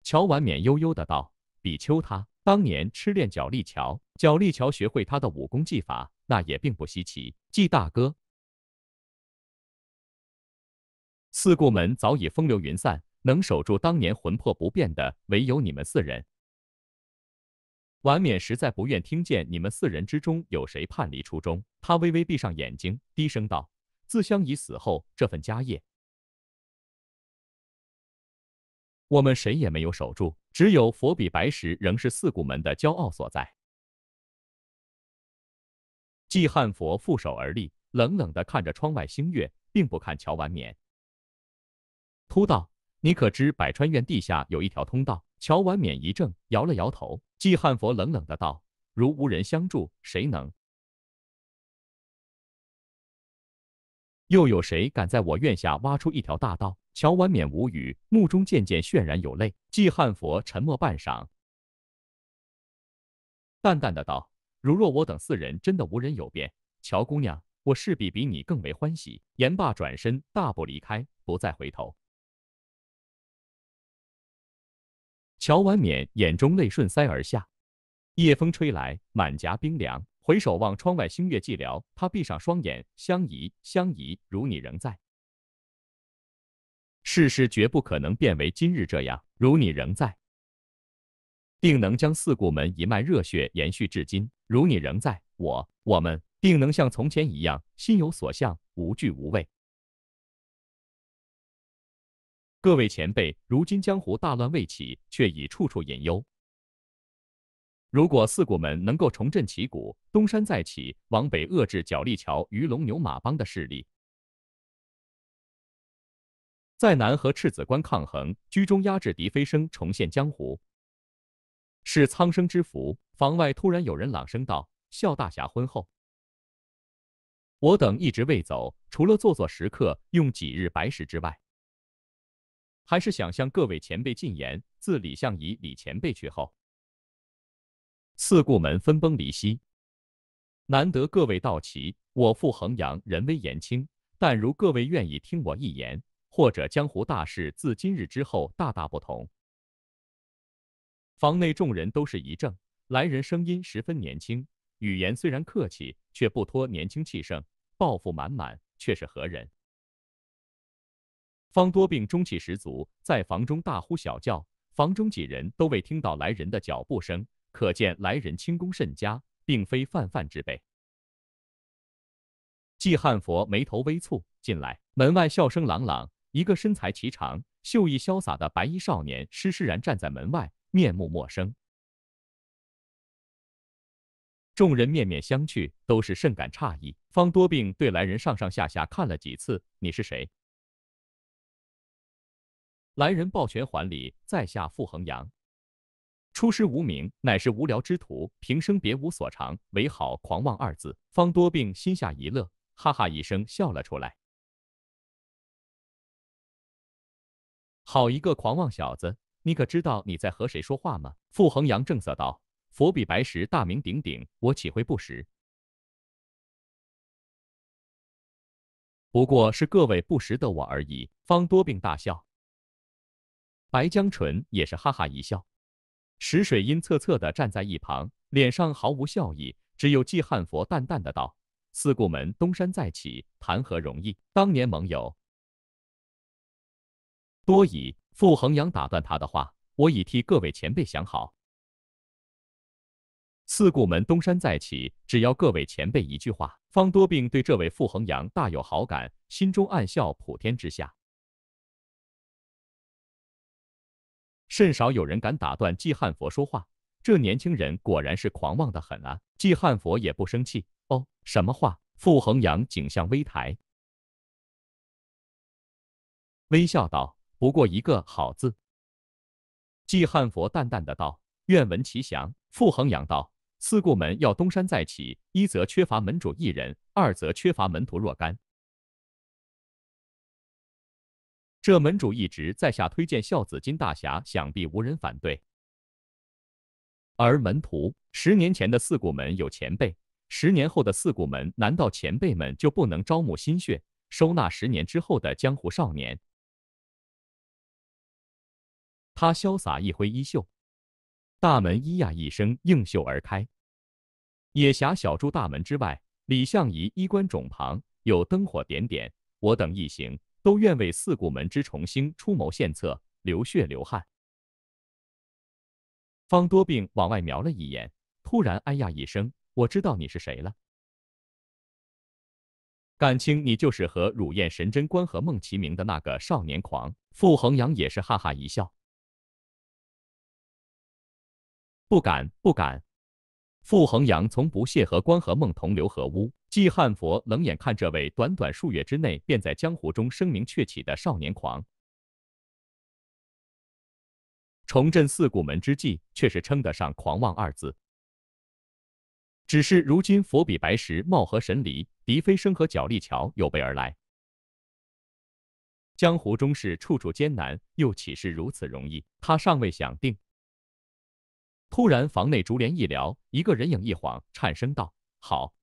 乔婉娩悠悠的道。比丘，他当年痴恋角力乔，角力乔学会他的武功技法，那也并不稀奇。季大哥，
四顾门早已风流云散，能守住当年魂魄不变的，唯有你们四人。婉冕实
在不愿听见你们四人之中有谁叛离初衷，他微微闭上眼睛，低声道：“自相姨死后，这份家业……”我们谁也没有守住，只有佛比白石仍是四顾门的骄傲所在。季汉佛负手而立，冷冷的看着窗外星月，并不看乔婉娩。突道：“你可知百川院地下有一条通道？”乔婉娩一怔，摇了摇头。季汉佛冷冷的道：“如无人相助，谁能？又有谁敢在我院下挖出一条大道？”乔婉娩无语，目中渐渐渲然有泪。寂汉佛沉默半晌，淡淡的道：“如若我等四人真的无人有变，乔姑娘，我势必比你更为
欢喜。”言罢转身大步离开，不再回头。乔婉娩眼中泪顺腮而下，夜风吹
来，满颊冰凉。回首望窗外星月寂寥，他闭上双眼，相宜，相宜，如你仍在。世事绝不可能变为今日这样。如你仍在，定能将四顾门一脉热血延续至今。如你仍在，我我们定能像从前一样，心有所向，
无惧无畏。各位前辈，如今江湖大乱未起，却已处处隐忧。如果四顾
门能够重振旗鼓，东山再起，往北遏制角力桥、鱼龙牛马帮的势
力。再难和赤子关抗衡，居中压制敌飞升，重现江湖，是苍生之福。房外突
然有人朗声道：“笑大侠，婚后我等一直未走，除了做做食客，用几日白食之外，还是想向各位前辈进言。自李相夷李前辈去后，四顾门分崩离析，难得各位到齐。我父衡阳人微言轻，但如各位愿意听我一言。”或者江湖大事自今日之后大大不同。房内众人都是一怔，来人声音十分年轻，语言虽然客气，却不脱年轻气盛，抱负满满，却是何人？方多病中气十足，在房中大呼小叫，房中几人都未听到来人的脚步声，可见来人轻功甚佳，并非泛泛之辈。季汉佛眉头微蹙，进来。门外笑声朗朗。一个身材颀长、秀逸潇洒的白衣少年，施施然站在门外，面目陌生。众人面面相觑，都是甚感诧异。方多病对来人上上下下看了几次：“你是谁？”来人抱拳还礼：“在下傅恒阳，出师无名，乃是无聊之徒，平生别无所长，唯好狂妄二字。”方多病心下一乐，哈哈一声笑了出来。好一个狂妄小子！你可知道你在和谁说话吗？傅恒阳正色道：“佛比白石大
名鼎鼎，我岂会不识？不过是各位不识得我而已。”方多病大笑，
白江淳也是哈哈一笑，石水阴恻恻的站在一旁，脸上毫无笑意，只有季汉佛淡淡的道：“四顾门东山再起，谈
何容易？当年盟友。”多矣！傅恒阳打断他的话：“我已替各位前辈想好，四
顾门东山再起，只要各位前辈一句话。”方多病对这位傅恒阳大有好感，心中暗笑：普天之下，甚少有人敢打断季汉佛说话。这年轻人果然是狂妄的很啊！季汉佛也不生气。哦，什么话？傅恒阳颈象微抬，
微笑道。不过一个好字，季汉佛淡淡的道：“愿闻其详。”傅恒阳道：“
四顾门要东山再起，一则缺乏门主一人，二则缺乏门徒若干。
这门主一职，在下推荐孝子金大侠，想必无人反对。而门徒，十年
前的四顾门有前辈，十年后的四顾门，难道前辈们就不能招募心血，收纳十年之后的江湖少年？”他潇洒一挥衣袖，大门咿呀一声应袖而开。野侠小筑大门之外，李相夷衣冠冢旁有灯火点点。我等一行都愿为四顾门之重兴出谋献策，流血
流汗。方多病往外瞄了一眼，突然哎呀一声：“我知道你是谁了！敢情你
就是和乳燕神针关和孟其明的那个少年狂！”傅恒阳也是哈哈一笑。不敢，不敢。傅恒阳从不屑和关和梦同流合污。季汉佛冷眼看这位短短数月之内便在江湖中声名鹊起的少年狂，重振四顾门之际，却是称得上狂妄二字。只是如今佛比白石，貌合神离，笛飞声和脚力桥有备而来。江湖中事，处处艰难，又岂是如此容易？他尚未想定。突然，房内竹帘一撩，一个人影一晃，颤声道：“好！”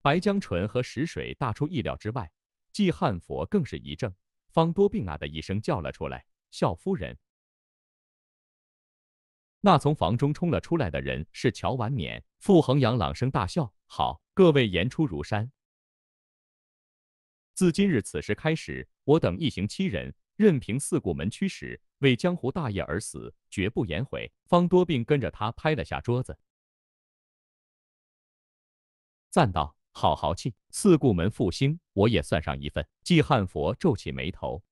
白江淳和石水大出意料之外，季汉佛更是一怔，方多病啊的一声叫了出来：“孝夫人！”那从房中冲了出来的人是乔婉娩。傅恒阳朗声大笑：“好，各位言出如山，自今日此时开始，我等一行七人。”任凭四顾门驱使，为江湖大业而死，绝不言悔。方多病跟着他拍了下桌
子，赞道：“好豪气！四顾门复兴，我也算上一份。”季汉佛皱起眉头，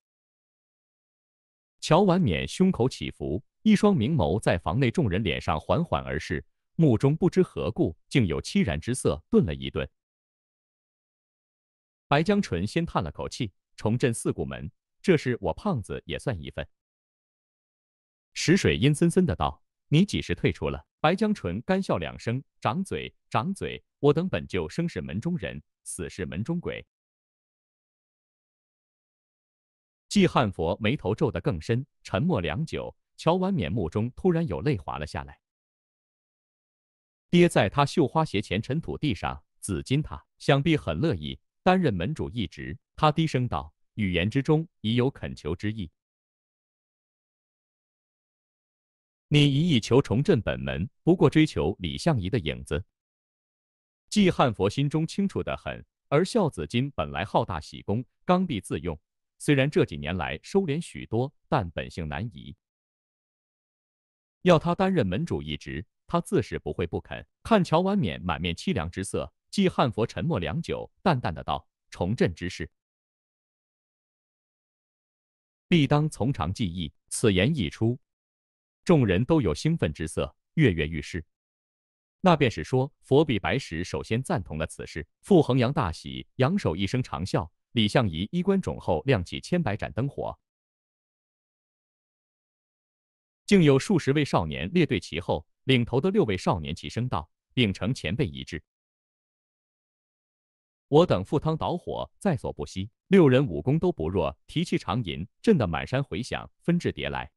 乔婉娩胸口起伏，一双明眸在房内众人脸上缓缓而视，目中不知何故竟有凄然之色。顿了一顿，白江淳先叹了口气：“重振四顾门。”这事我胖子也算一份。石水阴森森的道：“你几时退出了？”白江淳干笑两声，掌嘴，掌嘴。我等本就生是门中人，死是门中
鬼。季汉佛眉头皱得更深，沉默良久，乔婉冕目中突然有泪滑了下来，
跌在他绣花鞋前尘土地上。紫金塔想必很乐意担任门主一职，他低声道。语言之中已有恳求之意。你一意求重振本门，不过追求李相夷的影子。季汉佛心中清楚的很，而孝子金本来好大喜功，刚愎自用，虽然这几年来收敛许多，但本性难移。要他担任门主一职，他自是不会不肯。看乔婉娩满面凄凉之色，季汉佛沉默良久，淡淡的道：“重振之事。”必当从长计议。此言一出，众人都有兴奋之色，跃跃欲试。那便是说，佛比白石首先赞同了此事。傅恒阳大喜，扬手一声长笑。李相夷衣冠冢后亮起千百盏灯火，
竟有数十位少年列队其后。领头的六位少年齐声道：“秉承前辈遗志。”我等赴
汤蹈火，在所不惜。六人武功都不弱，提气长吟，震得满山回响，纷至迭来。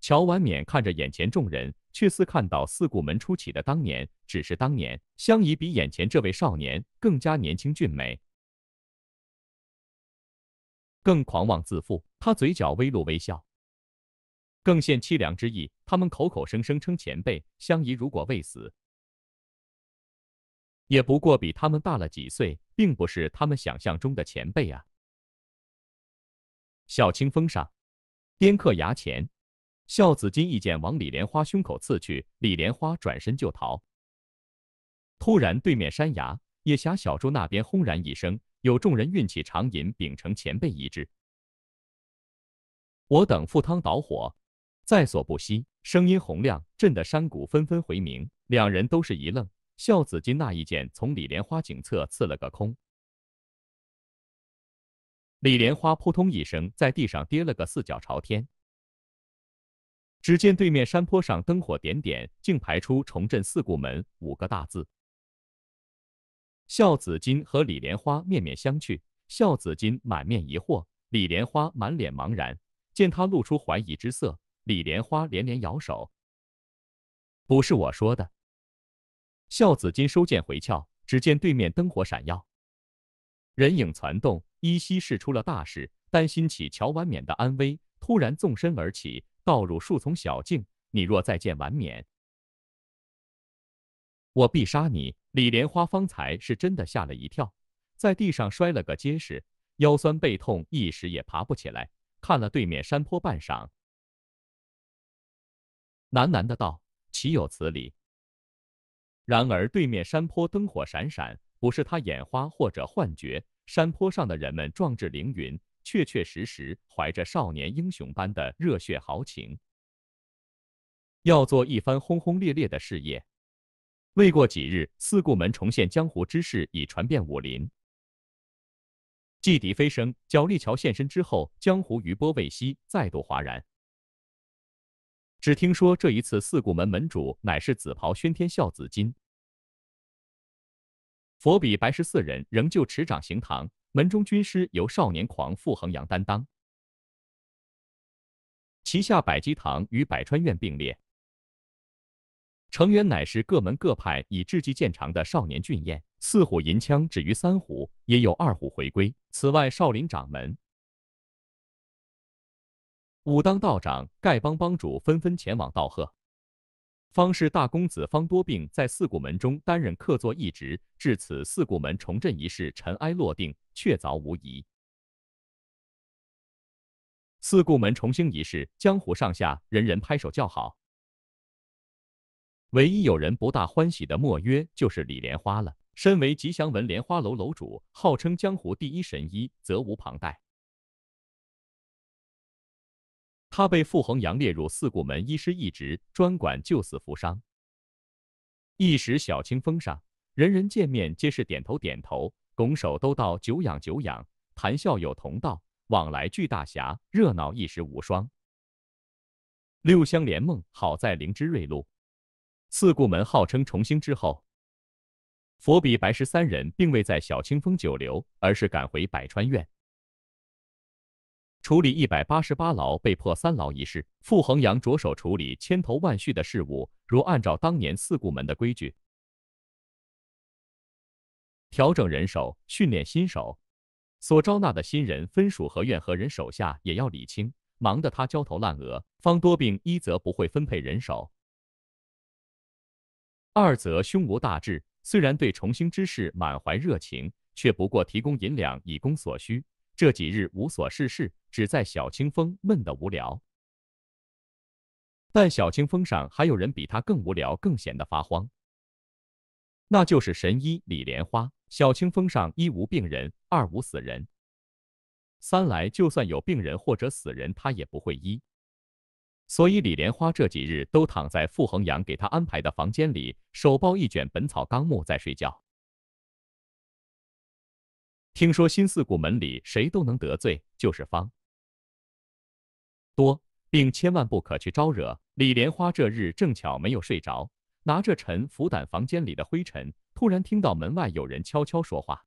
乔婉娩看着眼前众人，却似看到四顾门初起的当年。只是当年，相宜比眼前这位少年更加年轻俊美，更狂妄自负。他嘴角微露微笑，更现凄凉之意。他们口口声声称前辈，相宜如果未死。也不过比他们大了几岁，并不是他们想象中的前辈啊！小青风上，边刻崖前，孝子金一剑往李莲花胸口刺去，李莲花转身就逃。突然，对面山崖野侠小筑那边轰然一声，有众人运起长吟，秉承前辈意志，我等赴汤蹈火，在所不惜，声音洪亮，震得山谷纷纷回鸣。两人都是一愣。孝子金那一剑从李莲
花颈侧刺了个空，李莲花扑通一声在地上跌了个四脚朝天。只见对面山坡上
灯火点点，竟排出“重振四顾门”五个大字。孝子金和李莲花面面相觑，孝子金满面疑惑，李莲花满脸茫然。见他露出怀疑之色，李莲花连连摇手：“不是我说的。”孝子金收剑回鞘，只见对面灯火闪耀，人影攒动，依稀是出了大事，担心起乔婉娩的安危，突然纵身而起，倒入树丛小径。你若再见婉娩，我必杀你！李莲花方才是真的吓了一跳，在地上摔了个结实，腰酸背痛，一时也爬不起来。看了对面山坡半晌，喃喃的道：“岂有此理！”然而，对面山坡灯火闪闪，不是他眼花或者幻觉。山坡上的人们壮志凌云，确确实实怀着少年英雄般的热血豪情，要做一番轰轰烈烈的事业。未过几日，四顾门重现江湖之事已传遍武林。汽笛飞声，角立桥现身之后，江湖余波未息，再度哗然。只听说这一次四谷门门主乃是紫袍宣天孝紫金，佛比白石四人仍旧执掌行堂，门中军师由少年狂傅恒阳担当，
旗下百鸡堂与百川院并列，成员乃是各门各派以智计见长的少年俊彦。四
虎银枪止于三虎，也有二虎回归。此外，少林掌门。武当道长、丐帮帮主纷纷前往道贺。方氏大公子方多病在四顾门中担任客座一职，至此四顾门重振一事尘埃落定，确凿无疑。四顾门重兴一事，江湖上下人人拍手叫好。唯一有人不大欢喜的墨约就是李莲花了。身为吉祥文莲花楼楼主，号称江湖第一神医，责无旁贷。他被傅恒阳列入四顾门医师一职，专管救死扶伤，一时小清风上人人见面皆是点头点头，拱手都道久仰久仰，谈笑有同道，往来聚大侠，热闹一时无双。六香莲梦好在灵芝瑞露，四顾门号称重兴之后，佛比白石三人并未在小清风久留，而是赶回百川院。处理一百八十八牢被迫三牢一事，傅恒阳着手处理千头万绪的事务，如按照当年四顾门的规矩，调整人手，训练新手，所招纳的新人分属何院何人，手下也要理清，忙得他焦头烂额。方多病一则不会分配人手，二则胸无大志，虽然对重兴之事满怀热情，却不过提供银两以供所需。这几日无所事事，只在小清风闷得无聊。但小清风上还有人比他更无聊、更闲得发慌，那就是神医李莲花。小清风上一无病人，二无死人，三来就算有病人或者死人，他也不会医。所以李莲花这几日都躺在傅恒阳给他安排的房间里，手抱一卷《本草纲目》在睡觉。听说新四股门里谁都能得罪，就是方多，并千万不可去招惹。李莲花这日正巧没有睡着，拿着陈福胆房间里的灰尘，突然听到门外有人悄悄说话。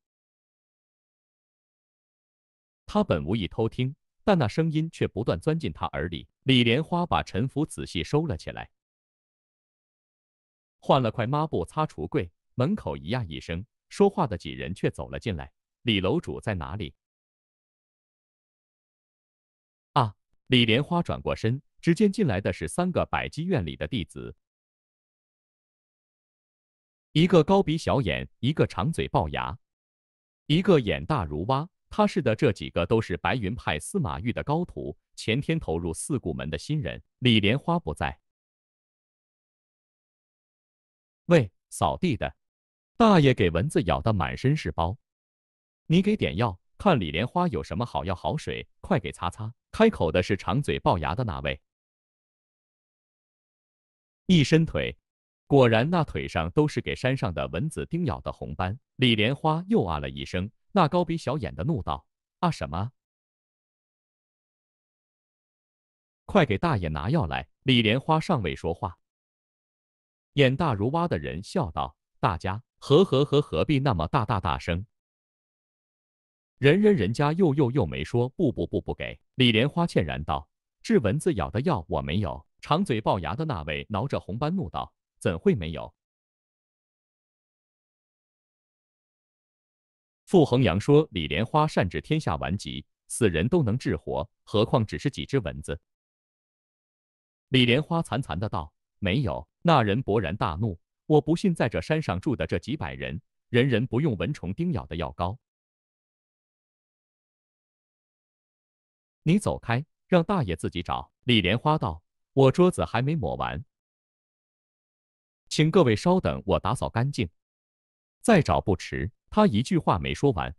他本无意偷听，但那声音却不断钻进他耳里。李莲花把陈福仔细收了起来，换了块抹布擦橱柜。门口咿呀一声，说话的几人却走了进来。李楼主在哪里？啊！李莲花转过身，只见进来的是三个百鸡院里的弟子，一个高鼻小眼，一个长嘴龅牙，一个眼大如蛙。他是的这几个都是白云派司马玉的高徒，前天投入四顾门的新人。李莲花不在。喂，扫地的，大爷给蚊子咬的满身是包。你给点药，看李莲花有什么好药好水，快给擦擦。开口的是长嘴龅牙的那位，一伸腿，果然那腿上都是给山上的蚊子叮咬的红斑。李莲花又啊了一声，那高鼻小眼的怒道：“啊什么？快给大爷拿药来！”李莲花尚未说话，眼大如蛙的人笑道：“大家，何何何何必那么大大大声？”人人人家又又又没说不不不不给。李莲花歉然道：“治蚊子咬的药我没有。”长嘴龅牙的那位挠着
红斑怒道：“怎会没有？”傅恒阳说：“李莲花善治天下顽疾，死人都能治活，
何况只是几只蚊子？”李莲花惨惨的道：“没有。”那人勃然大怒：“我不信，在这山上住的这几百人，人人不用
蚊虫叮咬的药膏。”你走开，让大爷自己找。李莲花道：“我桌子还没抹完，
请各位稍等，我打扫干净再找不迟。”他一句话没说完，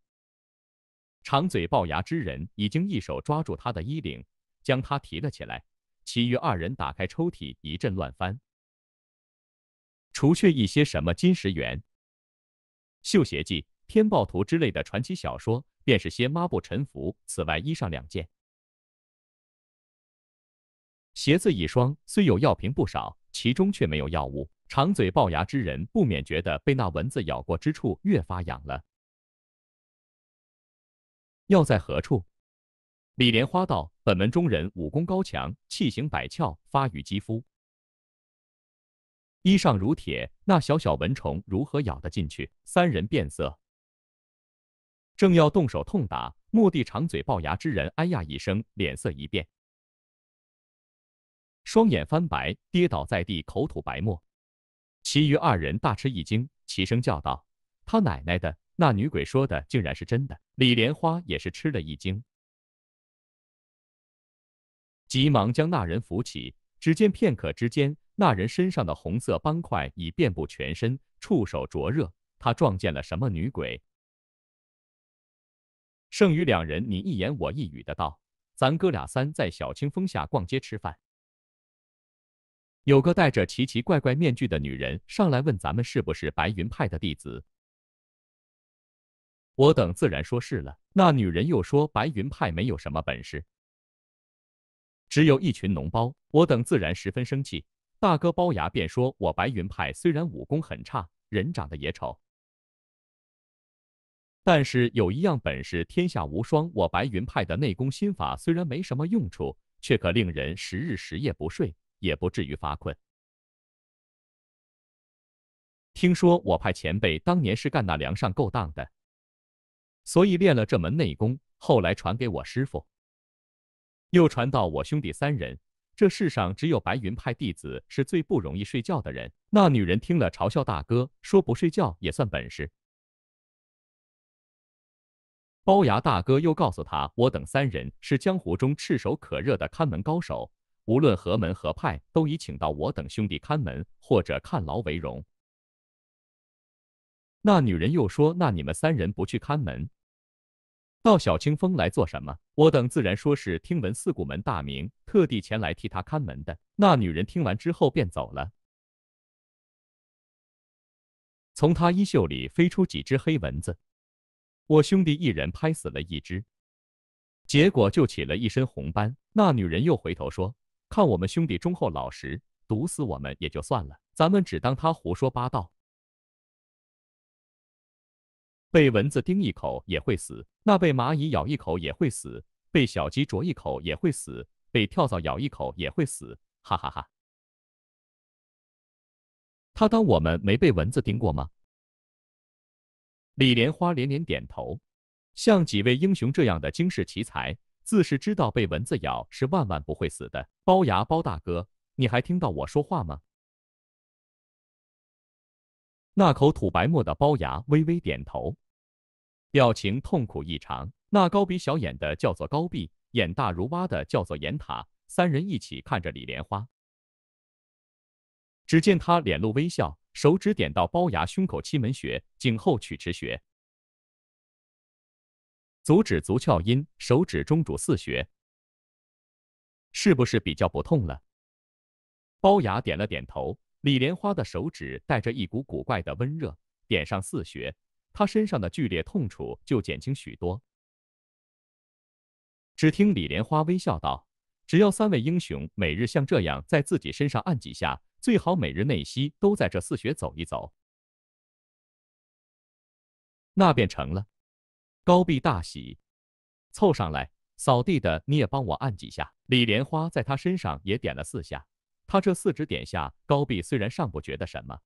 长嘴龅牙之人已经一手抓住他的衣领，将他提了起来。其余二人打开抽屉，一阵乱翻，除却一些什么《金石元、绣鞋记》《天豹图》之类的传奇小说，便是些抹布、沉浮。此外，衣上两件。鞋子一双，虽有药瓶不少，其中却没有药物。长嘴龅牙之人不免觉得被那蚊子咬过之处越发痒
了。药在何处？李莲花道：“本门中人武功高强，气行百窍，发于肌肤，
衣上如铁，那小小蚊虫如何咬得进去？”三人变色，正要动手痛打，蓦地长嘴龅牙之人哎呀一声，脸色一变。双眼翻白，跌倒在地，口吐白沫。其余二人大吃一惊，齐声叫道：“他奶奶的！那女鬼说的竟然是真的！”李莲花也是吃了一惊，急忙将那人扶起。只见片刻之间，那人身上的红色斑块已遍布全身，触手灼热。他撞见了什么女鬼？
剩余两人你一言我一语的道：“咱哥俩三在小清风下逛街吃饭。”有个戴着奇
奇怪怪面具的女人上来问咱们是不是白云派的弟子，我等自然说是了。那女人又说白云派没有什么本事，只有一群脓包。我等自然十分生气。大哥包牙便说我白云派虽然武功很差，人长得也丑，但是有一样本事天下无双。我白云派的内功心法虽然没什么用处，却可令人十日十夜不睡。也不至于发困。
听说我派前辈当年是干那梁上勾当的，所以练了这门内功。后来传给我师傅，
又传到我兄弟三人。这世上只有白云派弟子是最不容易睡觉的人。那女人听了嘲笑大哥，说不睡觉也算本事。包牙大哥又告诉他，我等三人是江湖中炙手可热的看门高手。无论何门何派，都以请到我等兄弟看门或者看牢为荣。那女人又说：“那你们三人不去看门，到小清风来做什么？”我等自然说是听闻四谷门大名，特地前来替他看门的。那女人听完之后便走了。
从他衣袖里飞出几只黑蚊子，我兄弟一人拍死了一只，结果就起了一身
红斑。那女人又回头说。看我们兄弟忠厚老实，毒死我们也就算了，咱们只当他胡说八道。被蚊子叮一口也会死，那被蚂蚁咬一口也会死，被小鸡啄一
口也会死，被跳蚤咬一口也会死，哈哈哈。他当我们没被蚊子叮过吗？李
莲花连连点头。像几位英雄这样的惊世奇才。自是知道被蚊子咬是万万不会死的。包牙包大哥，你还听到我说话吗？那口吐白沫的包牙微微点头，表情痛苦异常。那高鼻小眼的叫做高鼻，眼大如蛙的叫做眼塔，三人一起看着李莲花。只见他脸露微笑，手指点到包牙胸口七门穴、颈后曲池穴。
足指足窍阴，手指中主四穴，是不是比较不痛了？包牙点了点头。
李莲花的手指带着一股古怪的温热，点上四穴，他身上的剧烈痛楚就减轻许多。只听李莲花微笑道：“只要三位英雄每日像这样在自己身上按几下，最好每
日内息都在这四穴走一走，那便成了。”高壁大喜，凑上来扫地的你也帮
我按几下。李莲花在他身上也点了四下，他这四指点下，高壁
虽然尚不觉得什么，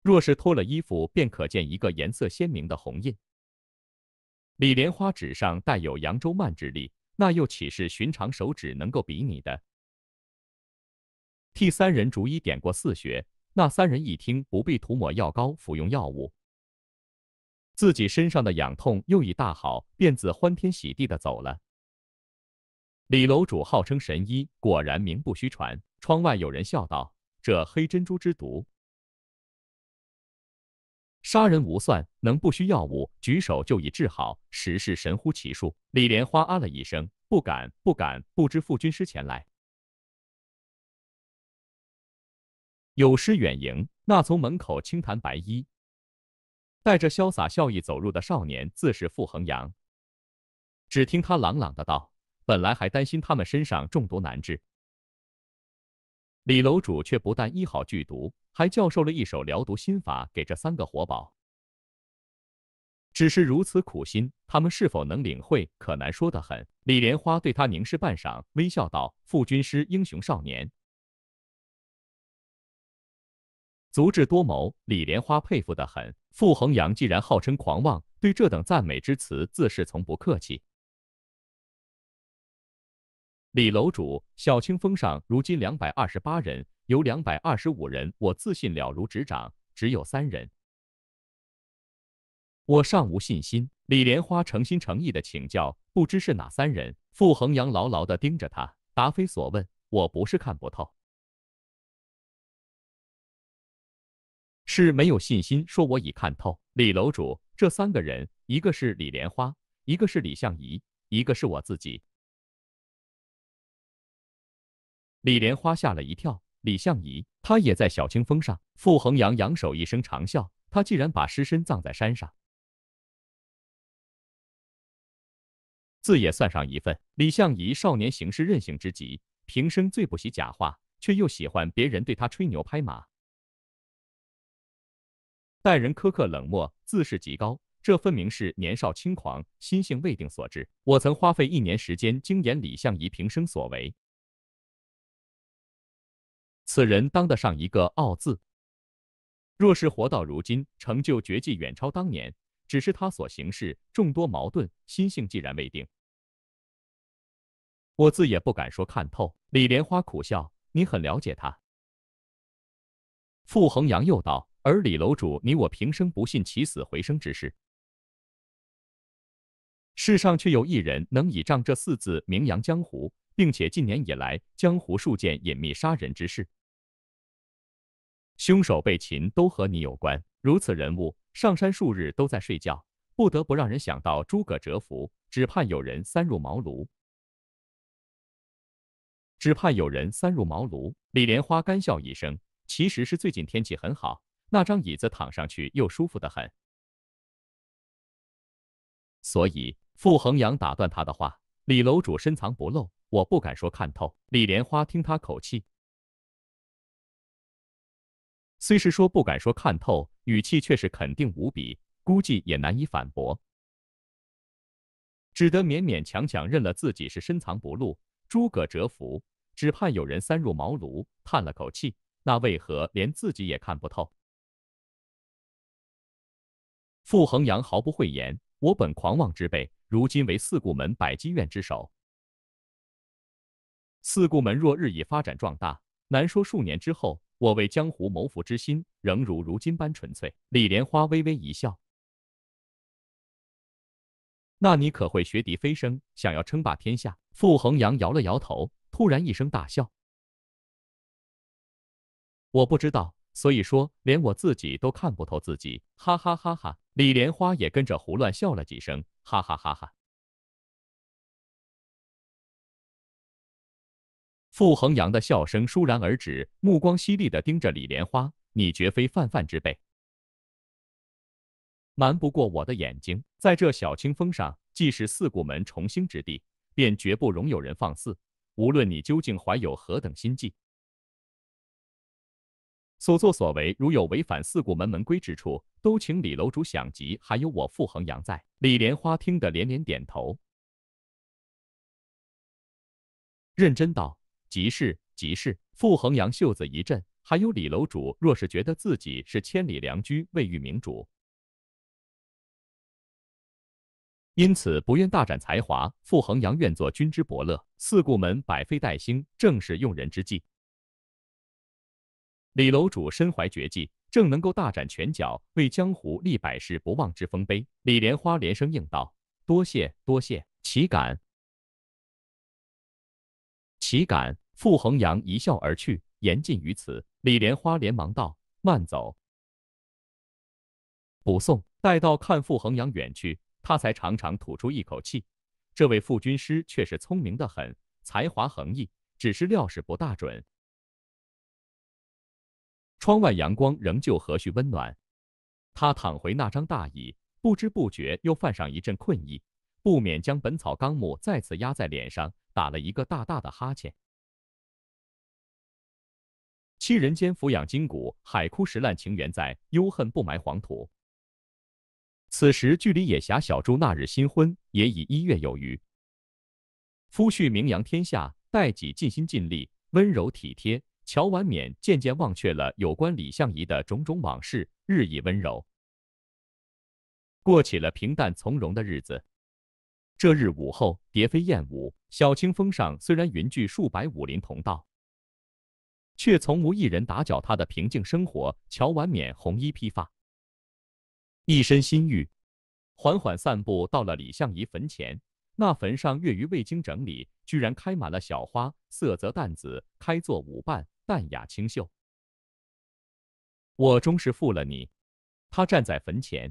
若是脱了衣服，便可见一个颜色鲜明的红印。李莲花指
上带有扬州慢之力，那又岂是寻常手指能够比拟的？替三人逐一点过四穴，那三人一听，不必涂抹药膏，服用药物。自己身上的痒痛又已大好，便自欢天喜地的走了。李楼主号称神医，果然名不虚传。窗外有人笑道：“这黑珍珠之毒，杀人无算，能不需药物，举手就已治好，实是神乎其术。”李莲花啊了一声，不敢，不敢，不知副军师前来，
有失远迎。那从门口轻弹白衣。带着潇洒笑意走入的少年，自是傅恒阳。
只听他朗朗的道：“本来还担心他们身上中毒难治，李楼主却不但医好剧毒，还教授了一手疗毒心法给这三个活宝。只是如此苦心，他们是否能领会，可难说的很。”李莲花对他凝视半晌，微笑道：“傅军师，英雄少年。”足智多谋，李莲花佩服的很。傅恒阳既然号称狂妄，对这等赞美之词，自是从不客气。李楼主，小青峰上如今两百二十八人，有两百二十五人，我自信了如指掌，只有三人，我尚无信心。李莲花诚心诚意的请教，不知是哪三人？傅恒阳牢牢的盯着他，答非所问。我不是看不透。是没有信心，说我已看透。李楼主，这三个人，一个是李莲花，一个是李相宜，一个是我自己。李莲花吓了一跳，李相宜，他也在小清风上。傅恒阳扬手一声长啸，他既然把尸身葬在山上，字也算上一份。李相宜少年行事任性之极，平生最不喜假话，却又喜欢别人对他吹牛拍马。待人苛刻冷漠，自视极高，这分明是年少轻狂、心性未定所致。我曾花费一年时间精研李相夷平生所为，此人当得上一个傲字。若是活到如今，成就绝技远超当年，只是他所行事众多矛盾，心性既
然未定，我自也不敢说看透。李莲花苦笑：“你很了解他。”傅恒阳又道。而李楼主，你我平生不信起死回生之事，世上
却有一人能倚仗这四字名扬江湖，并且近年以来，江湖数件隐秘杀人之事，凶手被擒都和你有关。如此人物，上山数日都在睡觉，不得不让人想到诸葛蛰伏，只盼有人三入茅庐，只盼有人三入茅庐。李莲花干笑一声，其实是最近天气很好。那张椅子躺上去又舒服的很，所以傅恒阳打断他的话：“李楼主深藏不露，我不敢说看透。”李莲花听他口
气，虽是说不敢说看透，语气却是肯定无比，估计也难以反驳，
只得勉勉强强认了自己是深藏不露。诸葛蛰伏，只盼有人三入茅庐，叹了口气：“那为何连自己也看不透？”傅恒阳毫不讳言：“我本狂妄之辈，如今为四顾门百机院之首。四顾门若日益发展壮大，难说数年之后，我为江湖谋福之心仍如如今般纯粹。”李莲花微微一笑：“那你可会学敌飞升，想要称霸天下？”傅恒阳摇了摇头，突然一声大笑：“我不知道。”所以说，连我自己都看不透
自己，哈哈哈哈！李莲花也跟着胡乱笑了几声，哈哈哈哈！傅恒阳的笑声倏然而止，目光犀利的盯着李莲花：“你绝非泛泛之辈，
瞒不过我的眼睛。在这小清风上，既是四顾门重兴之地，便绝不容有人放肆。无论你究竟怀有何等心计。”所作所为如有违反四顾门门规之处，都请李楼主想及，还有我傅恒阳在。李莲花听得连连点头，认真道：“极是极是。”傅恒阳袖子一震，还有李楼主若是觉得自己是千里良驹未遇明主，因此不愿大展才华，傅恒阳愿做君之伯乐。四顾门百废待兴，正是用人之际。李楼主身怀绝技，正能够大展拳脚，为江湖立百世不忘之丰碑。李莲花连声应道：“多谢，多谢，
岂敢，岂敢！”傅恒阳一笑而去，言尽于此。李莲花连忙道：“慢走，
不送。”待到看傅恒阳远去，他才长长吐出一口气。这位傅军师却是聪明的很，才华横溢，只是料事不大准。窗外阳光仍旧和煦温暖，他躺回那张大椅，不知不觉又犯上一阵困意，不免将《本草纲目》再次压在脸上，打了一个大大的哈欠。七人间抚养筋骨，海枯石烂情缘在，幽恨不埋黄土。此时距离野侠小朱那日新婚也已一月有余，夫婿名扬天下，待己尽心尽力，温柔体贴。乔婉娩渐渐忘却了有关李相夷的种种往事，日益温柔，过起了平淡从容的日子。这日午后，蝶飞燕舞，小青风上虽然云聚数百武林同道，却从无一人打搅他的平静生活。乔婉娩红衣披发，一身新玉，缓缓散步到了李相夷坟前。那坟上月余未经整理，居然开满了小花，色泽淡紫，开作五瓣，淡雅清秀。我终是负了你。他站在坟前，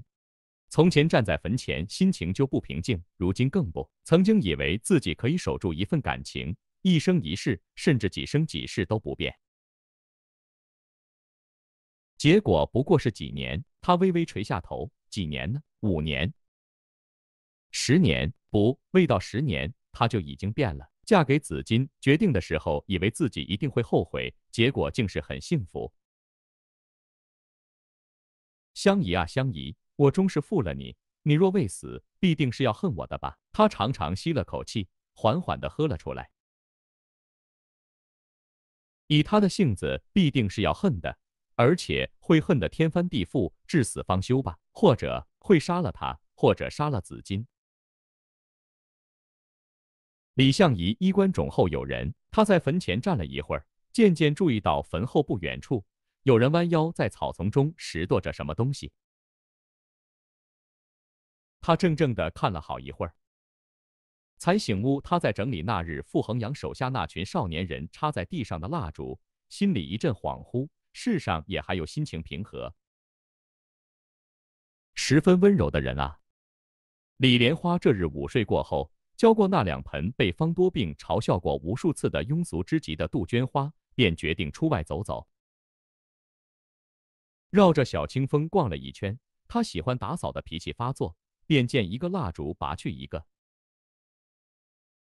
从前站在坟前，心情就不平静，如今更不。曾经以为自己可以守住一份感情，一生一世，甚至几生几世
都不变，结果不过是几年。他微微垂下头，几年呢？五年。十年不
未到十年，她就已经变了。嫁给紫金，决定的时候以为自己一定会后悔，结果竟是很幸福。相宜啊，相宜，我终是负了你。你若未死，必定是要恨我的吧？他长长吸了口气，缓缓的喝了出来。以他的性子，必定是要恨的，而且会恨得天翻地覆，至死方休吧？或者会杀了他，或者杀了紫金。李相夷衣冠冢后有人，他在坟前站了一会儿，渐渐注意到坟后不远处有人弯腰在草丛中拾掇着什么东西。他怔怔的看了好一会儿，才醒悟他在整理那日傅恒阳手下那群少年人插在地上的蜡烛，心里一阵恍惚，世上也还有心情平和、十分温柔的人啊。李莲花这日午睡过后。浇过那两盆被方多病嘲笑过无数次的庸俗之极的杜鹃花，便决定出外走走。绕着小清风逛了一圈，他喜欢打扫的脾气发作，便见一个蜡烛拔去一个，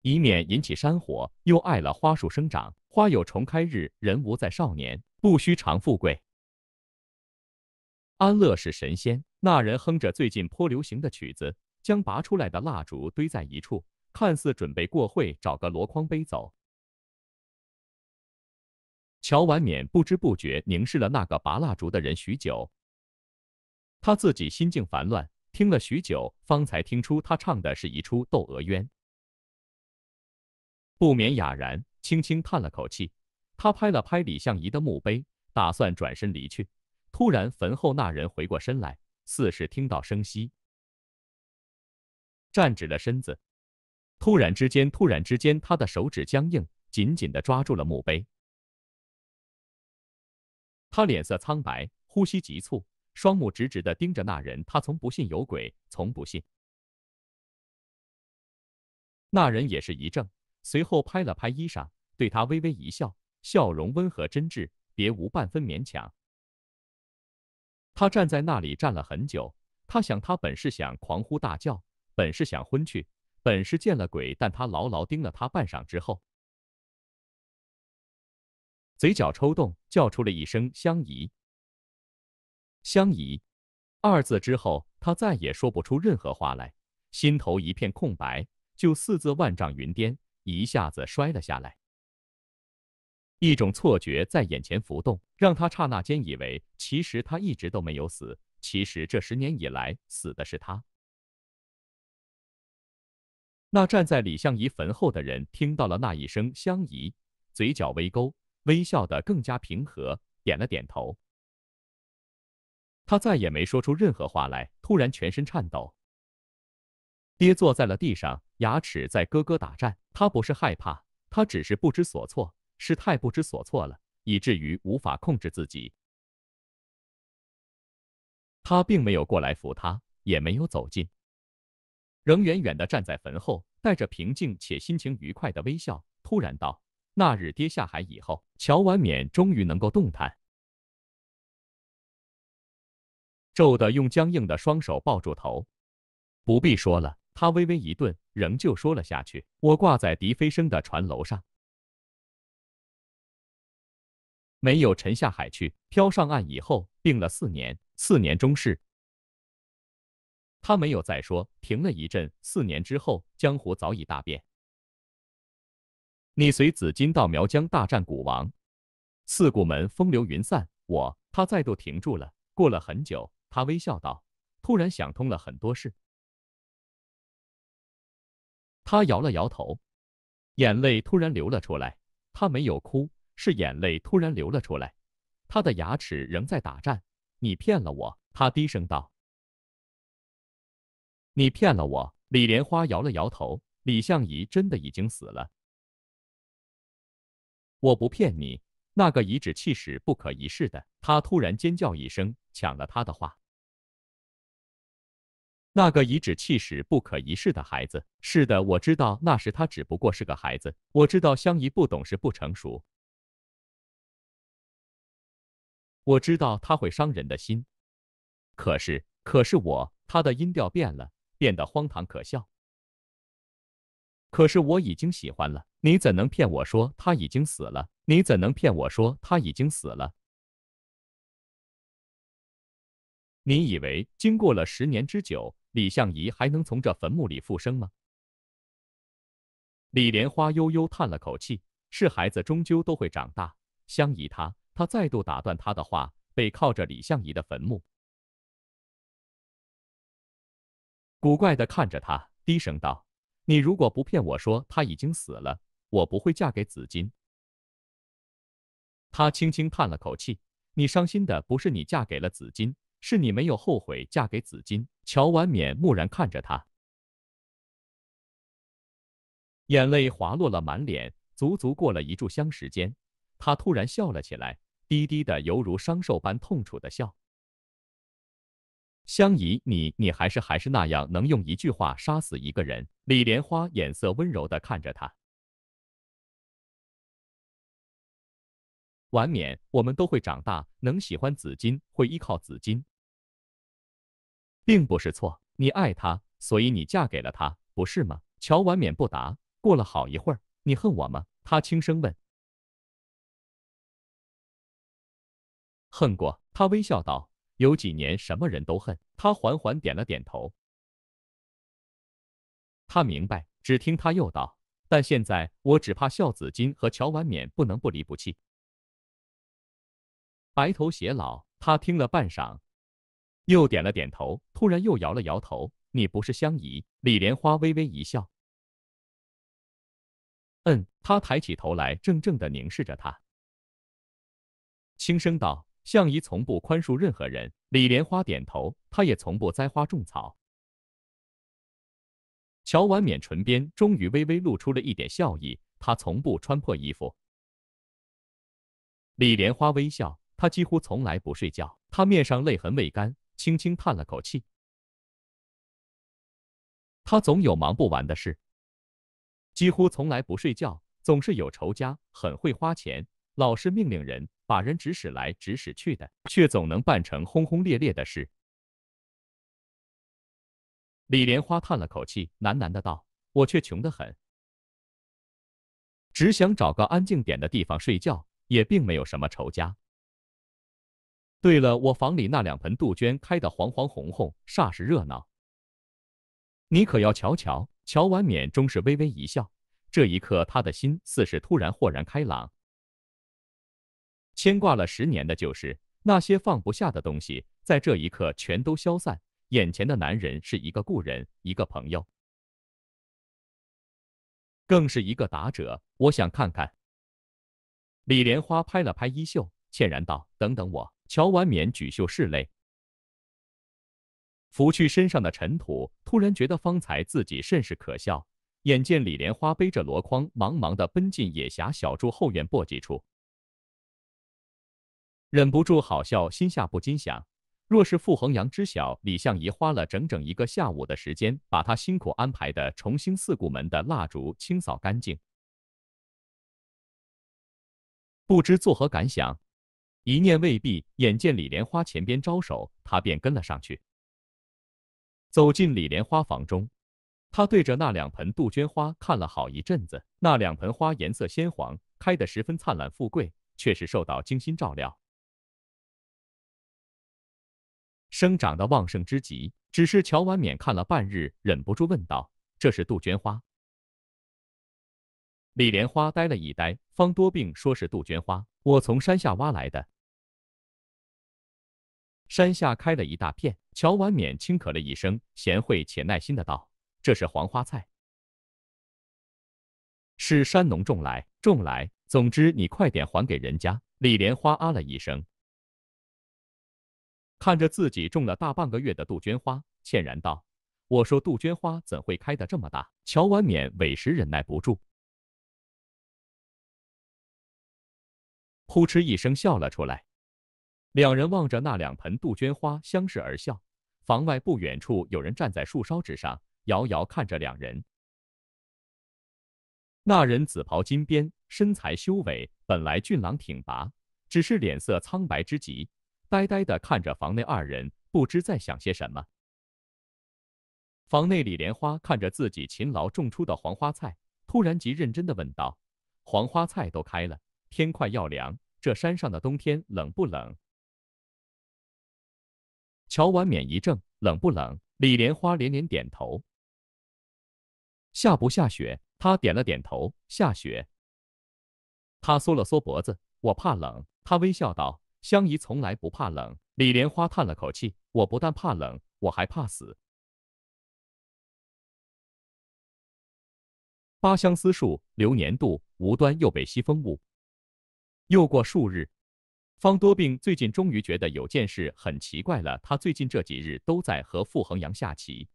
以免引起山火，又碍了花树生长。花有重开日，人无再少年，不须长富贵，安乐是神仙。那人哼着最近颇流行的曲子，将拔出来的蜡烛堆在一处。看似准备过会找个箩筐背走。乔婉娩不知不觉凝视了那个拔蜡烛的人许久，他自己心境烦乱，听了许久方才听出他唱的是一出《窦娥冤》，不免哑然，轻轻叹了口气。他拍了拍李相夷的墓碑，打算转身离去。突然，坟后那人回过身来，似是听到声息，站直了身子。突然之间，突然之间，他的手指僵硬，紧紧地抓住了墓碑。
他脸色苍白，呼吸急促，双目直直地盯着那人。他从不信有鬼，从不信。
那人也是一怔，随后拍了拍衣裳，对他微微一笑，笑容温和真挚，别无半分勉强。他站在那里站了很久。他想，他本是想狂呼大叫，本是想昏去。本是
见了鬼，但他牢牢盯了他半晌之后，嘴角抽动，叫出了一声“相宜，相宜”
二字之后，他再也说不出任何话来，心头一片空白，就似自万丈云巅一下子摔了下来。一种错觉在眼前浮动，让他刹那间以为，其实他一直都没有死，其实这十年以来，死的是他。那站在李相夷坟后的人听到了那一声“相夷”，嘴角微勾，微笑得更加平和，点了点头。他再也没说出任何话来，突然全身颤抖，跌坐在了地上，牙齿在咯咯打颤。他不是害怕，他只是不知所措，是太不知所
措了，以至于无法控制自己。他并没有过来扶他，也没有走近。仍远远地站在坟后，
带着平静且心情愉快的微笑，突然道：“那日爹下海以后，乔婉娩终于能够动弹，皱的用僵硬的双手抱住头。不必说了，他微微一顿，仍旧说了下去：我挂在狄飞声的船楼上，没有沉下海去，漂上岸以后病了四年，四年终逝。”他没有再说，停了一阵。四年之后，江湖早已大变。你随紫金到苗疆大战古王，四顾门风流云散。我……他再度停住了。过了很久，他微笑道：“突然想通了很多事。”他摇了摇头，眼泪突然流了出来。他没有哭，是眼泪突然流了出来。他的牙齿仍在打颤。你骗了我，他低
声道。你骗了我！李莲花摇了摇头。李相夷真的已经死了。我不骗你。
那个颐指气使、不可一世的……他突然尖叫一声，抢了他的话。那个颐指气使、不可一世的孩子。是的，我知道，那时他只不过是个孩子。我知道相宜不懂事、不成熟。
我知道他会伤人的心。可是，可是我……他的音调变了。变得荒唐可笑。
可是我已经喜欢了，你怎能骗我说他已经死了？你怎能骗我说他已经死了？你以为经过了十年之久，李相夷还能从这坟墓里复生吗？李莲花悠悠叹了口气：“是孩子，终究都会长大。”相宜，他他再度打断他的话，背靠着李相夷的坟墓。
古怪的看着他，低声道：“你如果不骗我说他已经死了，我不会嫁给紫金。”
他轻轻叹了口气：“你伤心的不是你嫁给了紫金，是你没有后悔嫁给紫金。”乔婉娩木然看着他，眼泪滑落了满脸。足足过了一炷香时间，他突然笑了起来，低低的犹如伤兽般痛楚的笑。
相宜，你你还是还是那样，能用一句话杀死一个人。李莲花眼色温柔的看着他。晚娩，我们都会长大，能喜欢紫金，会依靠紫金，
并不是错。你爱他，所以你嫁给了他，不是吗？乔婉
娩不答。过了好一会儿，你恨我吗？他轻声问。恨过。他微笑道。有几年，什么人都恨他。缓缓点了点头，他明白。
只听他又道：“但现在我只怕孝子金和乔婉娩不能不离不弃，白头偕老。”他听了半晌，又点了点头，突然又摇了摇头：“你不是香宜。”李莲花微微一笑：“嗯。”他抬起头来，怔怔地凝视着他，轻声道。向仪从不宽恕任何人。李莲花点头，他也从不栽花种草。乔婉娩唇边终于微微露出了一点笑意。他从不穿破衣服。李莲花微笑，他几乎从来不睡觉。他面上泪痕未干，轻轻叹了口气。他总有忙不完的事，几乎从来不睡觉，总是有仇家，很会花钱，老是命令人。把人指使来指使去的，却总能办成轰轰烈烈的事。
李莲花叹了口气，喃喃的道：“我却穷得很，只想找个安静点的地方睡觉，也
并没有什么仇家。对了，我房里那两盆杜鹃开得黄黄红红，煞是热闹。你可要瞧瞧。”乔婉娩终是微微一笑，这一刻，他的心似是突然豁然开朗。牵挂了十年的就是那些放不下的东西，在这一刻全都消散。眼前的男人是一个故人，一个朋友，更是一个打者。我想看看。李莲花拍了拍衣袖，歉然道：“等等我。”乔婉娩举袖拭泪，拂去身上的尘土，突然觉得方才自己甚是可笑。眼见李莲花背着箩筐，忙忙的奔进野侠小筑后院簸箕处。忍不住好笑，心下不禁想：若是傅恒阳知晓李相宜花了整整一个下午的时间把他辛苦安排的重兴四顾门的蜡烛清扫干净，不知作何感想。一念未毕，眼见李莲花前边招手，他便跟了上去。走进李莲花房中，他对着那两盆杜鹃花看了好一阵子。那两盆花颜色鲜黄，开得十分灿烂富贵，却是受到精心照料。生长的旺盛之极，只是乔婉娩看了半日，忍不住问道：“这是杜鹃花？”
李莲花呆了一呆，方多病说是杜鹃花，我从山下挖来的，山下开了一大片。
乔婉娩轻咳了一声，贤惠且耐心的道：“这是黄花菜，是山农种来种来。总之你快点还给人家。”李莲花啊了一声。看着自己种了大半个
月的杜鹃花，歉然道：“我说杜鹃花怎会开得这么大？”乔婉娩委实忍耐不住，扑哧一声笑了出来。两人望着那两盆杜鹃花，相视而笑。
房外不远处，有人站在树梢之上，遥遥看着两人。那人紫袍金边，身材修伟，本来俊朗挺拔，只是脸色苍白之极。呆呆地看着房内二人，不知在想些什么。房内李莲花看着自己勤劳种出的黄花菜，突然极认真地问道：“黄花菜都开了，天快要凉，
这山上的冬天冷不冷？”乔婉娩一怔：“冷不冷？”李莲花连连点头：“下不下
雪？”他点了点头：“下雪。”他缩了缩脖子：“我怕
冷。”他微笑道。香姨从来不怕冷。李莲花叹了口气：“我不但怕冷，我还怕死。”八相思树，流年度，无端又被西风误。又过
数日，方多病最近终于觉得有件事很奇怪了。他最近这几日都在和傅恒阳下棋。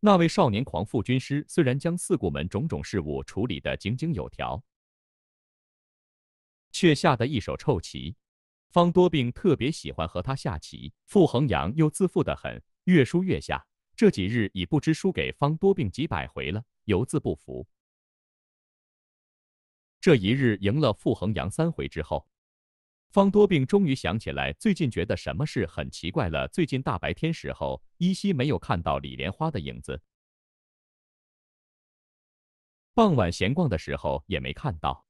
那位少年狂父军师虽然将四顾门种种事务处理的井井有条。却下得一手臭棋。方多病特别喜欢和他下棋，傅恒阳又自负得很，越输越下，这几日已不知输给方多病几百回了，犹自不服。这一日赢了傅恒阳三回之后，方多病终于想起来，最近觉得什么事很奇怪了。最近大白天时候，依稀没有看到李莲花的影子，傍晚闲逛的时候也没看到。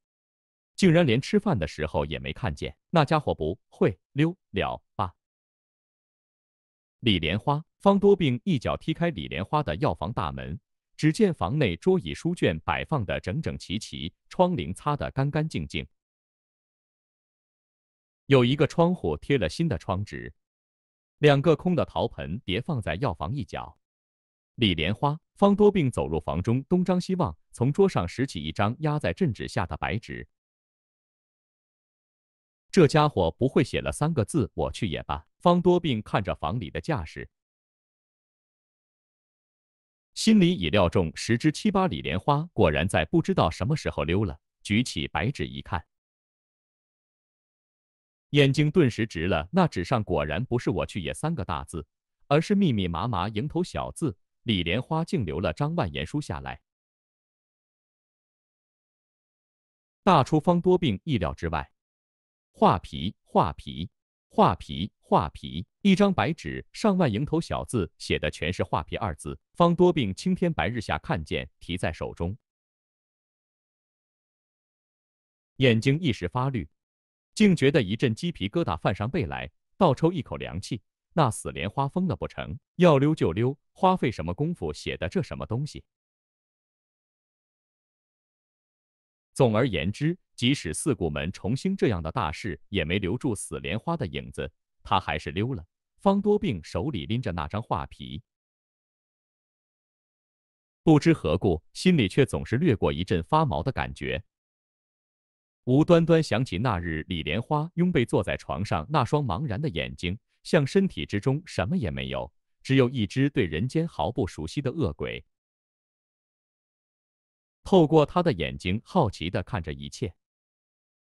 竟然连吃饭的时候也没看见那家伙不会溜了吧？李莲花方多病一脚踢开李莲花的药房大门，只见房内桌椅书卷摆放的整整齐齐，窗棂擦得干干净净，有一个窗户贴了新的窗纸，两个空的陶盆叠放在药房一角。李莲花方多病走入房中，东张西望，从桌上拾起一张压在镇纸下的白纸。
这家伙不会写了三个字，我去也罢。方多病看着房里的架势，心里已料
中，十之七八李莲花果然在不知道什么时候溜了。举起白纸一看，眼睛顿时直了。那纸上果然不是“我去也”三个大字，而是密密麻麻蝇头小字。李莲花竟留了张万
言书下来，大出方多病意料之外。画皮，画皮，画皮，画皮。
一张白纸，上万蝇头小字写的全是“画皮”二字。方多病，青天白日下看见，提在手中，眼睛一时发绿，竟觉得一阵鸡皮疙瘩泛上背来，倒抽一口凉气。那死莲花疯了不成？要溜就溜，花费什么功夫写的这什么东西？总而言之。即使四顾门重兴这样的大事也没留住死莲花的影子，他还是溜了。方多病手里拎着那张画皮，不知何故，心里却总是掠过一阵发毛的感觉。无端端想起那日李莲花拥被坐在床上那双茫然的眼睛，像身体之中什么也没有，只有一只对人间毫不熟悉的恶鬼，透过他的眼睛好奇的看着一切。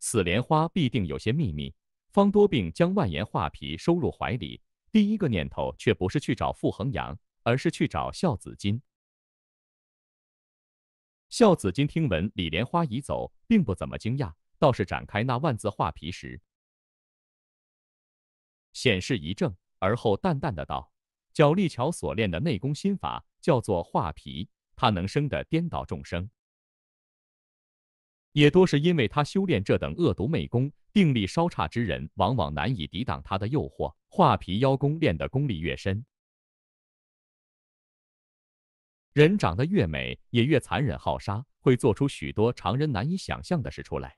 此莲花必定有些秘密。方多病将万言画皮收入怀里，第一个念头却不是去找傅恒阳，而是去找孝子金。孝子金听闻李莲花已走，并不怎么惊讶，倒是展开那万字画皮时，显示一怔，而后淡淡的道：“角力桥所练的内功心法叫做画皮，他能生的颠倒众生。”也多是因为他修炼这等恶毒媚功，定力稍差之人往往难以抵挡他的诱惑。画皮妖功练得功力越深，人长得越美，也越残忍好杀，会做出许多常人难以想象的事出来。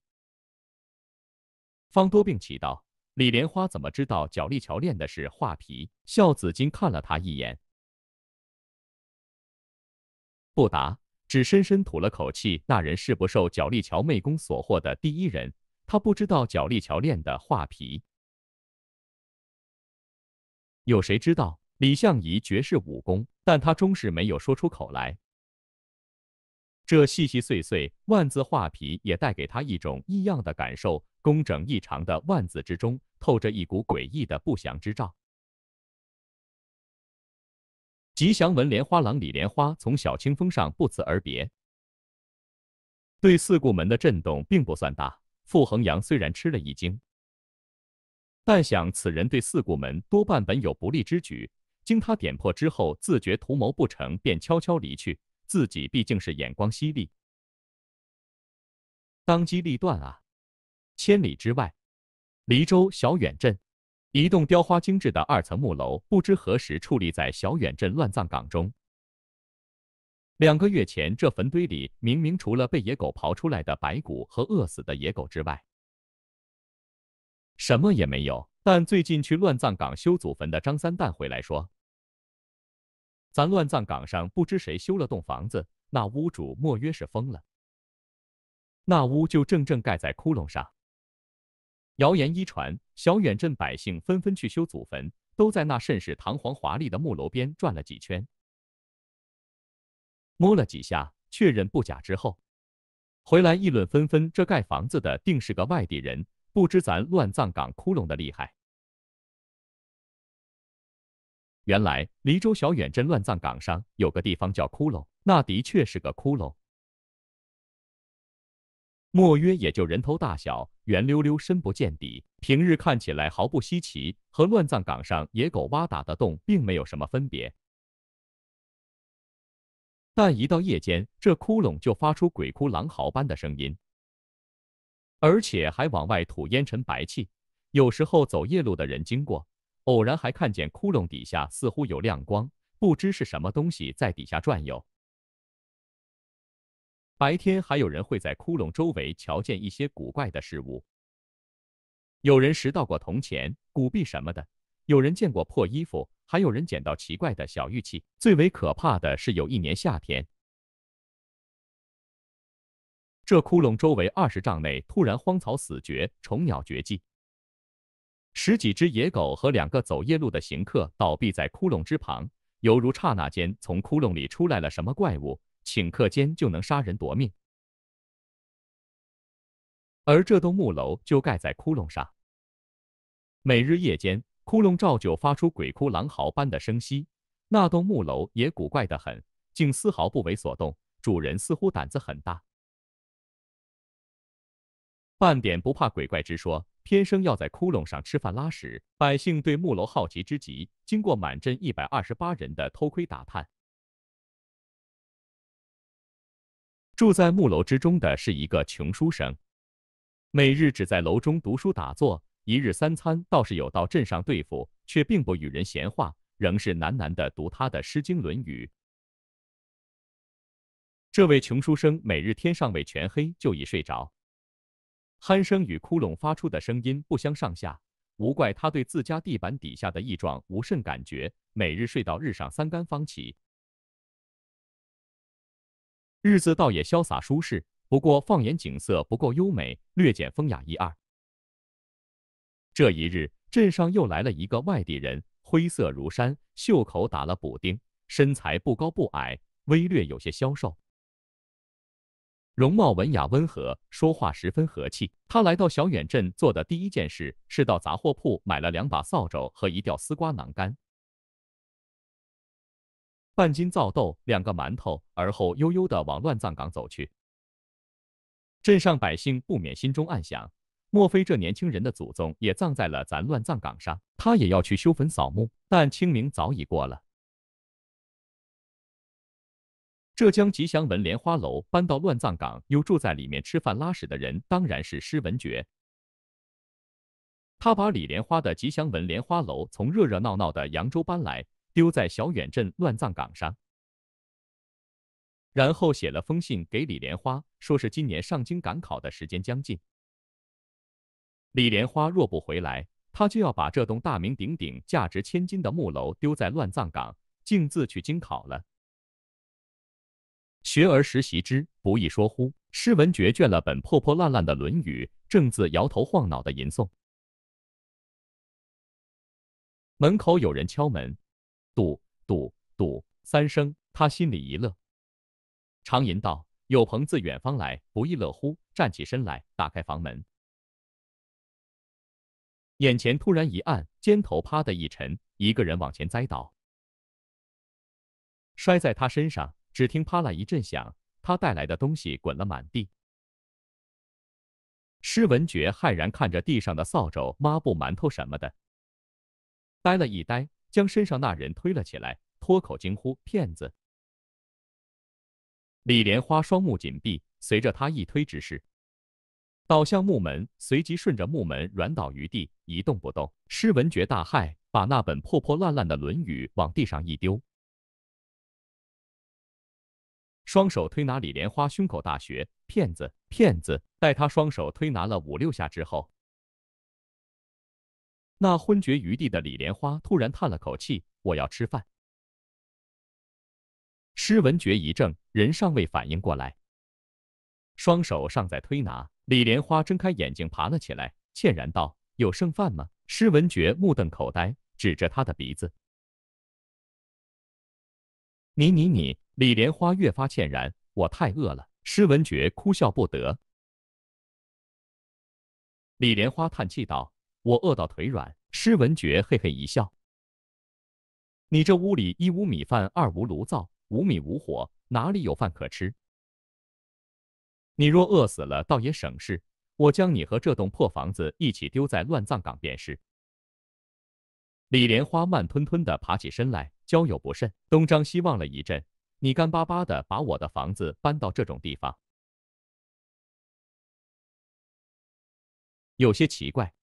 方多病奇道：“李莲花怎么知道角力桥练的是画皮？”孝子金看了他一眼，不
答。只深深吐了口气。那人是不受角力桥妹功所获的第一人，他不知道角力桥练的画皮。有谁知道李相夷绝世武功？但他终是没有说出口来。这细细碎碎万字画皮，也带给他一种异样的感受。工整异常的万字之中，透着一股诡异的不祥之兆。
吉祥纹莲花郎李莲花从小清风上不辞而别，对四顾门的震动并不算大。傅
恒阳虽然吃了一惊，但想此人对四顾门多半本有不利之举，经他点破之后，自觉图谋不成，便悄悄离去。自己毕竟是眼光犀利，当机立断啊！千里之外，黎州小远镇。一栋雕花精致的二层木楼，不知何时矗立在小远镇乱葬岗中。两个月前，这坟堆里明明除了被野狗刨出来的白骨和饿死的野狗之外，什么也没有。但最近去乱葬岗修祖坟的张三蛋回来说：“咱乱葬岗上不知谁修了栋房子，那屋主莫约是疯了，那屋就正正盖在窟窿上。”谣言一传，小远镇百姓纷纷去修祖坟，都在那甚是堂皇华丽的木楼边转了几圈，摸了几下，确认不假之后，回来议论纷纷：这盖房子的定是个外地人，不知咱乱葬岗窟窿的厉害。原来，黎州小远镇乱葬岗上有个地方叫窟窿，那的确是个窟窿。莫约也就人头大小，圆溜溜，深不见底。平日看起来毫不稀奇，和乱葬岗上野狗挖打的洞并没有什么分别。但一到夜间，这窟窿就发出鬼哭狼嚎般的声音，而且还往外吐烟尘白气。有时候走夜路的人经过，偶然还看见窟窿底下似乎有亮光，不知是什么东西在底下转悠。白天还有人会在窟窿周围瞧见一些古怪的事物，有人拾到过铜钱、古币什么的，有人见过破衣服，还有人捡到奇怪的小玉器。最为可怕的是，有一年夏天，这窟窿周围二十丈内突然荒草死绝，虫鸟绝迹，十几只野狗和两个走夜路的行客倒毙在窟窿之旁，犹如刹那间从窟窿里出来了什么怪物。顷刻间就能杀人夺命，而这栋木楼就盖在窟窿上。每日夜间，窟窿照旧发出鬼哭狼嚎般的声息，那栋木楼也古怪得很，竟丝毫不为所动。主人似乎胆子很大，半点不怕鬼怪之说，偏生要在窟窿上吃饭拉屎。百姓对木楼好奇之极，
经过满镇一百二十八人的偷窥打探。住在木楼之中的是一个穷书生，每日
只在楼中读书打坐，一日三餐倒是有到镇上对付，却并不与人闲话，仍是喃喃的读他的《诗经》《论语》。这位穷书生每日天尚未全黑就已睡着，鼾声与窟窿发出的声音不相上下，无怪他对自家地板底下的异状无甚感觉，每日睡到日上三竿方起。日子倒也潇洒舒适，不过放眼景色不够优美，略减风雅一二。这一日，镇上又来了一个外地人，灰色如山，袖口打了补丁，身材不高不矮，微略有些消瘦，容貌文雅温和，说话十分和气。他来到小远镇做的第一件事是到杂货铺买了两把扫帚和一吊丝瓜囊杆。
半斤皂豆，两个馒头，而后悠悠的往乱葬岗走去。镇上百姓不免心中暗想：
莫非这年轻人的祖宗也葬在了咱乱葬岗上？他也要去修坟扫墓？但清明早已过了。浙江吉祥文莲花楼搬到乱葬岗，又住在里面吃饭拉屎的人，当然是施文觉。他把李莲花的吉祥文莲花楼从热热闹闹的扬州搬来。丢在小远镇乱葬岗上，然后写了封信给李莲花，说是今年上京赶考的时间将近，李莲花若不回来，他就要把这栋大名鼎鼎、价值千金的木楼丢在乱葬岗，径自去京考了。学而时习之，不亦说乎？诗文绝卷了本破破烂烂的《论语》，正自
摇头晃脑的吟诵。门口有人敲门。赌赌赌三声，他心里一乐，
常吟道：“有朋自远方来，不亦乐乎。”站起身来，打开房门，
眼前突然一暗，肩头啪的一沉，一个人往前栽倒，摔在他身上。只听啪啦一阵响，他带来的东西滚了满地。施文觉
骇然看着地上的扫帚、抹布、馒头什么的，呆了一呆。将身上那人推了起来，脱口惊呼：“骗子！”李莲花双目紧闭，随着他一推之势，倒向木门，随即顺着木门软倒于地，一动不动。施文觉大骇，把那本破破烂烂的《论语》往地上一丢，双手推拿李莲花胸口大穴：“骗子！骗子！”待他双手推拿了五六下
之后，那昏厥于地的李莲花突然叹了口气：“我要吃饭。”施文觉一怔，人尚
未反应过来，双手尚在推拿。李莲花睁开眼睛，爬了起来，歉然道：“有剩饭吗？”施文觉目瞪口呆，指着他的鼻子：“
你你你！”李莲花越发歉然：“我太饿了。”施文觉哭笑不得。
李莲花叹气道。我饿到腿软，施文觉嘿嘿一笑：“你这屋里一无米饭，二无炉灶，无米无火，哪里有饭可吃？你若饿死了，倒也省事，我将你和这栋破房子一起丢在乱葬岗便是。”李莲花慢吞吞
的爬起身来，交友不慎，东张西望了一阵：“你干巴巴的把我的房子搬到这种地方，有些奇怪。”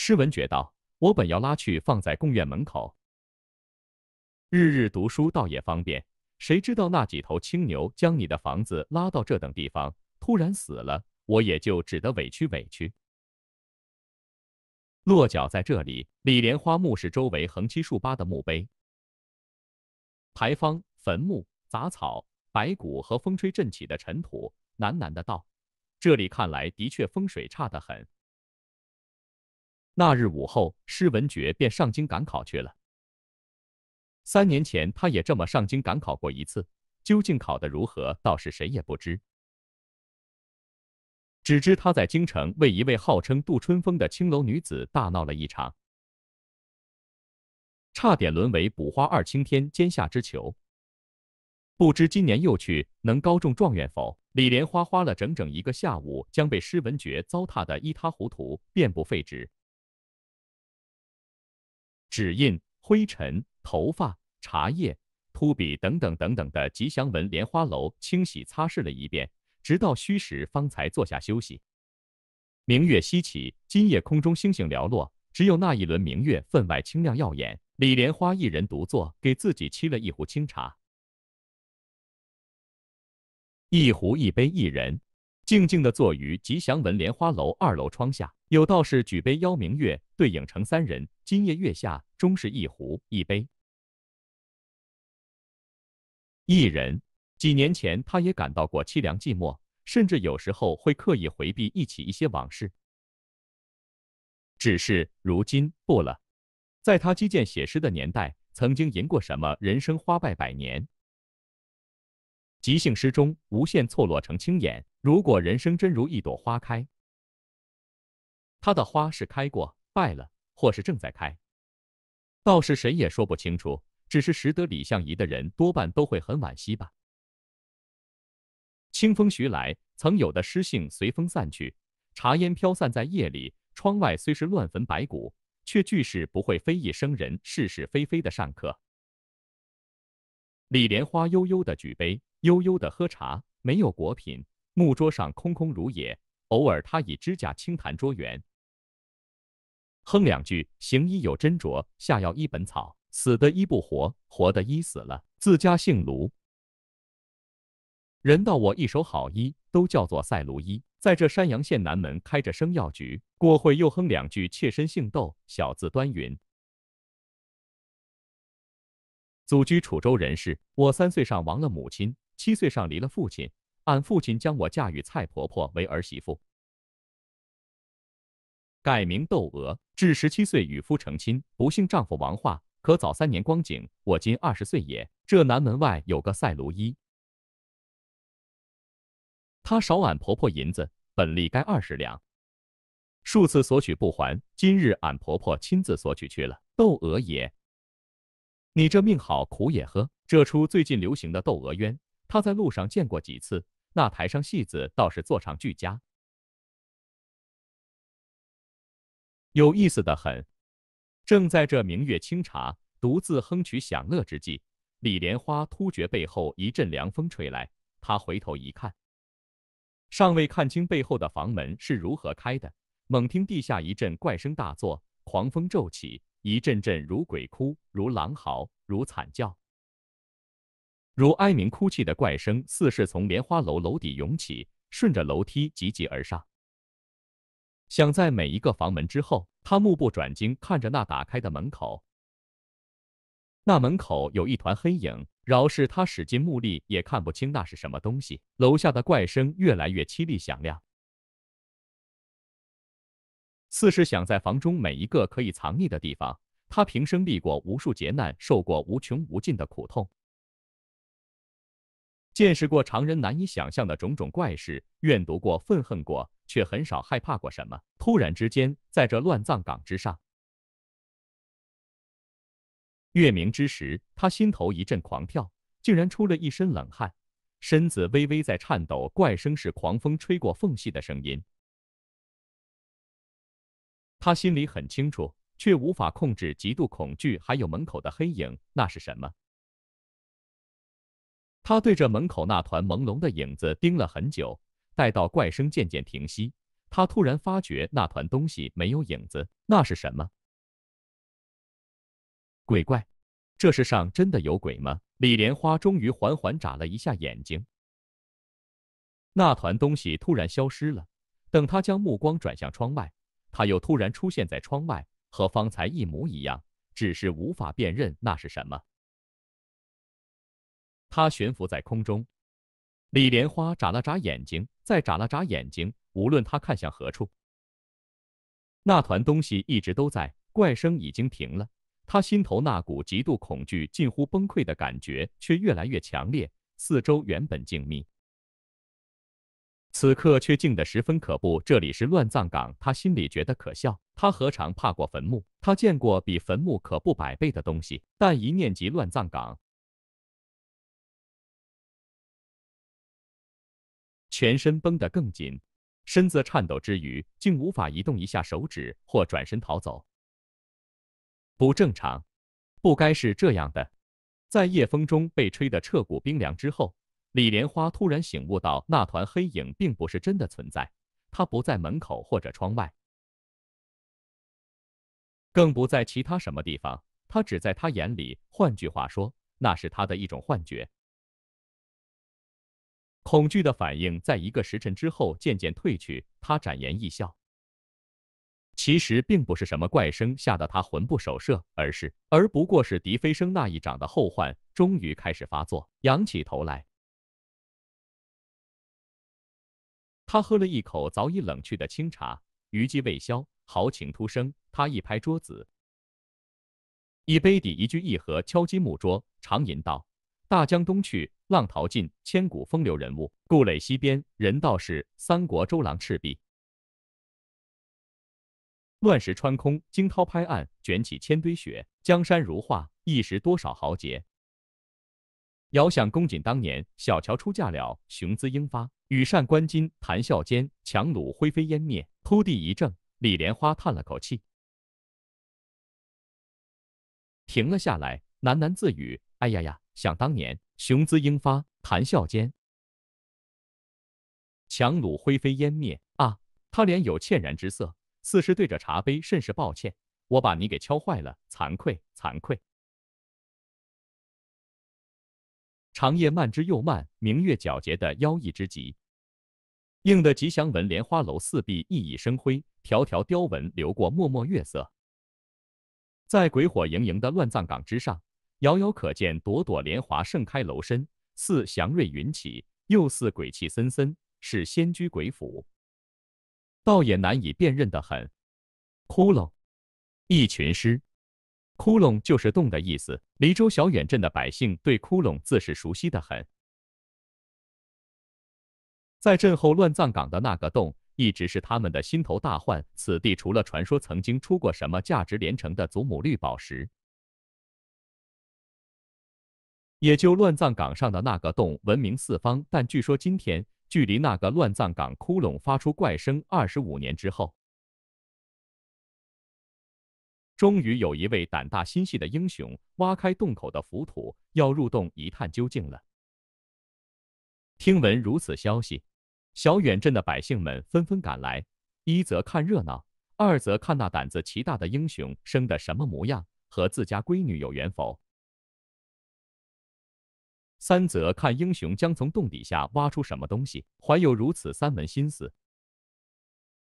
施文觉道：“我本要拉去放在贡院门口，
日日读书，倒也方便。谁知道那几头青牛将你的房子拉到这等地方，突然死了，我也就只得委屈委屈。落脚在这里。”李莲花墓室周围横七竖八的墓碑、牌坊、坟墓、杂草、白骨和风吹震起的尘土，喃喃的道：“这里看来的确风水差得很。”那日午后，施文觉便上京赶考去了。三年前，他也这么上京赶考过一次，究竟考得如何，
倒是谁也不知。只知他在京城为一位号称杜春风的青楼女子大闹了一场，差
点沦为捕花二青天尖下之囚。不知今年又去能高中状元否？李莲花花了整整一个下午，将被施文觉糟蹋的一塌糊涂，遍布废纸。指印、灰尘、头发、茶叶、秃笔等等等等的吉祥纹莲花楼清洗擦拭了一遍，直到戌时方才坐下休息。明月西起，今夜空中星星寥落，只有那一轮明月分外清亮耀眼。李莲花一人独坐，给自己沏了一壶清茶，一壶一杯一人。静静地坐于吉祥文莲花楼二楼窗下，有道士举杯邀明月，对影成三人。今夜月下终是一壶一杯一人。几年前，他也感到过凄凉寂寞，甚至有时候会刻意回避一起一些往事。只是如今不了。在他击剑写诗的年代，曾经吟过什么人生花败百年，即兴诗中无限错落成青眼。如果人生真如一朵花开，它的花是开过败了，或是正在开，倒是谁也说不清楚。只是识得李相夷的人，多半都会很惋惜吧。清风徐来，曾有的诗兴随风散去，茶烟飘散在夜里。窗外虽是乱坟白骨，却俱是不会非一生人是是非非的善客。李莲花悠悠的举杯，悠悠的喝茶，没有果品。木桌上空空如也，偶尔他以指甲轻弹桌缘，哼两句：“行医有斟酌，下药医本草，死的医不活，活的医死了。”自家姓卢，人道我一手好医，都叫做赛卢医。在这山阳县南门开着生药局。过会又哼两句：“妾身姓窦，小字端云，祖居楚州人士。我三岁上亡了母亲，七岁上离了父亲。”俺父亲将我嫁与蔡婆婆为儿媳妇，改名窦娥，至十七岁与夫成亲，不幸丈夫亡化。可早三年光景，我今二十岁也。这南门外有个赛卢医，他少俺婆婆银子，本利该二十两，数次索取不还。今日俺婆婆亲自索取去了。窦娥也，你这命好苦也喝。这出最近流行的《窦娥冤》，他在路上见过
几次。那台上戏子倒是坐唱俱佳，有意思的很。正在这明月清茶，独
自哼曲享乐之际，李莲花突觉背后一阵凉风吹来，她回头一看，尚未看清背后的房门是如何开的，猛听地下一阵怪声大作，狂风骤起，一阵阵如鬼哭，如狼嚎，如惨叫。如哀鸣、哭泣的怪声，似是从莲花楼楼底涌起，顺着楼梯急急而上。想在每一个房门之后，他目不转睛看着那打开的门口。那门口有一团黑影，饶是他使尽目力，也看不清那是什么东西。楼下的怪声越来越凄厉、响亮，似是想在房中每一个可以藏匿的地方。他平生历过无数劫难，受过无穷无尽的苦痛。见识过常人难以想象的种种怪事，怨毒过、愤恨过，却很少害怕过什么。突然之间，在这乱葬岗之上，月明之时，他心头一阵狂跳，竟然出了一身冷汗，身子微微在颤抖。怪声是狂风吹过缝隙的声音。他心里很清楚，却无法控制，极度恐惧，还有门口的黑影，那是什么？他对着门口那团朦胧的影子盯了很久，待到怪声渐渐停息，他突然发觉那团东西没有影子，那是什么？鬼怪？这世上真的有鬼吗？李莲花终于缓缓眨了一下眼睛，那团东西突然消失了。等他将目光转向窗外，他又突然出现在窗外，和方才一模一样，只是无法辨认那是什么。它悬浮在空中，李莲花眨了眨眼睛，再眨了眨眼睛。无论他看向何处，那团东西一直都在。怪声已经停了，他心头那股极度恐惧、近乎崩溃的感觉却越来越强烈。四周原本静谧，此刻却静得十分可怖。这里是乱葬岗，他心里觉得可笑。他何尝怕过坟墓？他见过比坟墓可怖百倍的东西。
但一念及乱葬岗，全身绷得更紧，身子颤抖之余，竟无法移动
一下手指或转身逃走。不正常，不该是这样的。在夜风中被吹得彻骨冰凉之后，李莲花突然醒悟到，那团黑影并不是真的存在，它不在门口或者窗外，
更不在其他什么地方，它只在他眼里。换句话说，那是他的一种幻觉。
恐惧的反应在一个时辰之后渐渐褪去，他展颜一笑。其实并不是什么怪声吓得他魂不守舍，而是而不过是狄飞生那一掌的后患终于开始发作。仰起头来，他喝了一口早已冷去的清茶，余悸未消，豪情突生。他一拍桌子，一杯底一掬一合敲击木桌，长吟道：“大江东去。”浪淘尽，千古风流人物。故垒西边，人道是三国周郎赤壁。乱石穿空，惊涛拍岸，卷起千堆雪。江山如画，一时多少豪杰。遥想公瑾当年，小乔出嫁了，雄姿英发，羽扇纶巾，谈笑间，樯橹灰飞烟灭。突地一怔，李莲花叹了口气，停了下来，喃喃自语：“哎呀呀！”想当年，雄姿英发，谈笑间，樯橹灰飞烟灭啊！他脸有歉然之色，似是对着茶杯甚是抱歉：“我把你给敲坏了，惭愧，惭愧。”长夜漫之又漫，明月皎洁的妖异之极，映得吉祥纹莲花楼四壁熠熠生辉，条条雕纹流过脉脉月色，在鬼火盈盈的乱葬岗之上。遥遥可见，朵朵莲花盛开，楼身似祥瑞云起，又似鬼气森森，是仙居鬼府，倒也难以辨认的很。窟窿，一群尸，窟窿就是洞的意思。黎州小远镇的百姓对窟窿自是熟悉的很，在镇后乱葬岗的那个洞，一直是他们的心头大患。此地除了传说曾经出过什么价值连城的祖母绿宝石。也就乱葬岗上的那个洞闻名四方，但据说今天距离那个乱葬岗窟窿发出怪声二十五年之后，终于有一位胆大心细的英雄挖开洞口的浮土，要入洞一探究竟了。听闻如此消息，小远镇的百姓们纷纷赶来，一则看热闹，二则看那胆子奇大的英雄生的什么模样，和自家闺女有缘否。三则看英雄将从洞底下挖出什么东西，怀有如此三门心思，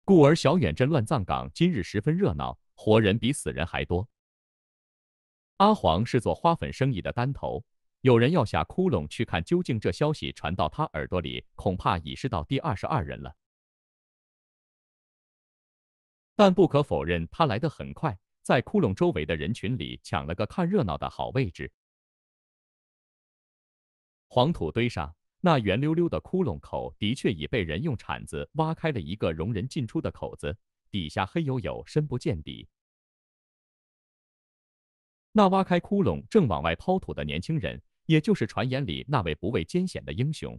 故而小远镇乱葬岗今日十分热闹，活人比死人还多。阿黄是做花粉生意的单头，有人要下窟窿去看究竟，这消息传到他耳朵里，恐怕已是到第二十二人了。但不可否认，他来的很快，在窟窿周围的人群里抢了个看热闹的好位置。黄土堆上那圆溜溜的窟窿口，的确已被人用铲子挖开了一个容人进出的口子，底下黑黝黝，深不见底。那挖开窟窿、正往外抛土的年轻人，也就是传言里那位不畏艰险的英雄，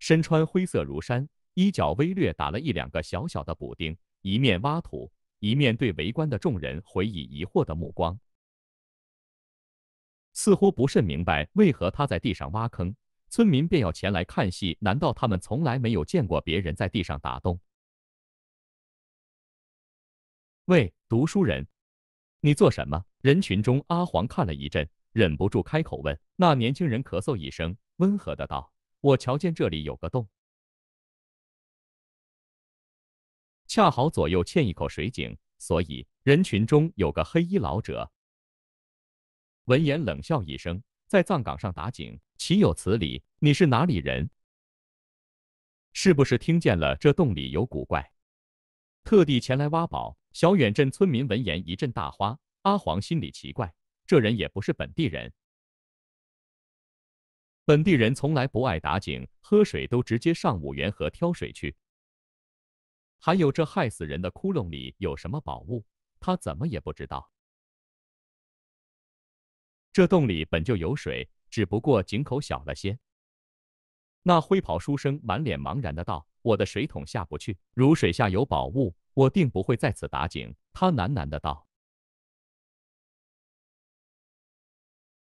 身穿灰色如山，衣角微略打了一两个小小的补丁，一面挖土，一面对围观的众人回以疑惑的目光。似乎不甚明白为何他在地上挖坑，村民便要前来看戏。难道他们从来没有见过别人在地上打洞？喂，读书人，你做什么？人群中，阿黄看了一阵，忍不住开口问。那年轻人咳嗽一声，温和的道：“我瞧见这里有个洞，恰好左右嵌一口水井，所以人群中有个黑衣老者。”闻言冷笑一声，在藏岗上打井，岂有此理？你是哪里人？是不是听见了这洞里有古怪，特地前来挖宝？小远镇村民闻言一阵大花。阿黄心里奇怪，这人也不是本地人。本地人从来不爱打井，喝水都直接上五元河挑水去。还有这害死人的窟窿里有什么宝物，他怎么也不知道。这洞里本就有水，只不过井口小了些。那灰袍书生满脸茫然的道：“我的水桶下不去，如水下有宝物，我定不会在此打井。”他喃喃的道：“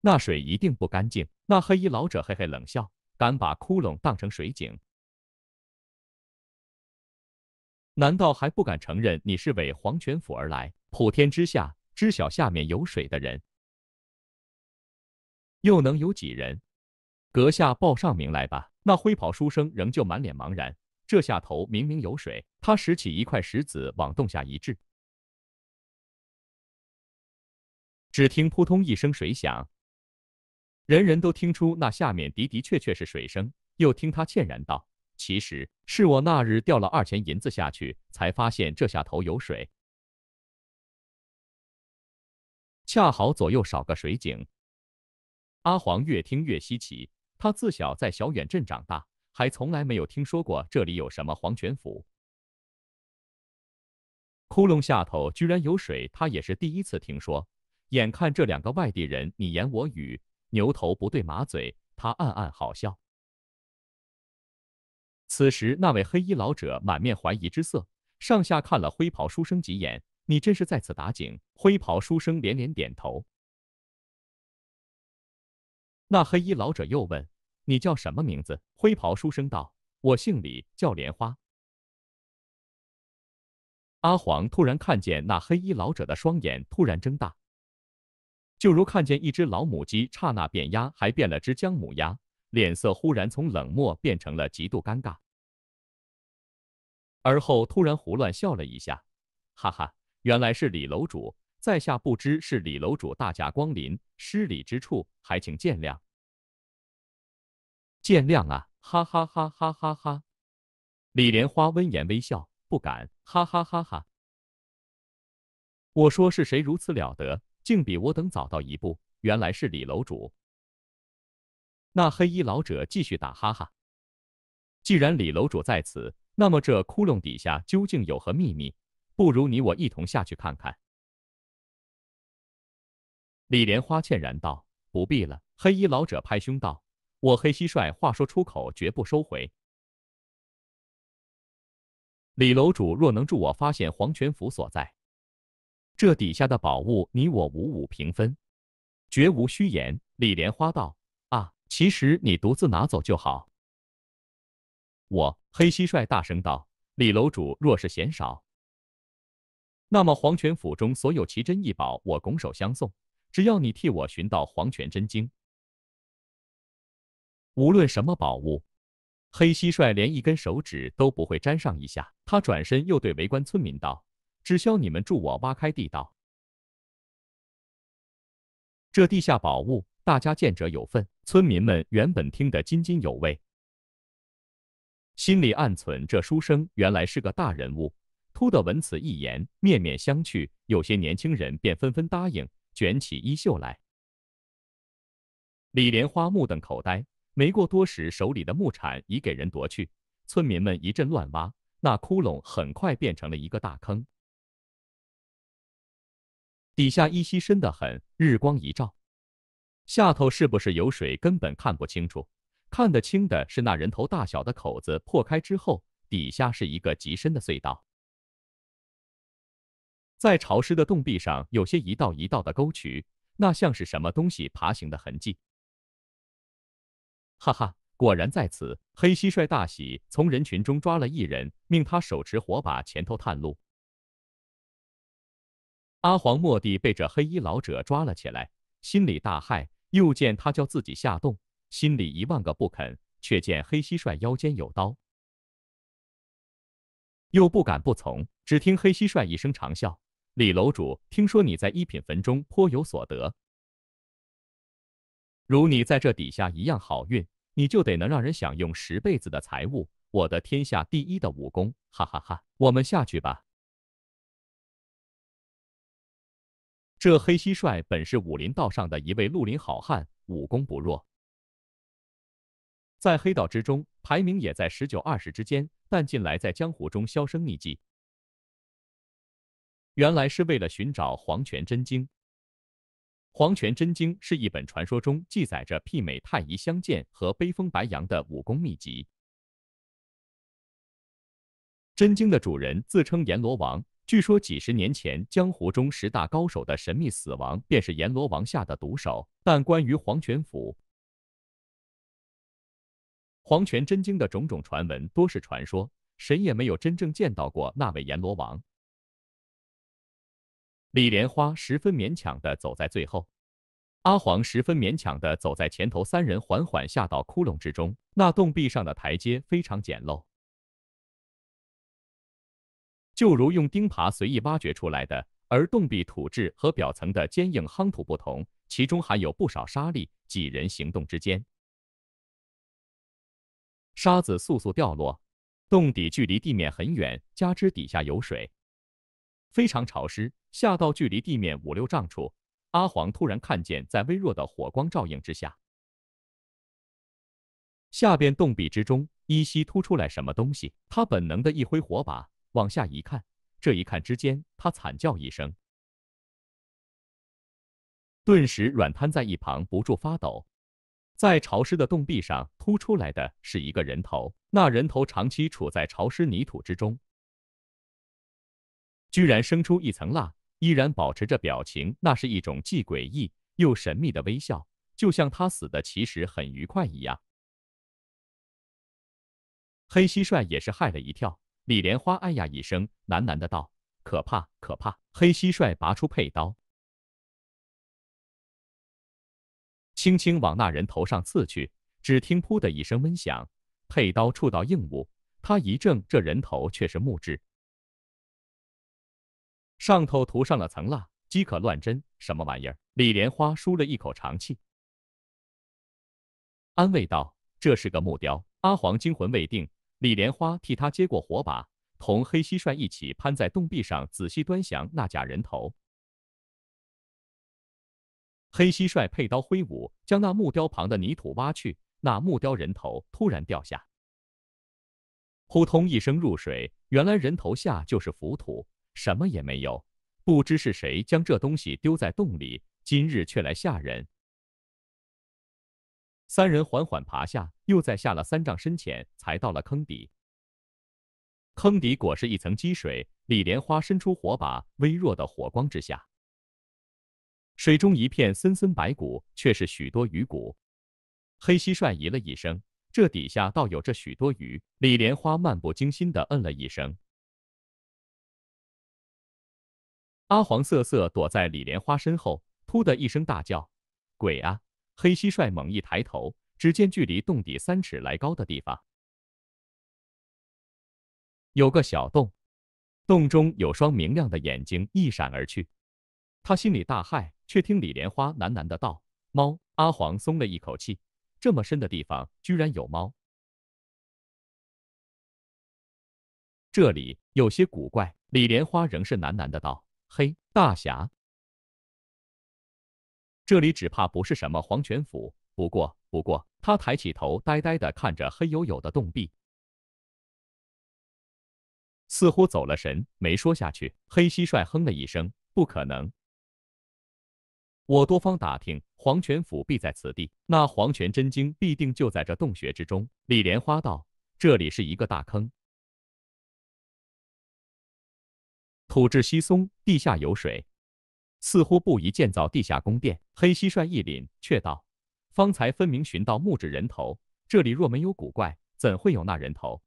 那水一定不干净。”那黑衣老者嘿嘿冷笑：“敢把窟窿当成水井？
难道还不敢承认你是为黄泉府而来？普天之下，知晓下面有水的人。”又能有几人？阁下报上名来吧。那灰袍书生仍旧满脸茫然。这下头明明有水，他
拾起一块石子往洞下一掷，只听扑通一声水响。人人都听出那下面的的
确确是水声。又听他歉然道：“其实是我那日掉了二钱银子下
去，才发现这下头有水，恰好左右少个水井。”阿黄越听越稀奇，他自
小在小远镇长大，还从来没有听说过这里有什么黄泉府。窟窿下头居然有水，他也是第一次听说。眼看这两个外地人你言我语，牛头不对马嘴，他暗暗好笑。此时，那位黑衣老者满面怀疑之色，上下看了灰袍书生几眼：“你真是在此打井？”灰袍书生连连
点头。那黑衣老者又问：“你叫什么名字？”灰袍书生道：“我姓李，叫莲花。”
阿黄突然看见那黑衣老者的双眼突然睁大，就如看见一只老母鸡刹那变鸭，还变了只姜母鸭，脸色忽然从冷漠变成了极度尴尬，而后突然胡乱笑了一下：“哈哈，原来是李楼主。”在下不知是李楼主大驾光临，失礼之处还请见谅，见谅啊！哈哈哈哈哈哈！李莲花温言微笑，不敢，哈哈哈哈！我说是谁如此了得，竟比我等早到一步？原来是李楼主。那黑衣老者继续打哈哈。既然李楼主在此，那么这窟窿底下究竟有何秘密？不如你我一同下去看看。李莲花歉然道：“不必了。”黑衣老者拍胸道：“我黑蟋蟀，话说出口绝不收回。李楼主若能助我发现黄泉府所在，这底下的宝物，你我五五平分，绝无虚言。”李莲花道：“啊，其实你独自拿走就好。”我黑蟋蟀大声道：“李楼主若是嫌少，那么黄泉府中所有奇珍异宝，我拱手相送。”只要你替我寻到《黄泉真经》，无论什么宝物，黑蟋蟀连一根手指都不会沾上一下。他转身又对围观村民道：“只需要你们助我挖开地道，这地下宝物大家见者有份。”村民们原本听得津津有味，心里暗忖这书生原来是个大人物。突的闻此一言，面面相觑，有些年轻人便纷纷答应。卷起衣袖来，李莲花目瞪口呆。没过多时，手里的木铲已给人夺去。村民们一阵乱挖，那窟窿很快变成了一个大坑，底下依稀深得很。日光一照，下头是不是有水，根本看不清楚。看得清的是，那人头大小的口子破开之后，底下是一个极深的隧道。
在潮湿的洞壁上，有些一道一道的沟渠，那像是什么东西爬行的痕迹。哈哈，
果然在此！黑蟋蟀大喜，从人群中抓了一人，命他手持火把前头探路。阿黄莫地被这黑衣老者抓了起来，心里大骇，又见他叫自己下洞，心里一万个不肯，却见黑蟋蟀腰间有刀，又不敢不从。只听黑蟋蟀一声长啸，李楼主，听说你在一品坟中颇有所得，如你在这底下一样好运，你就得能让人享用十辈子的财物。我的天下第一的武功，哈哈哈！我
们下去吧。这黑蟋蟀本是武林道上的一位绿林好汉，武功不弱，
在黑道之中排名也在十九二十之间，但近来在江湖中销声匿迹。原来是为了寻找《黄泉真经》。《黄泉真经》是一本传说中记载着媲美太乙相见和悲风白杨的武功秘籍。真经的主人自称阎罗王，据说几十年前江湖中十大高手的神秘死亡便是阎罗王下的毒手。但关于黄泉府、黄泉真经的种种传闻多是传说，谁也没有真正见到过那位阎罗王。李莲花十分勉强地走在最后，阿黄十分勉强地走在前头，三人缓缓下到窟窿之中。那洞壁上的台阶非常简陋，就如用钉耙随意挖掘出来的。而洞壁土质和表层的坚硬夯土不同，其中含有不少沙粒。几人行动之间，沙子簌簌掉落。洞底距离地面很远，加之底下有水，非常潮湿。下到距离地面五六丈处，阿黄突然看见，在微弱的火光照映之下，下边洞壁之中依稀突出来什么东西。他本能的一挥火把，往下一看，这一看之间，他惨叫一声，顿时软瘫在一旁，不住发抖。在潮湿的洞壁上凸出来的是一个人头，那人头长期处在潮湿泥土之中，居然生出一层蜡。依然保持着表情，那是一种既诡异又神秘的微笑，就像他死的其实很愉快一样。黑蟋蟀也是害了一跳，李莲花哎呀一声，喃喃的道：“可怕，可怕！”黑蟋蟀拔出佩刀，轻轻往那人头上刺去，只听噗的一声闷响，佩刀触到硬物，他一怔，这人头却是木质。
上头涂上了层蜡，即可乱真，什么玩意儿？李莲花舒了一口长气，安慰道：“
这是个木雕。”阿黄惊魂未定，李莲花替他接过火把，同黑蟋蟀一起攀在洞壁上，仔细端详那假人头。黑蟋蟀佩刀挥舞，将那木雕旁的泥土挖去，那木雕人头突然掉下，扑通一声入水。原来人头下就是浮土。什么也没有，不知是谁将这东西丢在洞里，今日却来吓人。三人缓缓爬下，又在下了三丈深浅，才到了坑底。坑底裹是一层积水，李莲花伸出火把，微弱的火光之下，水中一片森森白骨，却是许多鱼骨。黑蟋蟀咦了一声：“这底下倒有着许多鱼。”李莲花漫不经心的嗯了一声。阿黄瑟瑟躲在李莲花身后，突的一声大叫：“鬼啊！”黑蟋蟀猛一抬头，只见距离洞底三
尺来高的地方有个小洞，洞中有双明亮的眼睛一闪而去。他心里大骇，却听李莲花喃喃的道：“猫。”阿黄松了一口气，这么深的地方居然有猫，这里有些古怪。李莲花仍是喃喃的道。嘿，大侠，
这里只怕不是什么黄泉府。不过，不过，他抬起头，呆呆
的看着黑黝黝的洞壁，似乎走了神，没说下去。黑蟋蟀哼了一声：“不可能，
我多方打听，黄泉府必在此地，那黄泉真经必定就在这洞穴
之中。”李莲花道：“这里是一个大坑。”土质稀松，地下有水，似乎不宜建造地
下宫殿。黑蟋蟀一凛，却道：“方才分明寻到木质人头，这里若没有古怪，怎会有那人头？”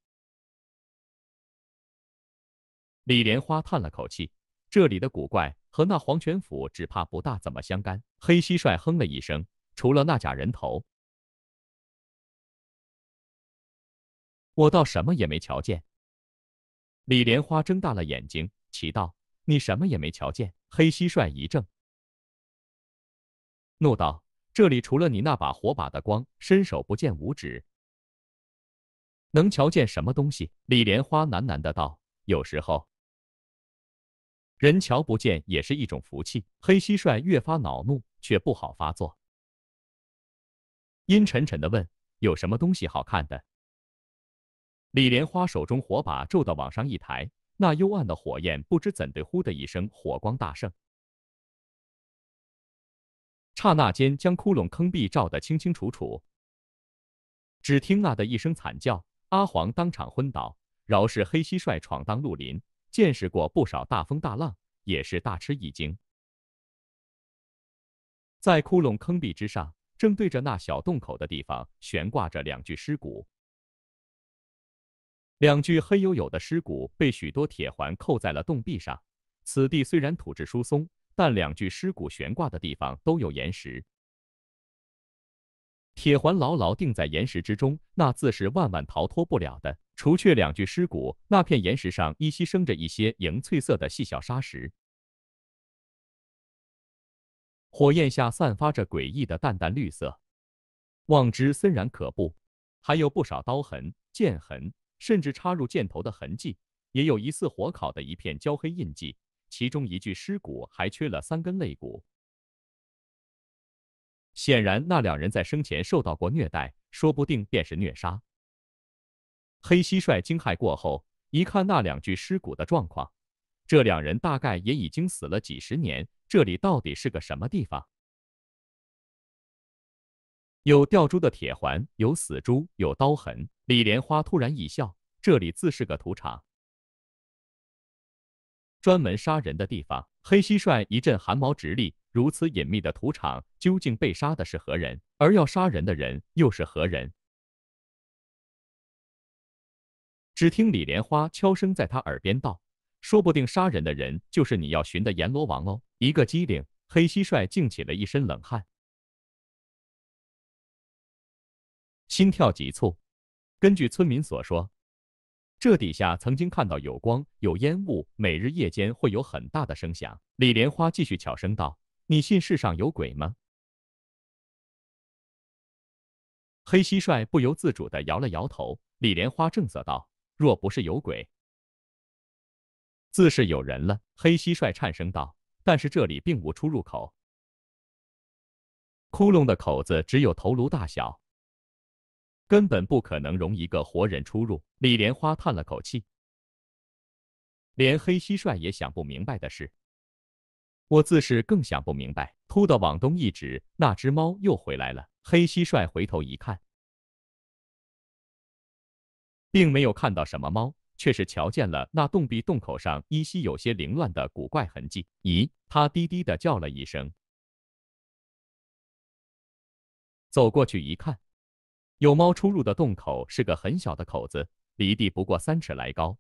李莲花叹了口气：“这里的古怪和那黄泉府只怕不大怎么相
干。”黑蟋蟀哼了一声：“除了那假人头，我倒什么也没瞧见。”李莲花睁
大了眼睛。奇道：“你什么也没瞧见。”黑蟋蟀一怔，怒道：“这里除了你那把火把的光，伸手不见五指，能瞧见什么东西？”李莲花喃喃的道：“有时候，人瞧不见也是一种福气。”黑蟋蟀越发恼怒，却不好发作，阴沉沉的问：“有什么东西好看的？”李莲花手中火把骤的往上一抬。那幽暗的火焰不知怎的，呼的一声，火光大盛，刹那间将窟窿坑壁照得清清楚楚。只听“那的一声惨叫，阿黄当场昏倒。饶是黑蟋蟀闯荡陆林，见识过不少大风大浪，也是大吃一惊。在窟窿坑壁之上，正对着那小洞口的地方，悬挂着两具尸骨。两具黑黝黝的尸骨被许多铁环扣在了洞壁上。此地虽然土质疏松，但两具尸骨悬挂的地方都有岩石，铁环牢牢钉在岩石之中，那自是万万逃脱不了的。除却两具尸骨，那片岩石上依稀生着一
些莹翠色的细小沙石，火焰下散发着诡异的淡淡绿色，望之森然可怖。
还有不少刀痕、剑痕。甚至插入箭头的痕迹，也有疑似火烤的一片焦黑印记。其中一具尸骨还缺了三根肋骨，显然那两人在生前受到过虐待，说不定便是虐杀。黑蟋蟀惊骇过后，一看那两具尸骨的状况，这两人大概也已经死了几十年。这里到底是个什么地方？有吊珠的铁环，有死猪，有刀痕。李莲花突然一笑：“这里自是个屠场，专门杀人的地方。”黑蟋蟀一阵寒毛直立。如此隐秘的屠场，究竟被杀的是何人？而要杀人的人又是何人？只听李莲花悄声在他耳边道：“说不定杀人的人就是你要寻的阎罗王哦！”一个机灵，黑蟋蟀竟起
了一身冷汗，心跳急促。根据村民所说，这底下曾经看到有光、有烟
雾，每日夜间会有很大的声响。李莲花继续悄声道：“你信世上有
鬼吗？”黑蟋蟀不由自主的摇了摇头。李莲花正色道：“若不是有鬼，
自是有人了。”黑蟋蟀颤声道：“但是这里并无出入口，窟窿的口子只有头颅大小。”根本不可能容一个活人出入。李莲花叹了口气，连黑蟋蟀也想不明白的是，我自是更想不明白。突的往东一指，那只猫又回来了。黑蟋蟀回头一看，并没有看到什么猫，却是瞧见了那洞壁洞口
上依稀有些凌乱的古怪痕迹。咦，他低低的叫了一声，走过去一看。有猫出入的洞口是个很小的口子，离地不过三尺来高。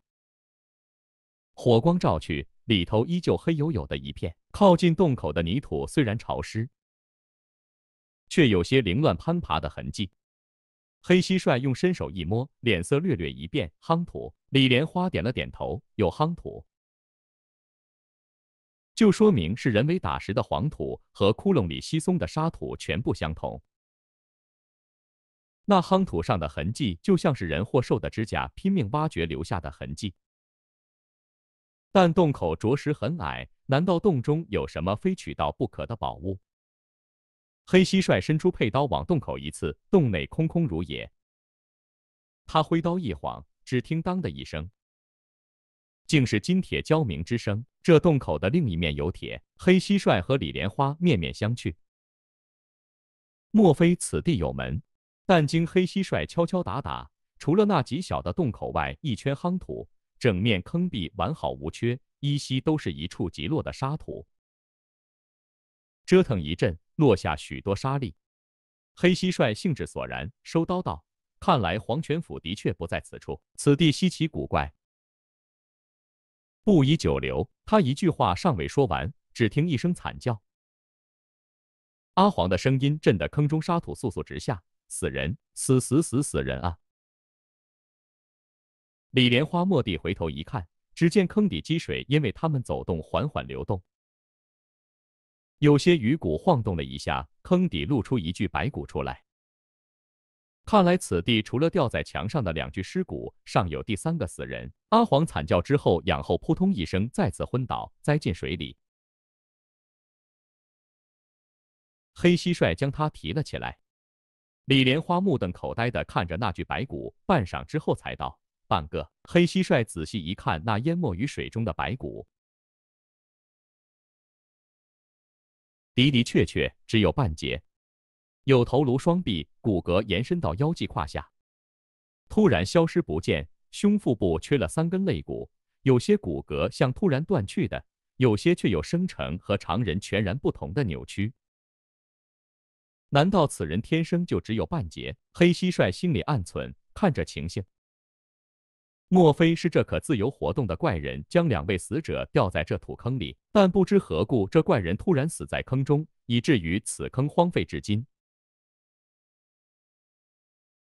火光照去，里头依旧黑黝黝的一片。靠近洞口的泥土虽然潮湿，却有些凌乱攀爬的痕迹。黑蟋蟀用伸手一摸，脸色略略一变，夯土。李莲花点了点头，有夯土，
就说明是人为打实的黄土，和窟窿里稀松的沙土全部相同。那夯土上的
痕迹就像是人或兽的指甲拼命挖掘留下的痕迹，但洞口着实很矮，难道洞中有什么非取到不可的宝物？黑蟋蟀伸出佩刀往洞口一刺，洞内空空如也。他挥刀一晃，只听当的一声，竟是金铁交鸣之声。这洞口的另一面有铁。黑蟋蟀和李莲花面面相觑，莫非此地有门？但经黑蟋蟀敲敲打打，除了那极小的洞口外，一圈夯土，整面坑壁完好无缺，依稀都是一处极落的沙土。折腾一阵，落下许多沙粒。黑蟋蟀兴致索然，收刀道：“看来黄泉府的确不在此处，此地稀奇古怪，不宜久留。”他一句话尚未说完，只听一声惨叫，阿黄的声音震得坑中沙土簌簌直下。死人，死死死死人啊！李莲花蓦地回头一看，只见坑底积水，因为他们走动，缓缓流动。有些鱼骨晃动了一下，坑底露出一具白骨出来。看来此地除了吊在墙上的两具尸骨，尚有第三个死人。阿黄惨叫之后，仰后扑通
一声，再次昏倒，栽进水里。黑蟋蟀将他提了起来。李莲花目瞪口呆地看着那具
白骨，半晌之后才道：“半个黑蟋蟀仔细一看，那淹没于水中
的白骨，的的确确只有半截，有头颅、双臂，骨骼延伸到腰际胯下，
突然消失不见，胸腹部缺了三根肋骨，有些骨骼像突然断去的，有些却又生成和常人全然不同的扭曲。”难道此人天生就只有半截？黑蟋蟀心里暗忖：看这情形，莫非是这可自由活动的怪人将两位死者吊在这土坑里？但不知何故，这怪人突然死在坑中，以至于此坑荒废至今。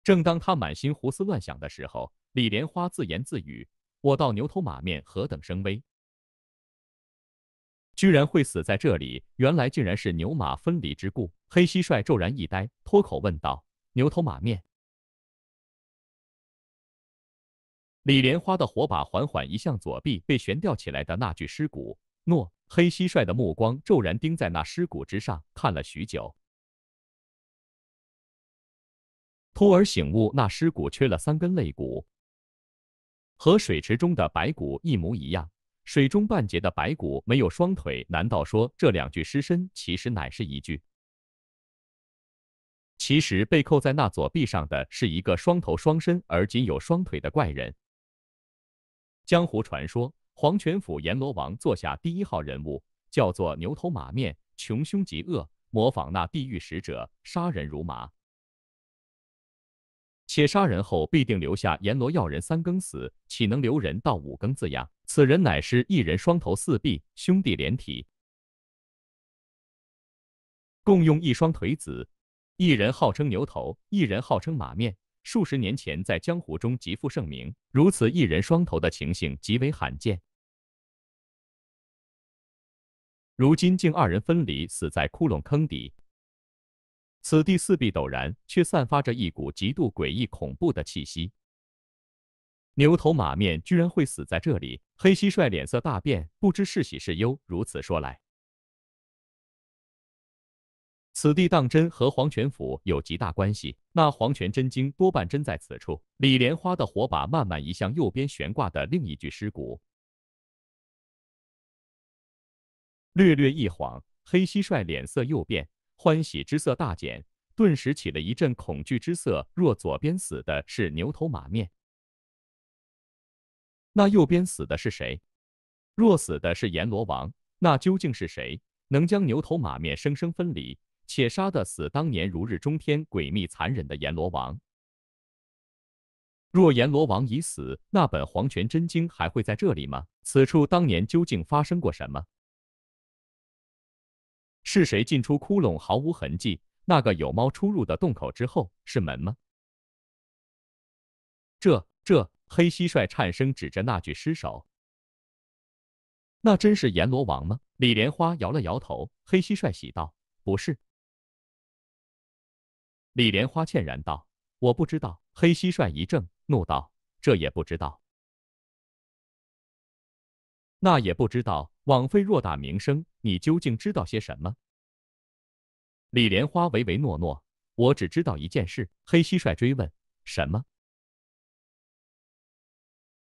正当他满心胡思乱想的时候，李莲花自言自语：“我到牛头马面何等声威！”居然会死在这里！原来竟然是牛马分离之故。黑蟋蟀骤然一呆，脱口问道：“牛头马面？”李莲花的火把缓缓移向左臂被悬吊起来的那具尸骨。诺，黑蟋蟀的目光骤然盯在那尸骨之上，看了
许久，突而醒悟：那尸骨缺了三根肋骨，和水池中的白骨一模一样。
水中半截的白骨没有双腿，难道说这两具尸身其实乃是一具？其实被扣在那左臂上的是一个双头双身而仅有双腿的怪人。江湖传说，黄泉府阎罗王座下第一号人物叫做牛头马面，穷凶极恶，模仿那地狱使者，杀人如麻。且杀人后必定留下“阎罗要人三更死，岂能留人到五更”字样。此人乃是一人双头四臂，兄弟连体，共用一双腿子。一人号称牛头，一人号称马面。数十年前在江湖中极负盛名。如此一人双头的情形极为罕见，如今竟二人分离，死在窟窿坑底。此地四壁陡然，却散发着一股极度诡异恐怖的
气息。牛头马面居然会死在这里，黑蟋蟀脸色大变，不知是喜是忧。如此说来，
此地当真和黄泉府有极大关系。那黄泉真经多半真在此处。李莲花的火把慢慢移向右边悬挂的另一具尸骨，略略一晃，黑蟋蟀脸色又变。欢喜之色大减，顿时起了一阵恐惧之色。若左边死的是牛头马面，那右边死的是谁？若死的是阎罗王，那究竟是谁能将牛头马面生生分离，且杀得死当年如日中天、诡秘残忍的阎罗王？若阎罗王已死，那本《黄泉真经》还会在这里吗？此处当年究竟发生过什么？是谁进出窟窿毫无痕迹？那个有猫出入的洞口之后是门吗？这这，黑蟋蟀颤声指着那具尸首：“那真是阎罗王吗？”李莲花摇了摇头。黑蟋蟀喜道：“不是。”
李莲花歉然道：“我不知道。”黑蟋蟀一怔，怒道：“这也不知道。”那也不知道，枉费偌大名声，你究竟知道些什么？
李莲花唯唯诺诺。我只知道一件事。黑蟋蟀追问：“什么？”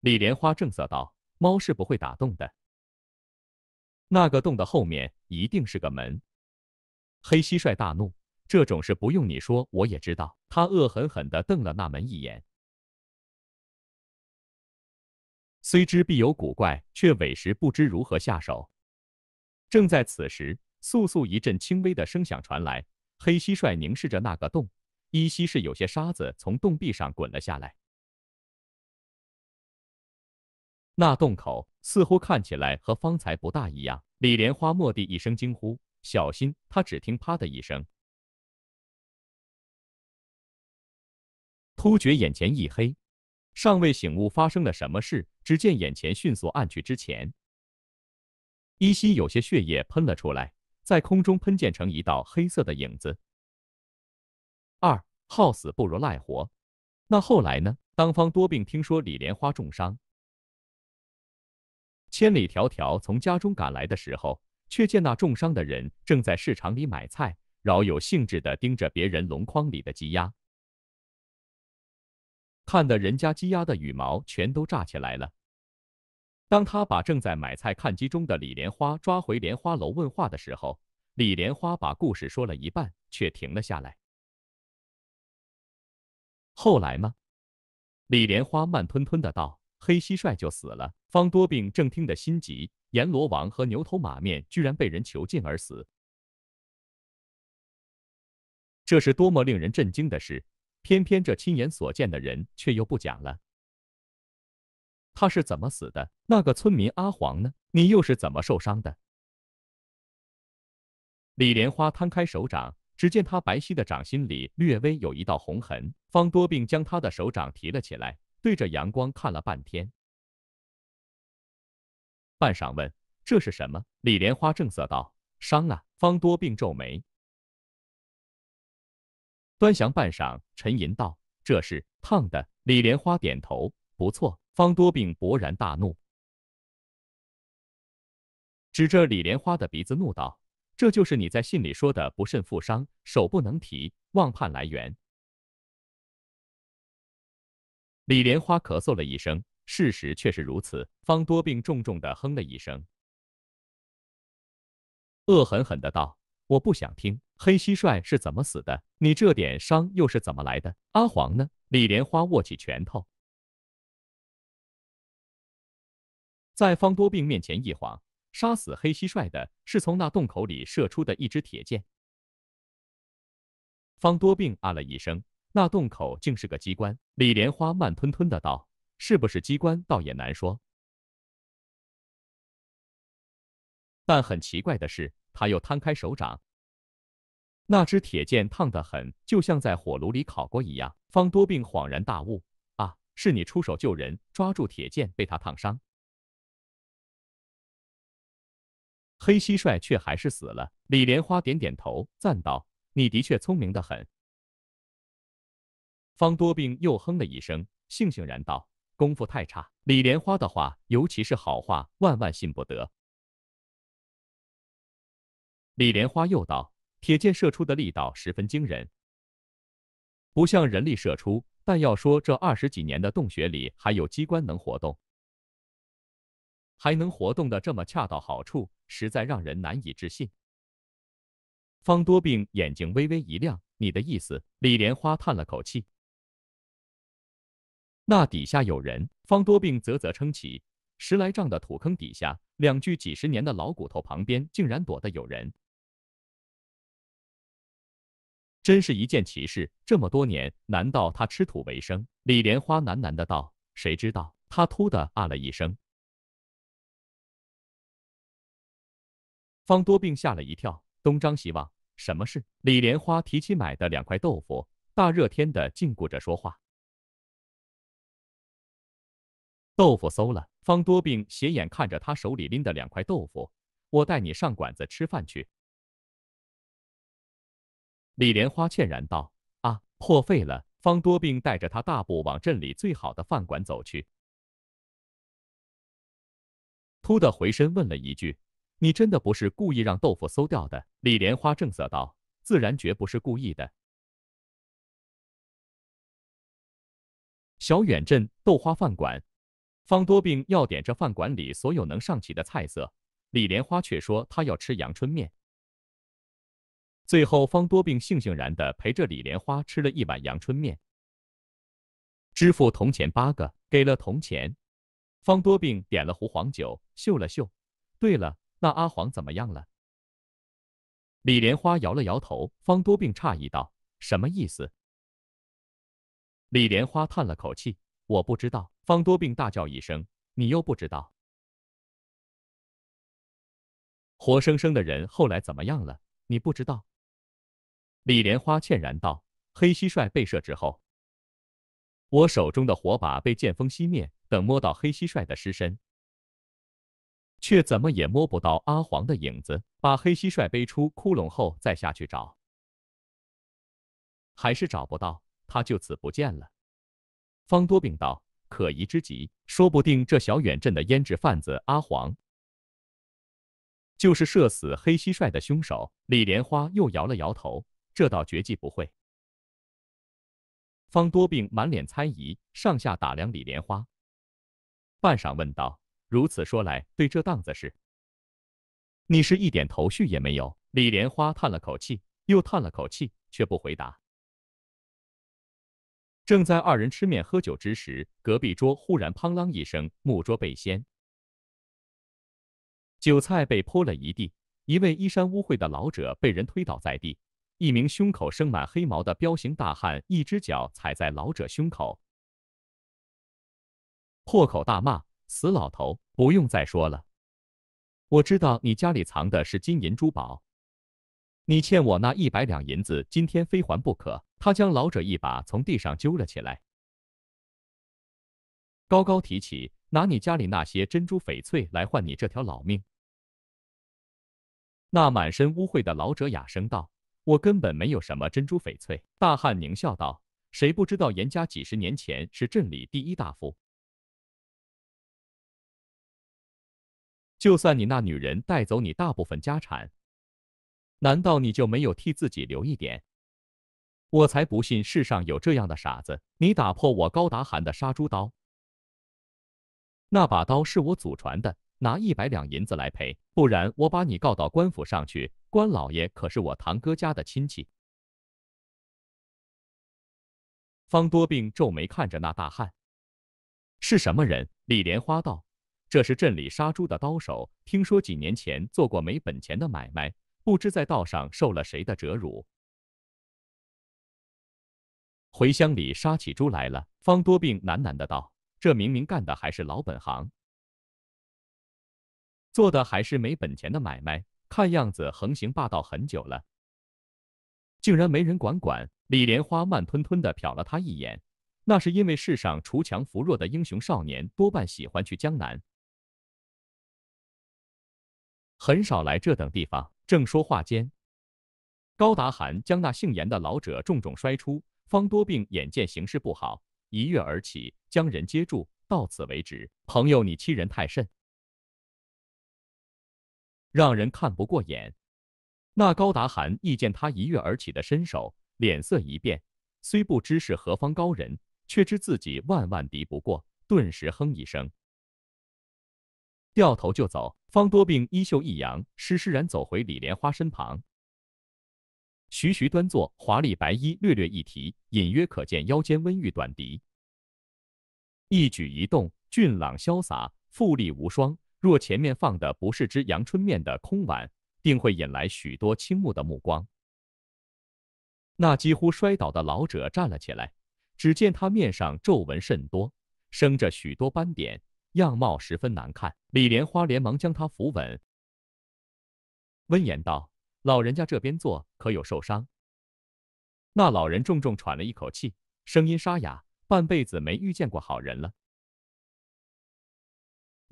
李莲花正色道：“猫是不会打洞的，那个洞的后面一定是个门。”黑蟋
蟀大怒：“这种事不用你说，我也知道。”他恶狠狠地瞪了那门一眼。
虽知必有古怪，却委实不知如何下手。正在此时，簌簌一阵轻微的声响
传来。黑蟋蟀凝视着那个洞，依稀是有些沙子从洞壁上滚了下来。那洞口似乎看起来和方才不大一样。李莲花蓦地一声惊呼：“小心！”他只听“啪”的一
声，突觉眼前一黑，尚未醒悟发生了什么事。只见眼前迅速暗去，之前
依稀有些血液喷了出来，在空中喷溅成一道黑
色的影子。二好死不如赖活，那后来呢？当方多病听说李莲花重伤，千里
迢迢从家中赶来的时候，却见那重伤的人正在市场里买菜，饶有兴致的盯着别人笼筐里的鸡鸭。看得人家鸡鸭的羽毛全都炸起来了。当他把正在买菜看鸡中的李莲花抓回莲花楼问话的时候，李莲花把故事说了一半，却停了下来。后来吗？李莲花慢吞吞的道：“黑蟋蟀就死了。”方多病正听得心急，阎罗王和牛头马面居然被人囚禁而死，这是多么令人震惊的事！偏偏这亲眼所见的人却又不讲了。他是怎么死的？那个村民阿黄呢？你又是怎么受伤的？李莲花摊开手掌，只见他白皙的掌心里略微有一道红痕。方多病将他的手掌提了起来，对着阳光看了半天。半晌，问：“这是什么？”李莲花正色道：“伤啊。”方多病皱眉。
端详半晌，沉吟道：“这是烫的。”李莲花点头，不错。方多病勃然大怒，
指着李莲花的鼻子怒道：“这就是你在信里说的不慎负伤，手不能提，望盼来源。”李莲花咳嗽了一声，事实却是如此。方多病重重的哼了一声，恶狠狠的道：“我不想听。”黑蟋蟀是怎么死的？你这点伤又是怎么来的？阿黄呢？李莲花握起
拳头，在方多病面前一晃，杀死黑蟋蟀的是从那洞口里射出的一支铁箭。
方多病啊了一声，那洞口竟是个机关。李莲
花慢吞吞的道：“是不是机关，倒也难说。但很奇怪的是，他又摊开手掌。”
那只铁剑烫得很，就像在火炉里烤过一样。方多病恍然大悟：“啊，是你出手救人，抓住铁剑，被他烫伤。”黑蟋蟀却还是死了。李莲花点点头，赞道：“你的确聪明得很。”方多病又哼了一声，悻悻然道：“功夫太差。”李莲花的话，尤其是好话，万万信
不得。李莲花又道。铁箭射出的力道十分惊人，不像人力射出。但要说这二
十几年的洞穴里还有机关能活动，还能活动的这么恰到好处，实在让人难以置信。方多病眼睛微微一亮：“你的意思？”李莲花叹了口气：“那底下有人。”方多病啧啧称奇：“十来丈的土坑底下，两具几十年的老骨头旁边，竟然躲得有人。”真是一件奇事，这么多年，难道他吃土为生？李莲
花喃喃的道。谁知道，他突的啊了一声。方多病吓了一跳，东张西望，什么事？
李莲花提起买的两块豆腐，大热天的禁锢着说话。
豆腐馊了。方多病斜眼看着他手里拎的两块豆腐，我带你上馆子吃饭去。
李莲花歉然道：“啊，破费了。”方多病带着他大步往镇里最好的饭馆走去，突的回身问了一句：“你真的不是故意让豆腐馊掉的？”李莲花正色道：“自然绝不是故意的。”小远镇豆花饭馆，方多病要点这饭馆里所有能上齐的菜色，李莲花却说他要吃阳春面。最后，方多病悻悻然地陪着李莲花吃了一碗阳春面，支付铜钱八个，给了铜钱。方多病点了壶黄酒，嗅了嗅。对了，那阿黄怎么样了？李莲花摇了摇头。方多病诧异道：“什么意思？”李莲花叹了口气：“我不知道。”方多病大叫一声：“你又不知道？
活生生的人后来怎么样了？你不知道？”李莲花歉然道：“黑蟋蟀被射之后，我手
中的火把被剑锋熄灭。等摸到黑蟋蟀的尸身，却怎么也摸不到阿黄的影子。把黑蟋蟀背出窟窿后再下去找，还是找不到。他就此不见了。”方多病道：“可疑之极，说不定这小远镇的胭脂贩子阿黄，就是射死黑蟋蟀的凶手。”李莲花又摇了摇头。这倒绝技不会。方多病满脸猜疑，上下打量李莲花，半晌问道：“如此说来，对这档子事，你是一点头绪也没有？”李莲花叹了口气，又叹了口气，却不回答。正在二人吃面喝酒之时，隔壁桌忽然“砰啷”一声，木桌被掀，酒菜被泼了一地，一位衣衫污秽的老者被人推倒在地。一名胸口生满黑毛的彪形大汉，一只脚踩在老者胸口，破口大骂：“死老头！不用再说了，我知道你家里藏的是金银珠宝，你欠我那一百两银子，今天非还不可。”他将老者一把从地上揪了起来，高高提起，拿你家里那些珍珠翡翠来换你这条老命。那满身污秽的老者哑声道。我根
本没有什么珍珠翡翠，大汉狞笑道：“谁不知道严家几十年前是镇里第一大富？就算你那女人带走你大部分家产，难道你就没有替自己
留一点？我才不信世上有这样的傻子！你打破我高达寒的杀猪刀，那把刀是我祖传的。”拿一百两银子来赔，不然我把你告到官府上去。官老爷可是我堂哥家的亲
戚。方多病皱眉看着那大汉，是什么人？李莲花道：“这是镇里杀猪的刀手，
听说几年前做过没本钱的买卖，不知在道上受了谁的折辱，
回乡里杀起猪来了。”方多病喃喃的道：“这明明干的还是老本行。”
做的还是没本钱的买卖，看样子横行霸道很久了，竟然没人管管。李莲花慢吞吞的瞟了他一眼，那是因为世上锄强扶弱的英雄少年多半喜欢去江南，很少来这等地方。正说话间，高达寒将那姓严的老者重重摔出，方多病眼见形势不好，一跃而起，将人接住。到此为止，朋友，你欺人太甚。让人看不过眼。那高达寒一见他一跃而起的身手，脸色一变，虽不知是何方高人，却知自己万万敌不过，顿时哼一声，掉头就走。方多病衣袖一扬，施施然走回李莲花身旁，徐徐端坐，华丽白衣略略一提，隐约可见腰间温玉短笛，一举一动俊朗潇洒，富丽无双。若前面放的不是只阳春面的空碗，定会引来许多倾慕的目光。那几乎摔倒的老者站了起来，只见他面上皱纹甚多，生着许多斑点，样貌十分难看。李莲花连忙将他扶稳，温言道：“老人家这边坐，可有受伤？”那老人重重喘了一口气，声音沙哑：“半辈子没遇见过好人了。”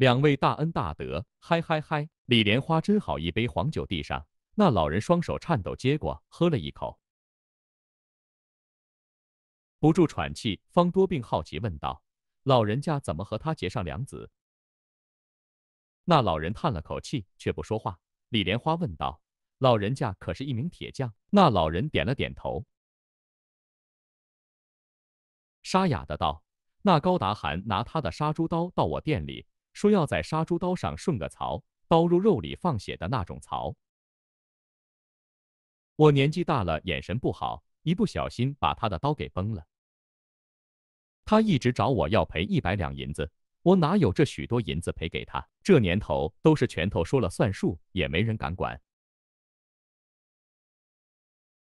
两位大恩大德，嗨嗨嗨！李莲花真好，一杯黄酒递上，那老人双手颤抖接过，喝了一
口，不住喘气。方多病好奇问道：“老人家怎么和他结上梁子？”那老人叹了
口气，却不说话。李莲花问道：“老人家可是一名铁匠？”那老人点了点头，沙哑的道：“那高达寒拿他的杀猪刀到我店里。”说要在杀猪刀上顺个槽，刀入肉里放血的那种槽。我年纪大了，眼神不好，一不小心把他的刀给崩了。他一直找我要赔一百两银子，我哪有这许多银子赔给他？这年头都是拳
头说了算数，也没人敢管。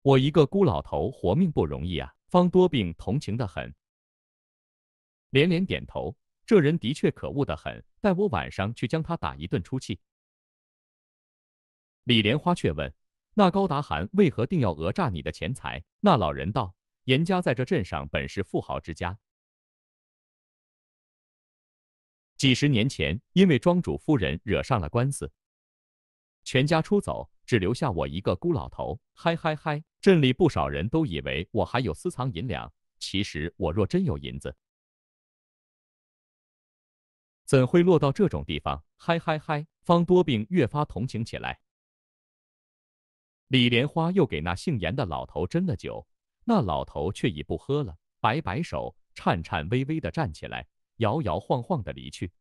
我一个孤老头，活命不容易啊！方多病同情的很，
连连点头。这人的确可恶的很，待我晚上去将他打一顿出气。李莲花却问：“那高达寒为何定要讹诈你的钱财？”那老人道：“严家在这镇上本是富豪之家，几十年前因为庄主夫人惹上了官司，全家出走，只留下我一个孤老头。嗨嗨嗨！镇里不少人都以为我还有私藏银两，其实我若真有银子。”
怎会落到这种地方？嗨嗨嗨！方多病越发同情起来。李莲花又给那姓严的
老头斟了酒，那老头却已不喝了，摆摆手，颤颤巍巍的站起来，摇摇晃晃的离去。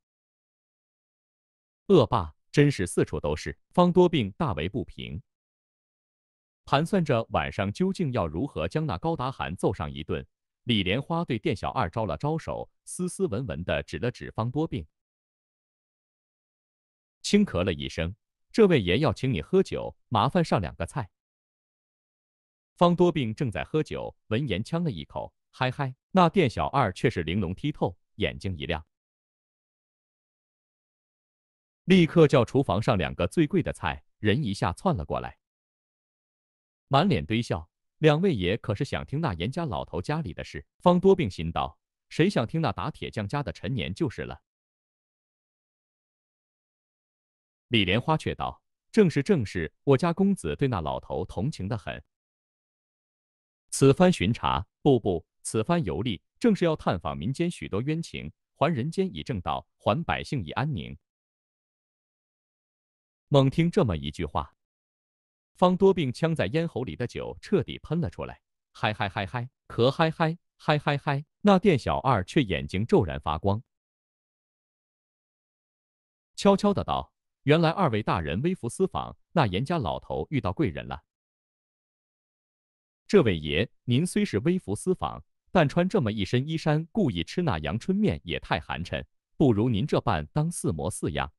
恶霸真是四处都是！方多病大为不平，盘算着晚上究竟要如何将那高达寒揍上一顿。李莲花对店小二招了招手，
斯斯文文的指了指方多病，轻咳了一声：“这位爷要请你喝酒，麻烦上两个菜。”
方多病正在喝酒，闻言呛了一口，嗨嗨！那店小二却是玲珑剔
透，眼睛一亮，立刻叫厨房上两个最贵的菜，人一下窜了过来，满脸堆笑。
两位爷可是想听那严家老头家里的事？方多病心道：“谁想听那打铁匠家的陈年就是了。”李莲花却道：“正是，正是，我家公子对那老头同情的很。此番巡查，不不，此番游历，正是要探访民间许多冤情，还人间以正道，还百姓以安宁。”猛听这么一句话。方多病呛在咽喉里的酒彻底喷了出来，嗨嗨嗨嗨，咳嗨嗨嗨嗨嗨。那店小二却眼
睛骤然发光，悄悄的道：“原来二位大人微服私访，那严家老头遇到贵人了。
这位爷，您虽是微服私访，但穿这么一身衣衫，故意吃那阳春面也太寒碜，不如您这般当四模四样。”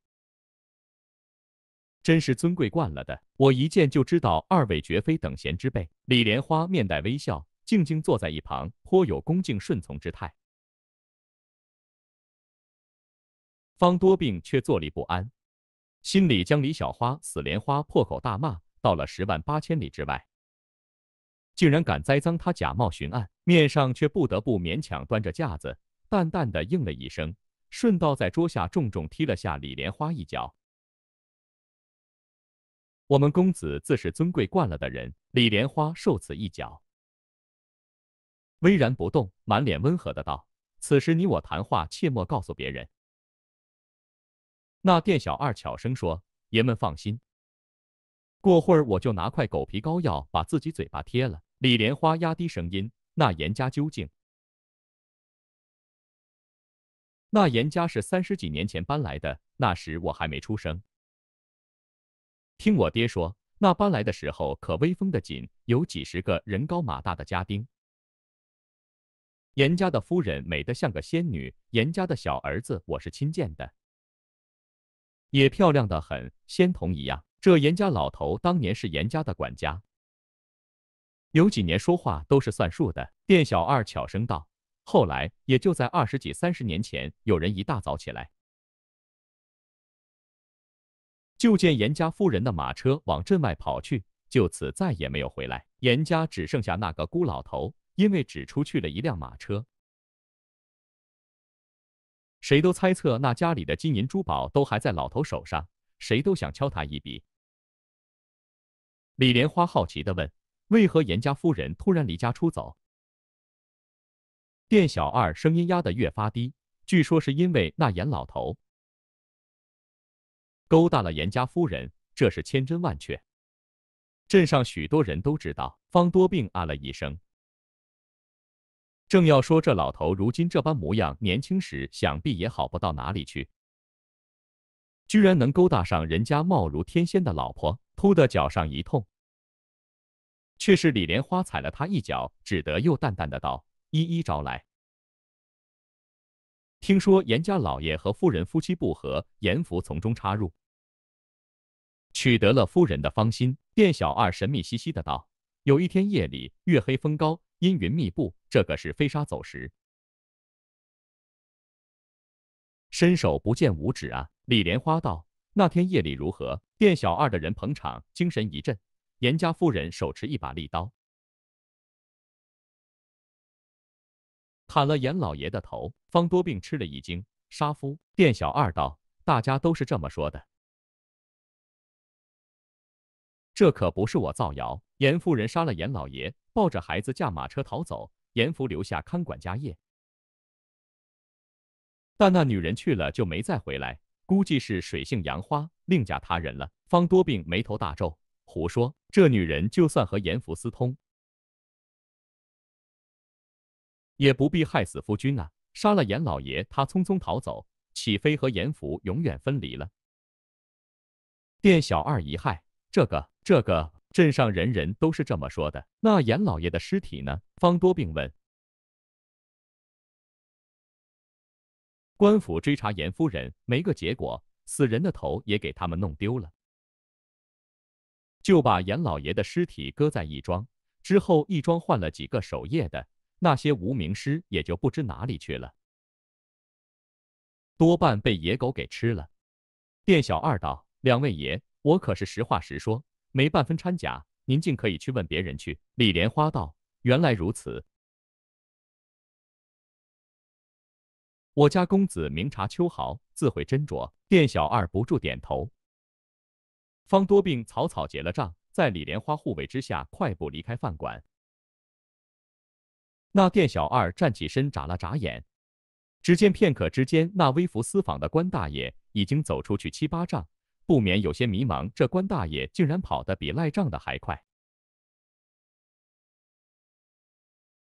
真是尊贵惯了的，我一见就知道二位绝非等闲之辈。李莲花面带微笑，静静坐在一旁，颇有恭敬顺从之态。方多病却坐立不安，心里将李小花、死莲花破口大骂，到了十万八千里之外，竟然敢栽赃他假冒寻案，面上却不得不勉强端着架子，淡淡的应了一声，顺道在桌下重重踢了下李莲花一脚。我们公子自是尊贵惯了的人，李莲花受此一脚，巍然不动，满脸温和的道：“此时你我谈话，切莫告诉别人。”那店小二悄声说：“爷们放心，过会儿我就拿块狗皮膏药把自己嘴巴贴了。”李莲花压低声音：“那严家究竟？”那严家是三十几年前搬来的，那时我还没出生。听我爹说，那搬来的时候可威风的紧，有几十个人高马大的家丁。严家的夫人美得像个仙女，严家的小儿子我是亲见的，也漂亮的很，仙童一样。这严家老头当年是严家的管家，有几年说话都是算数的。店小二悄声道：“后来也就在二十几三十年前，有人一大早起来。”就见严家夫人的马车往镇外跑去，就此再也没有回来。严家只剩下那个孤老头，因为只出去了一辆马车。谁都猜测那家里的金银珠宝都还在老头手上，谁都
想敲他一笔。李莲花好奇地问：“为何严家夫人突然离家出走？”店小二声音压得越发
低：“据说是因为那严老头。”勾搭了严家夫人，这是千真万确。镇上许多人都知道。方多病啊了一声，正要说这老头如今这般模样，年轻时想必也好不到哪里去，居然能勾搭上人家貌如天仙的老婆。突的脚上一痛，却是李莲花踩了他一脚，只得又淡淡的道：“一一招来。”听说严家老爷和夫人夫妻不和，严福从中插入，取得了夫人的芳心。店小二神秘兮兮的道：“有一天夜里，月黑风高，阴云密布，这个是飞沙走石，伸手不见五指啊！”李莲花道：“那天夜里如
何？”店小二的人捧场，精神一振。严家夫人手持一把利刀。砍了严老爷的头，方多病吃了一惊。杀夫？店小二道：“大家都是这么说的。
这可不是我造谣。严夫人杀了严老爷，抱着孩子驾马车逃走，严福留下看管家业。但那女人去了就没再回来，估计是水性杨花，另嫁他人了。”方多病眉头大皱：“胡说！这女人就算和严福私通……”
也不必害死夫君啊！杀了严老爷，他匆匆逃走，岂非和严福永远分离了？
店小二一害，这个、这个镇上人人都是这么说的。那严老爷的尸体呢？方多病问。官府追查严夫人，没个结果，死人的头也给他们弄丢了，就把严老爷的尸体搁在义庄。之后，义庄换了几个守夜的。那些无名尸也就不知哪里去了，多半被野狗给吃了。店小二道：“两位爷，我可是实话实说，没半分掺假，您尽可以去问别人去。”李莲
花道：“原来如此，我家公子明察秋毫，自会斟酌。”店小二不住点头。
方多病草草结了账，在李莲花护卫之下，快步离开饭馆。那店小二站起身，眨了眨眼。只见片刻之间，那微服私访的关大爷已经走出去七八丈，不免有些迷茫。这关大爷竟然跑得比赖账的还快！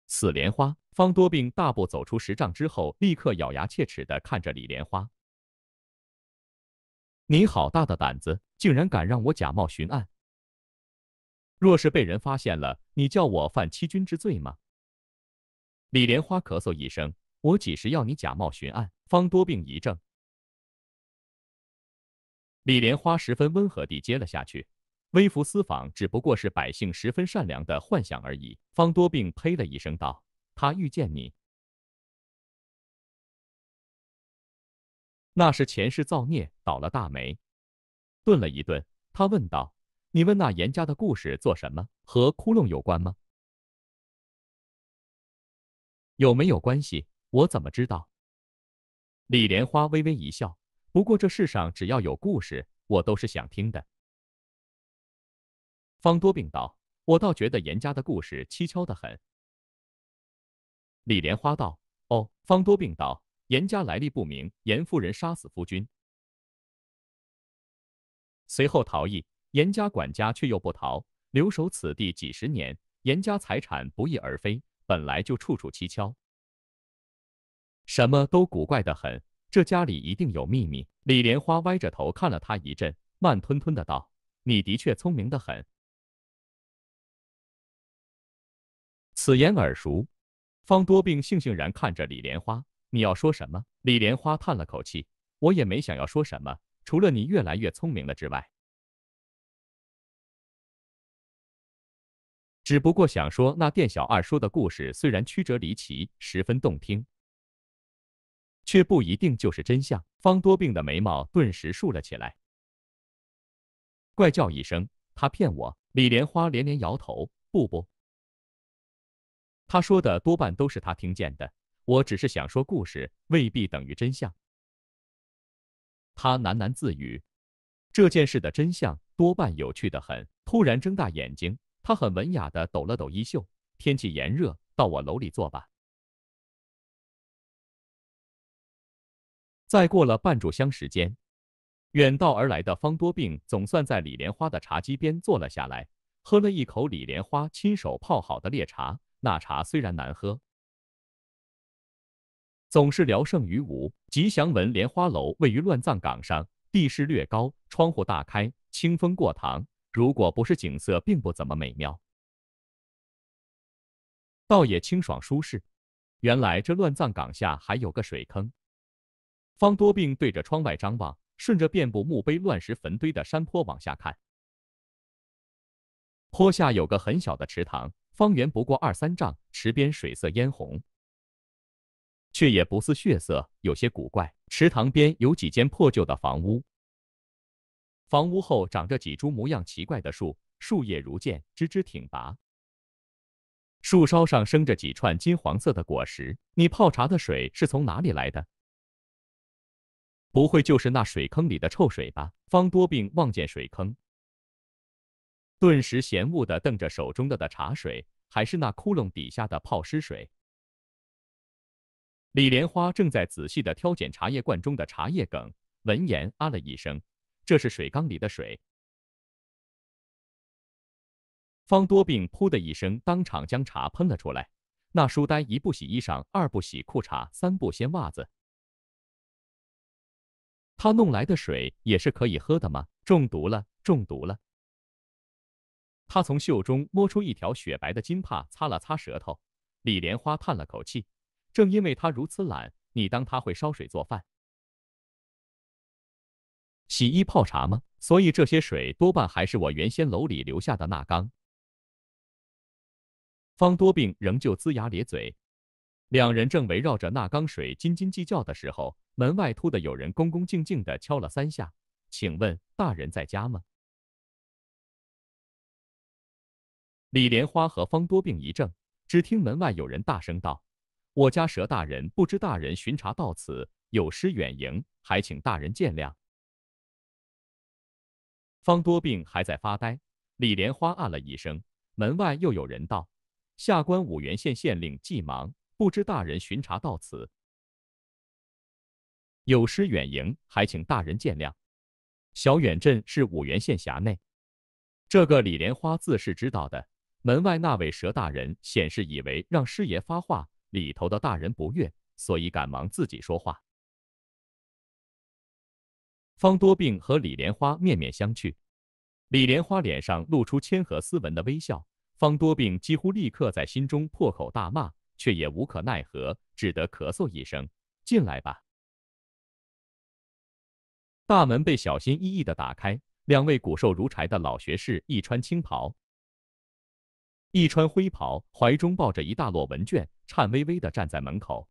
此莲花！方多病大步走出十丈之后，立刻咬牙切齿地看着李莲花：“你好大的胆子，竟然敢让我假冒寻案！若是被人发现了，你叫我犯欺君之罪吗？”李莲花咳嗽一声：“我几时要你假冒寻案？”方多病一怔。李莲花十分温和地接了下去：“微服私访只不过是百姓十分善良的幻想而
已。”方多病呸了一声道：“他遇见你，那是前世造孽，倒了大霉。”顿
了一顿，他问道：“你问那严家的故事做什么？和窟窿有关吗？”
有没有关系？我怎么知道？李莲花微微一笑。不过这世上只要有故事，我都是想听的。方多病道：“我倒觉得严家的故事蹊跷的很。”李莲花道：“哦。”方多病道：“严家来历不明，严夫人杀死夫君，
随后逃逸。严家管家却又不逃，留守此地几十年。严家财产不翼而飞。”本来就处处蹊跷，什么都古怪的很，这家里一定有秘密。李莲花歪着头看了他一阵，慢
吞吞的道：“你的确聪明的很。”此言耳熟，方多病悻悻然看着李莲花：“你要说什么？”李莲花叹了口气：“我也没想要说什么，除了你越来越聪明了之外。”只不过想说，那店小二说的故事虽然曲折离奇，十分动听，
却不一定就是真相。方多病的眉毛顿时竖了起来，怪叫一声：“他骗我！”李莲花连连摇头：“不不，他说的多半都是他听见的。我只是想说，故事未必等于真相。”他喃喃自语：“这件事的真相多半有趣的很。”突然睁大眼睛。他很文雅地抖了抖衣袖，
天气炎热，到我楼里坐吧。再过了半炷香时间，远道而来的方多病
总算在李莲花的茶几边坐了下来，喝了一口李莲花亲手泡好的烈茶。那茶虽然难喝，总是聊胜于无。吉祥文莲花楼位于乱葬岗上，地势略高，窗户大开，清风过堂。如果不是景色并不怎么美妙，倒也清爽舒适。原来这乱葬岗下还有个水坑。方多病对着窗外张望，顺着遍布墓碑、乱石坟堆的山坡往下看，坡下有个很小的池塘，方圆不过二三丈，池边水色嫣红，却也不似血色，有些古怪。池塘边有几间破旧的房屋。房屋后长着几株模样奇怪的树，树叶如剑，枝枝挺拔。树梢上生着几串金黄色的果实。你泡茶的水是从哪里来的？不会就是那水坑里的臭水吧？方多病望见水坑，顿时嫌恶地瞪着手中的的茶水，还是那窟窿底下的泡尸水。李莲花正在仔细地挑拣茶叶罐中的茶叶梗，闻言啊了一声。这是水缸里的水。方多病“噗”的一声，当场将茶喷了出来。那书呆一不洗衣裳，二不洗裤衩，三不掀袜子。
他弄来的水也是可以喝的吗？中毒了，中毒了！他从袖中摸出一条雪白的金
帕，擦了擦舌头。李莲花叹了口气：“正因为他如此懒，你当他
会烧水做饭？”洗衣泡茶吗？所以这些水多半还是我原先楼里留下的那缸。
方多病仍旧龇牙咧嘴。两人正围绕着那缸水斤斤计较的时候，门外突的有人恭恭敬敬的敲了三下：“请问大人在家吗？”李莲花和方多病一怔，只听门外有人大声道：“我家蛇大人不知大人巡查到此，有失远迎，还请大人见谅。”方多病还在发呆，李莲花暗了一声，门外又有人道：“下官五原县县令季芒，不知大人巡查到此，有失远迎，还请大人见谅。小远镇是五原县辖内，这个李莲花自是知道的。门外那位蛇大人显是以为让师爷发话，里头的大人不悦，所以赶忙自己说话。”方多病和李莲花面面相觑，李莲花脸上露出谦和斯文的微笑，方多病几乎立刻在心中破口大骂，却也无可奈何，只得咳嗽一声：“进来吧。”大门被小心翼翼的打开，两位骨瘦如柴的老学士，一穿青袍，一穿灰袍，怀中抱着一大摞文卷，颤巍巍的站在门口。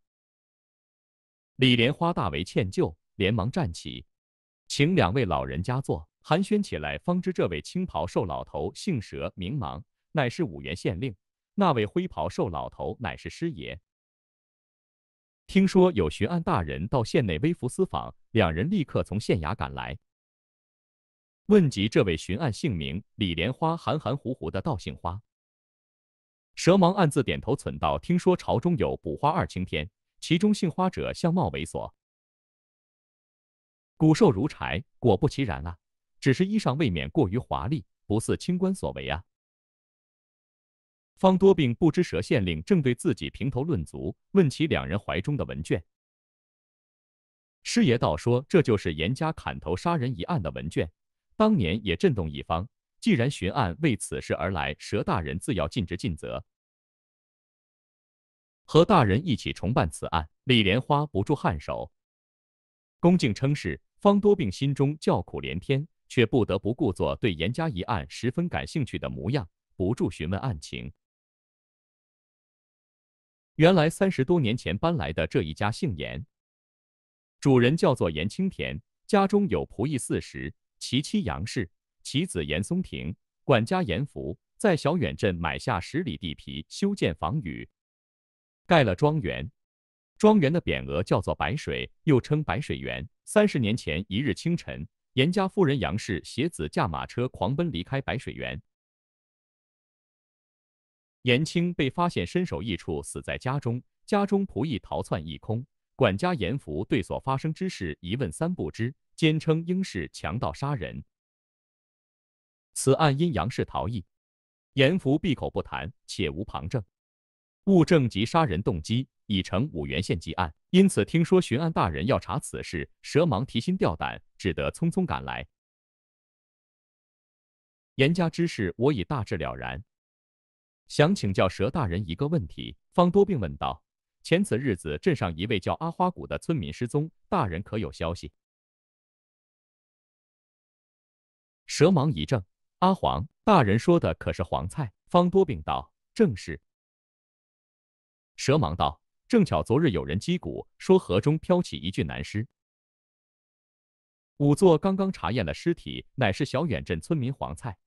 李莲花大为歉疚，连忙站起。请两位老人家坐，寒暄起来，方知这位青袍瘦老头姓蛇名芒，乃是五原县令；那位灰袍瘦老头乃是师爷。听说有巡案大人到县内微服私访，两人立刻从县衙赶来。问及这位巡案姓名，李莲花含含糊糊的道姓花。蛇芒暗自点头，忖道：听说朝中有捕花二青天，其中姓花者相貌猥琐。骨瘦如柴，果不其然啊，只是衣裳未免过于华丽，不似清官所为啊。方多病不知蛇县令正对自己评头论足，问起两人怀中的文卷。师爷道说这就是严家砍头杀人一案的文卷，当年也震动一方。既然巡案为此事而来，蛇大人自要尽职尽责，和大人一起重办此案。李莲花不住颔首，恭敬称是。方多病心中叫苦连天，却不得不故作对严家一案十分感兴趣的模样，不住询问案情。原来三十多年前搬来的这一家姓严，主人叫做严清田，家中有仆役四十，其妻杨氏，其子严松亭，管家严福，在小远镇买下十里地皮，修建房宇，盖了庄园。庄园的匾额叫做白水，又称白水源。三十年前一日清晨，严家夫人杨氏携子驾马车狂奔离开白水源。严青被发现身首异处，死在家中，家中仆役逃窜一空。管家严福对所发生之事一问三不知，坚称应是强盗杀人。此案因杨氏逃逸，严福闭口不谈，且无旁证。物证及杀人动机已成五原县积案，因此听说巡案大人要查此事，蛇忙提心吊胆，只得匆匆赶来。严家之事我已大致了然，想请教蛇大人一个问题。方多病问道：“前此日子镇上一位叫阿花谷的村民失踪，大人可有消息？”蛇忙一怔：“阿黄大人说的可是黄菜？”方多病道：“正是。”蛇忙道：“正巧昨日有人击鼓，说河中飘起一具男尸。仵作刚刚查验了尸体，乃是小远镇村民黄菜，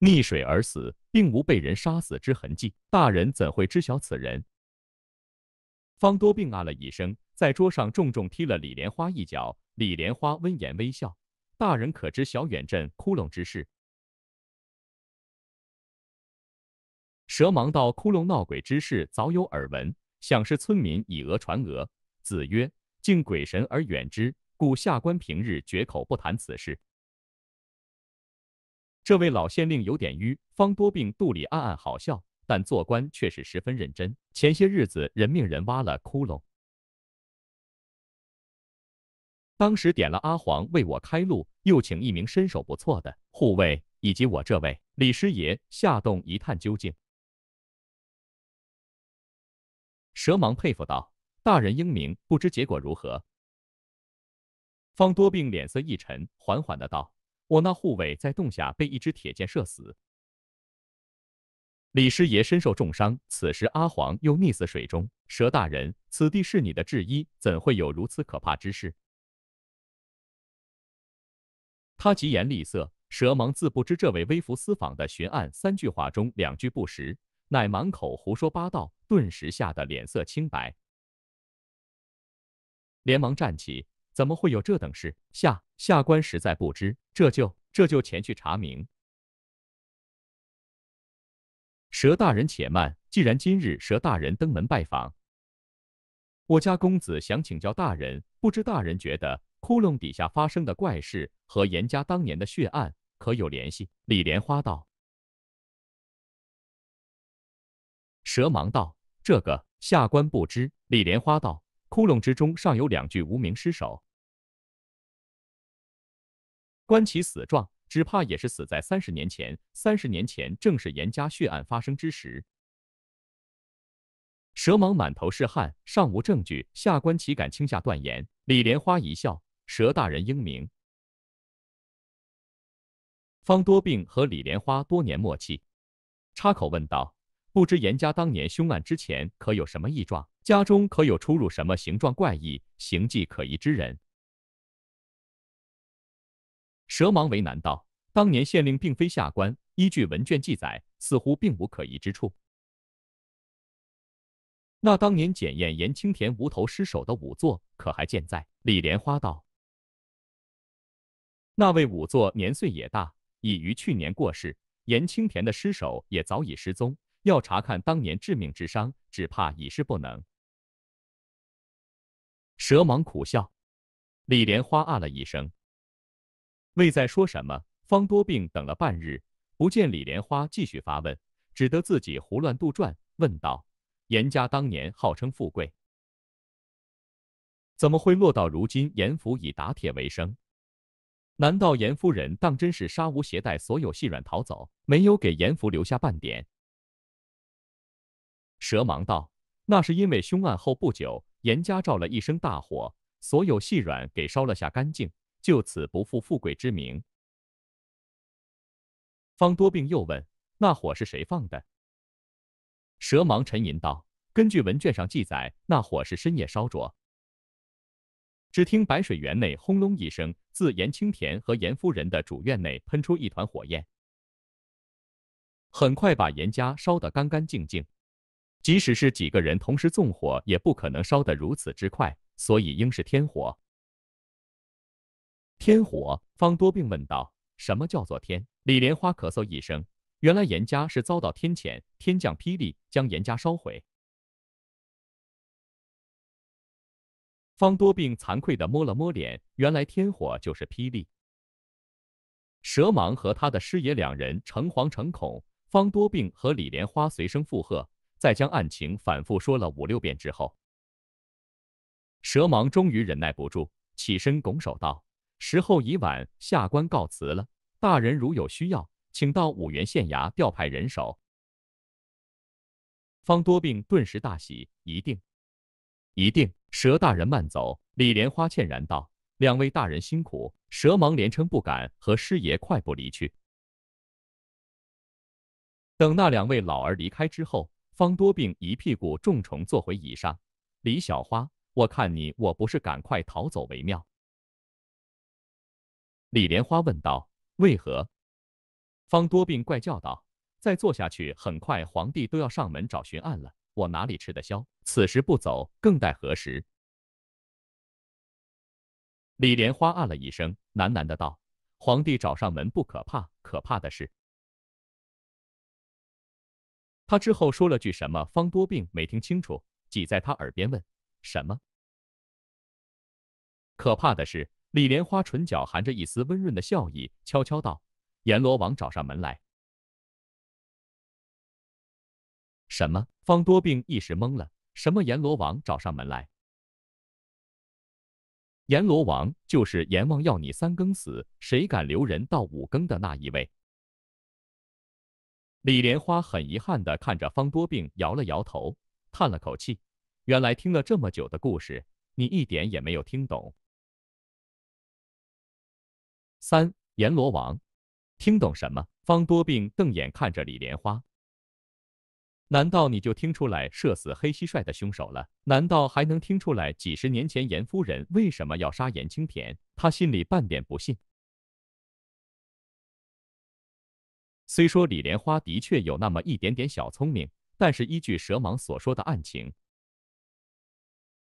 溺水而死，并无被人杀死之痕迹。大人怎会知晓此人？”方多病啊了一声，在桌上重重踢了李莲花一脚。李莲花温言微笑：“大人可知小远镇窟窿之事？”蛇忙道窟窿闹鬼之事早有耳闻，想是村民以讹传讹。子曰：“敬鬼神而远之，故下官平日绝口不谈此事。”这位老县令有点迂，方多病肚里暗暗好笑，但做官却是十分认真。前些日子人命人挖了窟窿，当时点了阿黄为我开路，又请一名身手不错的护卫，以及我这位李师爷下洞一探究竟。
蛇芒佩服道：“大人英明，不知结果如何。”方多病脸色一沉，缓缓的道：“
我那护卫在洞下被一支铁箭射死，李师爷身受重伤，此时阿黄又溺死水中。蛇大人，此地是你的治衣，怎会有如此可怕之事？”他疾言厉色。蛇芒自不知这位微服私访的巡案三句话中两句不实。乃满口胡说八道，顿时吓得脸色青白，连忙站起。怎么会有这等事？下下官实在不知，这就
这就前去查明。蛇大人且慢，既然今日蛇大人登门拜访，我家公子想
请教大人，不知大人觉得窟窿底下发生的怪事和严家当年的
血案可有联系？李莲花道。蛇忙道：“这个下官不知。”李莲花道：“窟窿之
中尚有两具无名尸首，观其死状，只怕也是死在三十年前。三十年前正是严家血案发生之时。”蛇蟒满头是汗，尚无证据，下官岂敢轻下断言？李莲花一笑：“蛇大人英明。”方多病和李莲花多年默契，插口问道。不知严家当年凶案之前可有什么异状？家中可有出入什么形状怪异、形迹可疑之人？蛇王为难道，当年县令并非下官，依据文卷记载，似乎并无可疑之处。
那当年检验严青田无头尸首的仵作可还健在？李莲花道：“那位仵作
年岁也大，已于去年过世。严青田的尸首也早已失踪。”要
查看当年致命之伤，只怕已是不能。蛇蟒苦笑，李莲花啊了一声，未再说什
么。方多病等了半日，不见李莲花继续发问，只得自己胡乱杜撰，问道：“严家当年号称富贵，怎么会落到如今严府以打铁为生？难道严夫人当真是杀无携带所有细软逃走，没有给严府留下半点？”蛇芒道：“那是因为凶案后不久，严家着了一声大火，所有细软给烧了下干净，就此不复富贵之名。”方多病又问：“那火是谁放的？”蛇芒沉吟道：“根据文卷上记载，那火是深夜烧着。只听白水园内轰隆一声，自严清田和严夫人的主院内喷出一团火焰，很快把严家烧得干干净净。”即使是几个人同时纵火，也不可能烧得如此之快，所以应是天火。天火，方多病问道：“什么叫做天？”李莲花咳嗽一声：“原来严家是遭到天谴，天降霹
雳，将严家烧毁。”方多病惭愧的摸了摸脸：“原来天火就是霹雳。”
蛇蟒和他的师爷两人诚惶诚恐，方多病和李莲花随声附和。在将案情反复说了五六遍之后，蛇王终于忍耐不住，起身拱手道：“时候已晚，下官告辞了。大人如有需要，请到五原县衙调派人手。”方多病顿时大喜：“一定，一定！”蛇大人慢走。李莲花歉然道：“两位大人辛苦。”蛇王连称不敢，和师爷快步离去。等那两位老儿离开之后。方多病一屁股重重坐回椅上，李小花，我看你，我不是赶快逃走为妙？李莲花问道。为何？方多病怪叫道。再坐下去，很快皇帝都要上门找寻案了，我哪里吃得消？此时不走，更待何时？
李莲花暗了一声，喃喃的道：皇帝找上门不可怕，可怕的是。他之
后说了句什么，方多病没听清楚，挤在他耳边问：“什么？”
可怕的是，李莲花唇角含着一丝温润的笑意，悄悄道：“阎罗王找上门来。”什么？方多病一时懵了：“什么？阎罗王找上门来？”
阎罗王就是阎王，要你三更死，谁敢留人到五更的那一位。李莲花很遗憾地看着方多病，摇了摇头，叹了口气。原来听了这么久的故事，你一
点也没有听懂。三阎罗王，听懂什么？方多病瞪眼看着李莲花。
难道你就听出来射死黑蟋蟀的凶手了？难道还能听出来几十年前严夫人为什么要杀严青田？他心里半点不信。虽说李莲花的确有那么一点点小聪明，但是依据蛇蟒所说的案情，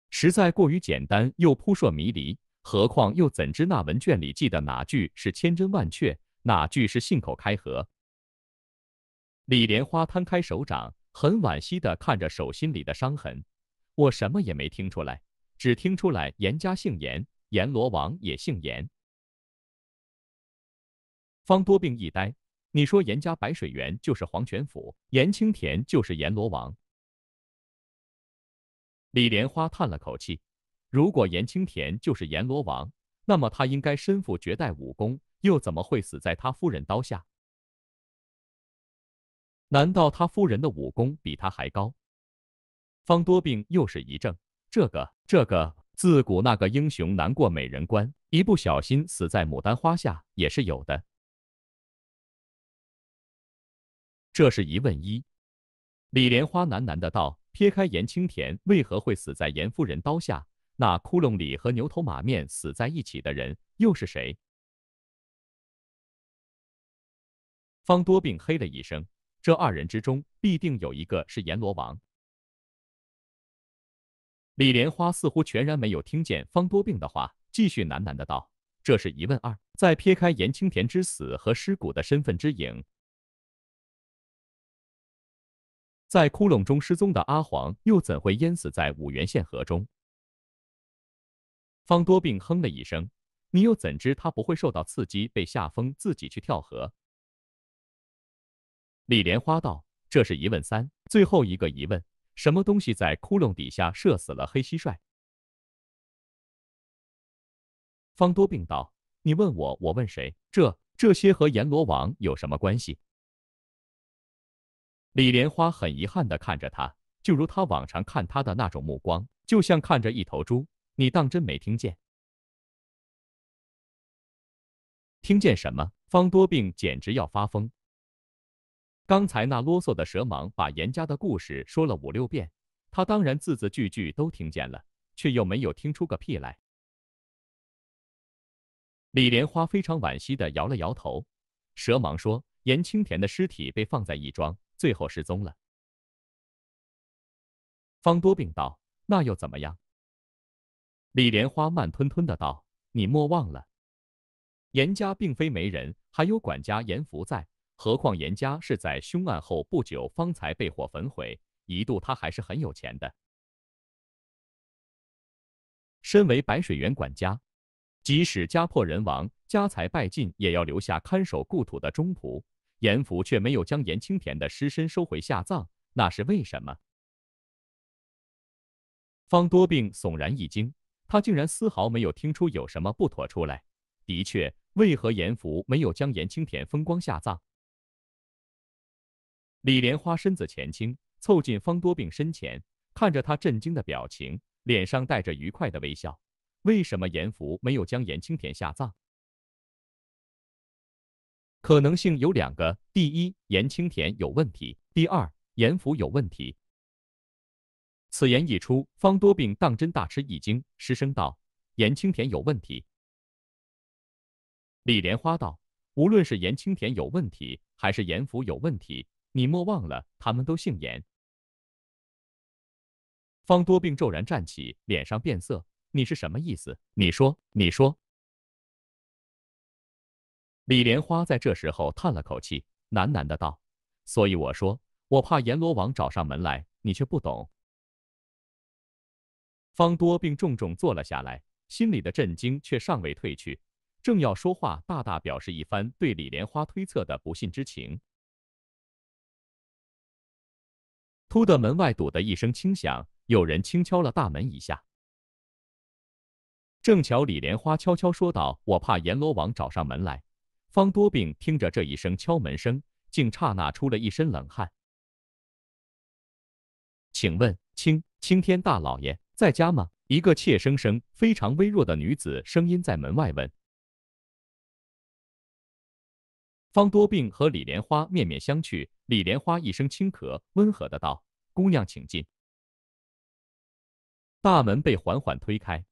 实在过于简单又扑朔迷离。何况又怎知那文卷里记的哪句是千真万确，哪句是信口开河？李莲花摊开手掌，很惋惜的看着手心里的伤痕。我什么也没听出来，只听出来严家姓严，阎罗王也姓严。方多病一呆。你说严家白水园就是黄泉府，严青田就是阎罗王。李莲花叹了口气：如果严青田就是阎罗王，那么他应该身负绝代武功，又怎么会死在他夫人刀下？难道他夫人的武功比他还高？方多病又是一怔：这个，这个，自
古那个英雄难过美人关，一不小心死在牡丹花下也是有的。这是疑问一，李莲花喃喃的道：“撇开严青田为何会死在严夫人刀下，那
窟窿里和牛头马面死在一起的人又是谁？”
方多病嘿了一声，这二人之中必定有一个是阎罗王。李莲花似乎全然没有
听见方多病的话，继续喃喃的道：“这是疑问二，在撇开严青田之
死和尸骨的身份之影。”在窟窿中失踪的阿黄，又怎会淹死在五原县河中？
方多病哼了一声：“你又怎知他不会受到刺激，被吓疯，自己去跳河？”李莲花道：“这是疑问三，最后一个疑问，什么东西在窟窿底下射死了黑蟋蟀？”
方多病道：“你问我，我问谁？这这些和阎罗王有什么关系？”李莲花很遗
憾地看着他，就如他往常看他的那种目光，就像看着一头猪。你
当真没听见？听见什么？方多病简直要发疯。刚才那啰嗦的蛇蟒把严家
的故事说了五六遍，他当然字字句句都听见了，却又没有听出个屁来。李莲花非常惋惜地摇了摇头。蛇蟒说，严青田的尸体被放在义庄。最后失踪了。
方多病道：“那又怎么样？”李莲花慢吞吞的道：“你莫忘了，严家并非没人，
还有管家严福在。何况严家是在凶案后不久方才被火焚毁，一度他还是很有钱的。身为白水源管家，即使家破人亡、家财败尽，也要留下看守故土的忠仆。”严福却没有将严青田的尸身收回下葬，那是为什么？方多病悚然一惊，他竟然丝毫没有听出有什么不妥出来。的确，为何严福没有将严青田风光下葬？李莲花身子前倾，凑近方多病身前，看着他震惊的表情，脸上带着愉快的微笑。为什么严福没有将严青田下葬？可能性有两个：第一，严青田有问题；第二，严福有问题。此言一出，方多病当真大吃一惊，失声道：“严青田有问题！”李莲花道：“无论是严青田有问题，还是严福有问题，你莫忘了，他们都姓严。”
方多病骤然站起，脸上变色：“你是什么意思？你说，你说。”李莲
花在这时候叹了口气，喃喃的道：“所以我说，我怕阎罗王找上门来，你却不懂。”方多并重重坐了下来，心里的震惊却尚未退去，正要说话，大大表示一番对
李莲花推测的不信之情。突的门外堵的一声轻响，有人轻敲了大门一下。
正巧李莲花悄悄说道：“我怕阎罗王找上门来。”方多病听着这一声敲门声，竟刹那出了一身冷汗。请问青青天大老爷在家吗？一个怯生生、非常微弱的女子声音在门外问。方多病和李莲花面面相觑，李莲花一声轻咳，温和的道：“姑娘，请进。”大门被缓缓推开。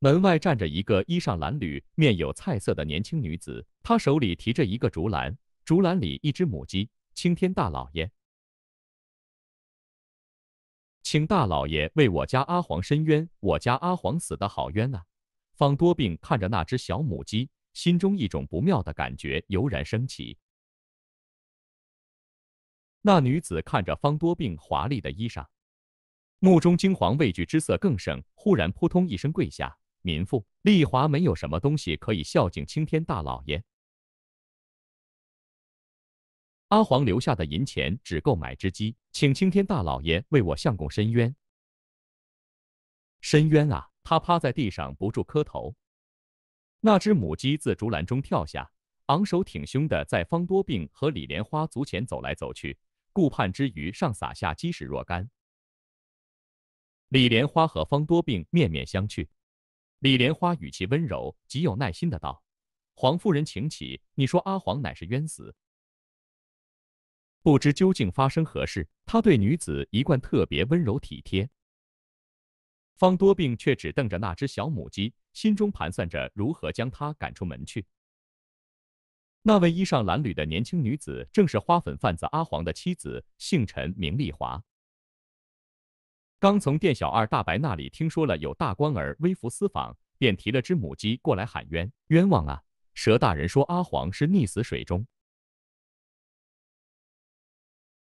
门外站着一个衣裳褴褛、面有菜色的年轻女子，她手里提着一个竹篮，竹篮里一只母鸡。青天大老爷，请大老爷为我家阿黄伸冤，我家阿黄死的好冤呐！方多病看着那只小母鸡，心中一种不妙的感觉油然升起。那女子看着方多病华丽的衣裳，目中惊惶畏惧之色更盛，忽然扑通一声跪下。民妇丽华没有什么东西可以孝敬青天大老爷，
阿黄留下的银钱只够买只鸡，请青天大老爷为我相公伸冤。申冤啊！他趴在地
上不住磕头。那只母鸡自竹篮中跳下，昂首挺胸的在方多病和李莲花足前走来走去，顾盼之余上撒下鸡屎若干。李莲花和方多病面面相觑。李莲花语气温柔，极有耐心的道：“黄夫人，请起。你说阿黄乃是冤死，不知究竟发生何事？”他对女子一贯特别温柔体贴。方多病却只瞪着那只小母鸡，心中盘算着如何将她赶出门去。那位衣裳褴褛的年轻女子，正是花粉贩子阿黄的妻子，姓陈，名丽华。刚从店小二大白那里听说了有大官儿微服私访，便提了只母鸡过来喊冤，冤枉啊！蛇大人说阿黄是溺死水中，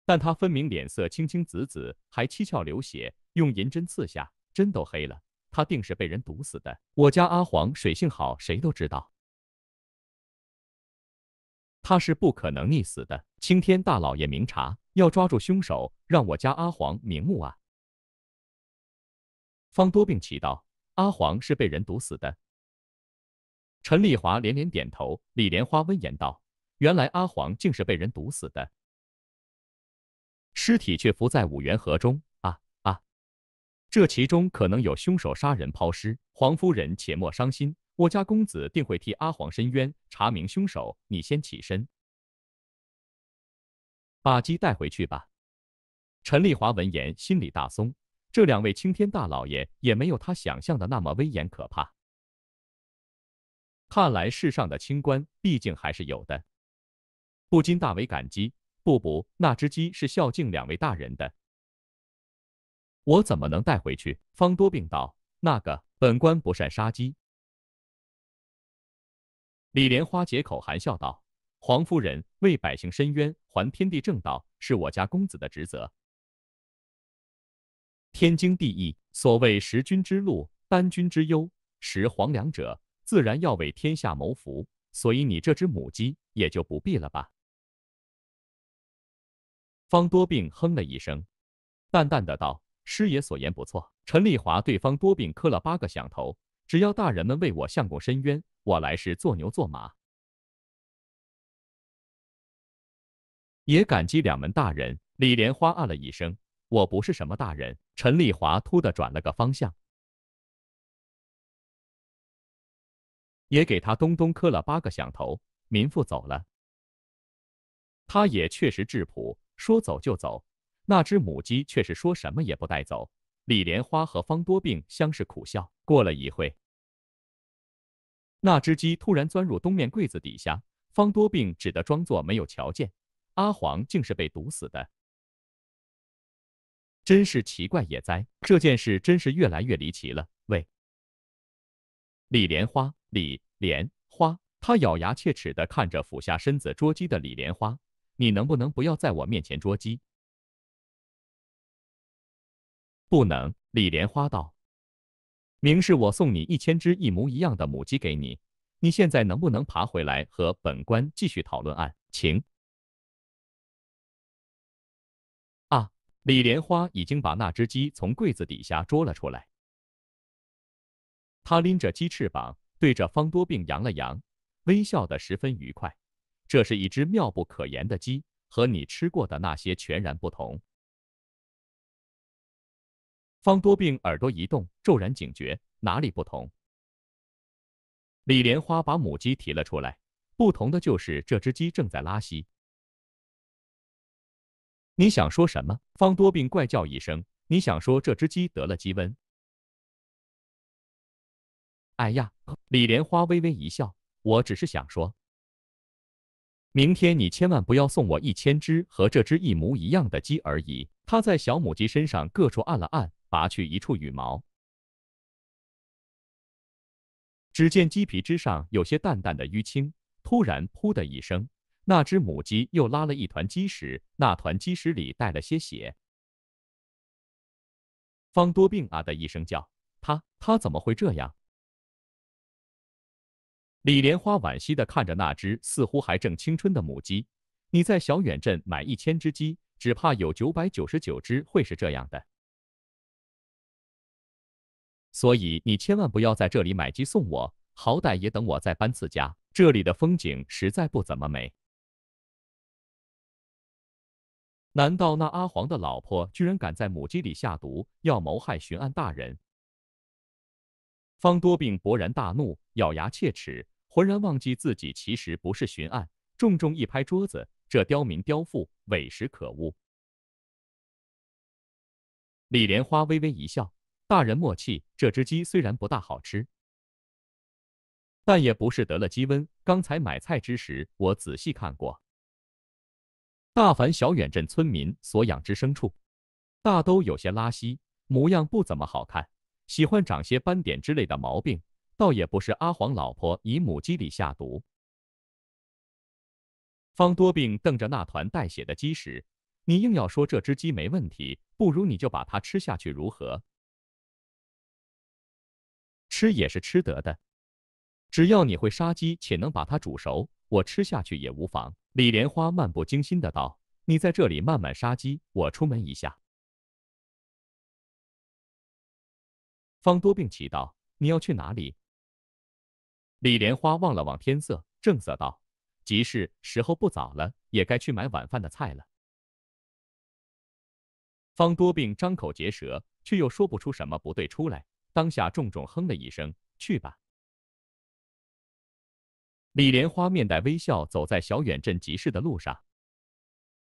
但他分明脸色青青紫紫，还七窍流血，用银针刺下，针都黑了，他定是被人毒死的。我家阿黄水性好，谁都知道，他是不可能溺死的。青天大老爷明察，要抓住凶手，让我家阿黄瞑目啊！方多病奇道：“阿黄是被人毒死的。”陈丽华连连点头。李莲花温言道：“原来阿黄竟是被人毒死的，尸体却浮在五元河中。啊啊！这其中可能有凶手杀人抛尸。”黄夫人且莫伤心，我家公子定会替阿黄伸冤，查明凶手。你先起身，把鸡带回去吧。陈丽华闻言，心里大松。这两位青天大老爷也没有他想象的那么威严可怕。看来世上的清官毕竟还是有的，不禁大为感激。不不，那只鸡是孝敬两位大人的，
我怎么能带回去？方多病道：“那个，本官不善杀鸡。”李莲花解口含笑道：“
黄夫人为百姓伸冤，还天地正道，是我家公子的职责。”天经地义，所谓食君之禄，担君之忧，食皇粮者自然要为天下谋福，所以你这只母鸡也就不必了吧？方多病哼了一声，淡淡的道：“师爷所言不错。”陈丽华对方多病磕了八个响头，只要大人们为我相公伸冤，我来世做牛做马也感激两门大人。”李莲花啊了一声。我不是什么大人，陈丽华突的转了个方向，也给他东东磕了八个响头。民妇走了，他也确实质朴，说走就走。那只母鸡却是说什么也不带走。李莲花和方多病相视苦笑。过了一会，那只鸡突然钻入东面柜子底下，方多病只得装作没有瞧见。阿黄竟是被毒死的。真是奇怪也哉，这件事真是越来越离奇了。喂，李莲花，李莲花，他咬牙切齿的看着俯下身
子捉鸡的李莲花，你能不能不要在我面前捉鸡？不能。李莲花道：“明是我送你一
千只一模一样的母鸡给你，你现在能不能爬回来和本官继续讨
论案情？”李莲花已经把那只鸡从柜子底下捉了出来，他
拎着鸡翅膀对着方多病扬了扬，微笑得十分愉快。这是一只妙不可言的鸡，和你吃过的那些全然不同。方多病耳朵一动，骤然警觉，哪里不同？
李莲花把母鸡提了出来，不同的就是这只鸡正在拉稀。你想说什么？方多病怪叫一声：“你想说这只鸡得了鸡瘟？”“哎呀！”李莲花微微一笑：“我只是想说，
明天你千万不要送我一千只和这只一模一样的鸡而已。”他在小母鸡身上各处按了按，拔去一处羽毛，只见鸡皮之上有些淡淡的淤青。突然，噗的一声。那只母鸡又拉了一团鸡屎，那团鸡屎里带了些血。
方多病啊的一声叫，他他怎么会这样？李莲花惋惜的看着那只似乎还正青
春的母鸡，你在小远镇买一千只鸡，只怕有九百九十九只会是这样的。所以你千万不要在这里买鸡送我，好歹也等我再搬次家。这里的风景实在不怎么美。
难道那阿黄的老婆居然敢在母鸡里下毒，要谋害巡案大人？方多
病勃然大怒，咬牙切齿，浑然忘记自己其实不是巡案，重重一拍桌子：“这刁民刁妇，委实可恶！”李莲花微微一笑：“大人莫气，这只鸡虽然不大好吃，但也不是得了鸡瘟。刚才买菜之时，我仔细看过。”大凡小远镇村民所养之牲畜，大都有些拉稀，模样不怎么好看，喜欢长些斑点之类的毛病，倒也不是阿黄老婆以母鸡里下毒。方多病瞪着那团带血的鸡屎，你硬要说这只鸡没问题，不如你就把它吃下去如何？吃也是吃得的。只要你会杀鸡且能把它煮熟，我吃下去也无妨。”李莲花漫不经心的道，“你在这里慢慢杀鸡，我出门一下。”
方多病奇道：“你要去哪里？”李莲花望了望天色，正色道：“集市，时候不早了，也该去买晚饭的菜了。”方
多病张口结舌，却又说不出什么不对出来，当下重重哼了一声：“去吧。”李莲花面带微笑，走在小远镇集市的路上。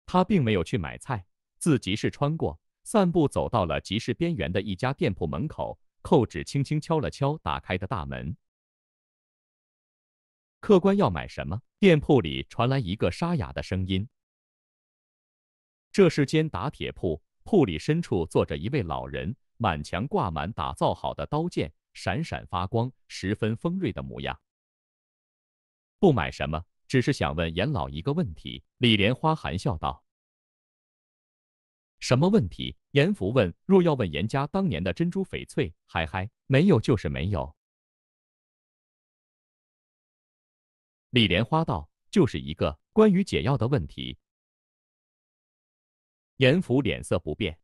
他并没有去买菜，自集市穿过，散步走到了集市边缘的一家店铺门口，扣指轻轻敲了敲打开的大门。客官要买什么？店铺里传来一个沙哑的声音。这是间打铁铺，铺里深处坐着一位老人，满墙挂满打造好的刀剑，闪闪发光，十分锋锐的模样。不买什么，只是想问严老一个问题。”李莲花含笑道。“什么问题？”严福问。“若要问严家当年的珍珠翡翠，嗨嗨，没有就是没有。”
李莲花道：“就是一个关于解药的问题。”严福脸色不变，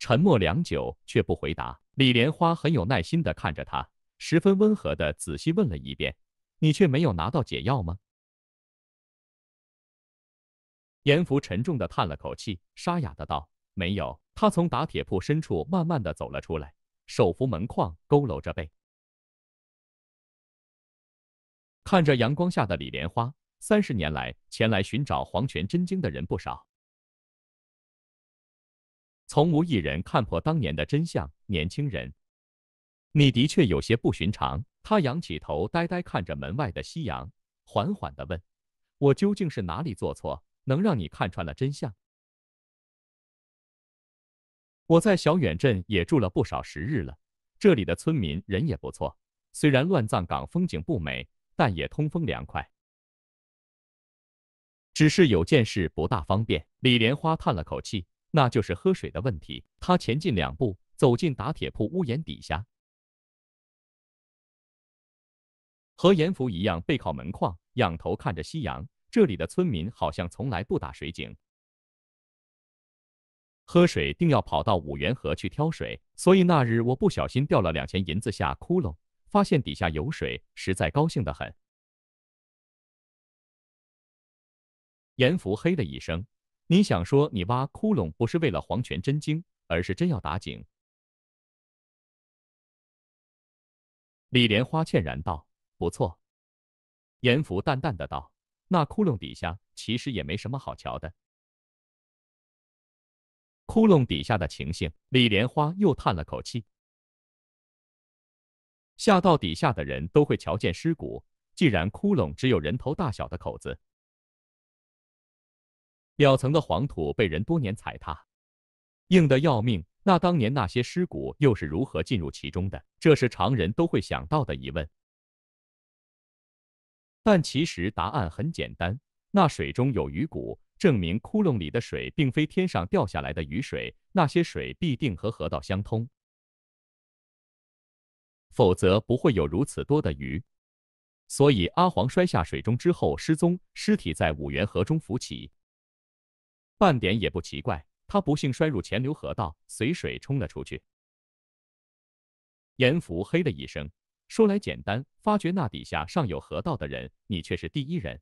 沉默良久，却不回答。李莲花很有耐心的看着他，十分温和的仔细问了一遍。你却没有拿到解药吗？严福沉重的叹了口气，沙哑的道：“没有。”他从打铁铺深处慢慢的走了出来，手扶门框，佝偻着背，
看着阳光下的李莲花。三十年来，前来寻找《黄泉真经》的人不少，从无
一人看破当年的真相。年轻人，你的确有些不寻常。他仰起头，呆呆看着门外的夕阳，缓缓地问：“我究竟是哪里做错，能让你看穿了真相？”我在小远镇也住了不少时日了，这里的村民人也不错。虽然乱葬岗风景不美，但也通风凉快。只是有件事不大方便，李莲花叹了口气，那就是喝水的问题。他前进两步，走进打铁铺屋檐底下。和严福一样，背靠门框，仰头看着夕阳。这里的村民好像从来不打水井，喝水定要跑到五元河去挑水。所以那日我不小心掉了两钱银子下窟窿，发现底下有水，实在高兴得很。
严福嘿了一声：“你想说你挖窟窿不是为了《黄泉真经》，而是真要打井？”李莲花歉然道。不错，严福淡淡的道：“那窟窿底下其实也没什么好瞧的。窟窿底下的情形。”李莲花又叹了口气：“下到底下
的人都会瞧见尸骨。既然窟窿只有人头大小的口子，表层的黄土被人多年踩踏，硬的要命，那当年那些尸骨又是如何进入其中的？这是常人都会想到的疑问。”但其实答案很简单，那水中有鱼骨，证明窟窿里的水并非天上掉下来的雨水，那些水必定和河道相通，否则不会有如此多的鱼。所以阿黄摔下水中之后失踪，尸体在五元河中浮起，半点也不奇怪。他不幸摔入潜流河道，随水冲了出去。严福嘿了一声。说来简单，发觉那底下尚有河道的人，你却是第一人。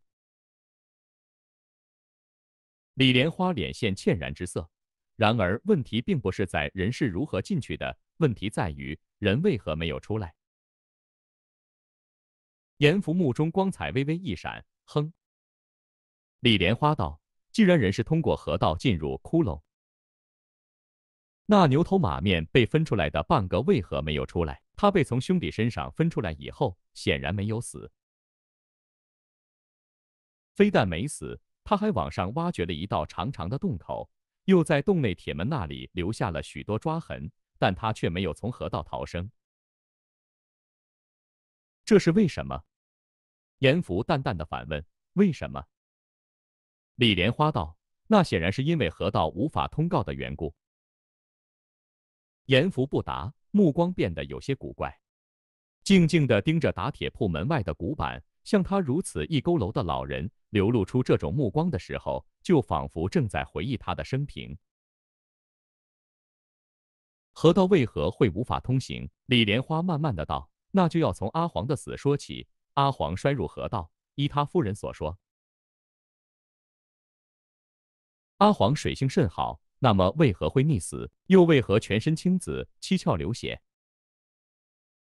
李莲花脸现歉然之色。然而问题并不是在人是如何进去的，问题在于人为何没有出来。
严福目中光彩微微一闪，哼。李莲花道：“既然人是通过河道进入窟窿，
那牛头马面被分出来的半个为何没有出来？”他被从兄弟身上分出来以后，显然没有死。非但没死，他还往上挖掘了一道长长的洞口，又在洞内铁门那里留下了许多抓痕。但他却没有从河道逃生，这是为什么？严福淡淡的反问：“为什么？”李莲花道：“那显然是因为河道无法通告的缘故。”严福不答。目光变得有些古怪，静静的盯着打铁铺门外的古板。像他如此一佝偻的老人，流露出这种目光的时候，就仿佛正在回忆他的生平。河道为何会无法通行？李莲花慢慢的道：“那就要从阿黄的死说起。阿黄摔入河道，依他夫人所说，阿黄水性甚好。”那么为何会溺死？又为何全身青紫、七窍流血？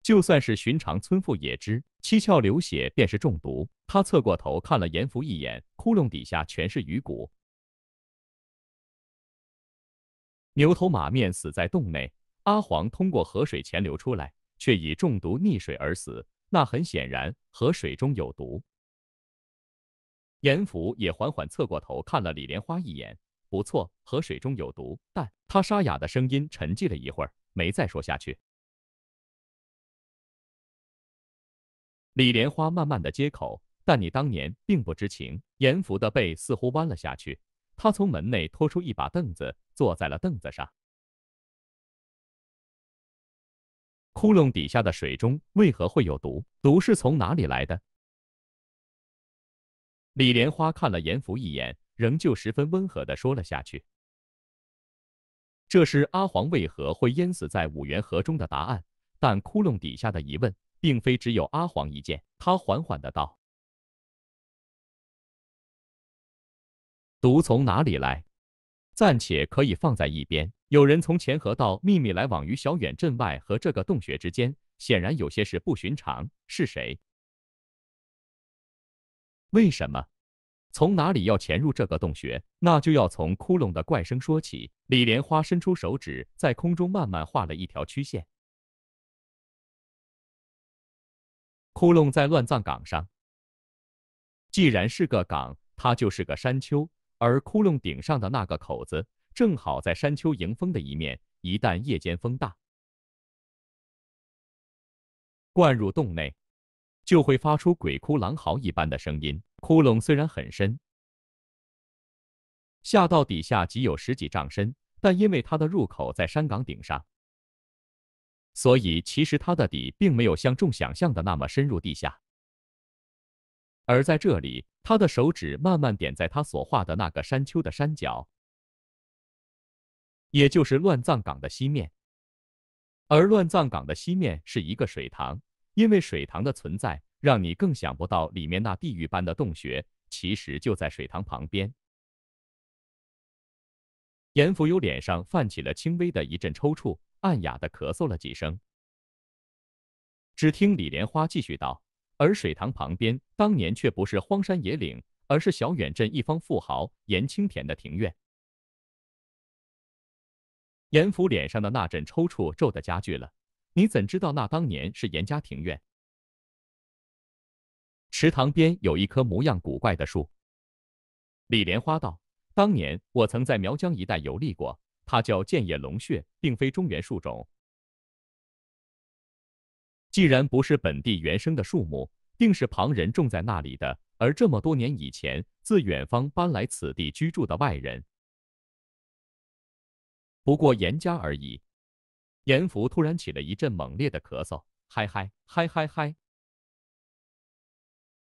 就算是寻常村妇也知，七窍流血便是中毒。他侧过头看了严福一眼，窟窿底下全是鱼骨。牛头马面死在洞内，阿黄通过河水潜流出来，却已中毒溺水而死。那很显然，河水中有毒。严福也缓缓侧过头看了李莲花一眼。不错，河水中有毒。但他沙哑的声音沉寂了一会儿，没再说下去。李莲花慢慢的接口：“但你当年并不知情。”严福的背似乎弯了下去，他从门内拖出一把凳子，坐在了凳子上。
窟窿底下的水中为何会有毒？毒是从哪里来的？李莲花看了严福一眼。仍旧十分温和的说了下去，这是阿
黄为何会淹死在五元河中的答案。但窟窿底下的疑问，并非只
有阿黄一件。他缓缓的道：“毒从哪里来？暂且可以放在一边。有人从前
河道秘密来往于小远镇外和这个洞穴之间，显然有些事不寻常。是谁？为什么？”从哪里要潜入这个洞穴？那就要从窟窿的怪声说起。李莲花伸出手指，
在空中慢慢画了一条曲线。窟窿在乱葬岗上，既然是个岗，它就是
个山丘，而窟窿顶上的那个口子，正好在山丘迎风的一面。一旦夜间风大，灌入洞内。就会发出鬼哭狼嚎一般的声音。窟窿虽然很深，下到底下仅有十几丈深，但因为它的入口在山岗顶上，所以其实它的底并没有像众想象的那么深入地下。而在这里，他的手指慢慢点在他所画的那个山丘的山脚，也就是乱葬岗的西面。而乱葬岗的西面是一个水塘。因为水塘的存在，让你更想不到里面那地狱般的洞穴其实就在水塘
旁边。严福有脸上泛起了轻微的一阵抽搐，暗哑的咳嗽了几声。只听李莲花
继续道：“而水塘旁边当年却不是荒山野岭，而是小远镇一方富豪严青田的庭院。”严福脸上的那阵抽搐皱的加剧了。你怎知道那当年是严家庭院？池塘边有一棵模样古怪的树。李莲花道：“当年我曾在苗疆一带游历过，它叫建业龙穴，并非中原树种。既然不是本地原生的树木，定是旁人种在那里的。而这么多年以前，自远方搬来此地居住的外人，不过严家而已。”严福突然起了一阵猛烈的咳嗽，嗨嗨嗨嗨嗨。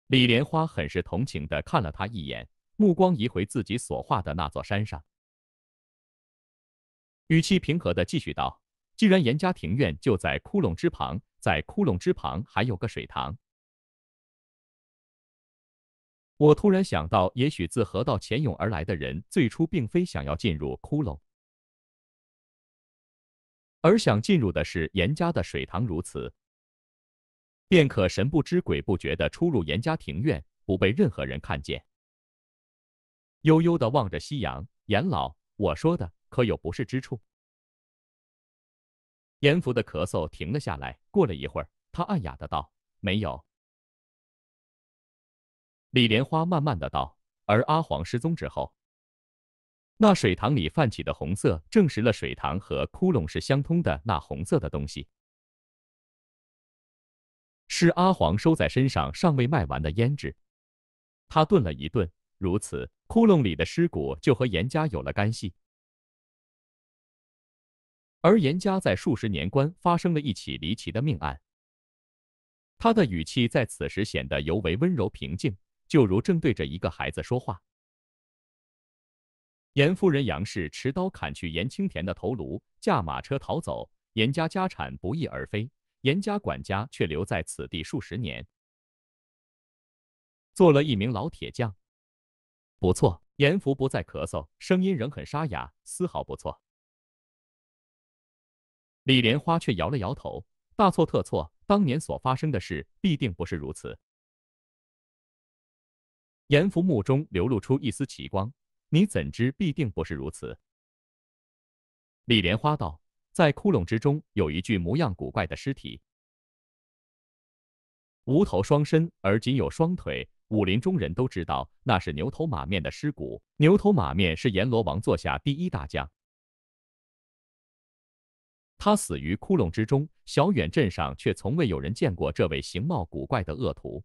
李莲花很是同情的看了他一眼，目光移回自己所画的那座山上，语气平和
的继续道：“既然严家庭院就在窟窿之旁，在窟窿之旁还有个水
塘，我突然想到，也许自河道潜涌而来的人，最初并非想要进入窟窿。”
而想进入的是严家的水塘，如此，便可神不知鬼不觉的出入严家庭院，不被任何人看见。悠悠的望着夕阳，严老，我说的可有不是之处？
严福的咳嗽停了下来。过了一会儿，他暗哑的道：“没有。”李莲花慢慢的道：“而阿黄
失踪之后。”那水塘里泛起的红色，证实了水塘和窟窿是相通的。那红色的东西，是阿黄收在身上尚未卖完的胭脂。他顿了一顿，如此，窟窿里的尸骨就和严家有了干系。而严家在数十年关发生了一起离奇的命案。他的语气在此时显得尤为温柔平静，就如正对着一个孩子说话。严夫人杨氏持刀砍去严青田的头颅，驾马车逃走。严家家产不翼而飞，严家管家却留在此地数
十年，做了一名老铁匠。不错，严福不再咳嗽，声音仍很沙哑，丝毫不错。
李莲花却摇了摇头：“大错特错，当年所发生的事必定不是如此。”严福目中流露出一丝奇光。你怎知必定不是如此？李莲花道：“在窟窿之中有一具模样古怪的尸体，无头双身，而仅有双腿。武林中人都知道，那是牛头马面的尸骨。牛头马面是阎罗王座下第一大将，他死于窟窿之中。小远镇上却从未有人见过这位形貌古怪的恶徒。”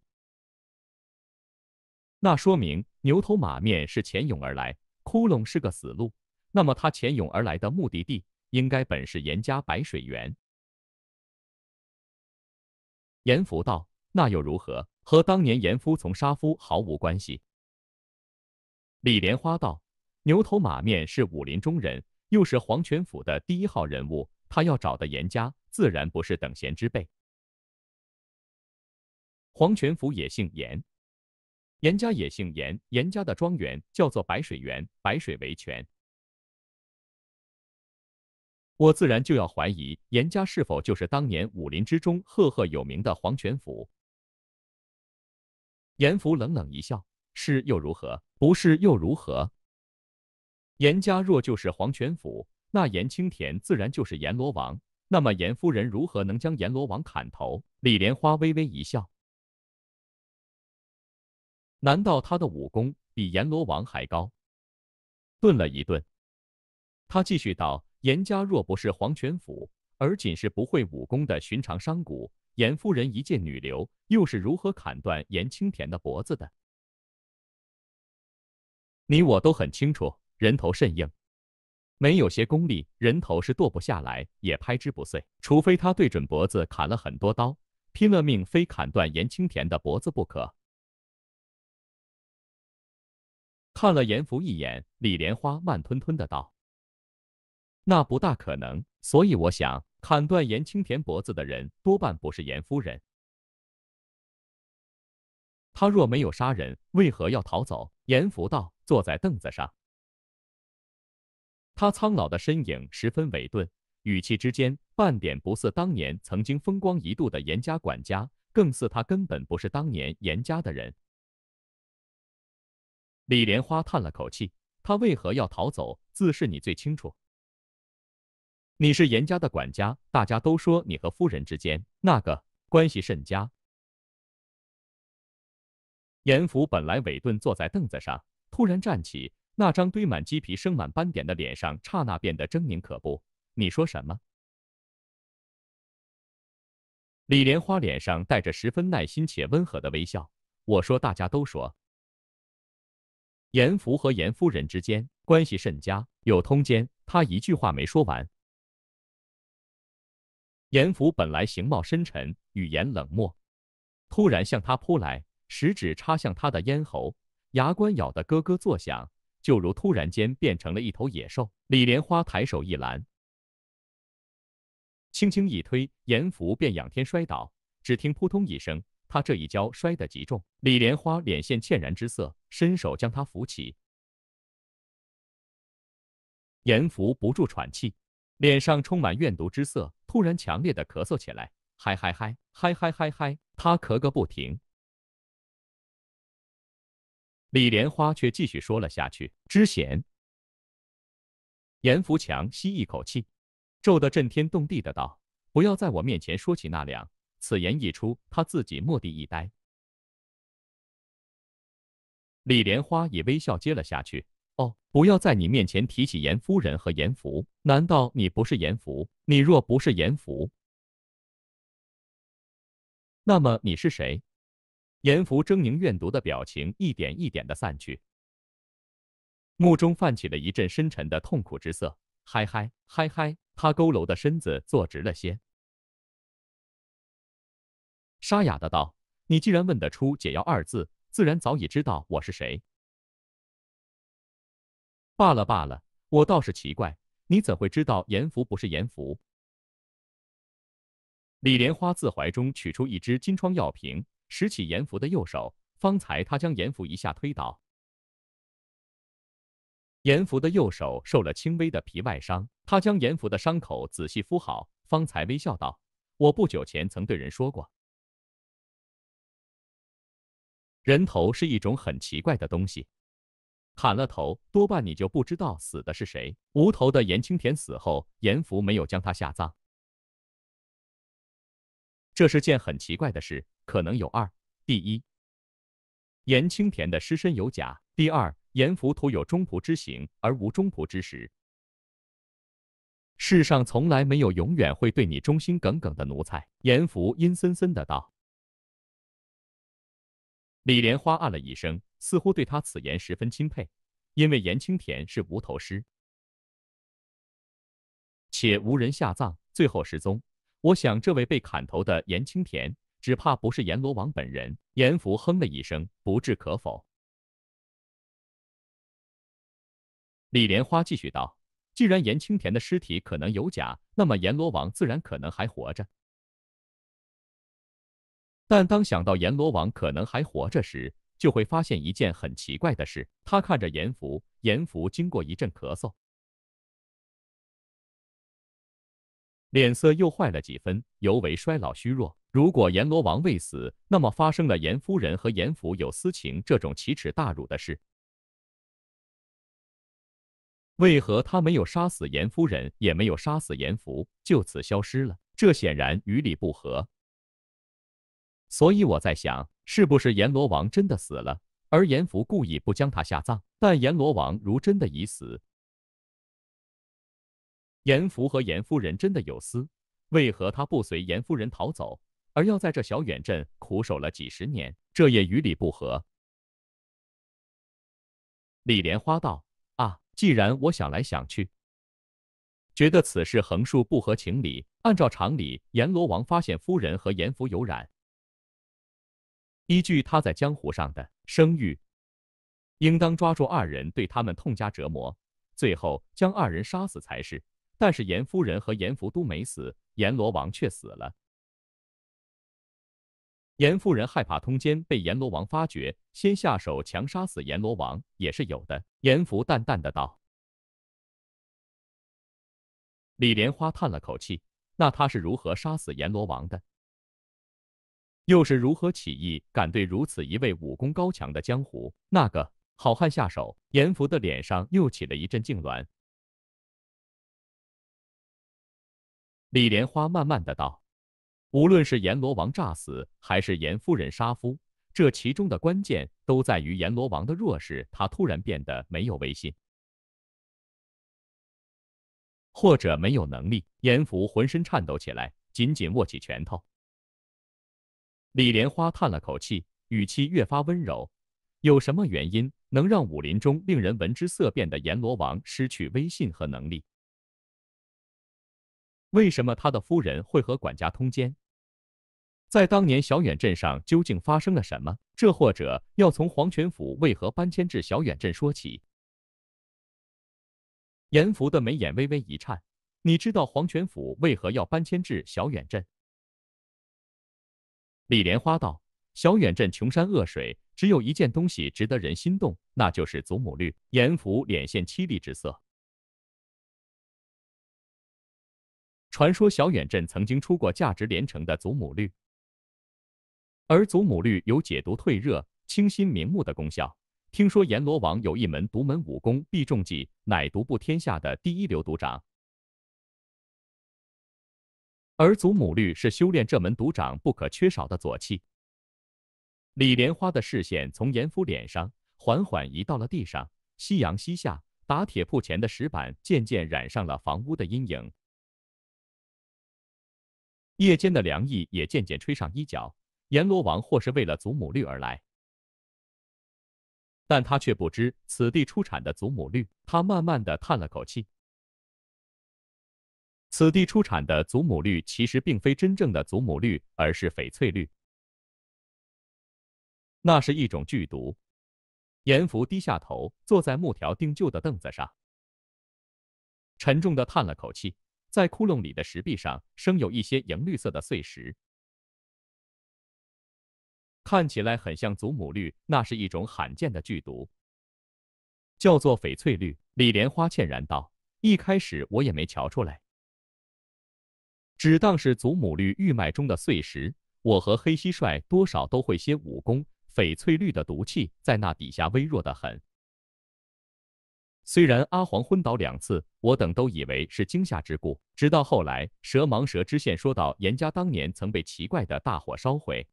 那说明牛头马面是潜涌而来，窟窿是个死路。那么他潜涌而来的目的地，应该
本是严家白水源。严福道：“那又如何？和当年严夫从杀夫毫无关系。”
李莲花道：“牛头马面是武林中人，又是黄泉府的第一号人物，他要找的严家，自然不是等闲之辈。”
黄泉府也姓严。严家也姓严，严家的庄园叫做白水园，白水为泉。我
自然就要怀疑严家是否就是当年武林之中赫赫有名的黄泉府。严福冷冷一笑：“是又如何？不是又如何？严家若就是黄泉府，那严青田自然就是阎罗王，那么严夫人如何能将阎罗王砍头？”李莲花微微一
笑。难道他的武功比阎罗王还高？顿了一顿，他继续道：“严家若不是
黄泉府，而仅是不会武功的寻常商贾，严夫人一介女流，又是如何砍断严青田的脖子的？你我都很清楚，人头甚硬，没有些功力，人头是剁不下来，也拍之不碎。除非他对准脖子砍了很多刀，拼了命，非砍
断严青田的脖子不可。”看了严福一眼，李莲花慢吞吞的道：“那不大可能，
所以我想，砍断严青田脖子的人多半不是严夫人。
他若没有杀人，为何要逃走？”严福道，坐在凳子上，他苍老的身影十分委顿，
语气之间半点不似当年曾经风光一度的严家管家，更似他根本不是当年严家的人。李莲花叹了口气：“他为何要逃走？自是你最清楚。你是严家的管家，大家都说你和夫人之间那个关系甚佳。”严府本来委顿坐在凳子上，突然站起，那张堆满鸡皮、生满斑点的脸上，刹那变得狰狞可怖。“你说
什么？”李莲花脸上带着十分耐心且温和的微笑：“我说，大家都说。”严福
和严夫人之间关系甚佳，有通奸。他一句话没说完，严福本来形貌深沉，语言冷漠，突然向他扑来，食指插向他的咽喉，牙关咬得咯咯作响，就如突然间变成了一头野兽。李莲花抬手一拦，轻轻一推，严福便仰天摔倒，只听扑通一声。他这一跤摔得极重，李莲花脸现歉然之色，伸手将他扶起。严福不住喘气，脸上充满怨毒之色，突然强烈的咳嗽起来，嗨嗨嗨嗨嗨嗨嗨，他咳
个不停。李莲花却继续说了下去：“知贤，严福强吸一口气，
皱得震天动地的道，不要在我面前说起那两。”此言一出，他自己蓦地一呆。李莲花以微笑接了下去：“哦，不要在你面前提起严夫人和严福。难道你不是严福？
你若不是严福，那么你是谁？”严福狰狞怨毒的表情一点一点的散去，
目中泛起了一阵深沉的痛苦之色。嗨嗨嗨嗨，他佝
偻的身子坐直了些。沙哑的道：“你既然问得出‘解药’二字，自然早已知道我是谁。
罢了罢了，我倒是奇怪，你怎会知道严福不是严福？”李莲花自怀中取出一只金疮药瓶，拾起严福的右手。方才他将严福一下推倒，严福的右手受了轻微的皮外伤。他将严福的伤口
仔细敷好，方才微笑道：“我不久前曾对人说过。”人头是一种很奇怪的东西，砍
了头，多半你就不知道死的是谁。无头的严青田死后，严福没有将
他下葬，这是件很奇怪的事。可能有二：第一，严青田的尸身有假；第二，严福
徒有忠仆之形，而无忠仆之实。世上从来没有永远会对你忠心耿耿的奴才。严福阴森森的道。
李莲花暗了一声，似乎对他此言十分钦佩，因为严青田是无头尸，且无人
下葬，最后失踪。我想，这位被砍头的严青田，只怕不是阎罗王本人。严福哼了一声，不置可否。
李莲花继续道：“既然严青田的尸体可能有假，那么阎罗王自然可能还活着。”但当
想到阎罗王可能还活着时，就会发现一件很奇怪的事：他看着阎福，阎福经过一阵咳嗽，脸色又坏了几分，尤为衰老虚弱。如果阎罗王未死，那么发生了阎夫人和阎福有私情这种奇耻大辱的事，为何他没有杀死严夫人，也没有杀死严福，就此消失了？这显然与理不合。所以我在想，是不是阎罗王真的死了，而阎福故意不将他下葬？但阎罗王如真的已死，阎福和阎夫人真的有私，为何他不随阎夫人逃走，而要在这小远镇苦守了几十年？这也与理不合。李莲花道：“啊，既然我想来想去，觉得此事横竖不合情理，按照常理，阎罗王发现夫人和阎福有染。”依据他在江湖上的声誉，应当抓住二人，对他们痛加折磨，最后将二人杀死才是。但是严夫人和严福都没死，阎罗王却死了。严夫人害怕通奸被阎罗王发觉，先下手强杀死阎罗王也是有的。
严福淡淡的道。李莲花叹了口气，那他是如何杀死阎罗王的？又是如何
起意，敢对如此一位武功高强的江湖那个好汉下手？严
福的脸上又起了一阵痉挛。李莲花慢慢的道：“无论是阎罗王诈死，还是严夫
人杀夫，这其中的关键都在于阎罗王的弱势，他突然变得没
有威信，或者没有能力。”严福浑身颤抖起来，紧紧握起拳头。李莲花
叹了口气，语气越发温柔。有什么原因能让武林中令人闻之色变的阎罗王失去威信和能力？为什么他的夫人会和管家通奸？在当年小远镇上究竟发生了什么？这或者要从黄泉府为何搬迁至小远镇说起。
严福的眉眼微微一颤，你知道黄泉府为何要搬迁至小远镇？李莲花道：“
小远镇穷山恶水，只有一件东西值得人心动，那就是祖母绿。”
颜福脸现凄厉之色。传说小远镇曾经出过价值连城的祖母绿，而
祖母绿有解毒退热、清心明目的功效。听说阎罗王有一门独门武功“必中计”，乃独步天下的第一流毒掌。而祖母绿是修炼这门毒掌不可缺少的佐器。李莲花的视线从严夫脸上缓缓移到了地上。夕阳西下，打铁铺前的石板渐渐染上了房屋的阴影。夜间的凉意也渐渐吹上衣角。阎罗王或是为了祖母绿而来，但他却不知此地出产的祖母绿。他慢慢的叹了口气。此地出产的祖母绿其实并非真正的祖母绿，而是翡翠绿。那是一种剧毒。严福低下头，坐在木
条钉就的凳子上，沉重的叹了口气。在窟窿里的石壁上，生有一些荧绿色的碎石，
看起来很像祖母绿。那是一种罕见的剧毒，叫做翡翠绿。李莲花歉然道：“一开始我也没瞧出来。”只当是祖母绿玉脉中的碎石。我和黑蟋蟀多少都会些武功，翡翠绿的毒气在那底下微弱的很。虽然阿黄昏倒两次，我等都以为是惊吓之故，直到后来蛇盲蛇知县说到严家当年曾被奇怪的大火烧毁，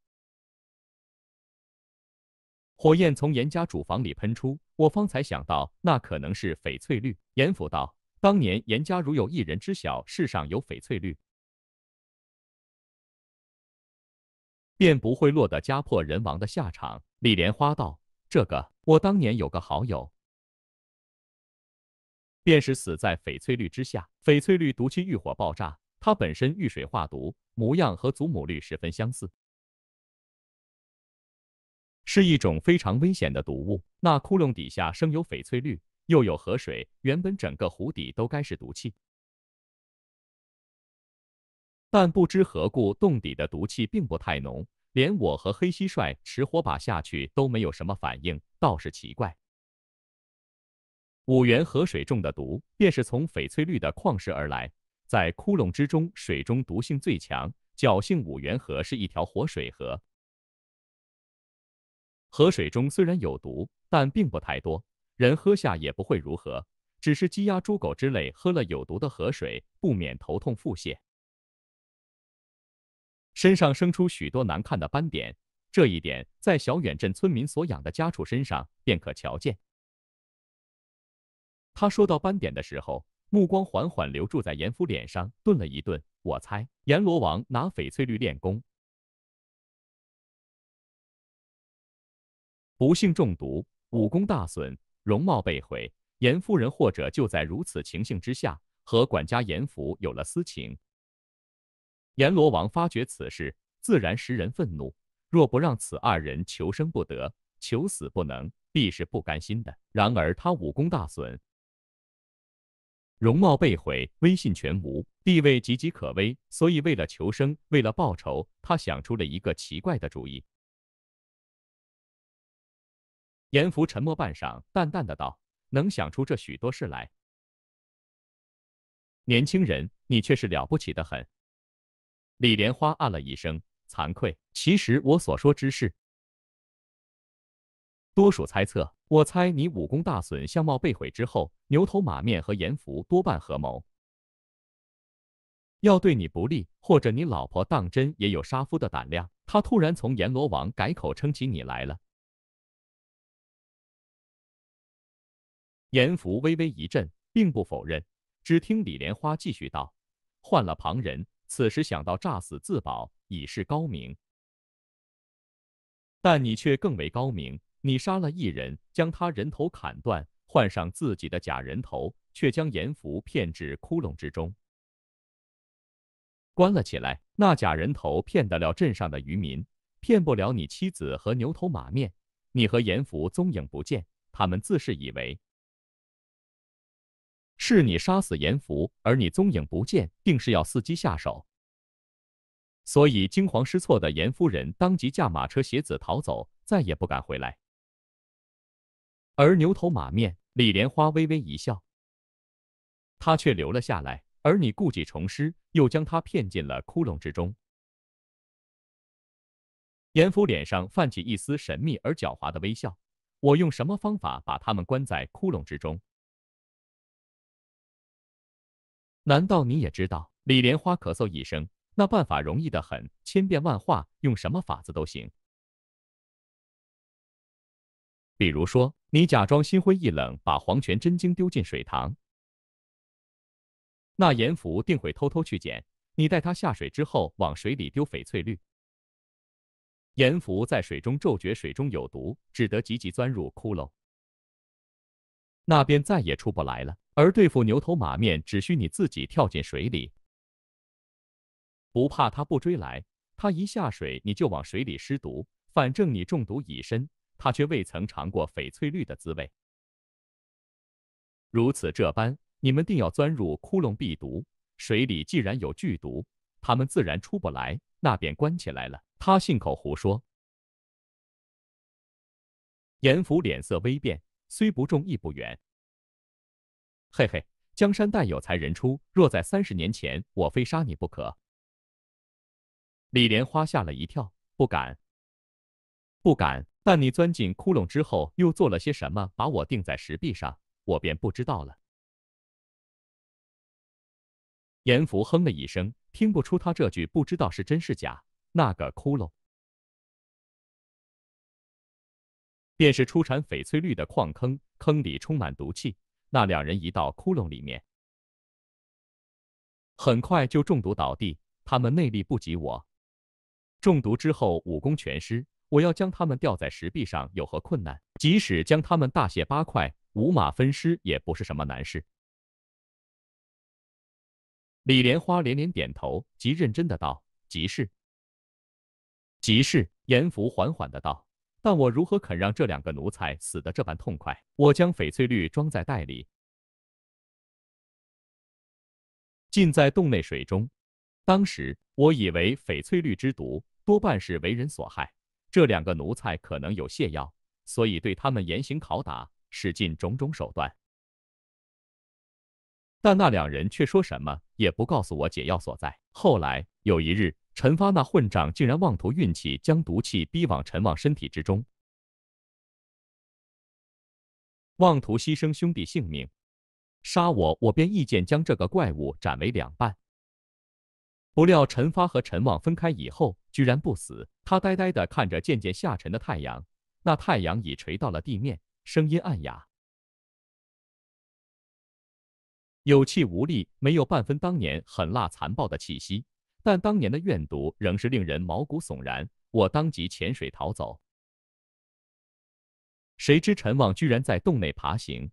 火焰从严家主房里喷出，我方才想到那可能是翡翠绿。严府道，当年严家如有一人知晓世上有翡
翠绿。便不会落得家破人亡的下场。李莲花道：“这个，我当年有个好友，
便是死在翡翠绿之下。翡翠绿毒气遇火爆炸，它本身遇水化毒，模样和祖母绿十分相似，是一种非常危险的毒物。那窟窿底下生有翡翠绿，又有河水，原本整个湖底都该是毒气。”但不知何故，洞底的毒气并不太浓，连我和黑蟋蟀持火把下去都没有什么反应，倒是奇怪。五源河水中的毒，便是从翡翠绿的矿石而来，在窟窿之中，水中毒性最强。侥幸五源河是一条活水河，河水中虽然有毒，但并不太多，人喝下也不会如何，只是鸡鸭猪狗之类喝了有毒的河水，不免头痛腹泻。身上生出许多难看的斑点，这一点在小远镇村民所养的家畜身上便可瞧见。他说到斑点的时候，目光缓缓留住在严夫脸上，顿了一
顿。我猜，阎罗王拿翡翠绿练功，不幸中毒，武功大损，容貌被
毁。严夫人或者就在如此情形之下，和管家严福有了私情。阎罗王发觉此事，自然使人愤怒。若不让此二人求生不得、求死不能，必是不甘心的。然而他武功大损，容貌被毁，威信全无，地位岌岌可危。所以为了求生，为了报仇，他想出了一个奇怪的主意。
阎福沉默半晌，淡淡的道：“能想出这许多事来，年轻人，你却是了不
起的很。”李莲花暗了一声惭愧。其实我所说之
事，多属猜测。我猜你武功大损，相貌被毁之后，牛头马面和阎福多半合谋，
要对你不利；或者你老婆当真也有杀夫的胆量。他突然从阎罗王
改口称起你来了。阎福微微一震，并不否认。只听李莲花继续道：“换了
旁人。”此时想到诈死自保，已是高明。但你却更为高明，你杀了一人，将他人头砍断，换上自己的假人头，却将严福骗至窟窿之中，关了起来。那假人头骗得了镇上的渔民，骗不了你妻子和牛头马面。你和严福踪影不见，他们自是以为。是你杀死严福，而你踪影不见，定是要伺机下手。所以惊慌失措的严夫人当即驾马车携子逃走，再也不敢回来。而牛头马面李莲花微微一笑，他却留了下来。而你故技重施，又将他骗进了窟窿之中。严福脸上泛起一丝神秘而狡猾的微笑，我用什么方法把他们关在窟窿之中？难道你也知道？李莲花咳嗽一声，那办法容易的很，千变万化，用什么法子都行。
比如说，你假装心灰意冷，把《黄泉真经》丢进水塘，那严福定会偷偷去捡。
你带他下水之后，往水里丢翡翠绿，严福在水中骤觉水中有毒，只得急急钻入窟窿，那边再也出不来了。而对付牛头马面，只需你自己跳进水里，不怕他不追来。他一下水，你就往水里施毒，反正你中毒已深，他却未曾尝过翡翠绿的滋味。如此这般，你们定要钻入窟窿避毒。水里既然有剧毒，他们自然出不来，那便关起来了。他信口胡说。严福脸色微变，虽不中，亦不远。
嘿嘿，江山代有才人出。若在三十年前，我非杀你不可。李莲花吓了一跳，不敢，
不敢。但你钻进窟窿之后，又做了些什么，把我钉在石壁上，
我便不知道了。严福哼了一声，听不出他这句不知道是真是假。那个窟窿，便是出产翡翠绿的矿坑，坑里充满毒气。那两人一到窟窿里面，很快就中
毒倒地。他们内力不及我，中毒之后武功全失。我要将他们吊在石壁上，有何困难？即使将他们大卸八块、五马分
尸，也不是什么难事。李莲花连连点头，极认真的道：“即是，即是。”严福缓
缓的道。但我如何肯让这两个奴才死得这般痛快？我将翡翠绿装在袋里，浸在洞内水中。当时我以为翡翠绿之毒多半是为人所害，这两个奴才可能有泻药，所以对他们严刑拷打，使尽种种手段。但那两人却说什么也不告诉我解药所在。后来有一日，陈发那混账，竟然妄图运气将毒气逼往陈
旺身体之中，妄图牺牲兄弟性命，杀我，我便一剑将这个怪物斩为两半。
不料陈发和陈旺分开以后，居然不死。他呆呆地看着渐渐下沉的太阳，那太阳已垂到了地面，声音暗哑，有气无力，没有半分当年狠辣残暴的气息。但当年的怨毒仍是令人毛骨悚然。我当即潜水逃走，谁知陈旺居然在洞内爬行，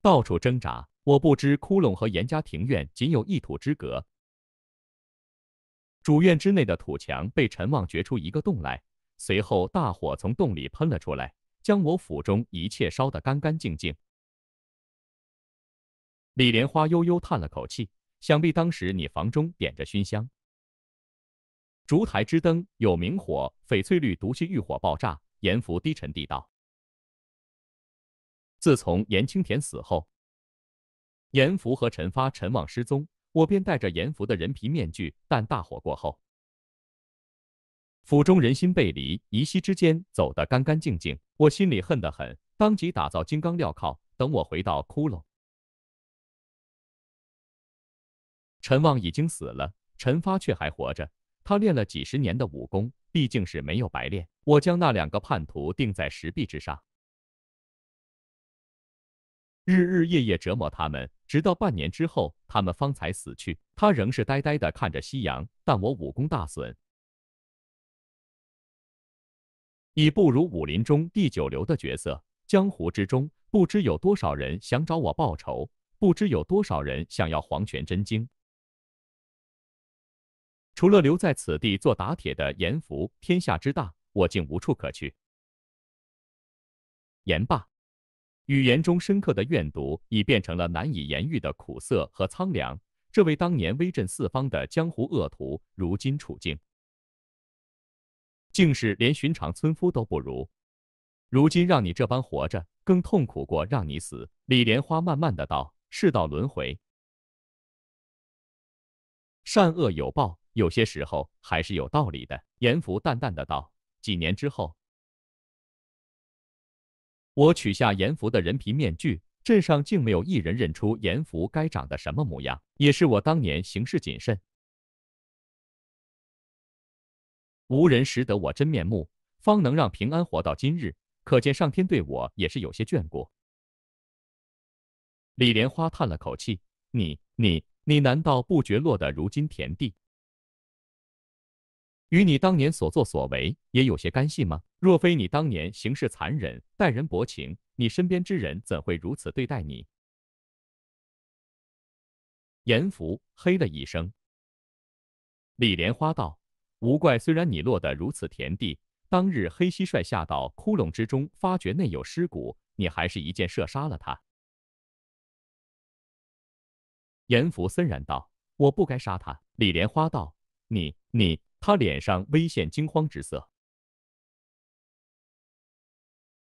到处挣扎。我不知窟窿和严家庭院仅有一土之隔，主院之内的土墙被陈旺掘出一个洞来，随后大火从洞里喷了出来，将我府中一切烧得干干净净。李莲花悠悠叹了口气，想必当时你房中点着熏香。烛台之灯有明火，翡翠绿毒气欲火爆炸。严福低沉地道：“自从严青田死后，严福和陈发、陈旺失踪，我便带着严福的人皮面具。但大火过后，府中人心背离，一夕之间走得干干净净。我心里恨得很，当即打造金刚镣铐。等我回到窟窿，陈旺已经死了，陈发却还活着。”他练了几十年的武功，毕竟是没有白练。我将那两个叛徒钉在石壁之上，日日夜夜折磨他们，直到半年之后，他们方才死去。他仍是呆呆地看着夕阳，但我武功大损，已不如武林中第九流的角色。江湖之中，不知有多少人想找我报仇，不知有多少人想要《黄泉真经》。除了留在此地做打铁的严福，天下之大，我竟无处可去。言罢，语言中深刻的怨毒已变成了难以言喻的苦涩和苍凉。这位当年威震四方的江湖恶徒，如今处境竟是连寻常村夫都不如。如今让你这般活着，更痛苦过让你死。李莲花慢慢的道：“世道轮回，善恶有报。”有些时候还是有道理的，严福淡淡的道。几年之后，我取下严福的人皮面具，镇上竟没有一人认出严福该长得什么模样，也是我当年行事谨慎，
无人识得我真面目，方能让平安活到今日。可见上天对我也是有些眷顾。
李莲花叹了口气：“你、你、你难道不觉落得如今田地？”与你当年所作所为也有些干系吗？若非你当年行事残忍，待人薄情，你身边之人怎会如此对待你？
严福嘿了一声。李莲花道：“无怪虽然你落得如此田地，当日黑
蟋蟀下到窟窿之中，发觉内有尸骨，你还是一箭射杀了他。”
严福森然道：“我不该杀他。”李莲花道：“你你。”他脸上微现惊慌之色，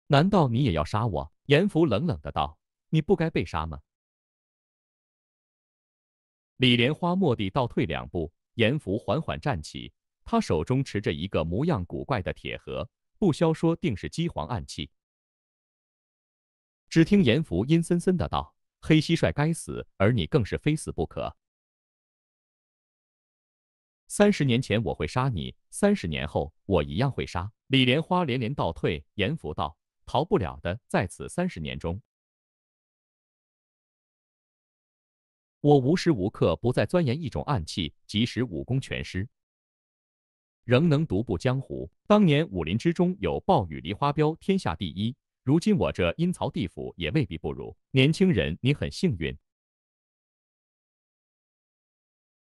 难道你也要杀我？严福冷冷的道：“你不该被杀吗？”李莲花蓦地倒退两
步，严福缓缓站起，他手中持着一个模样古怪的铁盒，不消说，定是机皇暗器。只听严福阴森森的道：“黑蟋蟀该死，而你更是非死不可。”三十年前我会杀你，三十年后我一样会杀。李莲花连连倒退，严福道：“逃不了的，在此三十年中，
我无时无刻不在钻研一种暗器，即使武功全失，仍能独步江湖。当年武林之中
有暴雨梨花镖，天下第一，如今我这阴曹地府也未必不如。年
轻人，你很幸运。”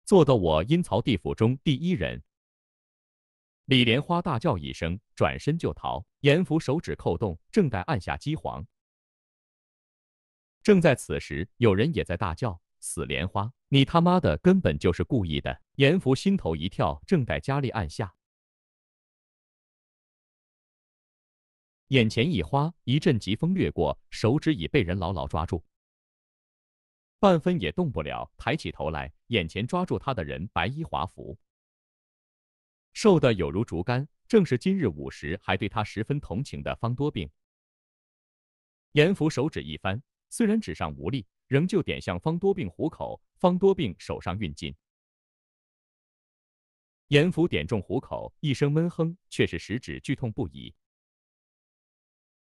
做得我阴曹地府中第一人！李莲花大叫一声，转身
就逃。严福手指扣动，正待按下机簧。正在此时，有人也在大叫：“死莲花，你他妈的根本就是故意的！”严福心头一跳，正待加力按下，眼前一花，一阵疾风掠过，手指已被人牢牢抓住，半分也动不了。抬起头来。眼前抓住他的人，白衣华服，瘦的有如竹竿，正是今日午时还对他十分同情的方多病。严福手指一翻，虽然指上无力，仍旧点向方多病虎口。方多病手上运劲，严福点中虎口，一声闷哼，却是食指剧痛不
已。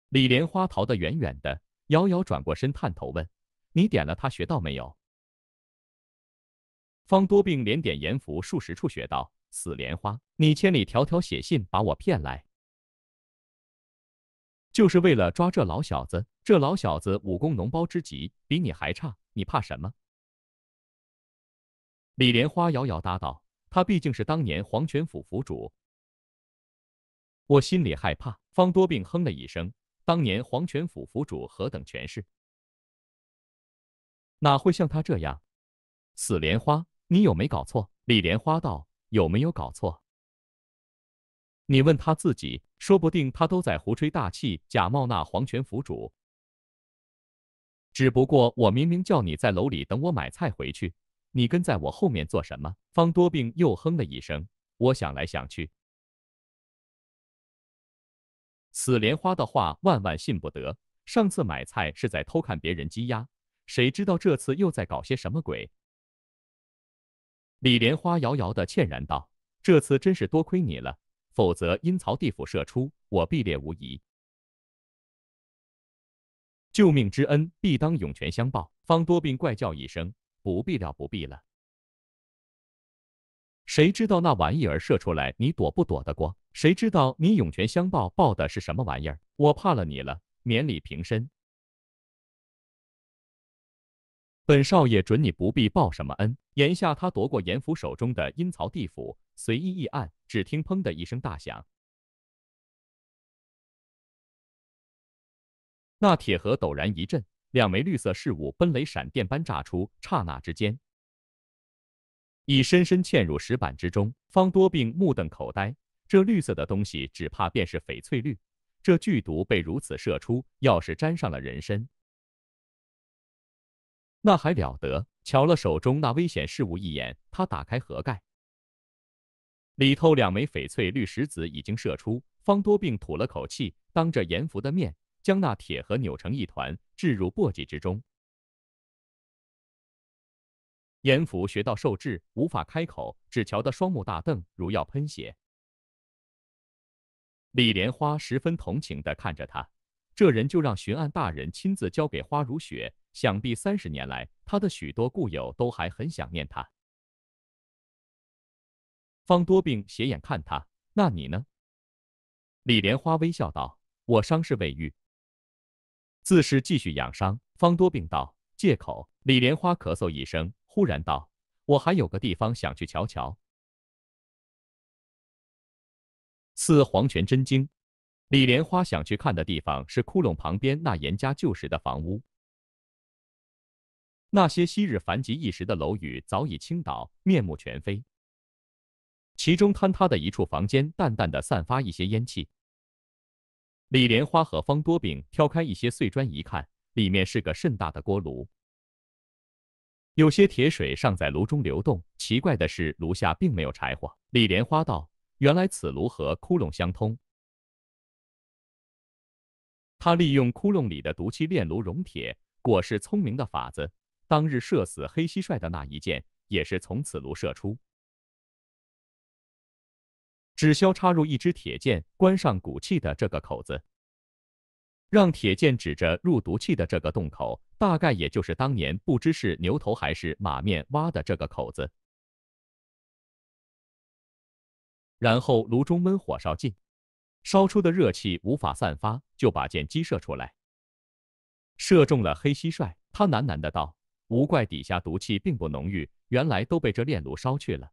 李莲花逃得远远的，遥遥转过身，探头问：“你点了他，学到没有？”方多病连点
阎浮数十处穴道，死莲花！你千里迢迢写信把我骗来，
就是为了抓这老小子。这老小子武功脓包之极，比你还差，你怕什么？李莲花摇摇答道：“他毕竟是当年黄泉府府主，我心里
害怕。”方多病哼了一声：“当年黄泉府府主何等权势，
哪会像他这样？死莲花！”你有没搞错？李莲花道：“有没有搞错？你问他自己，说
不定他都在胡吹大气，假冒那皇权府主。只不过我明明叫你在楼里等我买菜回去，你跟在我后面做什么？”方多病又哼了一声。我想来想去，此莲花的话万万信不得。上次买菜是在偷看别人鸡鸭，谁知道这次又在搞些什么鬼？李莲花遥遥的歉然道：“这次真是多亏你了，否则阴曹地府射出，
我必裂无疑。救命之恩，必当涌泉相报。”方多病怪叫一声：“不必了，不必了！
谁知道那玩意儿射出来，你躲不躲得过？谁知道你涌泉相报，报的是什么玩意儿？我怕了你了，免礼平身。”本少爷准你不必报什么恩。眼下，他夺过严府手中
的阴曹地府，随意一按，只听砰的一声大响，那铁盒陡然一震，两枚绿色饰物奔雷闪电般炸出，刹那之间，已深深
嵌入石板之中。方多病目瞪口呆，这绿色的东西只怕便是翡翠绿，这剧毒被如此射出，要是沾上了人身。那还了得！瞧了手中那危险事物一眼，他打开盒盖，里头两枚翡翠绿石子已经射出。方多病吐了口气，当着严福的面将那铁盒扭成一团，置入簸箕之中。
严福学到受制，无法开口，只瞧得双目大瞪，如要喷血。李莲
花十分同情地看着他，这人就让巡案大人亲自交给花如雪。想必三十年来，他的许多故友都还很想念他。方多病斜眼看他，那你呢？李莲花微笑道：“我伤势未愈，自是继续养伤。”方多病道：“借口。”李莲花咳嗽一声，忽然道：“我还有个地方想去瞧瞧。”《四黄泉真经》，李莲花想去看的地方是窟窿旁边那严家旧时的房屋。那些昔日繁极一时的楼宇早已倾倒，面目全非。其中坍塌的一处房间，淡淡的散发一些烟气。李莲花和方多病挑开一些碎砖，一看，里面是个甚大的锅炉，有些铁水尚在炉中流动。奇怪的是，炉下并没有柴火。李莲花道：“原来此炉和窟窿相通，他利用窟窿里的毒气炼炉熔铁，果是聪明的法子。”当日射死黑蟋蟀的那一箭，也是从此炉射出。只消插入一支铁箭，关上骨气的这个口子，让铁箭指着入毒气的这个洞口，大概也就是当年不知是牛头还是马面挖的这个口子。然后炉中温火烧尽，烧出的热气无法散发，就把箭击射出来。射中了黑蟋蟀，他喃喃的道。无怪底下毒气并不浓郁，原来都被这炼炉烧去了。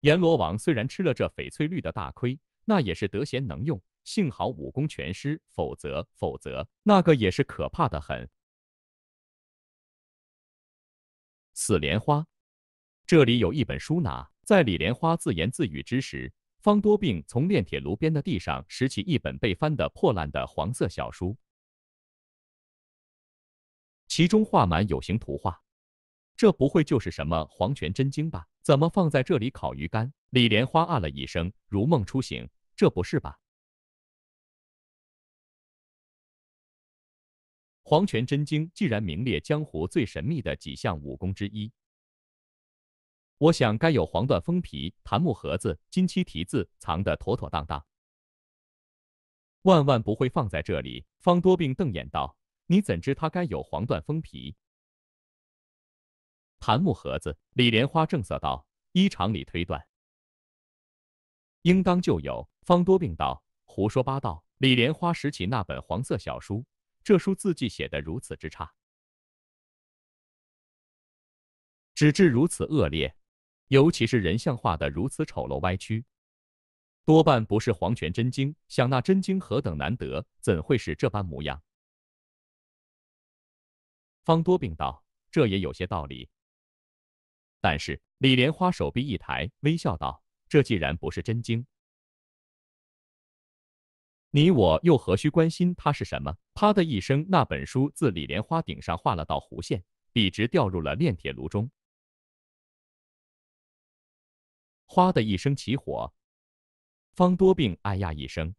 阎罗王虽然吃了这翡翠绿的大亏，那也是得贤能用，幸好武功全失，否则否则那个也是
可怕的很。死莲花，这里有一本书拿。在李莲花自言自语之时，方多病从
炼铁炉边的地上拾起一本被翻的破烂的黄色小书。其中画满有形图画，这不会就是什么
黄泉真经吧？怎么放在这里烤鱼干？李莲花啊了一声，如梦初醒，这不是吧？黄泉真经既然名列江湖最神秘的几项武功之一，
我想该有黄缎封皮、檀木盒子、金漆题字，藏得妥妥当当，万万不会放在这里。方多病瞪眼道。你怎知它该有黄缎封皮、檀木盒子？李莲花正色道：“依常理推断，应当就有。”方多病道：“胡说八道！”李莲花拾起那本黄色小书，这书字
迹写得如此之差，纸质如此恶劣，尤其是人像画的如此丑陋歪曲，多半
不是《黄泉真经》。想那真经何等难得，怎会是这般模样？
方多病道：“这也有些道理。”但是李莲花手臂一抬，微笑道：“这既然不是真经，
你我又何须关心它是什么？”啪的一声，那
本书自李莲花顶上画了道弧线，笔直掉入了炼铁炉中。哗的一声，起火。方多病哎呀一声，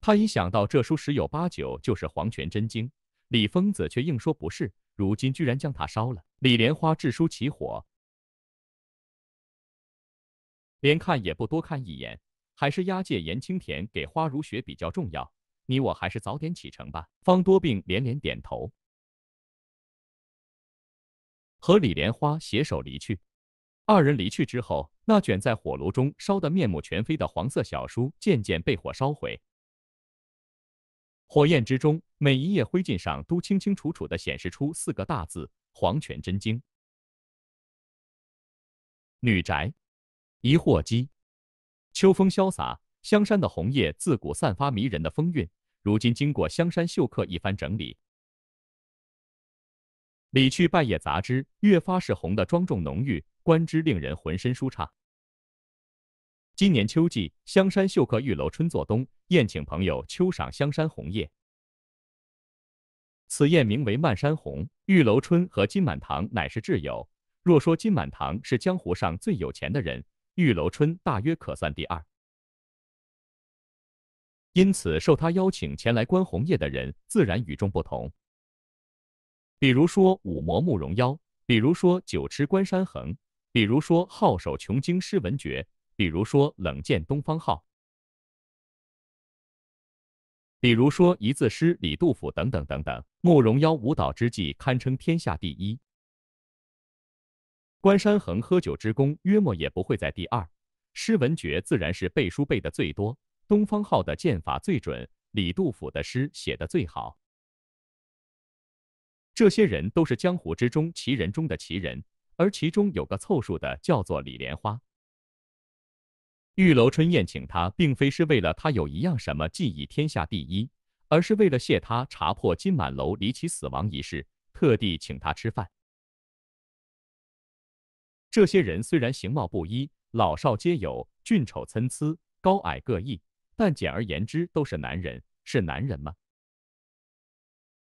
他一想到这书十有八九就是《黄泉真
经》。李疯子却硬说不是，如今居然将它烧了。李莲花致书起火，连看也不多看一眼，还是押解严青田给花如雪比较重要。你我还是早点启程吧。方多病连连点头，和李莲花携手离去。二人离去之后，那卷在火炉中烧得面目全非的黄色小书，渐渐被火烧毁。火焰之中，每一页灰烬上都清清楚楚地显示出四个大字：《黄泉真经》。女宅，疑惑机。秋风潇洒，香山的红叶自古散发迷人的风韵，如今经过香山秀客一番整理，理去败叶杂枝，越发是红的庄重浓郁，观之令人浑身舒畅。今年秋季，香山秀客玉楼春作东宴请朋友秋赏香山红叶。此宴名为漫山红。玉楼春和金满堂乃是挚友。若说金满堂是江湖上最有钱的人，玉楼春大约可算第二。因此，受他邀请前来观红叶的人自然与众不同。比如说五魔慕容妖，比如说九痴关山衡，比如说皓手穷经诗文绝。比如说冷剑东方号，
比如说一字诗李杜甫等等等等。慕容邀舞蹈之技堪称天下第一，
关山横喝酒之功约莫也不会在第二。诗文绝自然是背书背的最多。东方号的剑法最准，李杜甫的诗写的最好。这些人都是江湖之中奇人中的奇人，而其中有个凑数的叫做李莲花。玉楼春宴请他，并非是为了他有一样什么技艺天下第一，而是为了谢他查破金满楼离奇死亡一事，特地请他吃饭。这些人虽然形貌不一，老少皆有，俊丑参差，高矮各异，但简而言之都是男人。是男人吗？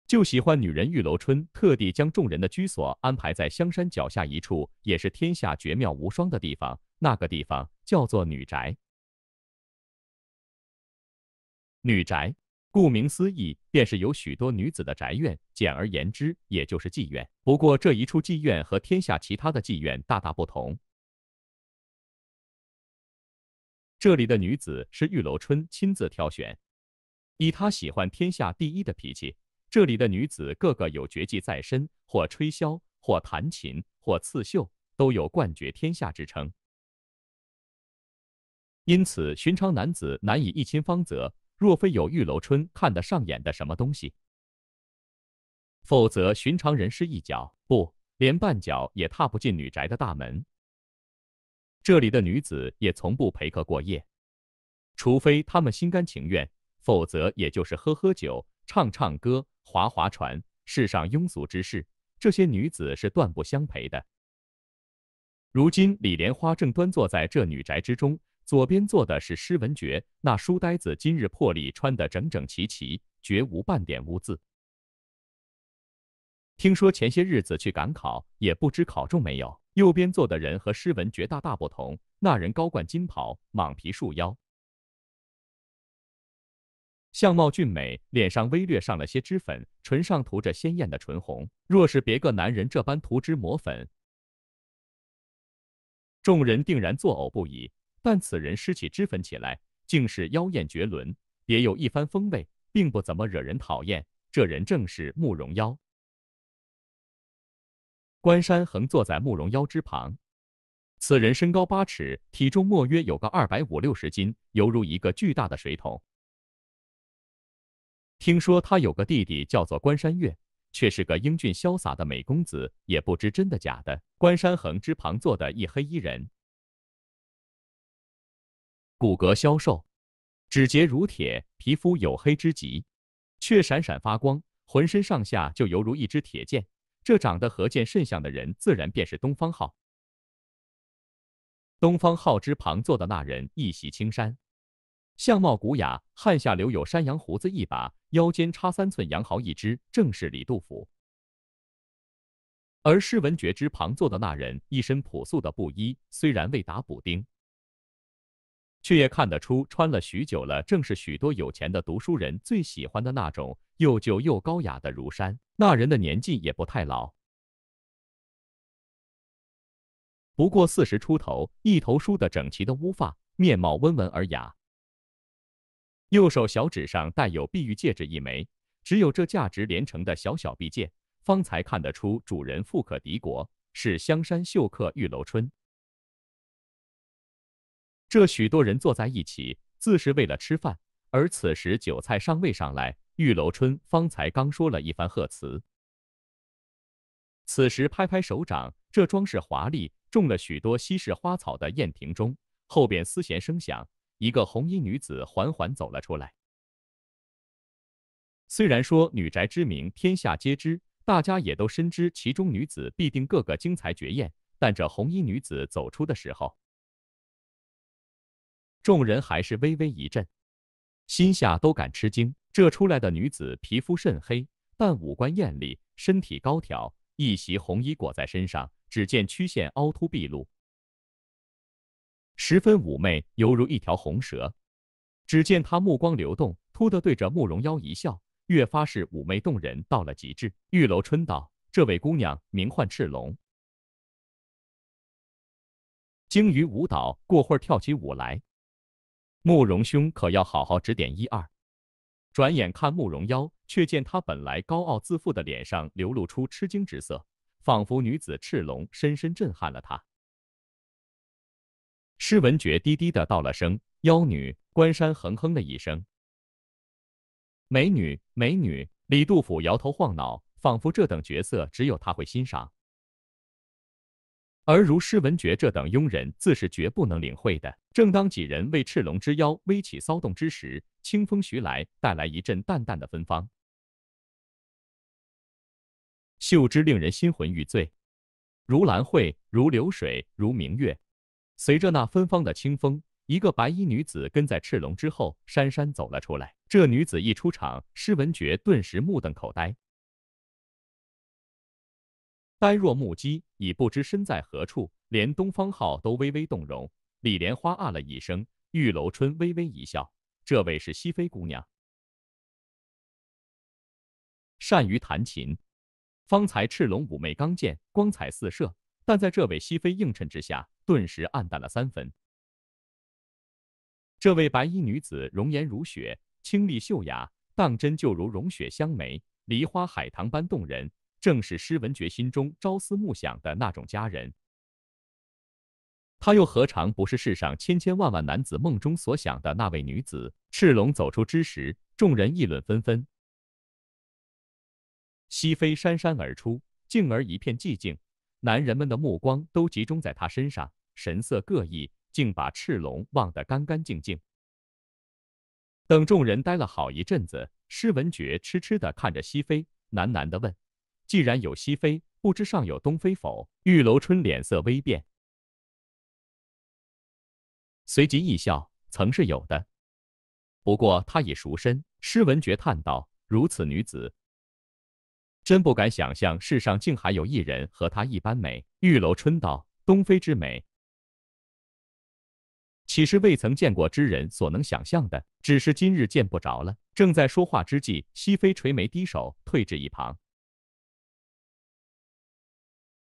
就喜欢女人。玉楼春特地将众人的居所安排在香山脚下一处，也是天下绝妙无双的地方。那个地方叫做女宅。女宅，顾名思义，便是有许多女子的宅院。简而言之，也就是妓院。不过，这一处妓院和天下其他的妓院大大不同。这里的女子是玉楼春亲自挑选，以她喜欢天下第一的脾气，这里的女子个个有绝技在身，或吹箫，或弹琴，或刺绣，都有冠绝天下之称。因此，寻常男子难以一亲芳泽，若非有玉楼春看得上眼的什么东西，否则寻常人是一脚不连半脚也踏不进女宅的大门。这里的女子也从不陪客过夜，除非她们心甘情愿，否则也就是喝喝酒、唱唱歌、划划船，世上庸俗之事，这些女子是断不相陪的。如今，李莲花正端坐在这女宅之中。左边坐的是施文觉，那书呆子今日破例穿的整整齐齐，绝无半点污渍。听说前些日子去赶考，也不知考中没有。右边坐的人和施文觉大大不同，那人高冠金袍，蟒皮束腰，相貌俊美，脸上微略上了些脂粉，唇上涂着鲜艳的唇红。若是别个男人这般涂脂抹粉，众人定然作呕不已。但此人施起脂粉起来，竟是妖艳绝伦，别有一番风味，并不怎么惹人讨厌。这人正是慕容妖。关山横坐在慕容妖之旁，此人身高八尺，体重莫约有个二百五六十斤，犹如一个巨大的水桶。听说他有个弟弟叫做关山月，却是个英俊潇洒的美公子，也不知真的假的。关山横之旁坐的一黑衣人。骨骼消瘦，指节如铁，皮肤黝黑之极，却闪闪发光，浑身上下就犹如一支铁剑。这长得和剑甚像的人，自然便是东方昊。东方昊之旁坐的那人一袭青衫，相貌古雅，汗下留有山羊胡子一把，腰间插三寸羊毫一支，正是李杜甫。而诗文觉之旁坐的那人一身朴素的布衣，虽然未打补丁。却也看得出，穿了许久了，正是许多有钱的读书人最喜欢的那种又旧又高雅的儒衫。那人的年纪也不太老，不过四十出头，一头梳得整齐的乌发，面貌温文尔雅。右手小指上带有碧玉戒指一枚，只有这价值连城的小小碧戒，方才看得出主人富可敌国，是香山秀客玉楼春。这许多人坐在一起，自是为了吃饭。而此时酒菜尚未上来，玉楼春方才刚说了一番贺词。此时拍拍手掌，这装饰华丽、种了许多稀世花草的宴亭中，后边丝弦声响，一个红衣女子缓缓走了出来。虽然说女宅之名天下皆知，大家也都深知其中女子必定个个精彩绝艳，但这红衣女子走出的时候。众人还是微微一震，心下都感吃惊。这出来的女子皮肤甚黑，但五官艳丽，身体高挑，一袭红衣裹在身上，只见曲线凹凸毕露，十分妩媚，犹如一条红蛇。只见她目光流动，突地对着慕容妖一笑，越发是妩媚动人到了极致。玉楼春道：“这位姑娘名唤赤龙，精于舞蹈，过会儿跳起舞来。”慕容兄可要好好指点一二。转眼看慕容妖，却见他本来高傲自负的脸上流露出吃惊之色，仿佛女子赤龙深深震撼了他。施文觉低低的道了声：“妖女。”关山横哼了一声：“美女，美女。”李杜甫摇头晃脑，仿佛这等角色只有他会欣赏。而如施文觉这等庸人，自是绝不能领会的。正当几人为赤龙之妖微起骚动之时，清风徐来，带来一阵淡淡的芬芳，嗅之令人心魂欲醉，如兰蕙，如流水，如明月。随着那芬芳的清风，一个白衣女子跟在赤龙之后，姗姗走了出来。这女子一出场，施文觉顿时目瞪口呆。呆若木鸡，已不知身在何处，连东方浩都微微动容。李莲花啊了一声，玉楼春微微一笑：“这位是西妃姑娘，善于弹琴。方才赤龙妩媚刚健，光彩四射，但在这位西妃映衬之下，顿时黯淡了三分。这位白衣女子容颜如雪，清丽秀雅，当真就如融雪香梅、梨花、海棠般动人。”正是施文觉心中朝思暮想的那种佳人，他又何尝不是世上千千万万男子梦中所想的那位女子？赤龙走出之时，众人议论纷纷。西飞姗姗而出，静而一片寂静，男人们的目光都集中在他身上，神色各异，竟把赤龙忘得干干净净。等众人呆了好一阵子，施文觉痴痴地看着西飞，喃喃地问。既然有西妃，不知尚有东妃否？玉楼春脸色微变，
随即一笑：“曾是有的，不过她已赎身。”施文觉叹道：“如此女子，
真不敢想象，世上竟还有一人和她一般美。”玉楼春道：“东妃之美，岂是未曾见过之人所能想象的？只是今日见不着了。”正在说话之际，西飞垂眉低首，退至一
旁。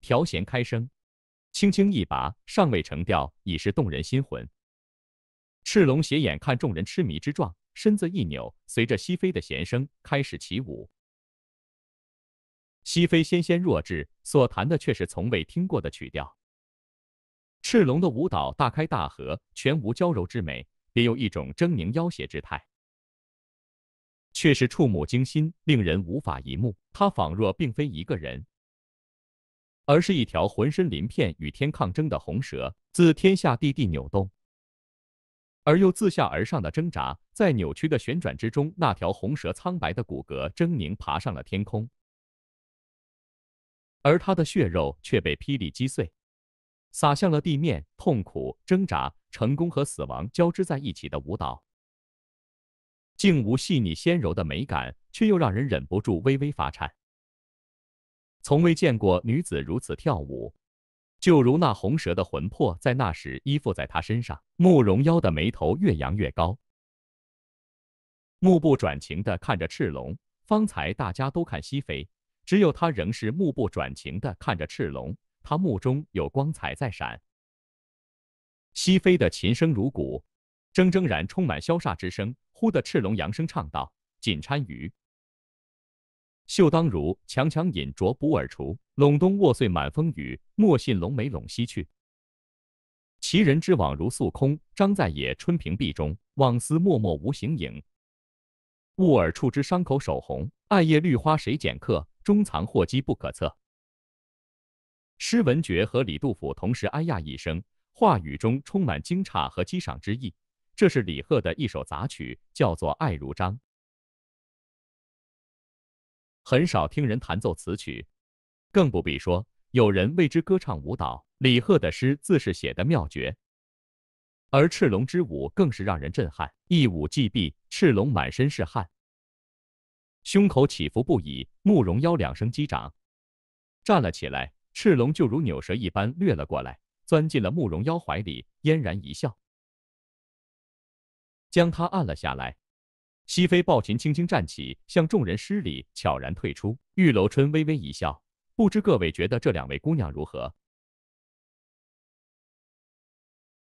调弦开声，轻轻一拔，尚未成调，已是动人心魂。赤龙斜眼看众
人痴迷之状，身子一扭，随着西飞的弦声开始起舞。西飞纤纤弱质，所弹的却是从未听过的曲调。赤龙的舞蹈大开大合，全无娇柔之美，别有一种狰狞妖邪之态，却是触目惊心，令人无法一目。他仿若并非一个人。而是一条浑身鳞片与天抗争的红蛇，自天下地地扭动，而又自下而上的挣扎，在扭曲的旋转之中，那条红蛇苍白的骨骼狰狞爬上了天空，而它的血肉却被霹雳击碎，洒向了地面。痛苦、挣扎、成功和死亡交织在一起的舞蹈，竟无细腻纤柔的美感，却又让人忍不住微微发颤。从未见过女子如此跳舞，就如那红蛇的魂魄在那时依附在她身上。慕容妖的眉头越扬越高，目不转睛地看着赤龙。方才大家都看西飞，只有他仍是目不转睛地看着赤龙。他目中有光彩在闪。西飞的琴声如鼓，铮铮然充满萧煞之声。忽的，赤龙扬声唱道：“锦缠鱼。”秀当如强强饮，浊补尔除。陇东卧碎满风雨，莫信龙眉陇西去。其人之往如素空，张在野春平壁中。网思默默无形影，误尔触之伤口手红。艾叶绿花谁剪客？中藏祸机不可测。施文觉和李杜甫同时哎呀一声，话语中充满惊诧和激赏之意。这是李贺的一首杂曲，叫做《爱如张》。很少听人弹奏此曲，更不必说有人为之歌唱舞蹈。李贺的诗自是写的妙绝，而赤龙之舞更是让人震撼。一舞既毕，赤龙满身是汗，胸口起伏不已。慕容腰两声击掌，站了起来。赤龙就如扭蛇一般掠了过来，钻进了慕容腰怀里，嫣然一笑，将他按了下来。西妃抱琴轻轻站起，向众人施礼，悄然退出。玉楼春微微一笑，不知各位觉得这两位姑娘如何？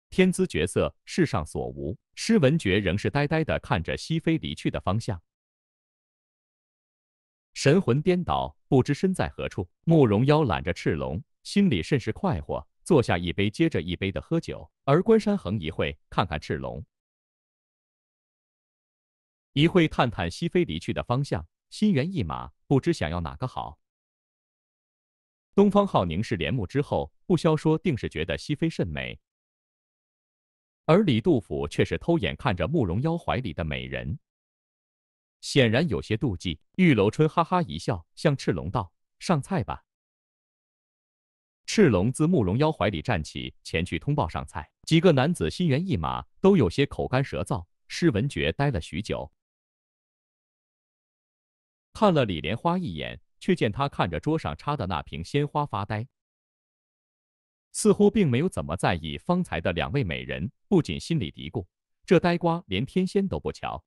天姿绝色，世上所无。施文觉仍是呆呆的看着西妃离去的方向，神魂
颠倒，不知身在何处。慕容腰揽着赤龙，心里甚是快活，坐下一杯接着一杯的喝酒。而关山恒一会看看赤龙。一会探探西飞离去的方向，心猿意马，不知想要哪个好。东方浩凝视帘幕之后，不消说，定是觉得西飞甚美。而李杜甫却是偷眼看着慕容腰怀里的美人，显然有些妒忌。玉楼春哈哈一笑，向赤龙道：“上菜吧。”赤龙自慕容妖怀里站起，前去通报上菜。几个男子心猿意马，都有些口干舌燥。施
文觉待了许久。看了李莲花一眼，却见他看着桌上插的那瓶鲜花发呆，似乎
并没有怎么在意方才的两位美人。不仅心里嘀咕：“这呆瓜连天仙都不瞧，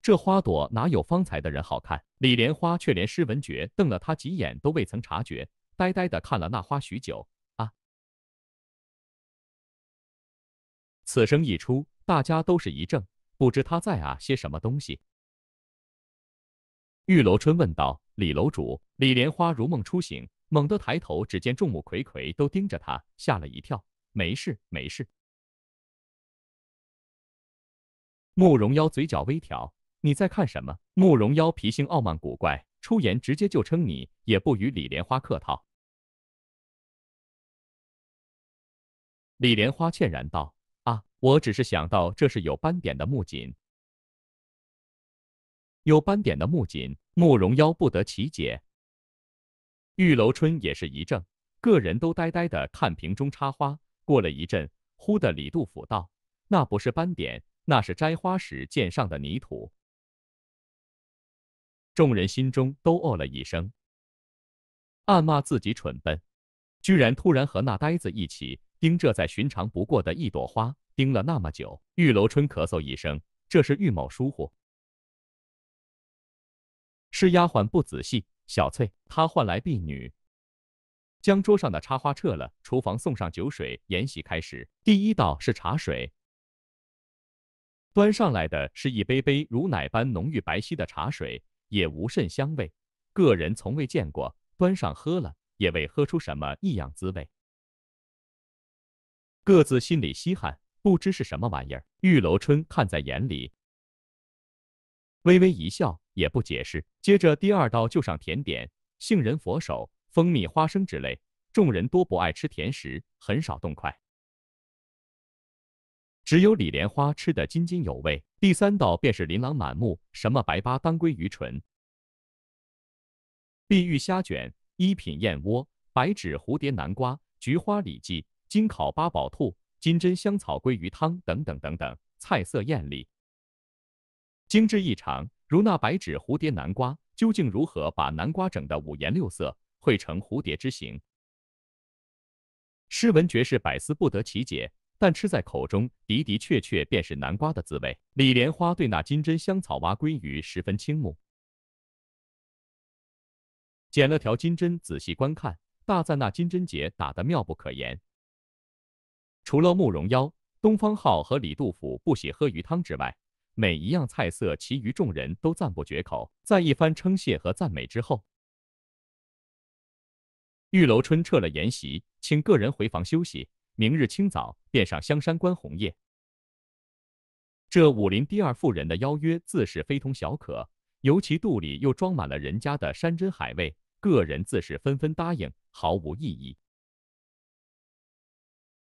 这花朵哪有方才的人好看？”李莲花却连施文觉瞪了他几眼都未曾察觉，呆呆的看了那花许久。
啊！此声一出，大家都是一怔，不知他在啊些什么东西。玉
楼春问道：“李楼主，李莲花如梦初醒，猛地抬头，只见众目睽睽都盯着他，吓了一跳。没事，没事。”慕容妖嘴角微挑：“你在看什么？”慕容妖脾性傲慢
古怪，出言直接就称你，也不与李莲花客套。李莲花歉然道：“啊，我只是想到这是有斑点的木槿。”有斑点的木槿，
慕容腰不得其解。玉楼春也是一怔，个人都呆呆的看瓶中插花。过了一阵，忽的李杜甫道：“那不是斑点，那是摘花时溅上的泥土。”众人心中都哦了一声，暗骂自己蠢笨，居然突然和那呆子一起盯着再寻常不过的一朵花盯了那么久。玉楼春咳嗽一声：“这是玉某疏忽。”是丫鬟不仔细，小翠她唤来婢女，将桌上的插花撤了。厨房送上酒水，宴席开始。第一道是茶水，端上来的是一杯杯如奶般浓郁白皙的茶水，也无甚香味。个人从未见过，端上喝了也未喝出什么异样滋味。
各自心里稀罕，不知是什么玩意儿。玉楼春看在眼里，微微一笑。也不解释，接
着第二道就上甜点，杏仁、佛手、蜂蜜、花生之类。众人多不爱吃甜食，很少动筷，只有李莲花吃得津津有味。第三道便是琳琅满目，什么白巴当归鱼唇、碧玉虾卷、一品燕窝、白芷蝴蝶南瓜、菊花里脊、金烤八宝兔、金针香草鲑鱼汤等等等等，菜色艳丽，精致异常。如那白纸蝴蝶南瓜，究竟如何把南瓜整得五颜六色，绘成蝴蝶之形？诗文绝世，百思不得其解，但吃在口中的的确确便是南瓜的滋味。李莲花对那金针香草蛙鲑鱼十分倾慕，捡了条金针仔细观看，大赞那金针结打得妙不可言。除了慕容妖、东方浩和李杜甫不喜喝鱼汤之外，每一样菜色，其余众人都赞不绝口。在一番称谢和赞美之后，玉楼春撤了宴席，请个人回房休息。明日清早便上香山观红叶。这武林第二富人的邀约，自是非同小可，尤其肚里又装满了人家的山珍海味，个人自是纷纷答应，毫无异议。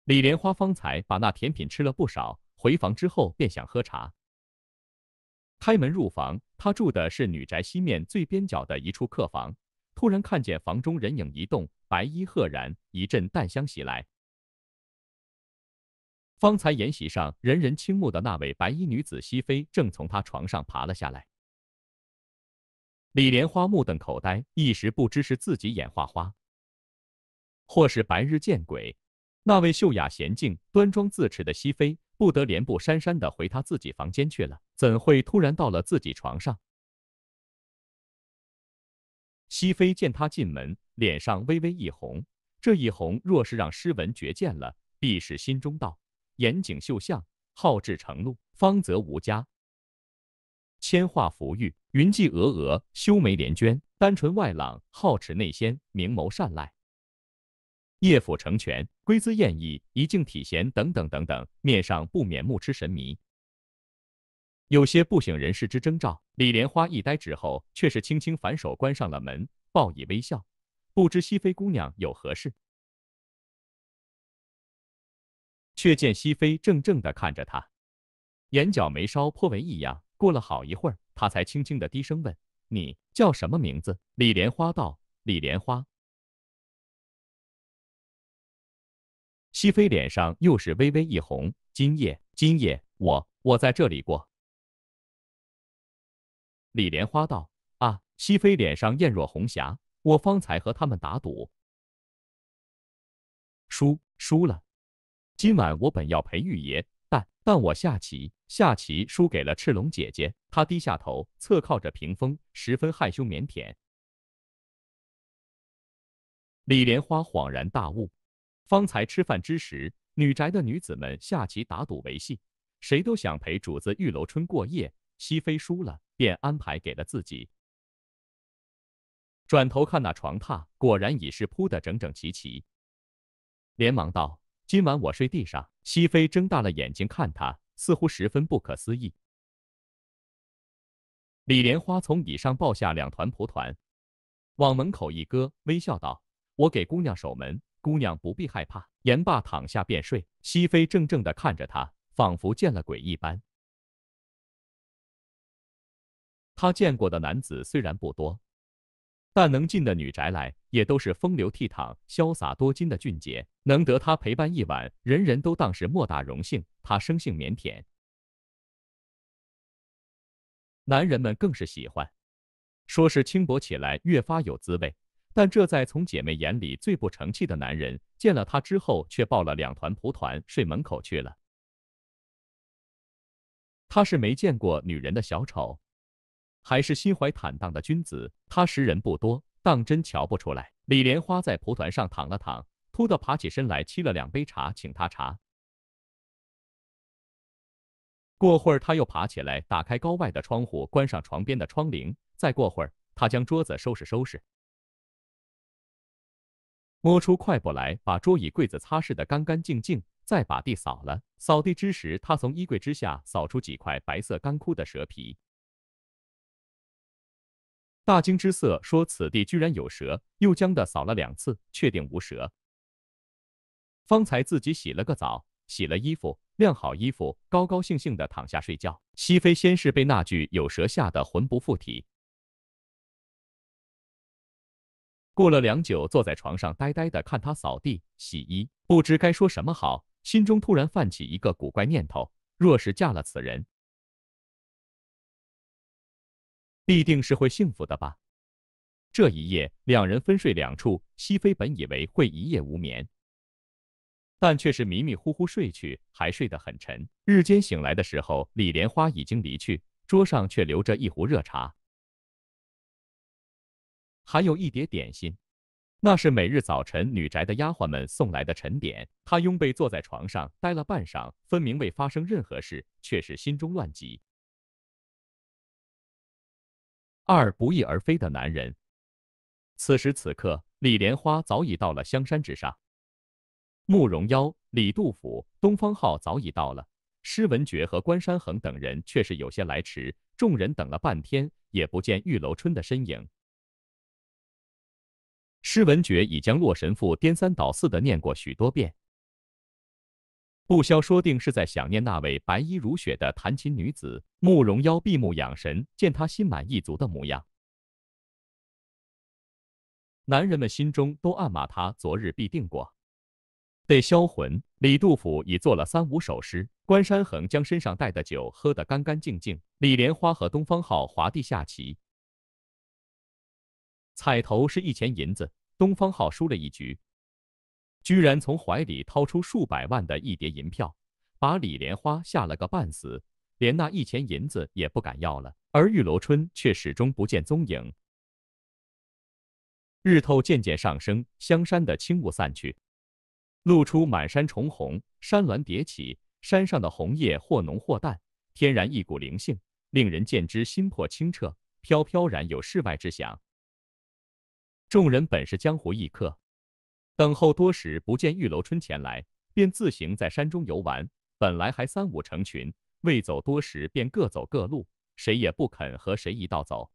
李莲花方才把那甜品吃了不少，回房之后便想喝茶。开门入房，他住的是女宅西面最边角的一处客房。突然看见房中人影一动，白衣赫然，一阵淡香袭来。方才宴席上人人倾慕的那位白衣女子西妃，正从他床上爬了下来。李莲花目瞪口呆，一时不知是自己眼花花，或是白日见鬼。那位秀雅娴静、端庄自持的熹妃，不得连步姗姗的回她自己房间去了，怎会突然到了自己床上？熹妃见他进门，脸上微微一红。这一红，若是让诗文觉见了，必是心中道：严谨秀相，好志成怒，方则无家，铅画浮玉，云髻峨峨，修眉连娟，单纯外朗，皓齿内鲜，明眸善睐。叶府成全，龟姿艳逸，一静体闲等等等等，面上不免目痴神迷，有些不省人事之征兆。李莲花一呆之后，却是轻轻反手关上了门，报以微笑。不知熹妃姑娘有何事？却见熹妃怔怔的看着他，眼角眉梢颇为异样。过了好一会儿，他才轻轻的低声问：“你叫
什么名字？”李莲花道：“李莲花。”西妃脸上又是微微一红，今夜今夜我我在这里过。李莲花道：“啊，西妃脸上艳若红霞，我方才和他们打赌，
输输了。今晚我本要陪玉爷，但但我下棋下棋输给了赤龙姐姐。她低下头，侧靠着屏风，十分害羞腼腆。”李莲花恍然大悟。方才吃饭之时，女宅的女子们下棋打赌为戏，谁都想陪主子玉楼春过夜。熹妃输了，便安排给了自己。转头看那床榻，果然已是铺得整整齐齐，连忙道：“今晚我睡地上。”熹妃睁大了眼睛看他，似乎十分不可思议。李莲花从椅上抱下两团蒲团，往门口一搁，微笑道：“我给姑娘守门。”姑娘不必害怕。言罢，躺下便睡。熹妃怔怔地看着他，仿佛见了鬼一般。他见过的男子虽然不多，但能进的女宅来，也都是风流倜傥、潇洒多金的俊杰，能得他陪伴一晚，人人都当是莫大荣幸。他生性腼腆，男人们更是喜欢，说是轻薄起来越发有滋味。但这在从姐妹眼里最不成器的男人，见了她之后，却抱了两团蒲团睡门口去了。他是没见过女人的小丑，还是心怀坦荡的君子？他识人不多，当真瞧不出来。李莲花在蒲团上躺了躺，突的爬起身来沏了两杯茶，请他茶。过会儿他又爬起来，打开高外的窗户，关上床边的窗棂。再过会儿，他将桌子收拾收拾。摸出块布来，把桌椅、柜子擦拭得干干净净，再把地扫了。扫地之时，他从衣柜之下扫出几块白色干枯的蛇皮，大惊之色，说：“此地居然有蛇！”又僵的扫了两次，确定无蛇。方才自己洗了个澡，洗了衣服，晾好衣服，高高兴兴的躺下睡觉。熹妃先是被那句有蛇吓得魂不附体。过了良久，坐在床上呆呆的看他扫地、洗衣，不知该说什么好，心中突然泛起一个古怪念头：若是嫁了此人，必定是会幸福的吧？这一夜，两人分睡两处。熹妃本以为会一夜无眠，但却是迷迷糊糊睡去，还睡得很沉。日间醒来的时候，李莲花已经离去，桌上却留着一壶热茶。还有一碟点心，那是每日早晨女宅的丫鬟们送来的晨点。她拥被坐在床上，待了半晌，分明未发生任何事，却是
心中乱急。二不翼而飞的男人。此时此刻，李莲花早已到了香山之上。
慕容妖、李杜甫、东方浩早已到了，施文觉和关山衡等人却是有些来迟。众人等了半天，也不见玉楼春的身影。施文觉已将《洛神赋》颠三倒四的念过许多遍，不消说定是在想念那位白衣如雪的弹琴女子。慕容妖闭目养神，见她心满意足的模样，男人们心中都暗骂他昨日必定过得销魂。李杜甫已作了三五首诗，关山衡将身上带的酒喝得干干净净。李莲花和东方昊华帝下棋。彩头是一钱银子，东方号输了一局，居然从怀里掏出数百万的一叠银票，把李莲花吓了个半死，连那一钱银子也不敢要了。而玉楼春却始终不见踪影。日头渐渐上升，香山的青雾散去，露出满山重红，山峦叠起，山上的红叶或浓或淡，天然一股灵性，令人见之心魄清澈，飘飘然有世外之想。众人本是江湖异客，等候多时不见玉楼春前来，便自行在山中游玩。本来还三五成群，未走多时便各走各路，谁也不肯和谁一道走。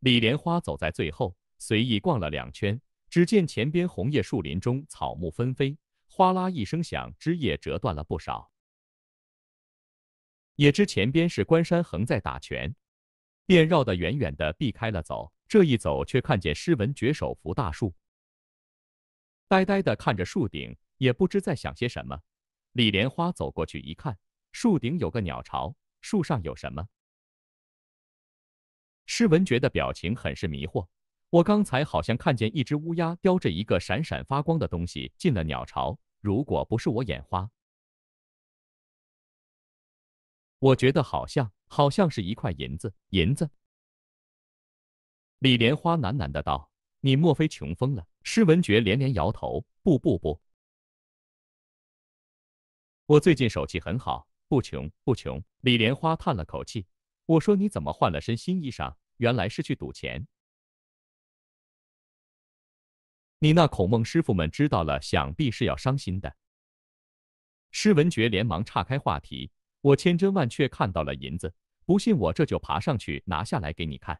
李莲花走在最后，随意逛了两圈，只见前边红叶树林中草木纷飞，哗啦一声响，枝叶折断了不少。也知前边是关山横在打拳，便绕得远远的避开了走。这一走，却看见诗文绝手扶大树，呆呆的看着树顶，也不知在想些什么。李莲花走过去一看，树顶有个鸟巢，树上有什么？诗文觉的表情很是迷惑。我刚才好像看见一只乌鸦叼着一个闪闪发
光的东西进了鸟巢，如果不是我眼花，我觉得好像，好像是一块银子，银子。
李莲花喃喃的道：“你莫非穷疯了？”施文觉连连摇头：“不不不，我最近手气很好，不穷不穷。”李莲花叹了口气：“我说你怎么换了身新衣裳？原来
是去赌钱。你那孔孟师傅们知道了，想必是要伤心的。”施文觉连忙岔开话题：“
我千真万确看到了银子，不信我这就爬上去拿下来给你看。”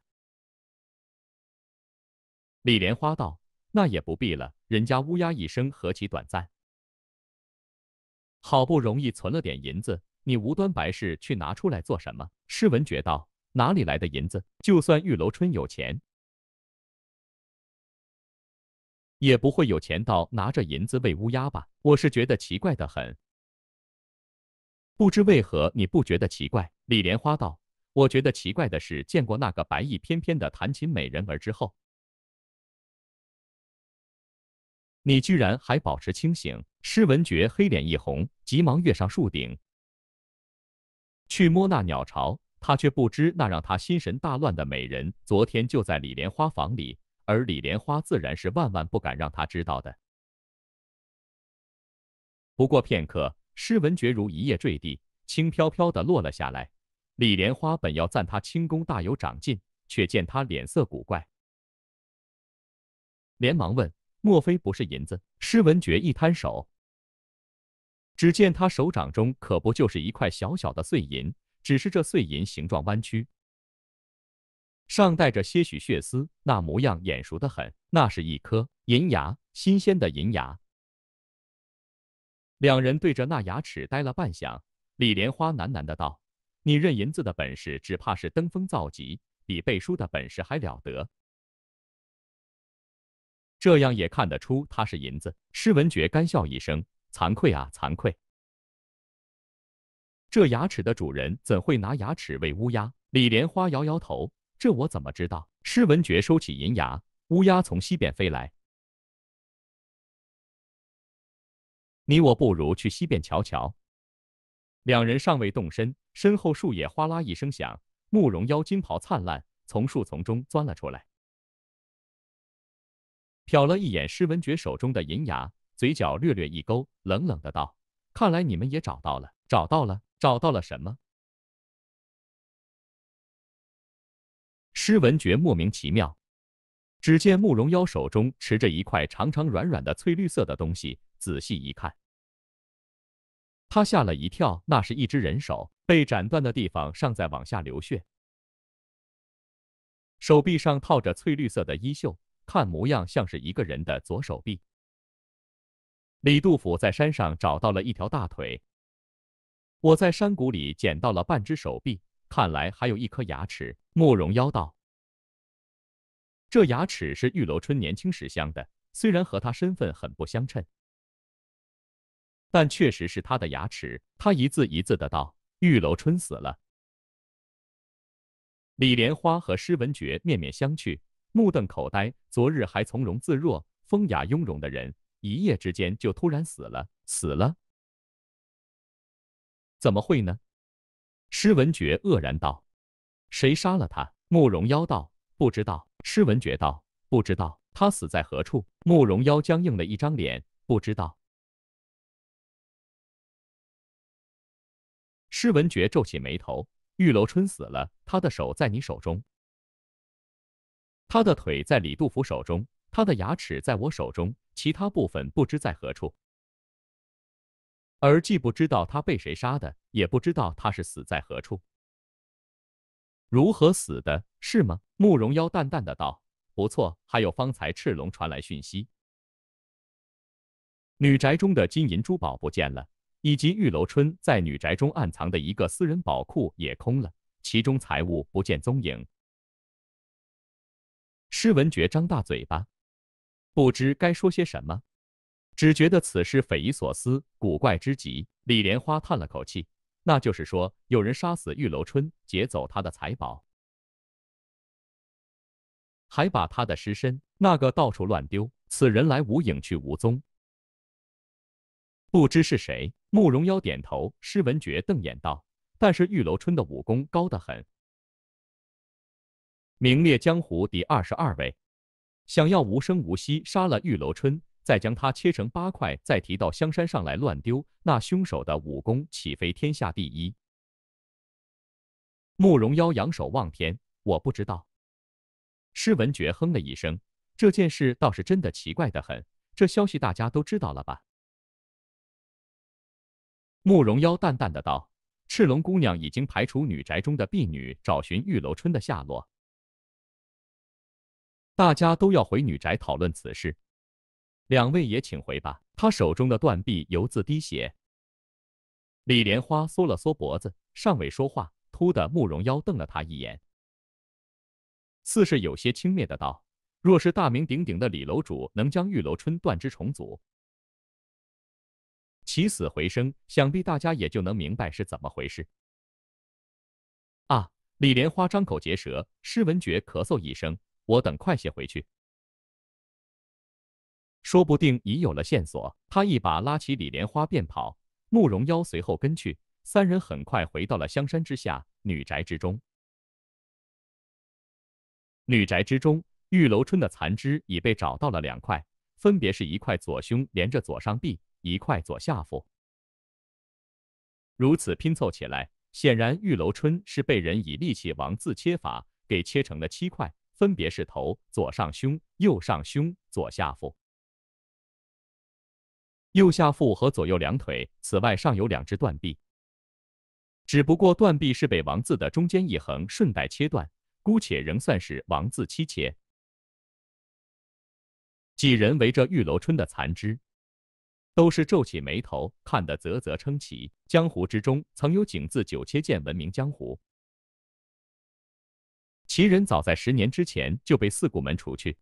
李莲花道：“那也不必了，人家乌鸦一生何其短暂，好不容易存了点银子，
你无端白事去拿出来做什么？”施文觉道：“哪里来的银子？就算玉楼
春有钱，也不会有钱到拿着银子喂乌鸦吧？我是觉得奇怪的很，不知
为何你不觉得奇怪？”李莲花道：“我觉得奇怪的是见过那个白衣翩翩的弹琴美人儿之后。”你居然还保持清醒！施文觉黑脸一红，急忙跃上树顶去摸那鸟巢。他却不知那让他心神大乱的美人，昨天就在李莲花房里，而李莲花自然是万万不敢让他知道的。不过片刻，施文觉如一叶坠地，轻飘飘的落了下来。李莲花本要赞他轻功大有长进，却见他脸色古怪，连忙问。莫非不是银子？施文觉一摊手，只见他手掌中可不就是一块小小的碎银，只是这碎银形状弯曲，上带着些许血丝，那模样眼熟的很，那是一颗银牙，新鲜的银牙。两人对着那牙齿呆了半晌，李莲花喃喃的道：“你认银子的本事，只怕是登峰造极，比背书的本
事还了得。”这样也看得出它是银子。施文觉干笑一声：“惭愧啊，惭愧！
这牙齿的主人怎会拿牙齿喂乌鸦？”李莲花摇摇头：“这我怎么知
道？”施文觉收起银牙。乌鸦从西边飞来，你我不如去西边瞧瞧。两人
尚未动身，身后树叶哗啦一声响，慕容妖金袍灿烂，从树丛中钻了出来。瞟了一眼施文觉手中的银
牙，嘴角略略一勾，冷冷的道：“看来你们也找到了，找到了，找到了什么？”施文觉莫名其妙。只见慕容妖手中持着一块长长软软的翠绿色的东西，仔细一看，他吓了一跳，那是一只人手，被斩断的地方尚在往下流血，
手臂上套着翠绿色的衣袖。看模样像是一个人的左手臂。李杜甫在山上找到了一条大腿。我在山谷里捡到了半只手臂，看来还有一颗牙齿。慕容腰道，这牙齿是玉楼春年轻时镶的，虽然和他身份很不
相称，但确实是他的牙齿。他一字一字的道：“玉楼春死了。”李莲花和施文觉
面面相觑。目瞪口呆，昨日还从容自若、风雅雍容的人，一夜之间就突然死了，死了？怎么会呢？施文觉愕然道：“谁杀了他？”慕容妖道：“
不知道。”施文觉道：“不知道他死在何处？”慕容妖僵硬了一张脸：“不知道。”施文觉皱起眉头：“玉楼春死了，他的手在你手中。”
他的腿在李杜甫手中，他的牙齿在我手中，其他部分不知在何处。而既不知道他被谁杀的，也不知道他是死在何处，如何死的？是吗？慕容妖淡淡的道：“不错，还有方才赤龙传来讯息，女宅中的金银珠宝不见了，以及玉楼春在女宅中暗藏的一个私人宝库也空了，其中财物不见踪影。”施文觉张大嘴巴，不知该说些什么，只觉得此事匪夷所思，古怪之极。李莲花叹了口气：“那就是说，有人杀死玉楼春，劫走他的财宝，还把他的尸身那个到处乱丢，此人来无影去无踪，
不知是谁。”慕容妖点头，施文觉瞪眼道：“但是玉楼春的武功高得很。”名列
江湖第二十二位，想要无声无息杀了玉楼春，再将他切成八块，再提到香山上来乱丢，那凶手的武功岂非天下第一？慕容妖仰首望天，我不知道。施文觉哼了一声，这件事倒是真的奇怪的很。这消息大家都知道了吧？慕容妖淡淡的道：“赤龙姑娘已经排除女宅中的婢女，找寻玉楼春的下落。”大家都要回女宅讨论此事，两位也请回吧。他手中的断臂犹自滴血。李莲花缩了缩脖子，尚未说话，突的慕容妖瞪了他一眼，似是有些轻蔑的道：“若是大名鼎鼎的李楼主能将玉楼春断肢重组，起死回生，想必大家也就能明白是怎么回
事。”啊！李莲花张口结舌，施文觉咳嗽一声。我等快些回去，说不定已有了
线索。他一把拉起李莲花便跑，慕容妖随后跟去。三人很快回到了香山之下女宅之中。女宅之中，玉楼春的残肢已被找到了两块，分别是一块左胸连着左上臂，一块左下腹。如此拼凑起来，显然玉楼春是被人以“利器王”字切法给切成了七块。分别是头、左上胸、右上胸、左下腹、右下腹和左右两腿。此外，上有两只断臂，只不过断臂是被王字的中间一横顺带切断，姑且仍算是王字七切。几人围着玉楼春的残肢，都是皱起眉头，看得啧啧称奇。江湖之中曾有景字九切剑闻名江湖。其人早在十年之前就被四顾门除去，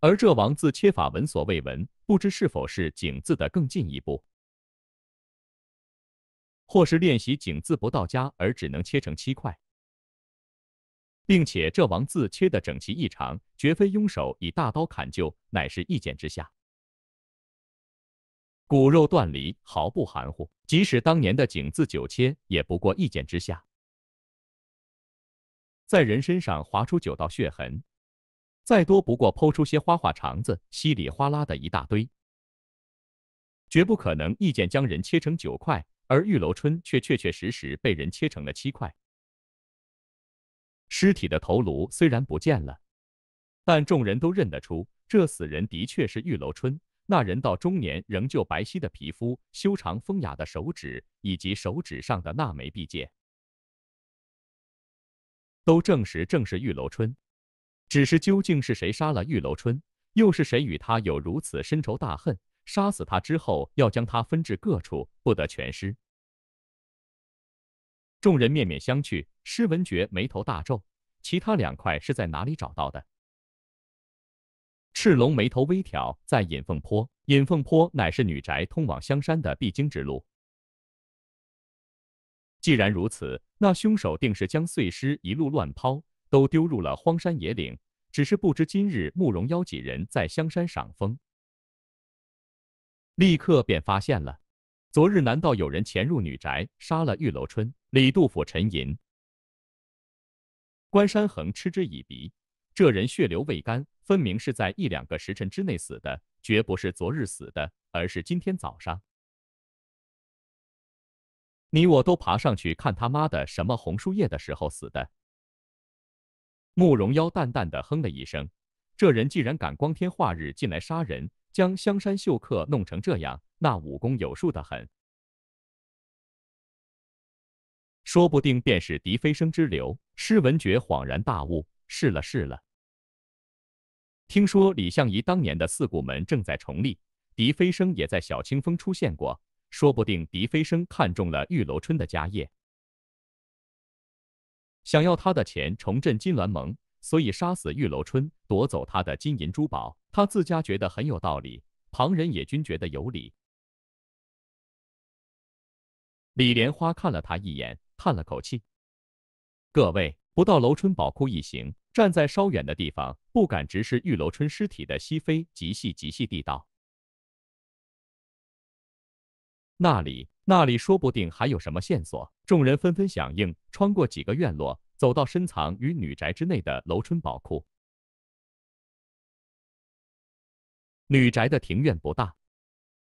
而这王字切法闻所未闻，不知
是否是井字的更进一步，或是练习井字不到家而只能切成七块，并且这王字
切得整齐异常，绝非庸手以大刀砍就，乃是一剪之下，骨肉断离，毫不含糊。即使当年的井字九切，也不过一剪之下。在人身上划出九道血痕，再多不过剖出些花花肠子，稀里哗啦的一大堆，绝不可能一剑将人切成九块，而玉楼春却确确实实被人切成了七块。尸体的头颅虽然不见了，但众人都认得出，这死人的确是玉楼春。那人到中年仍旧白皙的皮肤、修长风雅的手指，以及手指上的那枚臂戒。都证实正是玉楼春，只是究竟是谁杀了玉楼春？又是谁与他有如此深仇大恨？杀死他之后，要将他分至各处，不得全尸。众人面面相觑，施文觉眉头大皱。其他两块是在哪里找到的？赤龙眉头微挑，在隐凤坡。隐凤坡乃是女宅通往香山的必经之路。既然如此，那凶手定是将碎尸一路乱抛，都丢入了荒山野岭。只是不知今日慕容邀几人在香山赏风，立刻便发现了。昨日难道有人潜入女宅，杀了玉楼春？李杜甫沉吟，关山横嗤之以鼻。这人血流未干，分明是在一两个时辰之内死的，绝不是昨日
死的，而是今天早上。你我都爬上去看他妈的什么红树叶的时候死的。慕容妖
淡淡的哼了一声，这人既然敢光天化日进来杀人，将香山秀客弄成这样，那武功有数的很，说不定便是狄飞生之流。施文觉恍然大悟，是了是了，听说李相夷当年的四股门正在重立，狄飞生也在小清风出现过。说不定狄飞生看中了玉楼春的家业，想要他的钱重振金銮盟，所以杀死玉楼春，夺走他的金银珠宝。他自家觉得很有道理，旁人
也均觉得有理。李莲花看了他一眼，叹了口气：“各位，不到楼春宝库一行，站在
稍远的地方，不敢直视玉楼春尸体的西飞，极细极细地道。”那里，那里说不定还有什么线索。众人纷纷响应，穿过几个院落，走到深藏于女宅之内的楼春宝
库。女宅的庭院不大，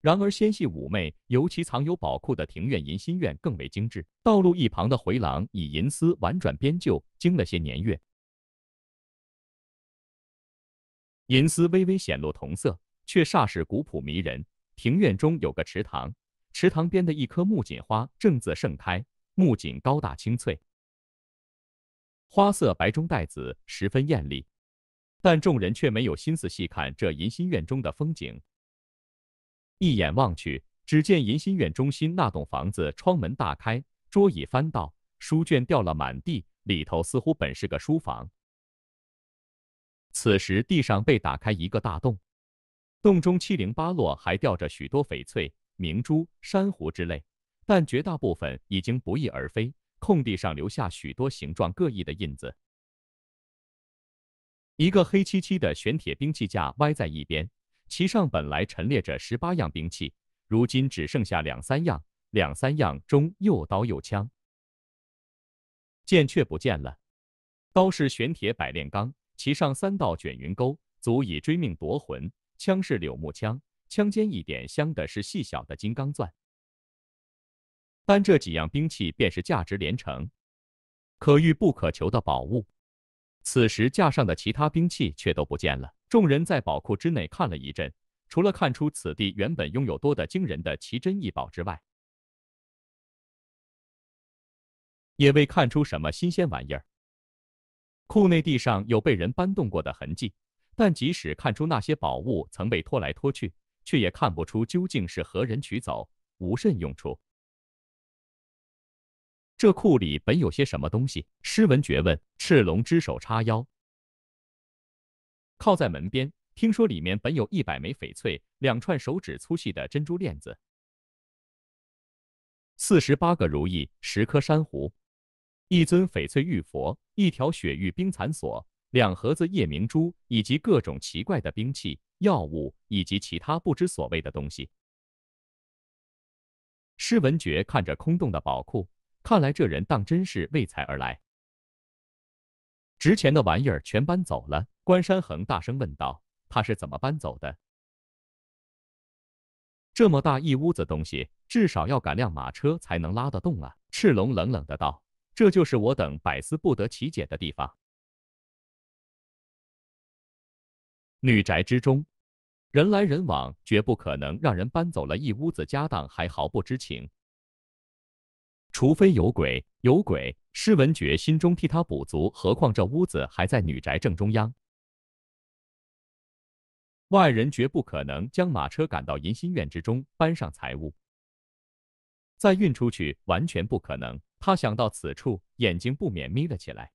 然而纤细妩媚，尤其藏有宝库的庭院银心院更为精致。
道路一旁的回廊以银丝婉转编就，经了些年月，银丝微微显露铜色，却煞是古朴迷人。庭院中有个池塘。池塘边的一棵木槿花正自盛开，木槿高大清翠，花色白中带紫，十分艳丽。但众人却没有心思细看这银心院中的风景。一眼望去，只见银心院中心那栋房子窗门大开，桌椅翻倒，书卷掉了满地，里头似乎本是个书房。此时地上被打开一个大洞，洞中七零八落，还吊着许多翡翠。明珠、珊瑚之类，但绝大部分已经不翼而飞。空地上留下许多形状各异的印子。一个黑漆漆的玄铁兵器架歪在一边，其上本来陈列着十八样兵器，如今只剩下两三样。两三样中，又刀又枪，剑却不见了。刀是玄铁百炼钢，其上三道卷云钩，足以追命夺魂。枪是柳木枪。枪尖一点镶的是细小的金刚钻，单这几样兵器便是价值连城、可遇不可求的宝物。此时架上的其他兵器却都不见了。众人在宝库之内看了一阵，除了看出此地
原本拥有多的惊人的奇珍异宝之外，也未看出什么新鲜玩意儿。库内地上有被
人搬动过的痕迹，但即使看出那些宝物曾被拖来拖去。却也看不出究竟是何人取走，无甚用处。这库里本有些什么东西？诗文觉问。赤龙之手叉腰，靠在门边。听说里面本有一百枚翡翠，两串手指粗细的珍珠链子，
四十八个如意，十
颗珊瑚，一尊翡翠玉佛，一条雪玉冰蚕锁，两盒子夜明珠，以及各种奇怪的兵器。药物以及其他不知所谓的
东西。施文觉看着空洞的宝库，看来这人当真是为财而来。值钱的玩意儿全搬
走了。关山恒大声问道：“他是怎么搬走的？这么大一屋子东西，至少要赶辆马车才能拉得动啊！”赤龙冷冷的道：“这就是我等百思不得其解的地方。”
女宅之中，人来人往，绝不可能让人搬走了一屋子家当还毫不知情。除非有
鬼，有鬼！施文觉心中替他补足，何况这屋子还在女宅正中央，外人绝不可能将马车赶到银心院之中搬上财物，再运出去，完全不可能。他想到此处，眼睛不免眯了起来，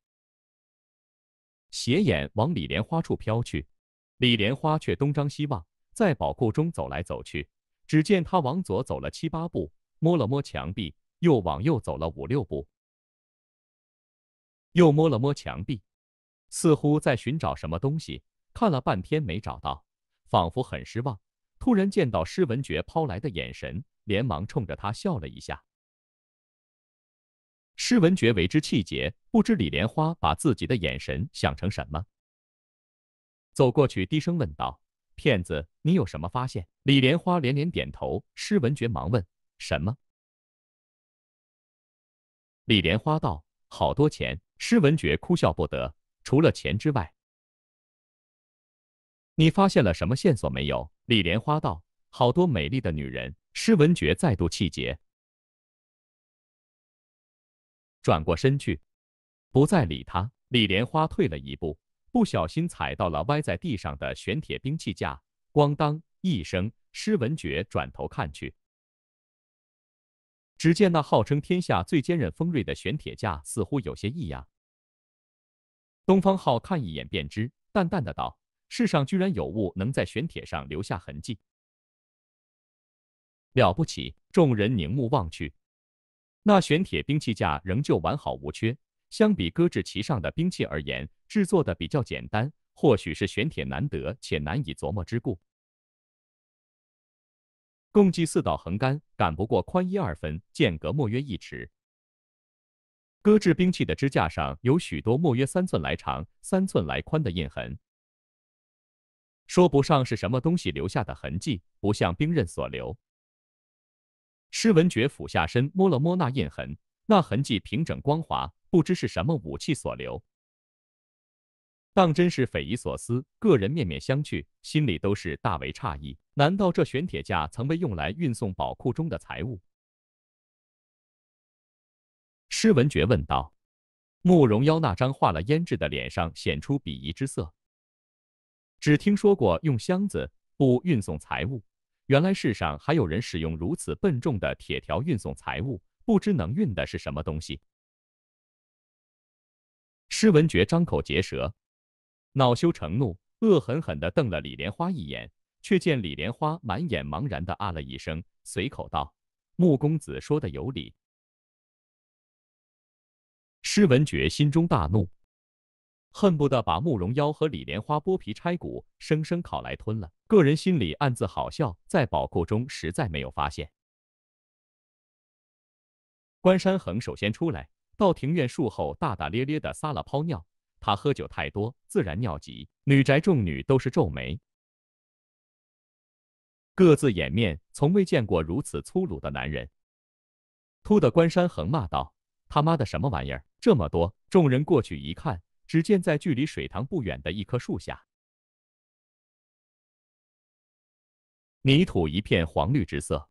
斜眼往李莲花处飘去。李莲花却东张西望，在宝库中走来走去。只见他往左走了七八步，摸了摸墙壁，又往右走了五六步，又摸了摸墙壁，似乎在寻找什么东西。看了半天没找到，仿佛很失望。突然见到施文觉抛来的眼神，连忙冲着他笑了一下。施文觉为之气结，不知李莲花把自己的眼神想成什么。走过去，低声问道：“骗子，你有什么发现？”李莲花连连点头。施文觉忙问：“什么？”李莲花道：“好多钱。”施文觉哭笑不得。除了钱之外，
你发现了什么线索没有？李莲花道：“好多美丽的女人。”施文觉再度气结，
转过身去，不再理他。李莲花退了一步。不小心踩到了歪在地上的玄铁兵器架，咣当一声，施文觉转头看去，只见那号称天下最坚韧锋锐的玄铁架似乎有些异样。东方浩看一眼便知，淡淡的道：“世上居然有物能在玄铁上留下痕迹，了不起。”众人凝目望去，那玄铁兵器架仍旧完好无缺。相比搁置其上的兵器而言，制作的比较简单，或许是玄铁难得且难以琢磨之故。共计四道横杆，杆不过宽一二分，间隔莫约一尺。搁置兵器的支架上有许多莫约三寸来长、三寸来宽的印痕，说不上是什么东西留下的痕迹，不像兵刃所留。施文觉俯下身摸了摸那印痕，那痕迹平整光滑。不知是什么武器所留，当真是匪夷所思。个人面面相觑，心里都是大为诧异。难道这玄铁架曾被用来运送宝库中的财物？施文觉问道。慕容妖那张画了胭脂的脸上显出鄙夷之色。只听说过用箱子、不运送财物，原来世上还有人使用如此笨重的铁条运送财物，不知能运的是什么东西。施文觉张口结舌，恼羞成怒，恶狠狠地瞪了李莲花一眼，却见李莲花满眼茫然的啊了一声，随口道：“穆公子说的有理。”施文觉心中大怒，恨不得把慕容妖和李莲花剥皮拆骨，生生烤来吞了。个人心里暗自好笑，在宝库中实在没有发现。关山衡首先出来。到庭院树后，大大咧咧地撒了泡尿。他喝酒太多，自然尿急。女宅众女都是皱眉，各自掩面。从未见过如此粗鲁的男人。突的关山横骂道：“他妈的什么玩意儿？这么多！”众人过去一看，只见在距离水塘不远的一棵树下，泥土一片黄绿之色。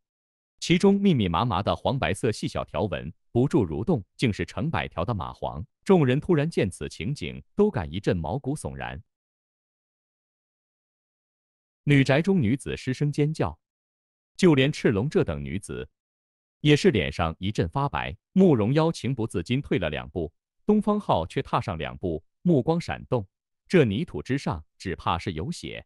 其中密密麻麻的黄白色细小条纹不住蠕动，竟是成百条的蚂蟥。众人突然见此情景，都感一阵毛骨悚然。女宅中女子失声尖叫，就连赤龙这等女子，也是脸上一阵发白。慕容妖情不自禁退了两步，东方昊却踏上两步，目光闪动。这泥土之上，只怕是有血。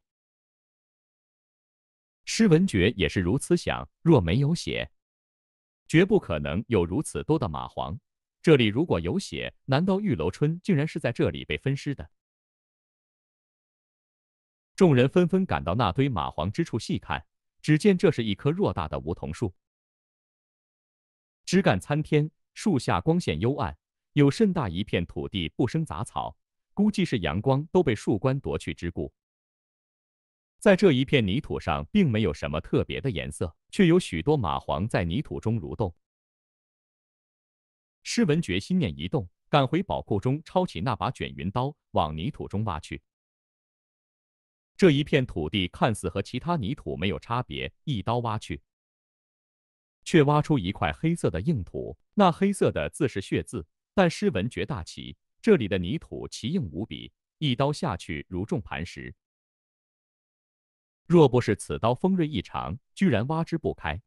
施文觉也是如此想，若没有血，绝不可能有如此多的蚂蟥。这里如果有血，难道玉楼春竟然是在这里被分尸的？众人纷纷赶到那堆蚂蟥之处细看，只见这是一棵偌大的梧桐树，枝干参天，树下光线幽暗，有甚大一片土地不生杂草，估计是阳光都被树冠夺去之故。在这一片泥土上，并没有什么特别的颜色，却有许多蚂蟥在泥土中蠕动。施文觉心念一动，赶回宝库中抄起那把卷云刀，往泥土中挖去。这一片土地看似和其他泥土没有差别，一刀挖去，却挖出一块黑色的硬土。那黑色的字是血字，但施文觉大奇，这里的泥土奇硬无比，一刀下去如重磐石。若不是此刀锋锐异常，居然挖之不开。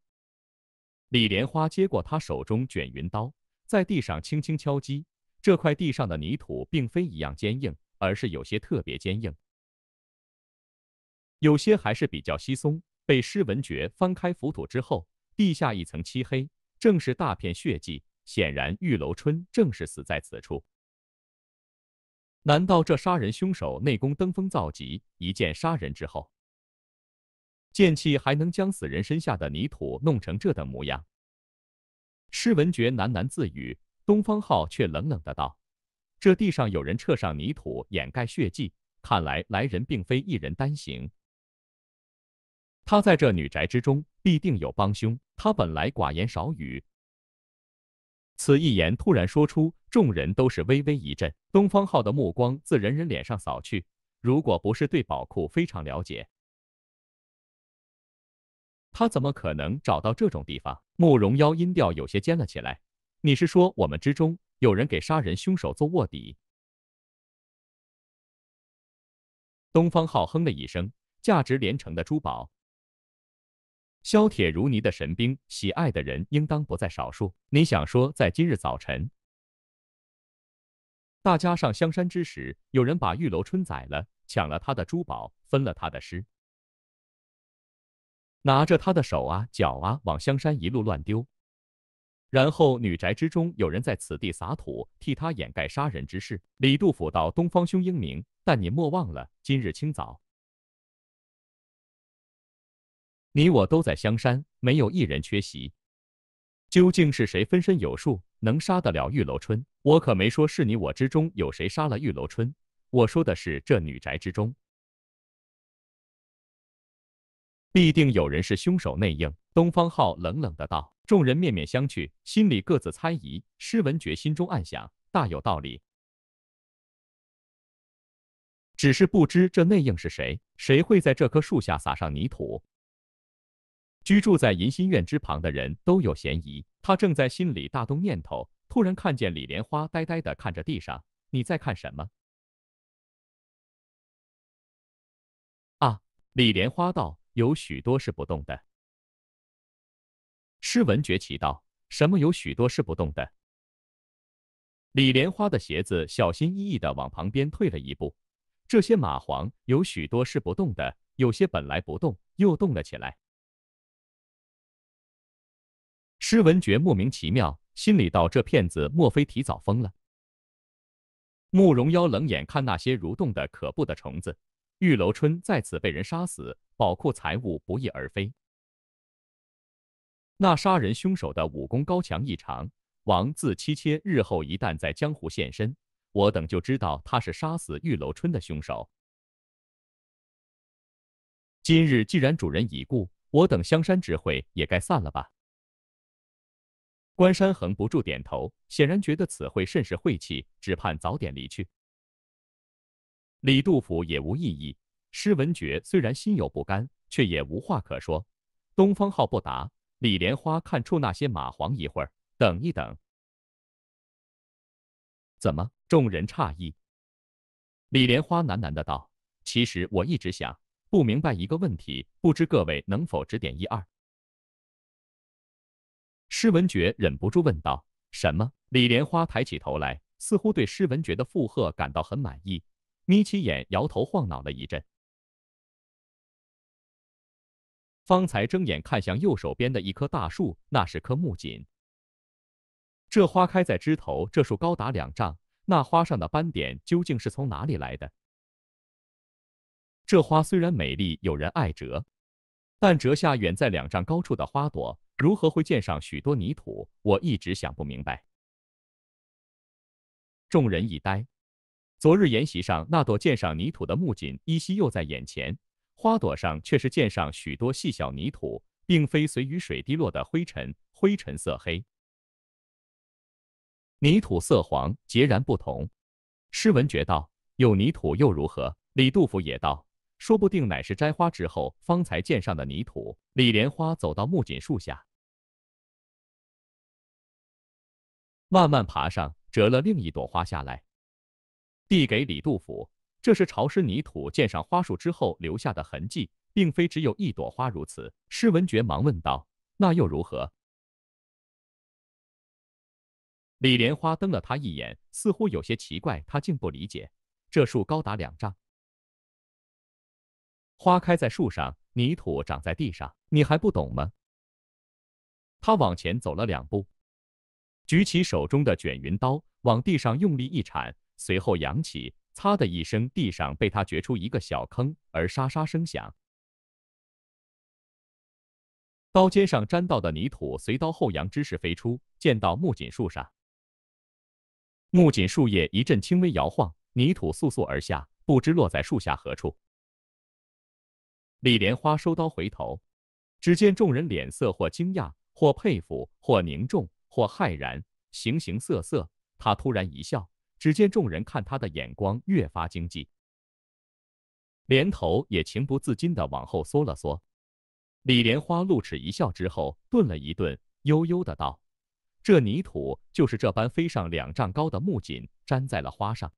李莲花接过他手中卷云刀，在地上轻轻敲击。这块地上的泥土并非一样坚硬，而是有些特别坚硬。有些还是比较稀松。被施文觉翻开浮土之后，地下一层漆黑，正是大片血迹。显然，玉楼春正是死在此处。难道这杀人凶手内功登峰造极，一剑杀人之后？剑气还能将死人身下的泥土弄成这等模样，施文觉喃喃自语。东方浩却冷冷的道：“这地上有人撤上泥土掩盖血迹，看来来人并非一人单行。他在这女宅之中必定有帮凶。他本来寡言少语，此一言突然说出，众人都是微微一震。东方浩的目光自人人脸上扫去，如果不是对宝库非常了解，他怎么可能找到这种地方？慕容妖音调有些尖了起来。你是说我们之
中有人给杀人凶手做卧底？东方浩哼了一声。价值连城的珠宝，
削铁如泥的神兵，喜爱的人应当不在少数。你想说，在今日早晨，
大家上香山之时，有人把玉楼春宰了，抢了他的珠宝，分了他的尸？拿着他的
手啊、脚啊，往香山一路乱丢。然后女宅之中有人在此地撒土，替他掩盖杀人之事。李杜甫道：“东方兄英明，但你莫忘
了，今日清早，你我都在香山，没有一人缺席。究竟是谁分身有术，能杀得了
玉楼春？我可没说是你我之中有谁杀了玉楼春，我说的是这女宅之中。”必定有人是凶手内应，东方浩冷冷的道。众人面面相觑，心里各自猜疑。施文觉
心中暗想，大有道理，只是不知这内应是谁？谁会在这棵树下撒上泥土？
居住在银心院之旁的人都有嫌疑。他正在心里大动念头，突然看
见李莲花呆呆的看着地上，你在看什么？啊！李莲花道。有许多是不动的。施文觉奇道：“什么有许多是不动的？”
李莲花的鞋子小心翼翼的往旁边退了一步。这些蚂蟥有许多是不动的，有些本来不动，又动了起来。施文觉莫名其妙，心里道：“这骗子莫非提早疯了？”慕容妖冷眼看那些蠕动的可怖的虫子。玉楼春再次被人杀死。宝库财物不翼而飞，那杀人凶手的武功高强异常。王自七切日后一旦在江湖现身，我等就知道他是杀死玉楼春的凶手。
今日既然主人已故，我等香山之会也该散了吧？关山恒不住点头，显然
觉得此会甚是晦气，只盼早点离去。李杜甫也无异议。施文觉虽然心有不甘，却也无话可说。东方浩不答。李莲花看出那些蚂蟥一会儿，等一等。怎么？众人诧异。李莲花喃喃的道：“其实我一直想不明白一个问题，不知各位能否指点一二？”施文觉忍不住问道：“什么？”李莲花抬起头来，似乎对施文觉的附和感到很满意，眯起眼，摇头
晃脑了一阵。方才睁眼看向右手边的一棵大树，那是棵木槿。这花开在枝
头，这树高达两丈，那花上的斑点究竟是从哪里来的？这花虽然美丽，有人爱折，但折下远在两丈高处的花朵，如何会溅上许多泥土？我一直想不明白。众人一呆，昨日筵席上那朵溅上泥土的木槿，依稀又在眼前。花朵上却是溅上许多细小泥土，并非随雨水滴落的灰尘，灰尘色黑，泥土色黄，截然不同。诗文觉道：“有泥土又如何？”李杜甫也道：“说不定乃是摘花之后方才溅上的泥土。”李莲花走
到木槿树下，慢慢爬上，折了另一朵花下来，递给李杜甫。这是潮湿泥
土溅上花树之后留下的痕迹，并非只有一朵花如此。施文觉忙问道：“那又如何？”李莲花瞪了他一眼，似乎有些奇怪，他竟不理解。这树高达两丈，花开在树上，泥土长在地上，你还不懂吗？他往前走了两步，举起手中的卷云刀，往地上用力一铲，随后扬起。啪的一声，地上被他掘出一个小坑，而沙沙声响，刀尖上沾到的泥土随刀后扬之势飞出，溅到木槿树上。木槿树叶一阵轻微摇晃，泥土簌簌而下，不知落在树下何处。李莲花收刀回头，只见众人脸色或惊讶，或佩服，或凝重，或骇然，形形色色。他突然一笑。只见众人看他的眼光越发惊悸，连头也情不自禁的往后缩了缩。李莲花露齿一笑之后，顿了一顿，悠悠的道：“这泥土就是这般飞上两丈高的木槿，粘在了花上。”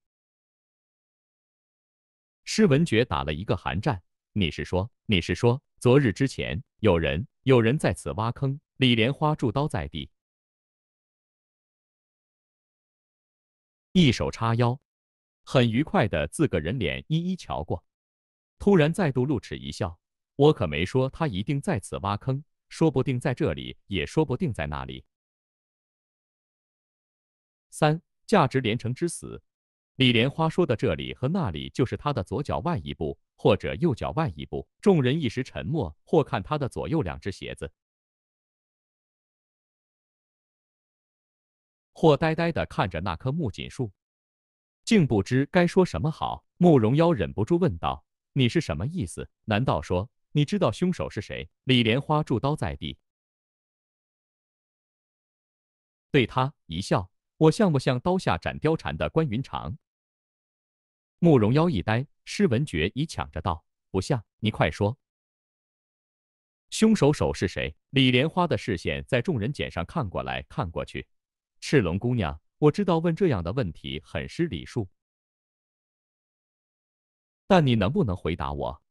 施文觉打了一个寒战：“你是说？你是说昨日之前有人有人
在此挖坑？”李莲花住刀在地。一手叉腰，很愉快的自个人脸一一瞧
过，突然再度露齿一笑。我可没说他一定在此挖坑，说不定在这里，也说不定在那里。三，价值连城之死。李莲花说的这里和那里，就是他的左脚外
一步，或者右脚外一步。众人一时沉默，或看他的左右两只鞋子。或呆呆地看着那棵木槿树，竟不知该说什么好。慕容妖忍不住
问道：“你是什么意思？难道说你知道凶手是谁？”李莲花住刀在
地，对他一笑：“我像不像刀下斩貂蝉的关云长？”慕容妖一呆，施文
觉已抢着道：“不像，你快说，凶手手是谁？”李莲花的视线在众人脸上看过来，看过去。赤龙姑娘，我知道问这样的问题很失礼数，但你能不能回答我，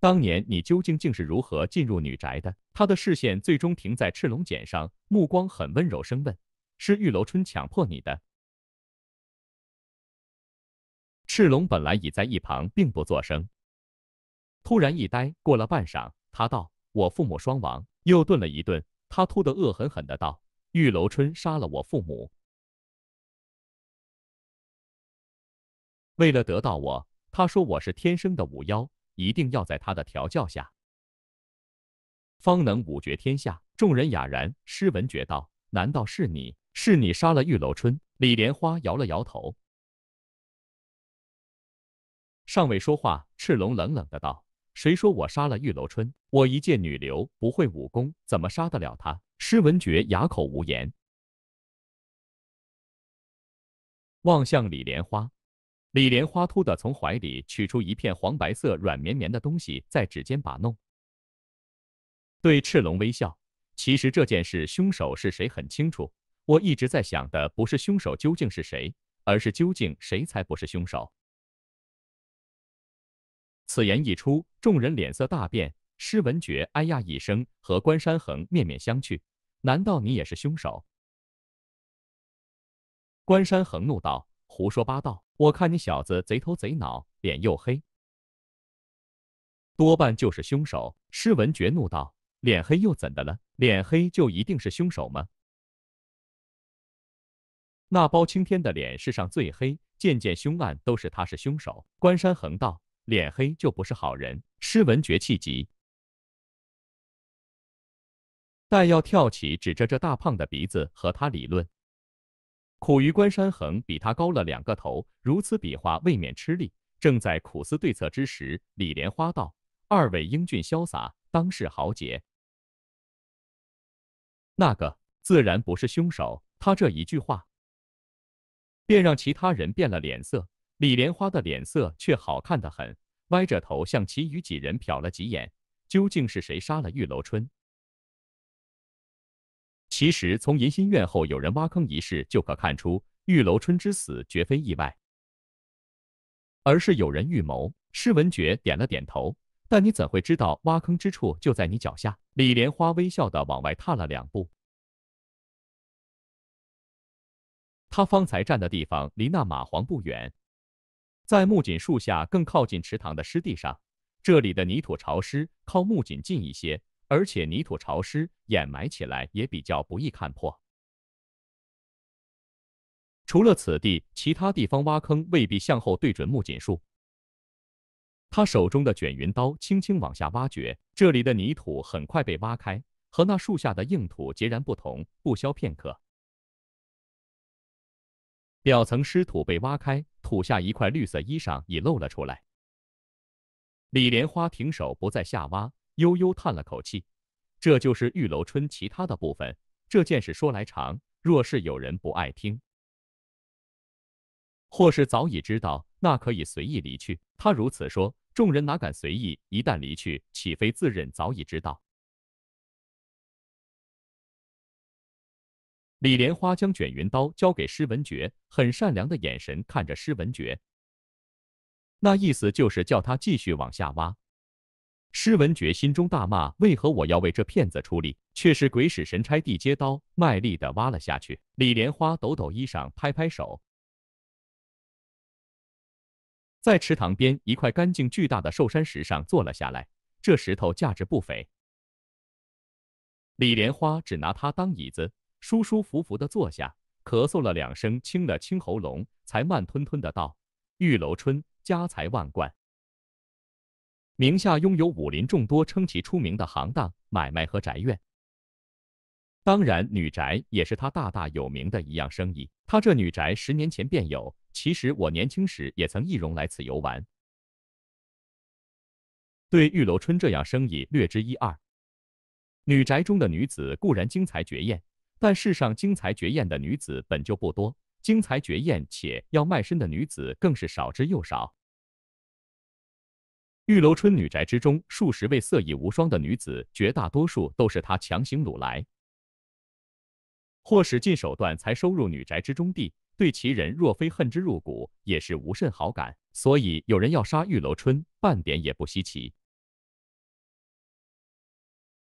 当年你究竟竟是如何进入女宅的？他的视线最终停在赤龙简上，目光很温柔，声问：“是玉楼春强迫你
的？”赤龙本来已在一旁，并不作声，突然一呆，过了半晌，他道：“我父母双亡。”又顿了一顿，他突的恶狠狠的道。玉楼春杀了我父母，为了得到我，他说我是天生的五妖，一定要在他的调教下，方能
武绝天下。众人哑然。诗文绝道，难道是你？是你杀了玉楼春？李莲花摇了摇头，尚未说话，赤龙冷冷的道。谁说我杀了玉楼春？我一介女流，不会武功，怎么杀得了他？施文觉哑口无言，望向李莲花。李莲花突的从怀里取出一片黄白色、软绵绵的东西，在指尖把弄，对赤龙微笑。其实这件事，凶手是谁很清楚。我一直在想的，不是凶手究竟是谁，而是究竟谁才不是凶手。此言一出，众人脸色大变。施文觉哎呀一声，和关山衡面面相觑。难道你也是凶手？关山衡怒道：“胡说八道！我看你小子贼头贼脑，脸又黑，
多半就是凶手。”施文觉怒道：“脸黑又怎的了？脸黑就一定是凶手吗？”
那包青天的脸世上最黑，件件凶案都是他是凶手。关山衡道。
脸黑就不是好人。施文觉气急，但要跳起，指着这大胖的鼻子和他理论，苦
于关山横比他高了两个头，如此比划未免吃力。正在苦思对策之时，李莲花道：“二位英俊潇洒，当世豪杰，那个自然不是凶手。”他这一句话，便让其他人变了脸色。李莲花的脸色却好看的很，歪着头向其余几人瞟了几眼。究竟是谁杀了玉楼春？其实从银心院后有人挖坑一事就可看出，玉楼春之死绝非意外，而是有人预谋。施文觉点了点头，但你怎会知道挖坑之处就在你脚下？李莲花
微笑的往外踏了两步，他方才站的地方离那蚂蟥不远。在木槿树下更靠近池
塘的湿地上，这里的泥土潮湿，靠木槿近一些，而且泥土潮湿，掩埋起来也比较不易看破。除了此地，其他地方挖坑未必向后对准木槿树。他手中的卷云刀轻轻往下挖掘，这里的泥土很快被挖开，和那树下的硬土截然不同，不消片刻，表层湿土被挖开。土下一块绿色衣裳已露了出来。李莲花停手，不再下挖，悠悠叹了口气：“这就是玉楼春其他的部分。这件事说来长，若是有人不爱听，或是早已知道，那可以随意离去。”他如此
说，众人哪敢随意？一旦离去，岂非自认早已知道？李莲花将卷云刀交给施文觉，很善良的眼神看着施文觉，那意思就是
叫他继续往下挖。施文觉心中大骂：为何我要为这骗子出力？却是鬼使神差地接刀，卖力的挖了下去。李莲花抖抖衣裳，
拍拍手，在池塘边一块干净巨大的寿山石上坐了下来。这石头价值不菲，
李莲花只拿它当椅子。舒舒服服的坐下，咳嗽了两声，清了清喉咙，才慢吞吞的道：“玉楼春家财万贯，名下拥有武林众多称其出名的行当、买卖和宅院。当然，女宅也是他大大有名的一样生意。他这女宅十年前便有，其实我年轻时也曾易容来此游玩，对玉楼春这样生意略知一二。女宅中的女子固然精彩绝艳。”但世上精才绝艳的女子本就不多，精才绝艳且要卖身的女子更是少之又少。玉楼春女宅之中，数十位色艺无双的女子，绝大多数都是他强行掳来，或使尽手段才收入女宅之中地。对其人若非恨之入骨，也是无甚好感。所以有人要杀玉楼春，半点也不稀奇。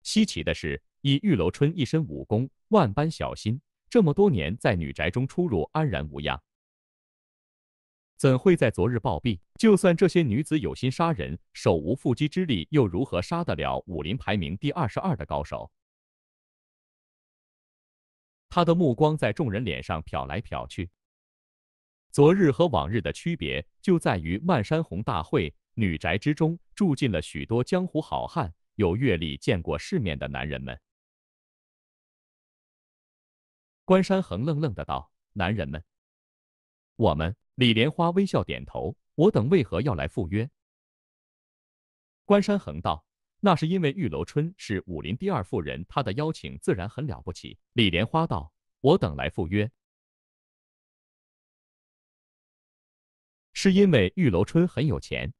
稀奇的是，以玉楼春一身武功。万般小心，这么多年在女宅中出入安然无恙，怎会在昨日暴毙？就算这些女子有心杀人，手无缚鸡之力，又如何杀得了武林排名第二十二的高手？他的目光在众人脸上瞟来瞟去。昨日和往日的区别就在于漫山红大会女宅之中住进了许多江湖好汉，有阅历、见过世面的男人们。
关山衡愣愣的道：“男人们，我们。”李莲花微笑点头：“我等为何要来赴约？”
关山恒道：“那是因为玉楼春是武林第二富人，
她的邀请自然很了不起。”李莲花道：“我等来赴约，是因为玉楼春很有钱，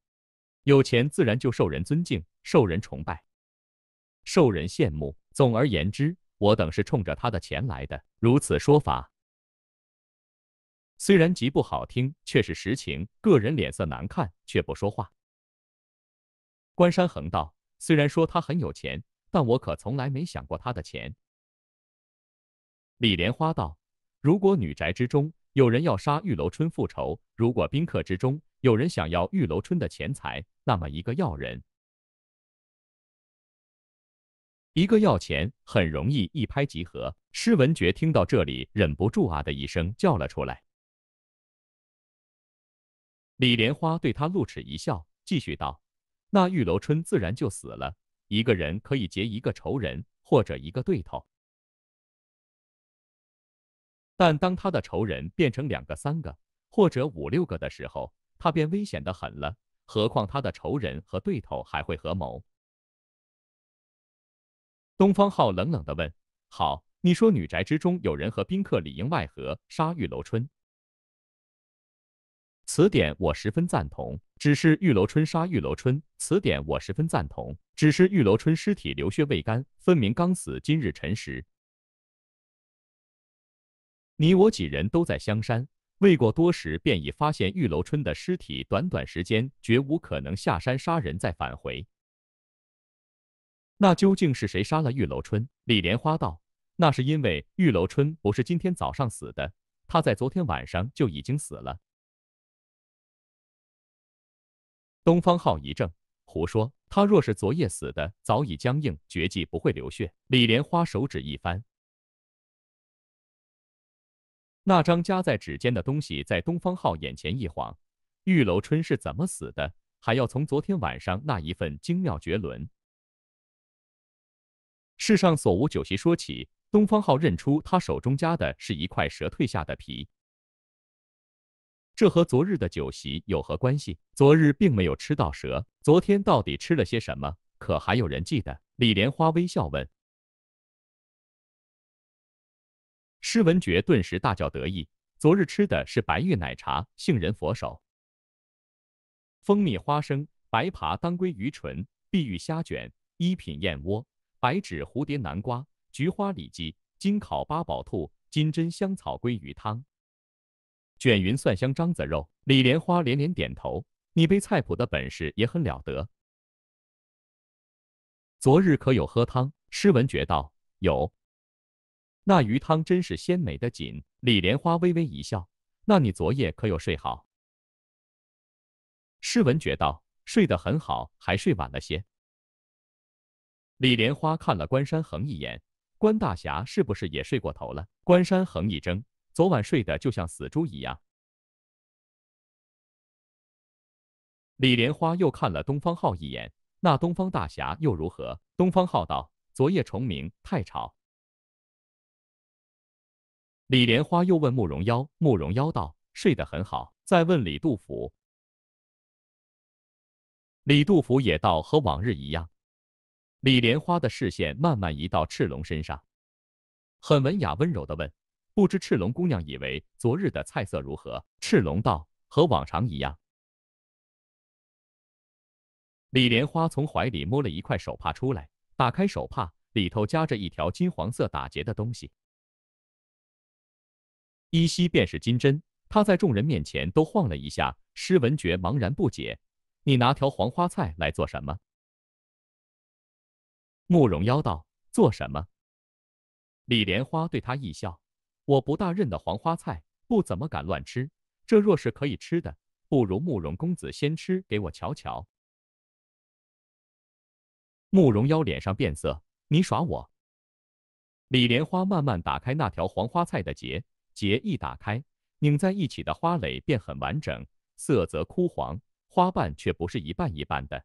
有钱自然就受人尊敬、受人崇拜、受人羡慕。
总而言之。”我等是冲着他的钱来的，如此说法，虽然极不好听，却是实情。个人脸色难看，却不说话。关山横道，虽然说他很有钱，但我可从来没想过他的钱。李莲花道：如果女宅之中有人要杀玉楼春复仇，如果宾客之中有人想要玉楼春的钱财，那么一个要人。一个要钱，很容易一拍即合。施文觉听到这里，忍不住啊的一声叫了出来。李莲花对他露齿一笑，继续道：“那玉楼春自然就死了。一个人可以结一个仇人或者一个对头，但当他的仇人变成两个、三个或者五六个的时候，他便危险的很了。何况他的仇人和对头还会合谋。”东方浩冷冷的问：“好，你说女宅之中有人和宾客里应外合杀玉楼春，此点我十分赞同。只是玉楼春杀玉楼春，此点我十分赞同。只是玉楼春尸体流血未干，分明刚死。今日辰时，你我几人都在香山，未过多时便已发现玉楼春的尸体。短短时间，绝无可能下山杀人再返回。”那究竟是谁杀了玉楼春？李莲花道：“那是因为玉楼春不是今天早上死的，他在昨天晚上就已经死了。”东方浩一怔：“胡说！他若是昨夜死的，早已僵硬，绝技不会流血。”李莲花手指一翻，那张夹在指尖的东西在东方浩眼前一晃。玉楼春是怎么死的？还要从昨天晚上那一份精妙绝伦。世上所无酒席，说起东方浩认出他手中夹的是一块蛇蜕下的皮，这和昨日的酒席有何关系？昨日并没有吃到蛇，昨天到底吃了些什么？可还有人记得？李莲花微笑问。
施文觉顿时大叫得意，昨日吃的是白玉奶茶、杏仁佛手、蜂蜜花生、
白爬当归鱼唇、碧玉虾卷、一品燕窝。白芷蝴蝶南瓜、菊花里脊、金烤八宝兔、金针香草鲑鱼汤、卷云蒜香章子肉。李莲花连连点头，你背菜谱的本事也很了得。昨日可有喝汤？诗文觉道：“有，那鱼汤真是鲜美的紧。”李莲花微微一笑：“那你昨夜可有睡好？”诗文觉道：“睡得很好，还睡晚了些。”李莲花看了关山衡一眼，关大侠是不是也睡过头了？关山衡一怔，昨晚睡得就像死猪一样。李莲花又看了东方浩一眼，那东方大侠又如何？东方浩道：昨夜虫鸣
太吵。李莲花又问慕容妖，慕容妖道：睡得很好。再问李杜甫，
李杜甫也道：和往日一样。李莲花的视线慢慢移到赤龙身上，很文雅温柔地问：“不知赤龙姑娘以为昨日的菜色如何？”赤龙道：“和往常一样。”李莲花从怀里摸了一块手帕出来，打开手帕，里头夹着一条金黄色打结的东西，依稀便是金针。他在众人面前都晃了一下。施文觉茫然不解：“你拿条黄花菜来做什么？”慕容妖道做什么？李莲花对他一笑：“我不大认得黄花菜，不怎么敢乱吃。这若是可以吃的，不如慕容公子先吃，给我瞧瞧。”慕容妖脸上变色：“你耍我！”李莲花慢慢打开那条黄花菜的结，结一打开，拧在一起的花蕾便很完整，色泽枯黄，花瓣却不是一瓣一
瓣的。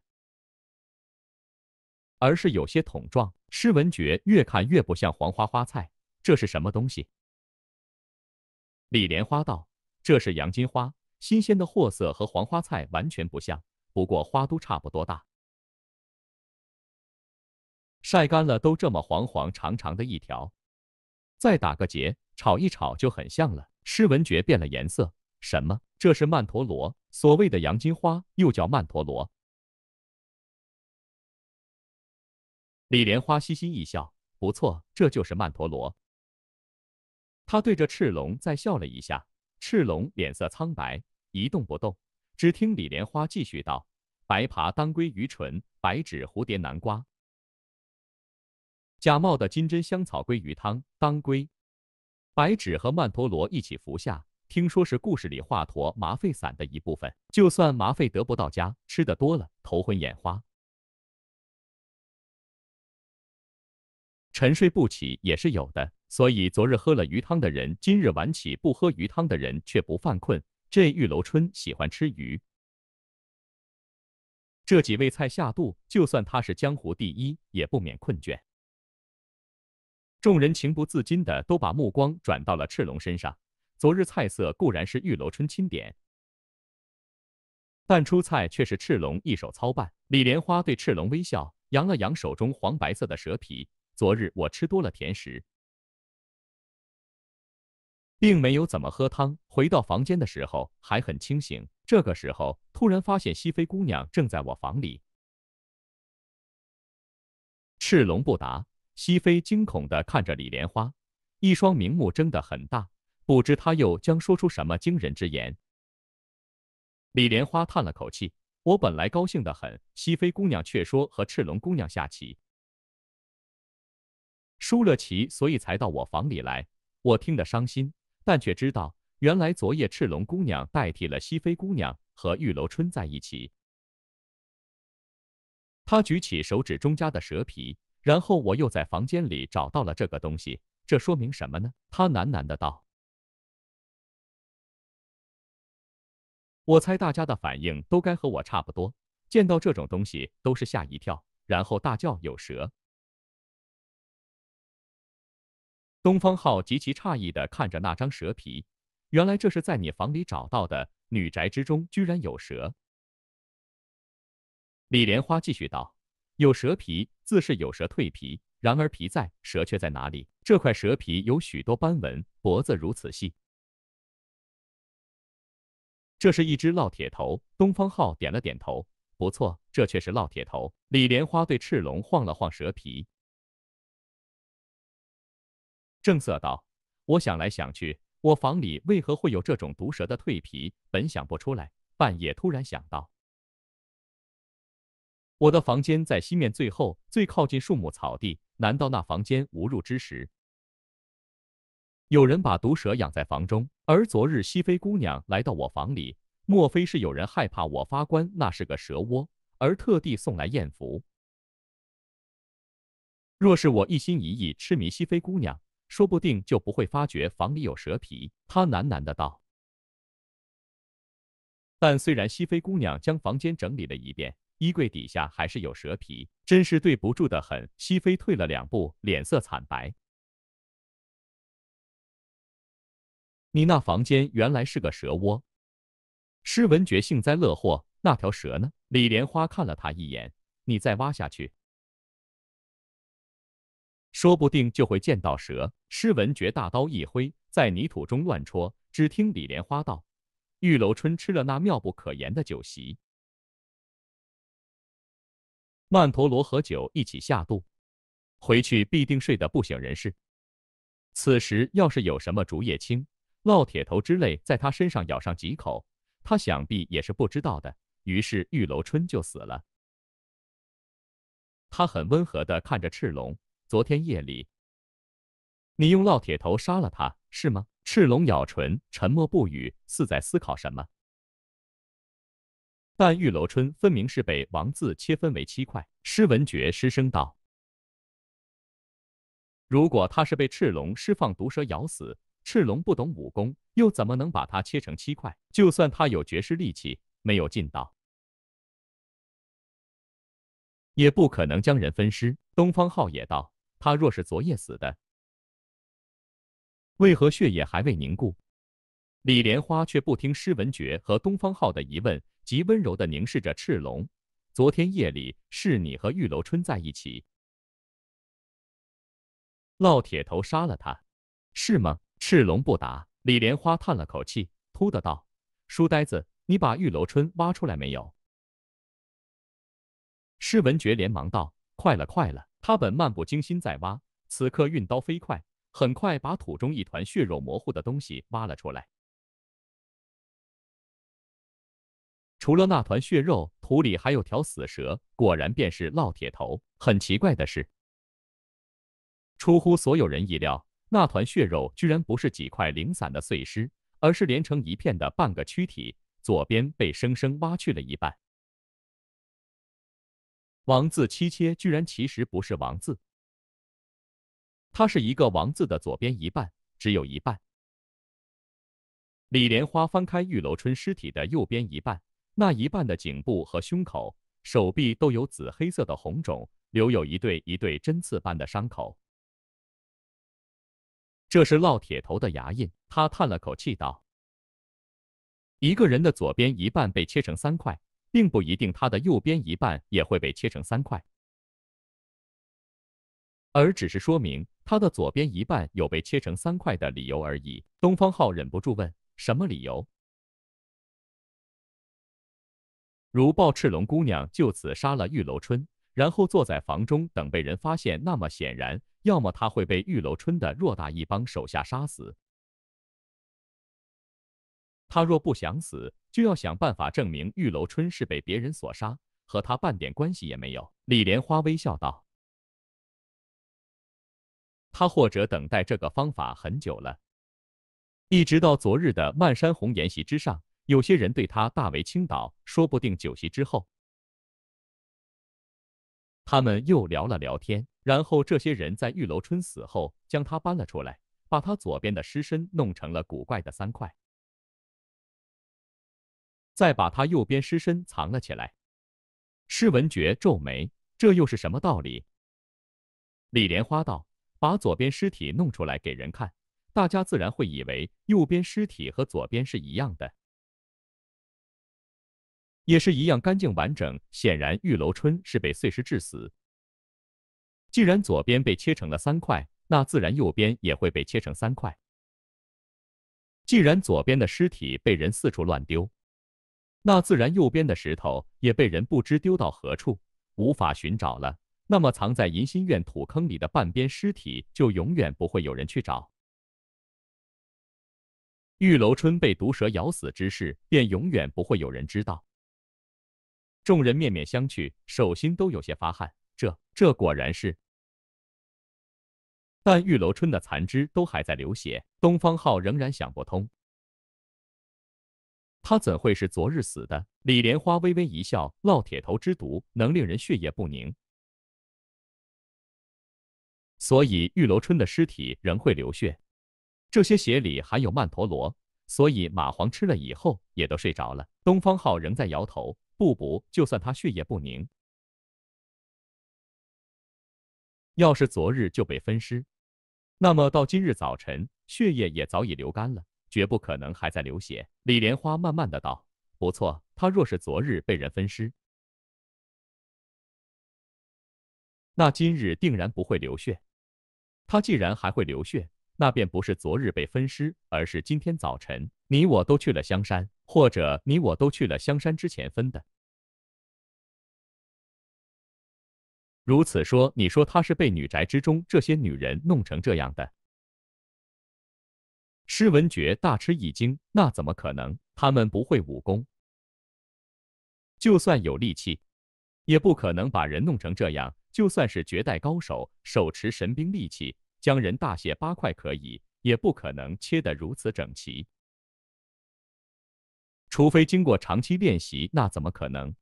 而是有些桶状，施文觉越看越不像黄花花菜，这是什么东西？李莲花道：“
这是洋金花，新鲜的货色和黄花菜完全不像，不过花都差不多大。晒干了都这么黄黄长长的一条，再打个结，炒一炒就很像了。”施文觉变了颜色：“什么？这是曼陀罗？所谓的洋金花又叫曼陀罗？”
李莲花嘻嘻一笑，不错，这就是曼陀罗。他对着赤龙再笑了一下，
赤龙脸色苍白，一动不动。只听李莲花继续道：“白爬当归鱼唇，白芷蝴蝶南瓜，假冒的金针香草龟鱼汤，当归、白芷和曼陀罗一起服下。听说是故事里华佗麻沸散的一部分。就算麻沸得不到家，吃的多了，头昏眼花。”沉睡不起也是有的，所以昨日喝了鱼汤的人，今日晚起不喝鱼汤的人却不犯困。这玉楼春喜欢吃鱼，这几味菜下肚，就算他是江湖第一，也不免困倦。众人情不自禁的都把目光转到了赤龙身上。昨日菜色固然是玉楼春钦点，但出菜却是赤龙一手操办。李莲花对赤龙微笑，扬了扬手中黄白色的蛇皮。昨日我吃多了甜食，并没有怎么喝汤。回到房间的时候还很清醒。这个时候突然发现西妃姑娘正在我房里。赤龙不答，西妃惊恐的看着李莲花，一双明目睁得很大，不知他又将说出什么惊人之言。李莲花叹了口气，我本来高兴的很，西妃姑娘却说和赤龙姑娘下棋。输了棋，所以才到我房里来。我听得伤心，但却知道，原来昨夜赤龙姑娘代替了西妃姑娘和玉楼春在一起。他举起手指中间的蛇皮，然后我又在房间里找
到了这个东西。这说明什么呢？他喃喃的道。我猜大家的反应都该和我差不多，见到这种东西都是吓一跳，然后大叫有蛇。
东方浩极其诧异地看着那张蛇皮，原来这是在你房里找到的。女宅之中居然有蛇！李莲花继续道：“有蛇皮，自是有蛇蜕皮。然而皮在，蛇却在哪里？这块蛇皮有许多斑纹，脖子如此细，这是一只烙铁头。”东方浩点了点头：“不错，这却是烙铁头。”李莲花对赤龙晃了晃蛇皮。正色道：“我想来想去，我房里为何会有这种毒蛇的蜕皮？本想不出来，半夜突然想到，我的房间在西面最后、最靠近树木草地。难道那房间无入之时，有人把毒蛇养在房中？而昨日西妃姑娘来到我房里，莫非是有人害怕我发官？那是个蛇窝，而特地送来艳福？若是我一心一意痴迷西妃姑娘……”说不定就不会发觉房里有蛇皮，他喃喃的道。但虽然熹妃姑娘将房间整理了一遍，衣柜底下还是有蛇皮，真是对不住的很。熹妃退了两步，脸色惨
白。你那房间原来是个蛇窝，施文觉幸灾乐祸。那条蛇呢？李莲花看
了他一眼，你再挖下去。说不定就会见到蛇。施文觉大刀一挥，在泥土中乱戳。只听李莲花道：“玉楼春吃了那妙不可言的酒席，曼陀罗和酒一起下肚，回去必定睡得不省人事。此时要是有什么竹叶青、烙铁头之类，在他身上咬上几口，他想必也是不知道的。于是玉楼春就死了。他很温和地看着赤龙。”昨天夜里，你用烙铁头杀了他，是吗？赤龙咬唇，沉默不语，
似在思考什么。但玉楼春分明是被王字切分为七块。施文觉失声道：“
如果他是被赤龙释放毒蛇咬死，赤龙不懂武功，又怎么能把他切成七块？就算他有绝世力气，没有劲道，
也不可能将人分尸。”东方浩也道。他若是昨夜死的，为何血液还未凝固？李莲
花却不听施文觉和东方浩的疑问，极温柔的凝视着赤龙。昨天夜里是你和玉楼春在一起，烙铁头杀了他，是吗？赤龙不答。李莲花叹了口气，突的道：“书呆子，你把玉楼春挖出来没有？”施文觉连忙道：“快了，快了。”他本漫不经心在挖，此刻运刀飞快，很快把土中一团血肉模糊的东西挖了出来。
除了那团血肉，土里还有条死蛇，果然便是烙铁头。很奇怪的是，出
乎所有人意料，那团血肉居然不是几块零散的碎尸，而是连成
一片的半个躯体，左边被生生挖去了一半。王字七切，居然其实不是王字，它是一个王字的左边一半，只有一半。李
莲花翻开玉楼春尸体的右边一半，那一半的颈部和胸口、手臂都有紫黑色的红肿，留有一对一对针刺般的伤口。这是烙铁头的牙印。他叹了口气道：“一个人的左边一半被切成三块。”并不一定，它的右边一半也会被切成三块，而只是说明它的左边一半有被切成三块的理由而已。东方浩忍不住问：“什么理由？”如暴赤龙姑娘就此杀了玉楼春，然后坐在房中等被人发现，那么显然，要么她会被玉楼春的偌大一帮手下杀死。他若不想死，就要想办法证明玉楼春是被别人所杀，和他半点关系也没有。李莲花微笑道：“他或者等待这个方法很久了，一直到昨日的漫山红筵席之上，有些人对他大为倾倒。说不定酒席之后，他们又聊了聊天，然后这些人在玉楼春死后将他搬了出来，把他左边的尸身弄成了古怪的三块。”再把他右边尸身藏了起来。施文觉皱眉：“这又是什么道理？”李莲花道：“把左边尸体弄出来给人看，大家自然会以为右边尸体和左边是一样的，也是一样干净完整。显然玉楼春是被碎尸致死。既然左边被切成了三块，那自然右边也会被切成三块。既然左边的尸体被人四处乱丢。”那自然，右边的石头也被人不知丢到何处，无法寻找了。那么，藏在银心院土坑里的半边尸体就永远不会有人去找。玉楼春被毒蛇咬死之事，便永远不会有人知道。众人面面相觑，手心都有些发汗。这、这果然是……但玉楼春的残肢都还在流血，东方浩仍然想不通。他怎会是昨日死的？李莲花微微一笑，烙铁头之毒能令人血液不宁，所以玉楼春的尸体仍会流血。这些血里含有曼陀罗，所以蚂蟥吃了以后也都睡着了。东方浩仍在摇头：“不不，就算他血液不宁，要是昨日就被分尸，那么到今日早晨，血液也早已流干了。”绝不可能还在流血。
李莲花慢慢的道：“不错，他若是昨日被人分尸，那今日定然不会流血。他
既然还会流血，那便不是昨日被分尸，而是今天早晨。你我都去了香山，或者你我都去了香山之前分的。
如此说，你说他是被女宅之中这些女人弄成这样的？”施文觉大吃一惊，那怎么可能？他们不会武功，就算有力气，
也不可能把人弄成这样。就算是绝代高手，手持神兵利器，将人大卸八块可以，也不可能切得如此整齐。除非经过长期练习，那怎么可能？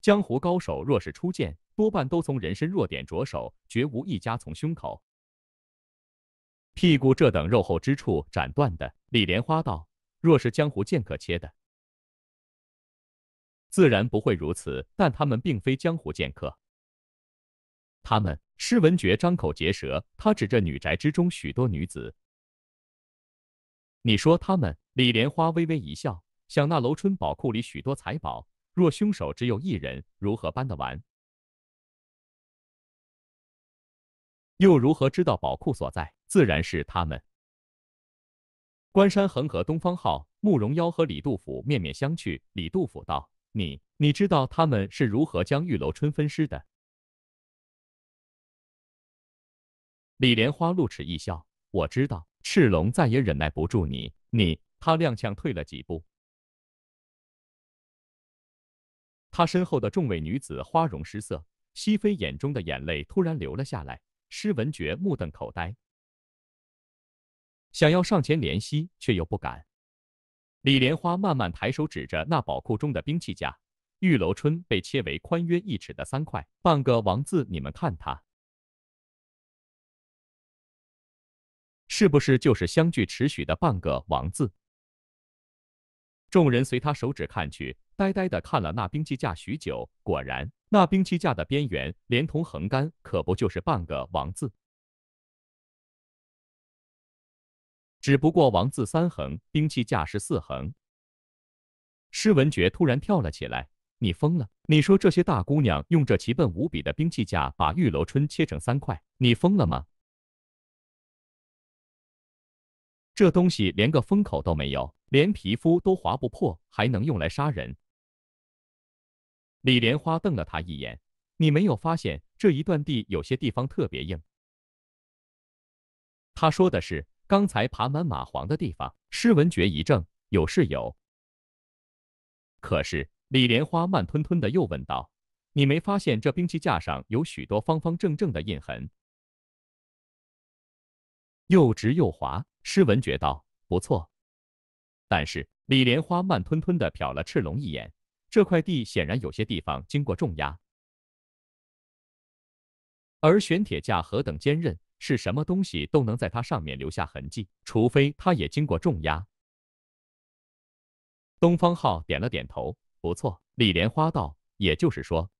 江湖高手若是初见，多半都从人身弱点着手，绝无一家从胸口。
屁股这等肉厚之处斩断的，李莲花道：“若是江湖剑客切的，自然不会如此。但
他们并非江湖剑客。他们……”施文觉张口结舌，他指着女宅之中许多女子：“你说他们？”李莲花微微一笑，想那楼春宝库里许多财宝，若凶手只有一人，
如何搬得完？又如何知道宝库所在？自然是他们。关山横河东方
号，慕容妖和李杜甫面面相觑。李杜甫道：“你你知道他们是如何将玉楼春分尸的？”李莲花露齿一笑：“我知道。”赤龙再也忍耐不住，你你他踉跄退了几步。他身后的众位女子花容失色，熹妃眼中的眼泪突然流了下来。施文觉目瞪口呆。想要上前怜惜，却又不敢。李莲花慢慢抬手指着那宝库中的兵器架，玉楼春被切为宽约一尺的三块，半个王字，你们看它，是不是就是相距尺许的半个王字？众人随他手指看去，呆呆的看了那兵器架许久，果然，那兵器架的边缘连同横杆，可不就是半个王字？
只不过王字三横，兵器架是四横。施文觉突然跳了起来：“你疯了！你说这
些大姑娘用这奇笨无比的兵器架把玉楼春切成三块，你疯了吗？
这东西连个封口都没有，连皮肤都划不破，还能用来杀人？”李莲
花瞪了他一眼：“你没有发现这一段地有些地方特别硬？”他说的是。刚才爬满蚂蝗的地方，施文觉一怔：“有是有。”可是李莲花慢吞吞的又问道：“你没发现这兵器架上有许多方方正正的印痕，又直又滑？”施文觉道：“不错。”但是李莲花慢吞吞的瞟了赤龙一眼：“这块地显然有些地方经过重压，而玄铁架何等坚韧。”是什么东西都能在它上面留下痕迹，除非它也经过重压。东方浩点了点头，不错。李莲花道：“也就是说，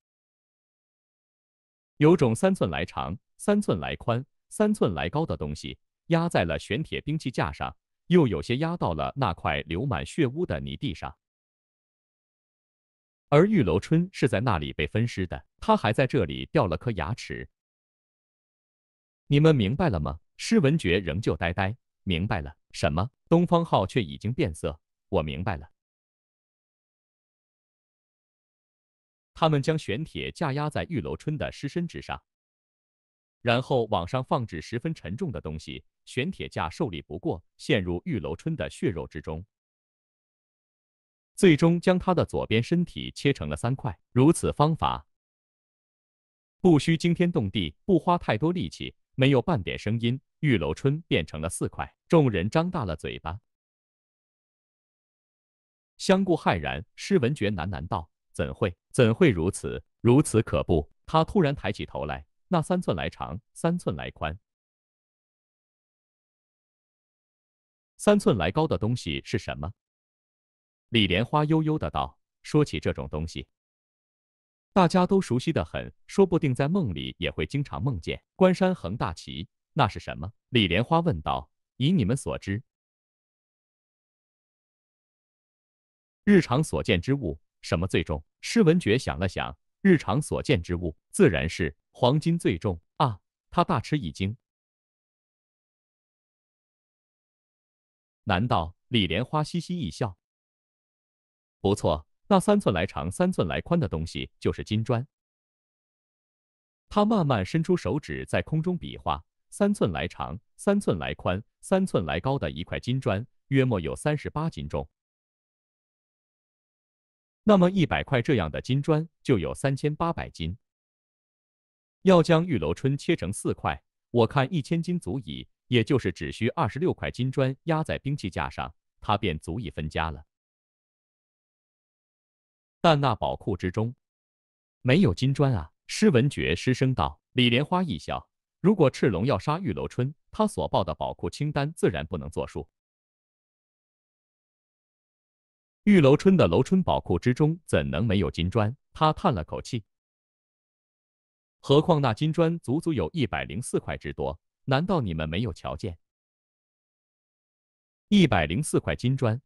有种三寸来长、三寸来宽、三寸来高的东西压在了玄铁兵器架上，又有些压到了那块流满血污的泥地上，而玉楼春是在那里被分尸的，他还在这里掉了颗牙齿。”你们明
白了吗？施文觉仍旧呆呆。明白了？什么？东方浩却已经变色。我明白了。他们将玄铁架压在玉楼春的尸身之上，然后往上放置
十分沉重的东西，玄铁架受力不过，陷入玉楼春的血肉之中，最终将他的左边身体切成了三块。如此方法，不需惊天动地，不花太多力气。没有半点声音，玉楼春变成了四块。众人张大了嘴巴，相顾骇然。施文觉喃喃道：“怎会？怎会如此？
如此可怖！”
他突然抬起头来，那三寸来长、三寸来宽、
三寸来高的东西是什么？李莲花悠悠的道：“说起这种东西。”
大家都熟悉的很，说不定在梦里也会经常梦见关山横大旗，那是什么？李莲花问道。以你们所知，日常所见之物，什么最重？施文觉想了想，
日常所见之物，自然是黄金最重啊！他大吃一惊。难道？李莲花嘻嘻一笑。不错。那三寸来长、三寸来宽的东西就是
金砖。他慢慢伸出手指，在空中比划：三寸来长、三寸来宽、三寸来高的一块金砖，约莫有三十八斤重。那么一百块这样的金砖就有三千八百斤。要将玉楼春切成四块，我看一千斤足矣，也就是只需二十六块金砖压在兵器架上，它便足以分家了。但那宝库之中没有金砖啊！施文觉失声道。李莲花一笑：“如果赤龙要杀玉楼春，他所报的宝库清单自然不能作数。玉楼春的楼春宝库之中怎能没有金砖？”他叹了口气：“何况那金砖足足有一百零四块之多，难道你们没有瞧见？一百零四块金砖！”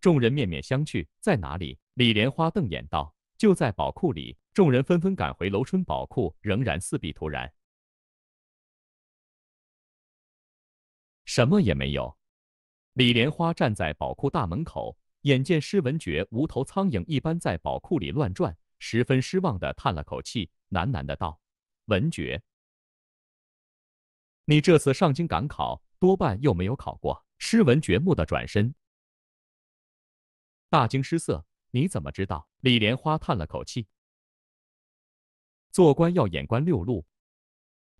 众人面面相觑：“在哪里？”李莲花瞪眼道：“就在宝库里！”
众人纷纷赶回楼春宝库，仍然四壁突然，什么也没有。李莲花站在宝库
大门口，眼见施文觉无头苍蝇一般在宝库里乱转，十分失望的叹了口气，喃喃的道：“文觉，你这次上京赶考，多半又没有考过。”施文觉蓦地转身，大惊失色。你怎么知道？李莲花叹了口气：“做官要眼观六路，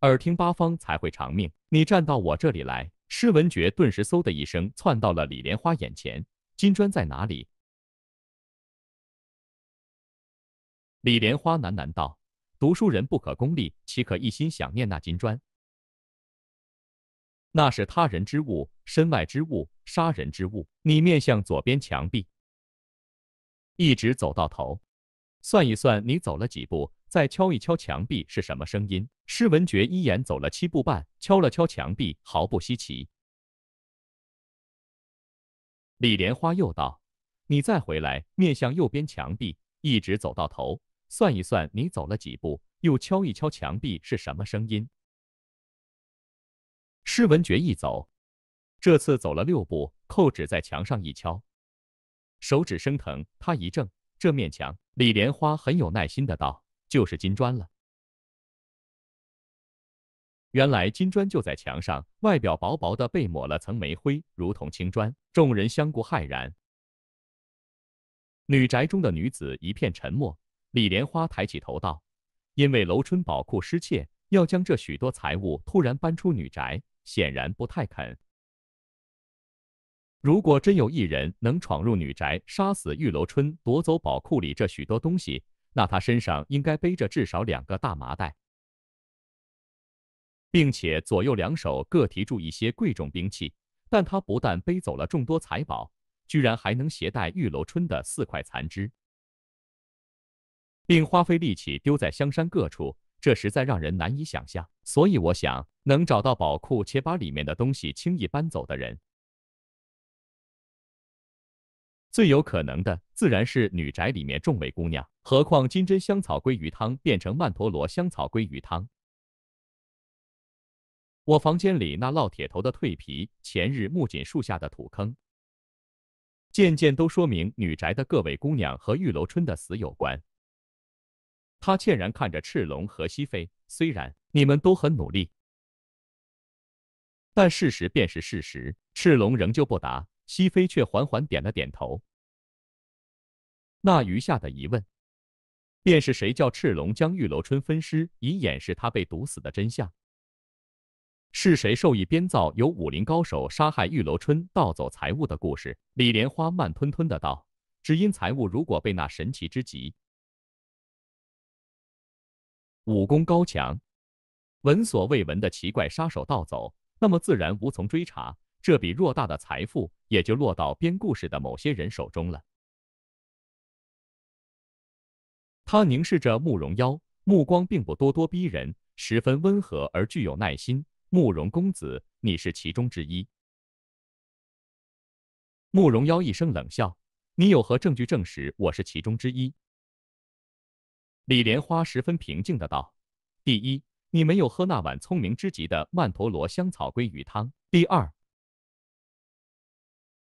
耳听八方，才会长命。”你站到我这里来。施文觉顿时嗖的一声窜到了李莲花眼前。
金砖在哪里？李莲花喃喃道：“读书人不可功利，岂可一心想念那金砖？
那是他人之物，身外之物，杀人之物。你面向左边墙壁。”一直走到头，算一算你走了几步，再敲一敲墙壁是什么声音？施文觉一眼走了七步半，敲了敲墙壁，毫不稀奇。李莲花又道：“你再回来，面向右边墙壁，一直走到头，算一算你走了几步，又敲一敲墙壁是什么声音？”施文觉一走，这次走了六步，扣指在墙上一敲。
手指生疼，他一怔。这面墙，李莲花很有耐心的道：“就是金砖了。”原来金砖
就在墙上，外表薄薄的被抹了层煤灰，如同青砖。众人相顾骇然。女宅中的女子一片沉默。李莲花抬起头道：“因为楼春宝库失窃，要将这许多财物突然搬出女宅，显然不太肯。”如果真有一人能闯入女宅，杀死玉楼春，夺走宝库里这许多东西，那他身上应该背着至少两个大麻袋，并且左右两手各提住一些贵重兵器。但他不但背走了众多财宝，居然还能携带玉楼春的四块残肢，并花费力气丢在香山各处，这实在让人难以想象。所以我想，能找到宝库且把里面的东西轻易搬走的人。最有可能的自然是女宅里面众位姑娘，何况金针香草鲑鱼汤变成曼陀罗香草鲑鱼汤。我房间里那烙铁头的蜕皮，前日木槿树下的土坑，件件都说明女宅的各位姑娘和玉楼春的死有关。他歉然看着赤龙和西妃，虽然你们都很努力，但事实便是事实。赤龙仍旧不答。西妃却缓缓点了点头。那余下的疑问，便是谁叫赤龙将玉楼春分尸，以掩饰他被毒死的真相？是谁授意编造由武林高手杀害玉楼春、盗走财物的故事？李莲花慢吞吞的道：“只因财物如果被那神奇之极、武功高强、闻所未闻的奇怪杀手盗走，那么自然无从追查。”这笔偌大的财富也就落到编故事的某些人手中了。他凝视着慕容妖，目光并不咄咄逼人，十分温和而具有耐心。慕
容公子，你是其中之一。慕容妖一声冷笑：“你有何证据证实我是其中之一？”
李莲花十分平静的道：“第一，你没有喝那碗聪明之极的曼陀罗香草鲑鱼汤；第二。”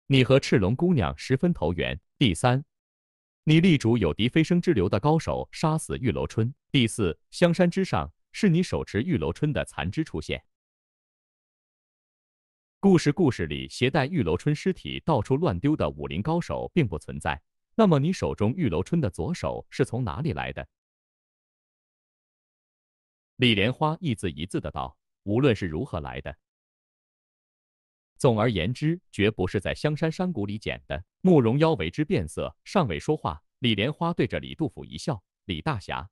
你和赤龙姑娘十分投缘。第三，你力主有敌飞升之流的高手杀死玉楼春。第四，香山之上是你手持玉楼春的残肢出现。故事故事里携带玉楼春尸体到处乱丢的武林高手并不存在。那么你手中玉楼春的左手是从哪里来的？李莲花一字一字的道：“无论是如何来的。”总而言之，绝不是在香山山谷里捡的。
慕容腰为之变色，尚未说话，李莲花对着李杜甫一笑：“李大侠，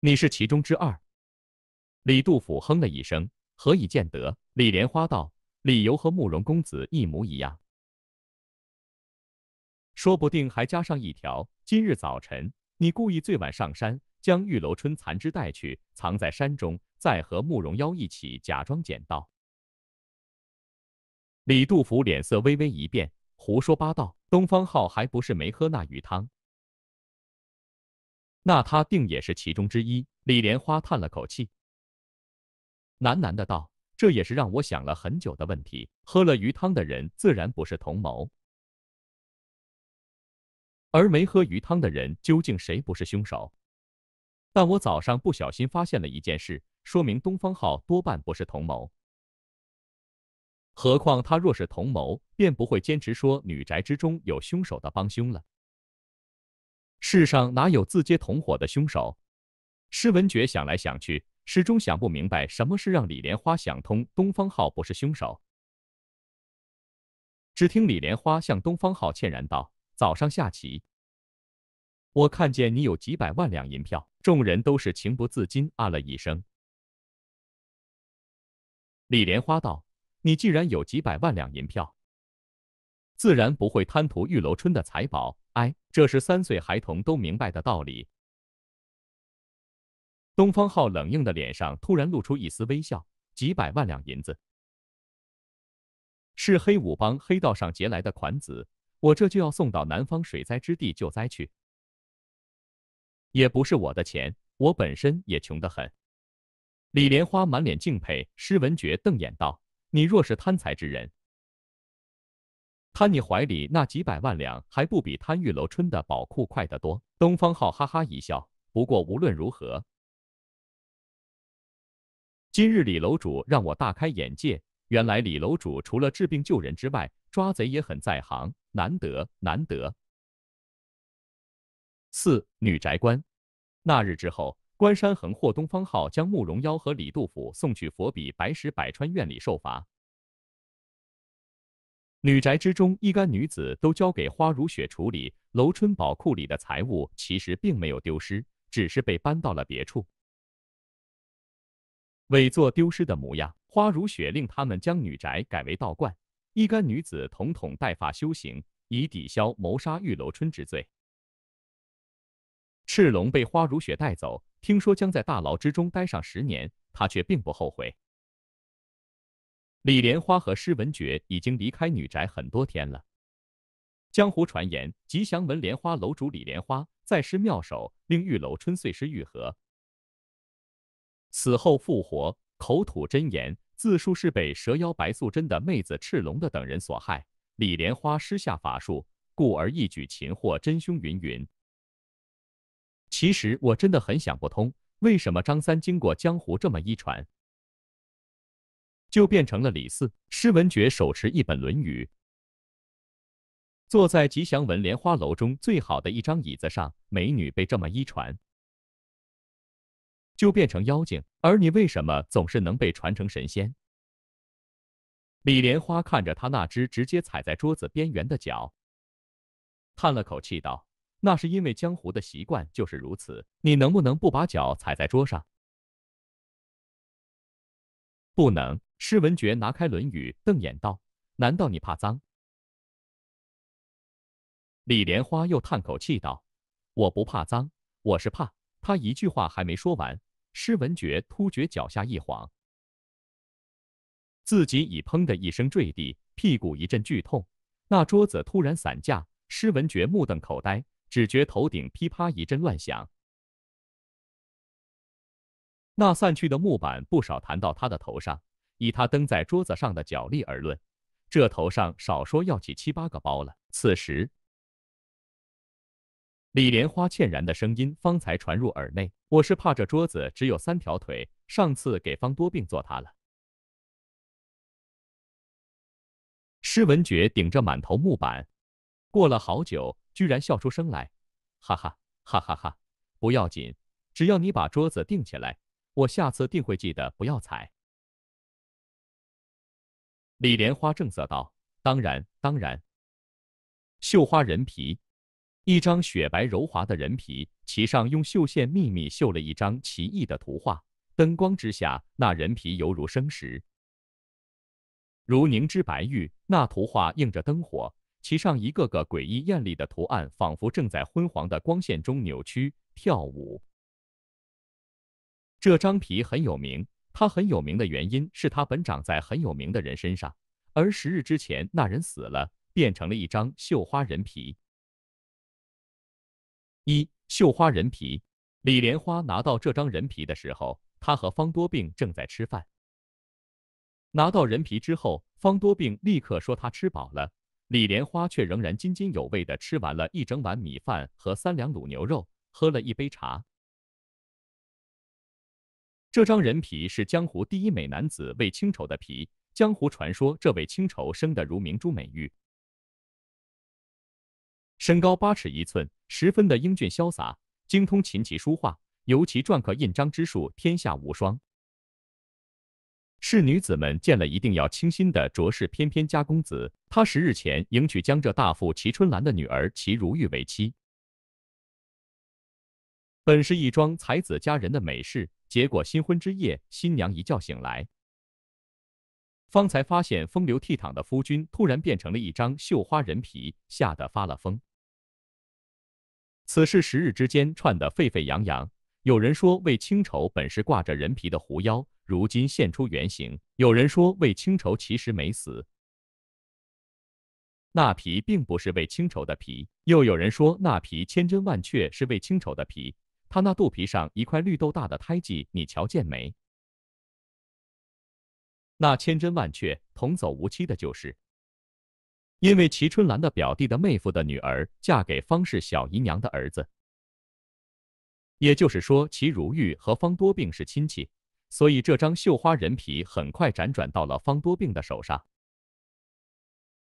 你是其中之二。”李杜甫哼了一声：“何以见得？”李莲花道：“理由和慕容公
子一模一样，说不定还加上一条：今日早晨，你故意最晚上山，将玉楼春残枝带去，藏在山中。”再和慕容妖一起假装捡到，李杜甫脸色微微一变，胡说八道，东方浩还不是没喝那鱼汤，那他定也是其中之一。李莲花叹了口气，喃喃的道：“这也是让我想了很久的问题。喝了鱼汤的人自然不是同谋，而没喝鱼汤的人究竟谁不是凶手？”但我早上不小心发现了一件事，说明东方浩多半不是同谋。何况他若是同谋，便不会坚持说女宅之中有凶手的帮凶了。世上哪有自接同伙的凶手？施文觉想来想去，始终想不明白，什么是让李莲花想通东方浩不是凶手。只听李莲花向东方浩歉然道：“早上下棋。”我看见你有几百万两银票，众人都是情不自禁啊了一声。李莲花道：“你既然有几百万两银票，自然不会贪图玉楼春的财宝。哎，这是三岁
孩童都明白的道理。”东方浩冷硬的脸上突然露出一丝微笑：“几百万两银子，是
黑武帮黑道上劫来的款子，我这就要送到南方水灾之地救灾去。”也不是我的钱，我本身也穷得很。李莲花满脸敬佩，施文觉瞪眼道：“你若是贪财之人，贪你怀里那几百万两，还不比贪玉楼春的宝库快得多？”东方浩哈哈一笑，不过无论如何，今日李楼主让我大开眼界。原来李楼主除了治病救人之外，抓贼也很在行，难得，难得。四女宅官。那日之后，关山横获东方号将慕容妖和李杜甫送去佛比白石百川院里受罚。女宅之中，一干女子都交给花如雪处理。楼春宝库里的财物其实并没有丢失，只是被搬到了别处，伪作丢失的模样。花如雪令他们将女宅改为道观，一干女子统统带发修行，以抵消谋杀玉楼春之罪。赤龙被花如雪带走，听说将在大牢之中待上十年，他却并不后悔。李莲花和施文觉已经离开女宅很多天了。江湖传言，吉祥文莲花楼主李莲花再施妙手，令玉楼春碎尸愈合，死后复活，口吐真言，自述是被蛇妖白素贞的妹子赤龙的等人所害。李莲花施下法术，故而一举擒获真凶云云。其实我真的很想不通，为什么张三经过江湖这么一传，就变成了李四？施文觉手持一本《论语》，坐在吉祥文莲花楼中最好的一张椅子上。美女被这么一传，就变成妖精，而你为什么总是能被传成神仙？李莲花看着他那只直接踩在桌子边缘的脚，叹了口气道。那是因为江湖的习惯就是如此。你能不能不把脚踩在桌上？
不能。施文觉拿开《论语》，瞪眼道：“难道你怕脏？”李莲花又叹口气道：“
我不怕脏，我是怕……”他一句话还没说完，施文觉突觉脚下一晃，自己已“砰”的一声坠地，屁股一阵剧痛，那桌子突然散架，施文觉目瞪口呆。只觉头顶噼啪一阵乱响，那散去的木板不少弹到他的头上。以他蹬在桌子上的脚力而论，这头上少说要起七八个包了。此时，李莲花歉然的声音方才传入耳内：“我是怕这桌子只有三条腿，上次给方多病坐塌了。”施文觉顶着满头木板，过了好久。居然笑出声来，哈哈哈哈哈！不要紧，只要你把桌子定起来，我下次定
会记得不要踩。李莲花正色道：“当然，当然。”绣花人皮，一张雪白柔
滑的人皮，其上用绣线密密绣了一张奇异的图画。灯光之下，那人皮犹如生石，如凝脂白玉，那图画映着灯火。其上一个个诡异艳丽的图案，仿佛正在昏黄的光线中扭曲跳舞。这张皮很有名，它很有名的原因是它本长在很有名的人身上，而十日之前那人死了，变成了一张绣花人皮。一绣花人皮，李莲花拿到这张人皮的时候，他和方多病正在吃饭。拿到人皮之后，方多病立刻说他吃饱了。李莲花却仍然津津有味地吃完了一整碗米饭和三两卤牛肉，喝了一杯茶。这张人皮是江湖第一美男子为清愁的皮，江湖传说这位清愁生得如明珠美玉，身高八尺一寸，十分的英俊潇洒，精通琴棋书画，尤其篆刻印章之术天下无双。是女子们见了一定要倾心的卓氏翩翩家公子。他十日前迎娶江浙大富齐春兰的女儿齐如玉为妻，本是一桩才子佳人的美事。结果新婚之夜，新娘一觉醒来，方才发现风流倜傥的夫君突然变成了一张绣花人皮，吓得发了疯。此事十日之间串得沸沸扬扬，有人说为清愁本是挂着人皮的狐妖。如今现出原形，有人说魏清愁其实没死，那皮并不是魏清愁的皮。又有人说那皮千真万确是魏清愁的皮，他那肚皮上一块绿豆大的胎记，你瞧见没？那千真万确，童叟无欺的就是，因为齐春兰的表弟的妹夫的女儿嫁给方氏小姨娘的儿子，也就是说齐如玉和方多病是亲戚。所以这张绣花人皮很快辗转到了方多病的手上。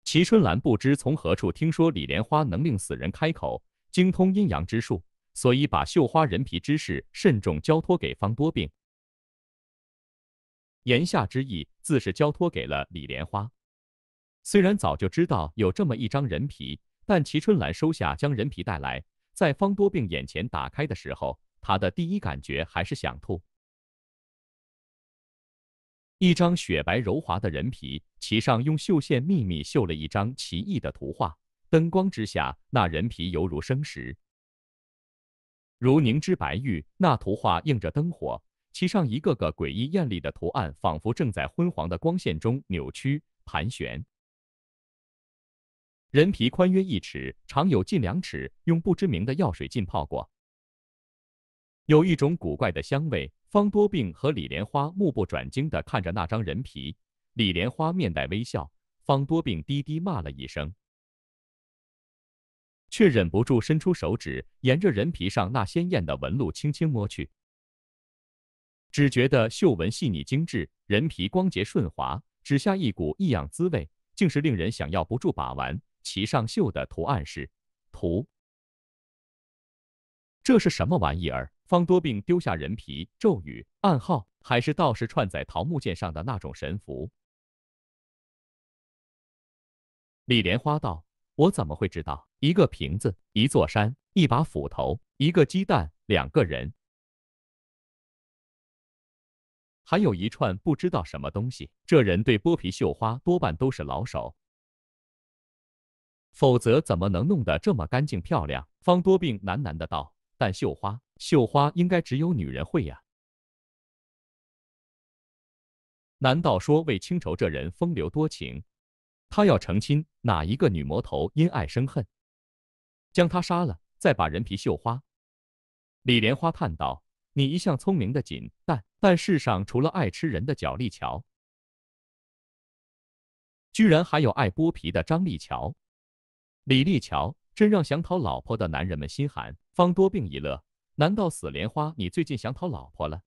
齐春兰不知从何处听说李莲花能令死人开口，精通阴阳之术，所以把绣花人皮之事慎重交托给方多病。言下之意，自是交托给了李莲花。虽然早就知道有这么一张人皮，但齐春兰收下将人皮带来，在方多病眼前打开的时候，他的第一感觉还是想吐。一张雪白柔滑的人皮，其上用绣线密密绣了一张奇异的图画。灯光之下，那人皮犹如生石，如凝脂白玉。那图画映着灯火，其上一个个诡异艳丽的图案，仿佛正在昏黄的光线中扭曲盘旋。人皮宽约一尺，长有近两尺，用不知名的药水浸泡过，有一种古怪的香味。方多病和李莲花目不转睛地看着那张人皮，李莲花面带微笑，方多病低低骂了一声，却忍不住伸出手指，沿着人皮上那鲜艳的纹路轻轻摸去，只觉得绣纹细腻精致，人皮光洁顺滑，指下一股异样滋味，竟是令人想要不住把玩。其上绣的图案是图，这是什么玩意儿？方多病丢下人皮咒语暗号，还是道士串在桃木剑上的那种神符。李莲花道：“我怎么会知道？一个瓶子，一座山，一把斧头，一个鸡蛋，两个人，还有一串不知道什么东西。这人对剥皮绣花多半都是老手，否则怎么能弄得这么干净漂亮？”方多病喃喃的道：“但绣花。”绣花应该只有女人会呀？难道说为清愁这人风流多情？他要成亲，哪一个女魔头因爱生恨，将他杀了，再把人皮绣花？李莲花叹道：“你一向聪明的紧，但但世上除了爱吃人的角力桥，居然还有爱剥皮的张立桥、李立桥，真让想讨老婆的男人们心寒。”方多病一乐。难道死莲花，你最近想讨老婆了？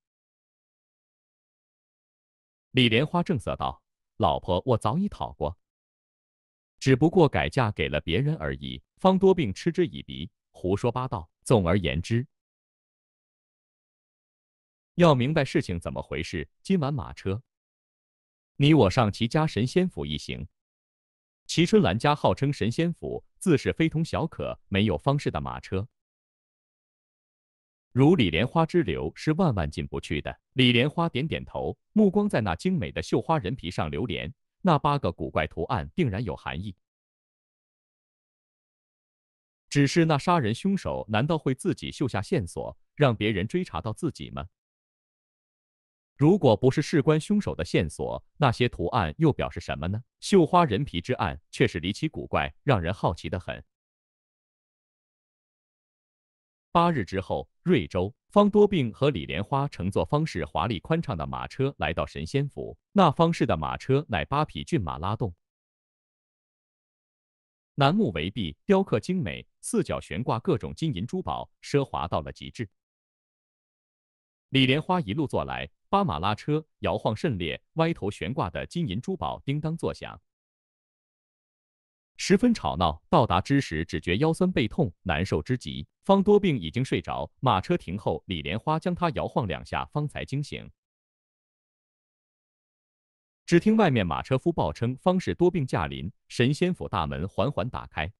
李莲花正色道：“老婆，我早已讨过，只不过改嫁给了别人而已。”方多病嗤之以鼻：“胡说八道！”
总而言之，要明白事情怎么回事。今晚马车，你我上齐家神仙府一行。
齐春兰家号称神仙府，自是非同小可，没有方氏的马车。如李莲花之流是万万进不去的。李莲花点点头，目光在那精美的绣花人皮上流连。那八个古怪图案定然有
含义。只是那杀人凶手难道会自己绣下线索，让别人追查到自己吗？如
果不是事关凶手的线索，那些图案又表示什么呢？绣花人皮之案却是离奇古怪，让人好奇的很。八日之后。瑞州方多病和李莲花乘坐方氏华丽宽敞的马车来到神仙府。那方氏的马车乃八匹骏马拉动，楠木为壁，雕刻精美，四角悬挂各种金银珠宝，奢华到了极致。李莲花一路坐来，八马拉车，摇晃甚烈，歪头悬挂的金银珠宝叮当作响。十分吵闹，到达之时只觉腰酸背痛，难受之极。方多病已经睡着，马车停后，李莲花将他摇晃两下，方才惊醒。只听外面马车夫报称，方氏多病驾临，神仙府大门缓缓打开，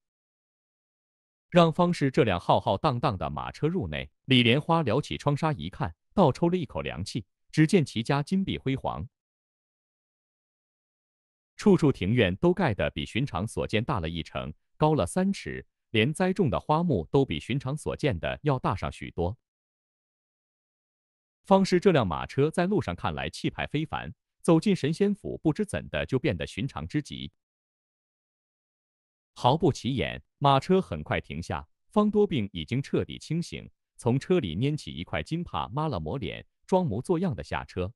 让方氏这辆浩浩荡荡的马车入内。李莲花撩起窗纱一看，倒抽了一口凉气，只见其家金碧辉煌。处处庭院都盖得比寻常所见大了一成，高了三尺，连栽种的花木都比寻常所见的要大上许多。方氏这辆马车在路上看来气派非凡，走进神仙府，不知怎的就变得寻常之极，毫不起眼。马车很快停下，方多病已经彻底清醒，从车里拈起一块金帕抹了抹脸，装模作样的下车。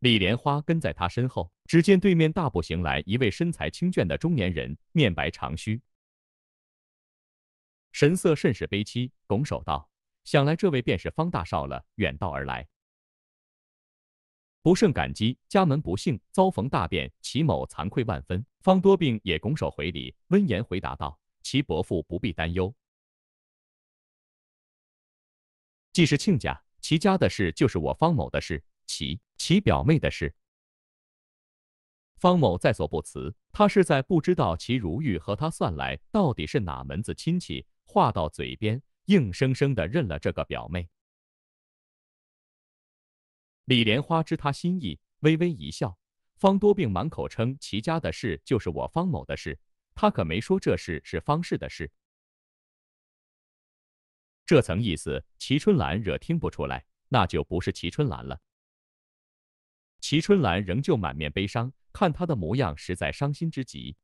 李莲花跟在他身后，只见对面大步行来一位身材清隽的中年人，面白长须，神色甚是悲戚，拱手道：“想来这位便是方大少了，远道而来，不胜感激。家门不幸，遭逢大变，齐某惭愧万分。”方多病也拱手回礼，温言回答道：“齐伯父不必担忧，
既是亲家，齐家的事就是我方某的事。”其其表妹的事，方某在所不辞。
他是在不知道齐如玉和他算来到底是哪门子亲戚，话到嘴边，硬生生的认了这个表妹。李莲花知他心意，微微一笑。方多病满口称齐家的事就是我方某的事，他可没说这事是方氏的事。这层意思，齐春兰惹听不出来，那就不是齐春兰了。齐春兰仍旧满面悲伤，看她的模样实在伤心之极，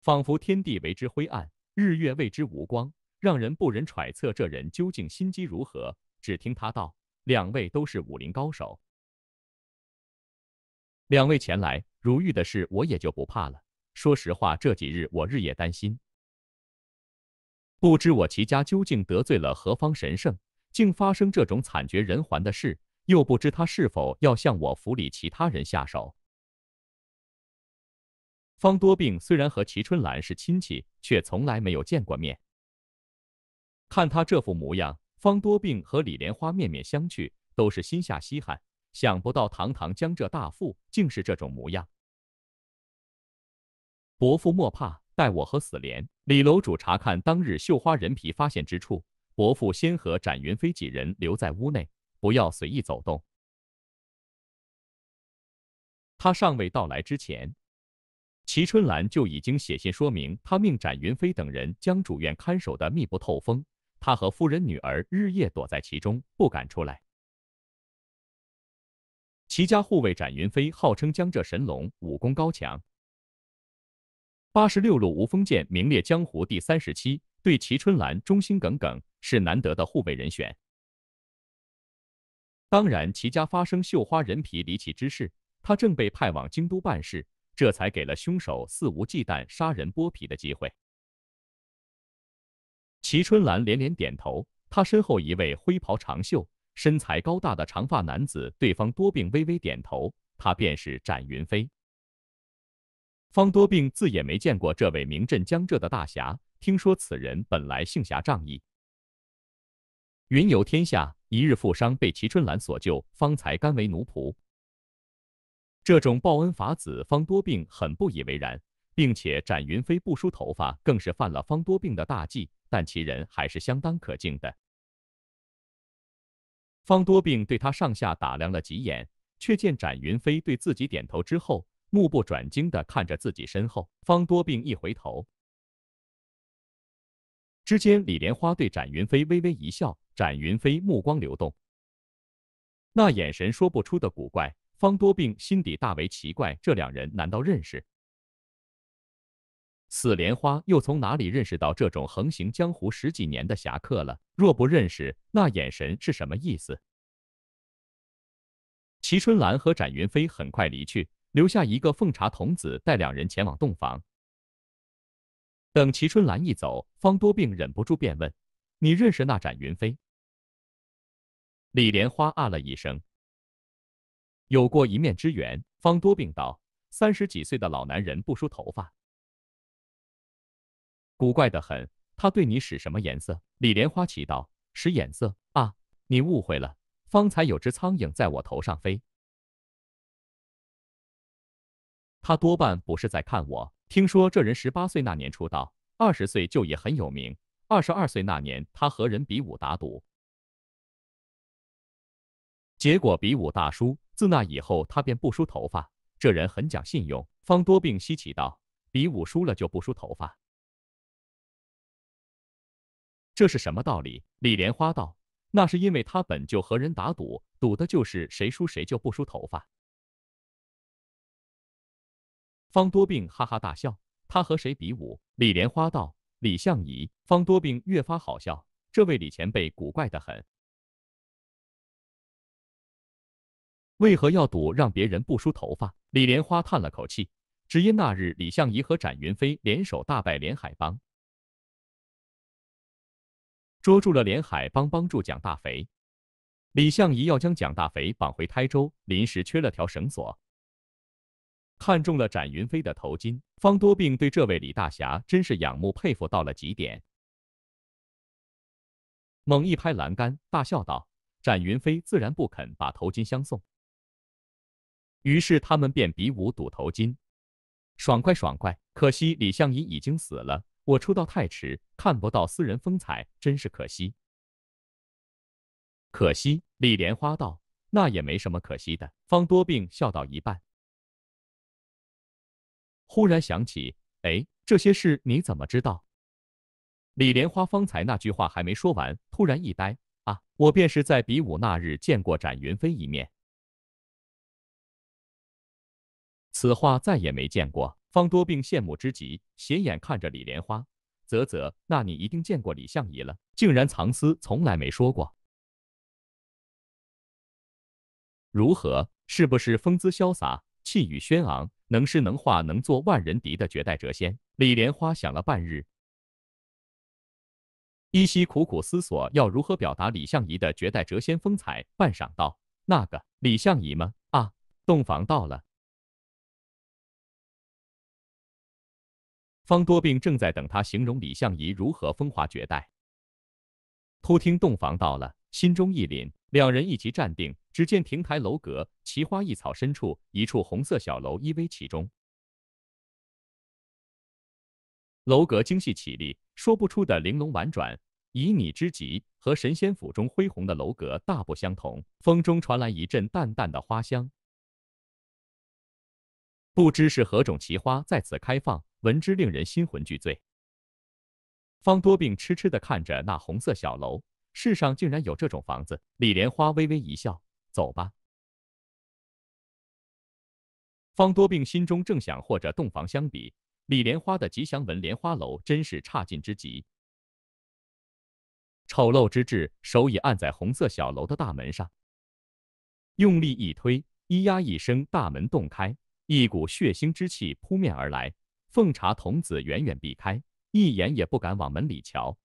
仿佛天地为之灰暗，日月为之无光，让人不忍揣测这人究竟心机如何。只听他道：“两位都是
武林高手，两位前来，如遇的事我也就不怕了。说实话，这几日我日夜担心，不
知我齐家究竟得罪了何方神圣，竟发生这种惨绝人寰的事。”又不知他是否要向我府里其他人下手。方多病虽然和齐春兰是亲戚，却从来没有见过面。看他这副模样，方多病和李莲花面面相觑，都是心下稀罕，想不到堂堂江浙大富竟是这种模样。伯父莫怕，待我和死莲、李楼主查看当日绣花人皮发现之处。伯父先和展云飞几人留在屋内。不要随意走动。他尚未到来之前，齐春兰就已经写信说明，他命展云飞等人将主院看守的密不透风，他和夫人女儿日夜躲在其中，不敢出来。齐家护卫展云飞号称江浙神龙，武功高强，八十六路无锋剑名列江湖第三十七，对齐春兰忠心耿耿，是难得的护卫人选。当然，齐家发生绣花人皮离奇之事，他正被派往京都办事，这才给了凶手肆无忌惮杀人剥皮的机会。齐春兰连连点头，他身后一位灰袍长袖、身材高大的长发男子，对方多病微微点头，他便是展云飞。方多病自也没见过这位名震江浙的大侠，听说此人本来性侠仗义，云游天下。一日负伤被齐春兰所救，方才甘为奴仆。这种报恩法子，方多病很不以为然，并且展云飞不梳头发，更是犯了方多病的大忌。但其人还是相当可敬的。方多病对他上下打量了几眼，却见展云飞对自己点头之后，目不转睛地看着自己身后。方多病一回头，之间李莲花对展云飞微微一笑。展云飞目光流动，那眼神说不出的古怪。方多病心底大为奇怪，这两人难道认识？此莲花又从哪里认识到这种横行江湖十几年的侠客了？若不认识，那眼神是什么意思？齐春兰和展云飞很快离去，留下一个奉茶童子带两人前往洞房。等齐春兰一走，方多病忍不住便问。你认识那展云飞？李莲花啊了一声，有过一面之缘。方多病道：“三十几岁的老男人不梳头发，古怪的很。他对你使什么颜色？”李莲花奇道：“使眼色啊？你误会了。方才有只苍蝇在我头上飞，他多半不是在看我。听说这人十八岁那年出道，二十岁就也很有名。”二十二岁那年，他和人比武打赌，结果比武大输。自那以后，他便不梳头发。这人很讲信用。方多病稀奇道：“比武输了就不梳头发，这是什么道理？”李莲花道：“那是因为他本就和人打赌，赌的就是谁输谁就不梳头发。”方多病哈哈大笑：“他和谁比武？”李莲花道。李相夷、方多病越发好笑，这位李前辈古怪的很，为何要赌让别人不梳头发？李莲花叹了口气，只因那日李相夷和展云飞联手大败连海帮，捉住了连海帮帮助蒋大肥，李相夷要将蒋大肥绑回台州，临时缺了条绳索。看中了展云飞的头巾，方多病对这位李大侠真是仰慕佩服到了极点。猛一拍栏杆，大笑道：“展云飞自然不肯把头巾相送。”于是他们便比武赌头巾，爽快爽快。可惜李相夷已经死了，我出道太迟，看不到私人风
采，真是可惜。可惜李莲花道：“那也没什么可惜的。”方多病笑到一半。
忽然想起，哎，这些事你怎么知道？李莲花方才那句话还没说完，突然一呆。啊，我便是在比武那日见过展云飞一面，此话再也没见过。方多病羡慕之极，斜眼看着李莲花，啧啧，那你一定见过李相宜了，竟然藏私，从来没说过。如何？是不是风姿潇洒，气宇轩昂？能诗能画能做万人敌的绝代谪仙李莲花想了半日，依稀苦苦思索要如何表达李相夷的绝代谪仙风采，半晌道：“那
个李相夷吗？啊，洞房到了。”方多病正在等他形容李相夷如何风华绝代，
突听洞房到了，心中一凛。两人一齐站定，只见亭台楼阁、奇花异草深处，一处红色小楼依偎其中。楼阁精细绮丽，说不出的玲珑婉转，旖旎之极，和神仙府中恢宏的楼阁大不相同。风中传来一阵淡淡的花香，不知是何种奇花在此开放，闻之令人心魂俱醉。方多病痴痴地看着那红色小楼。世上竟然有这种房子！李莲花微微一笑：“走吧。”
方多病心中正想，或者洞房相比，李莲花的吉祥纹莲花楼真是差劲之极，
丑陋之至。手已按在红色小楼的大门上，用力一推，“咿呀”一声，大门洞开，一股血腥之气扑面而来。奉茶童子远远避开，一眼也不敢往门里瞧。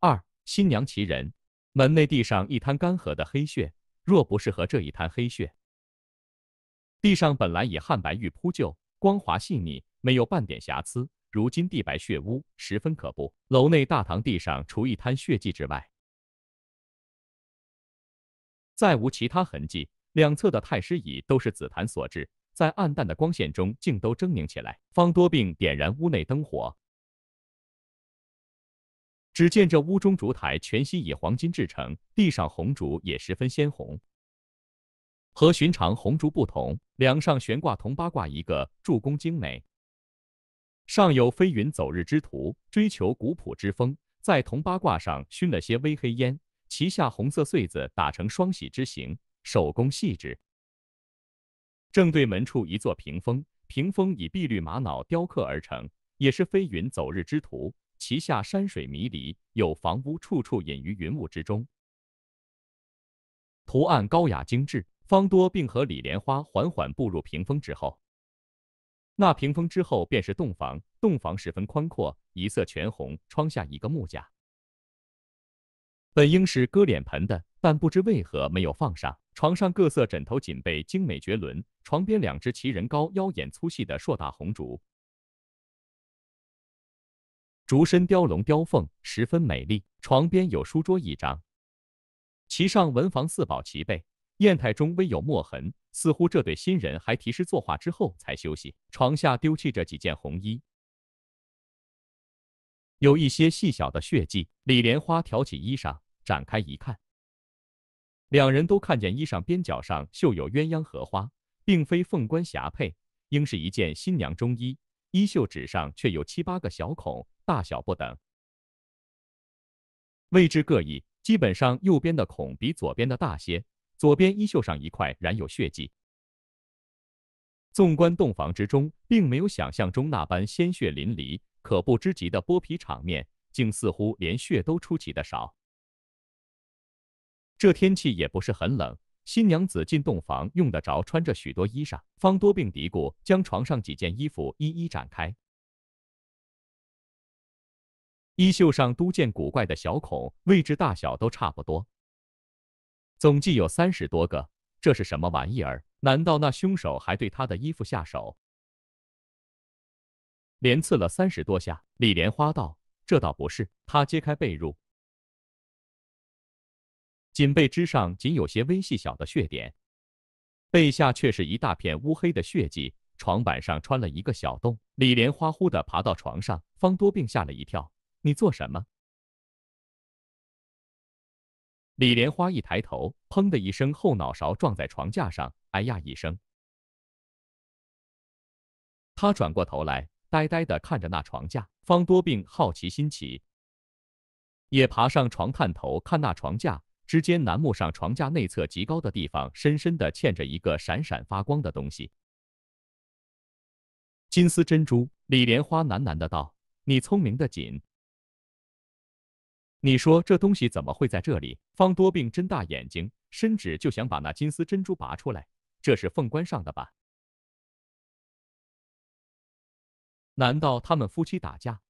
二新娘奇人，门内地上一滩干涸的黑血。若不是和这一滩黑血，地上本来以汉白玉铺就，光滑细腻，没有半点瑕疵。如今地白血污，十分可怖。楼内大堂地上除一滩血迹之外，再无其他痕迹。两侧的太师椅都是紫檀所制，在暗淡的光线中竟都狰狞起来。方多病点燃屋内灯火。只见这屋中烛台全系以黄金制成，地上红烛也十分鲜红，和寻常红烛不同。梁上悬挂铜八卦一个，助攻精美，上有飞云走日之图，追求古朴之风。在铜八卦上熏了些微黑烟，其下红色穗子打成双喜之形，手工细致。正对门处一座屏风，屏风以碧绿玛瑙雕刻而成，也是飞云走日之图。其下山水迷离，有房屋处处隐于云雾之中。图案高雅精致，方多并和李莲花缓缓步入屏风之后。那屏风之后便是洞房，洞房十分宽阔，一色全红，窗下一个木架，本应是搁脸盆的，但不知为何没有放上。床上各色枕头锦被精美绝伦，床边两只齐人高、腰眼粗细的硕大红烛。竹身雕龙雕凤，十分美丽。床边有书桌一张，其上文房四宝齐备，砚台中微有墨痕，似乎这对新人还题诗作画之后才休息。床下丢弃着几件红衣，有一些细小的血迹。李莲花挑起衣裳，展开一看，两人都看见衣裳边角上绣有鸳鸯荷花，并非凤冠霞帔，应是一件新娘中衣。衣袖纸上却有七八个小孔。大小不等，位置各异。基本上右边的孔比左边的大些。左边衣袖上一块染有血迹。纵观洞房之中，并没有想象中那般鲜血淋漓、可不知极的剥皮场面，竟似乎连血都出奇的少。这天气也不是很冷，新娘子进洞房用得着穿着许多衣裳。方多病嘀咕，将床上几件衣服一一展开。衣袖上都见古怪的小孔，位置大小都差不多，总计有三十多个。这是什么玩意儿？难道那凶手还对他的衣服下手，
连刺了三十多下？李莲花道：“这倒不是。”他揭开被褥，锦被之上仅有些微
细小的血点，背下却是一大片乌黑的血迹。床板上穿了一个小洞。李莲花忽地爬到床上，方多病吓了一跳。你做什么？
李莲花一抬头，砰的一声，后脑勺撞在床架上，哎呀一声。
他转过头来，呆呆的看着那床架。方多病好奇心起，也爬上床探头看那床架。只见楠木上床架内侧极高的地方，深深的嵌着一个闪闪发光的东西。金丝珍珠。李莲花喃喃的道：“你聪明的紧。”你说这东西怎么会在这里？方多病睁大眼睛，伸指就想把那金丝珍珠拔出来。这是凤冠上的吧？难道他们夫妻打架，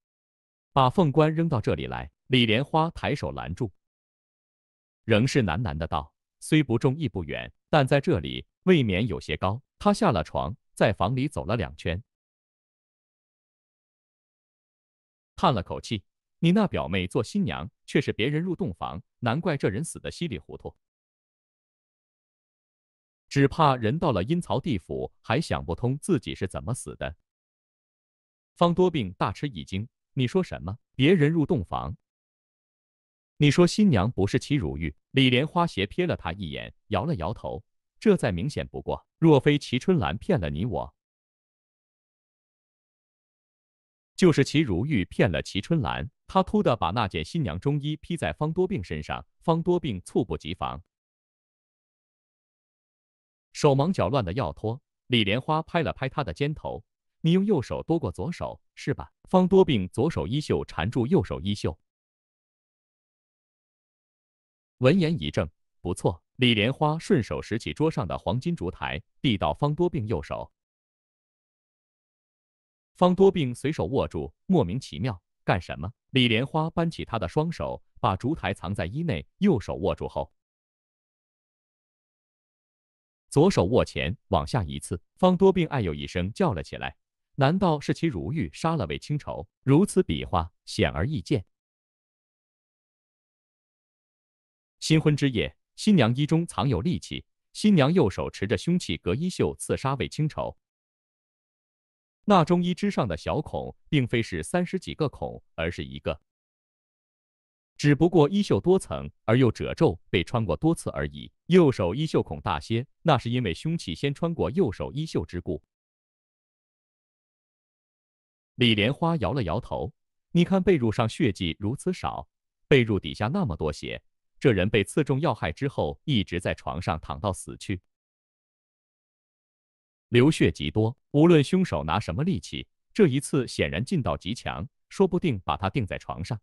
把凤冠扔到这里来？李莲花抬手拦住，仍是喃喃的道：“虽不重，亦不远，但在这里未免有些高。”他下了床，在房里走了两圈，
叹了口气。你那表妹做新娘，却是别人入洞房，难怪这人死得稀里糊涂。
只怕人到了阴曹地府，还想不通自己是怎么死的。方多病大吃一惊：“你说什么？别人入洞房？你说新娘不是齐如玉？”李莲花斜瞥了他一眼，摇了摇头：“这再明显不过。若非齐春兰骗了你，我就是齐如玉骗了齐春兰。”他突的把那件新娘中衣披在方多病身上，方多病猝不及防，手忙脚乱的要脱。李莲花拍了拍他的肩头：“你用右手多过左手，是吧？”方多病左手衣袖缠住右手衣袖，
闻言一怔：“不错。”李莲花顺手拾起桌上的黄金烛台，递到方多病右手。
方多病随手握住，莫名其妙：“干什么？”李莲花扳起他的双手，把烛台藏在衣内，右手握住后，左手握前，往下一刺。方多病哎呦一声叫了起来：“难道是齐如玉杀了魏清愁？”如此比划，显而易见。
新婚之夜，新娘衣中藏有力器，新娘右手持着凶器，隔衣袖刺杀魏清愁。
那中医之上的小孔，并非是三十几个孔，而是一个，只不过衣袖多层而又褶皱，被穿过多次而已。右手衣袖孔大些，那是因为凶器先穿过右手衣袖之故。李莲花摇了摇头，你看被褥上血迹如此少，被褥底下那么多血，这人被刺中要害之后，一直在床上躺到死去。流血极多，无论凶手拿什么利器，这一次显然劲道极强，说不定把他钉在床上。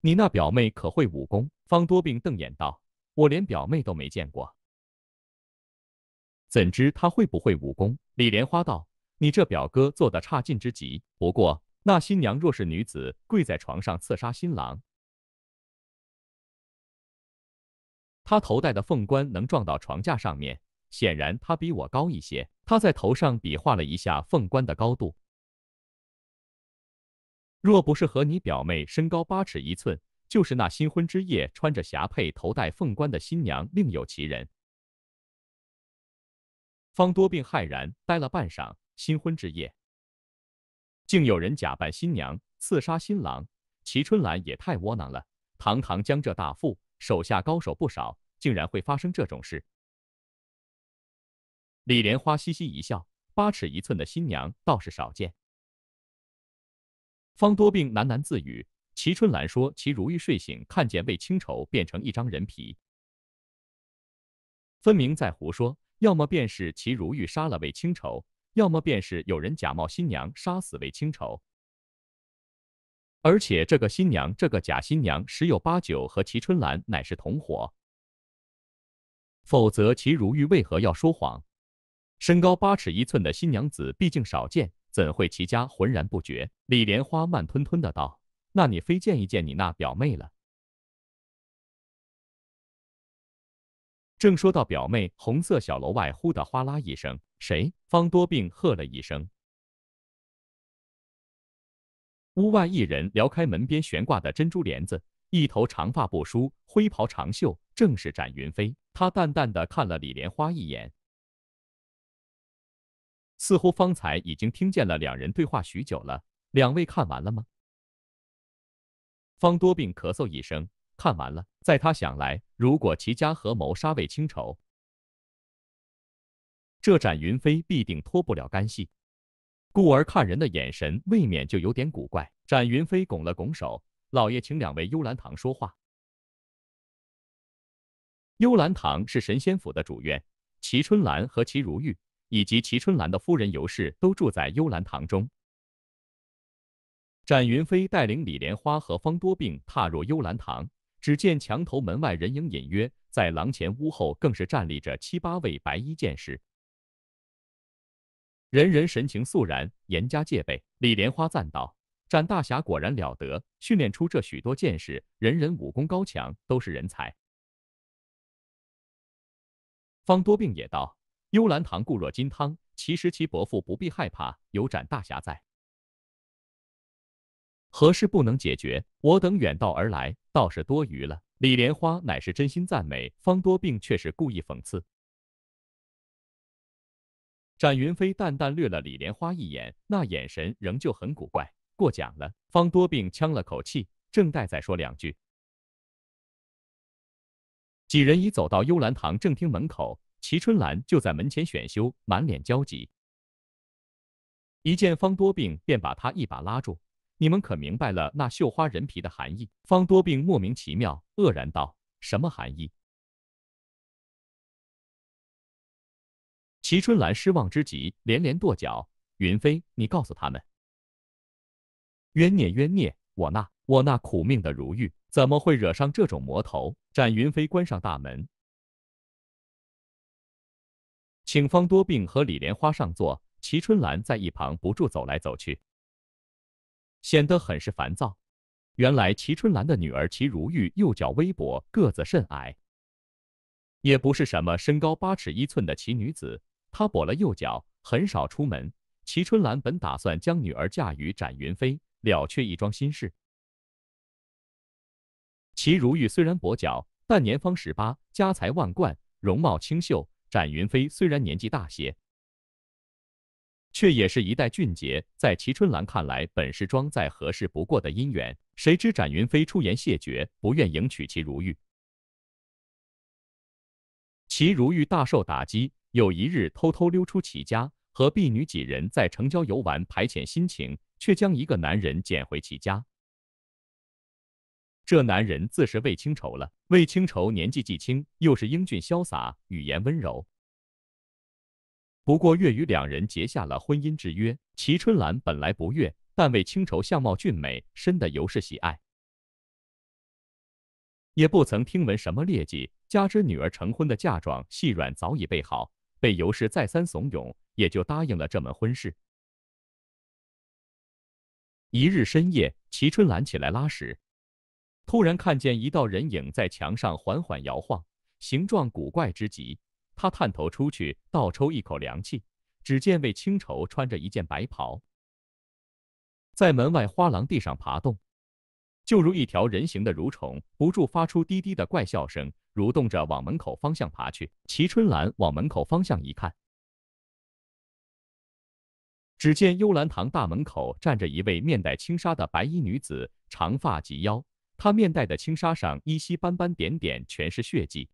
你那表妹可会武功？方多病瞪眼道：“我连表妹都没见过，怎知她会不会武功？”李莲花道：“你这表哥做的差劲之极。不过那新娘若是女子，跪在床上刺杀新郎，她头戴的凤冠能撞到床架上面。”显然他比我高一些，他在头上比划了一下凤冠的高度。若不是和你表妹身高八尺一寸，就是那新婚之夜穿着霞帔、头戴凤冠的新娘另有其人。方多病骇然，呆了半晌。新婚之夜，竟有人假扮新娘刺杀新郎，齐春兰也太窝囊了！堂堂江浙大富，手下高手不少，
竟然会发生这种事。李莲花嘻嘻一笑，八尺一寸的新娘倒是少见。方多病喃喃自
语：“齐春兰说齐如玉睡醒看见魏清愁变成一张人皮，分明在胡说。要么便是齐如玉杀了魏清愁，要么便是有人假冒新娘杀死魏清愁。而且这个新娘，这个假新娘十有八九和齐春兰乃是同伙，否则齐如玉为何要说谎？”身高八尺一寸的新娘子毕竟少见，怎会齐家浑然不觉？李莲花慢吞吞的道：“那你非见一见你那表妹了。”正说到表妹，红色小楼外呼的哗啦一声，谁？方多病喝了一声。屋外一人撩开门边悬挂的珍珠帘子，一头长发不梳，灰袍长袖，正是展云飞。他淡淡的看了李莲花一眼。似乎方才已经听见了两人对话许久了。两位看完了吗？方多病咳嗽一声，看完了。在他想来，如果齐家合谋杀魏清愁，这展云飞必定脱不了干系，故而看人的眼神未免就有点古怪。展云飞拱了拱手，老爷请两位幽兰堂说话。幽兰堂是神仙府的主院，齐春兰和齐如玉。以及齐春兰的夫人尤氏都住在幽兰堂中。展云飞带领李莲花和方多病踏入幽兰堂，只见墙头门外人影隐约，在廊前屋后更是站立着七八位白衣剑士，人人神情肃然，严加戒备。李莲花赞道：“展大侠果然了得，训练出这许多剑士，人人武功高强，都是人才。”方多病也道。幽兰堂固若金汤，其实其伯父不必害怕，有展大侠在，
何事不能
解决？我等远道而来，倒是多余了。李莲花乃是真心赞美，方多病却是故意讽刺。展云飞淡淡略了李莲花一眼，那眼神仍旧很古怪。过奖了。方多病呛了口气，正待再说两句，几人已走到幽兰堂正厅门口。齐春兰就在门前选修，满脸焦急。一见方多病，便把他一把拉住：“你们可明白了那绣
花人皮的含义？”方多病莫名其妙，愕然道：“什么含义？”齐春兰失望之极，连连跺脚：“云飞，你告诉他们，冤孽，冤孽！我
那我那苦命的如玉，怎么会惹上这种魔头？”展云飞关上大门。
请方多病和李莲花上座，齐春兰在一旁不住走来走去，显得很是烦躁。
原来齐春兰的女儿齐如玉右脚微跛，个子甚矮，也不是什么身高八尺一寸的奇女子。她跛了右脚，很少出门。齐春兰本打算将女儿嫁与展云飞，了却一桩心事。齐如玉虽然跛脚，但年方十八，家财万贯，容貌清秀。展云飞虽然年纪大些，却也是一代俊杰，在齐春兰看来本是桩再合适不过的姻缘，谁知展云飞出言谢绝，不愿迎娶其如玉。其如玉大受打击，有一日偷偷溜出齐家，和婢女几人在城郊游玩排遣心情，却将一个男人捡回齐家。这男人自是魏清愁了。魏清愁年纪既轻，又是英俊潇洒，语言温柔。不过，月与两人结下了婚姻之约。齐春兰本来不悦，但魏清愁相貌俊美，深得尤氏喜爱，也不曾听闻什么劣迹，加之女儿成婚的嫁妆细软早已备好，被尤氏再三怂恿，也就答应了这门婚事。一日深夜，齐春兰起来拉屎。突然看见一道人影在墙上缓缓摇晃，形状古怪之极。他探头出去，倒抽一口凉气，只见魏清愁穿着一件白袍，在门外花廊地上爬动，就如一条人形的蠕虫，不住发出低低的怪笑声，蠕动着往门口方向爬去。齐春兰往门口方向一看，只见幽兰堂大门口站着一位面带轻纱的白衣女子，长发及腰。他面带的轻纱上依稀斑斑点点，全是血迹；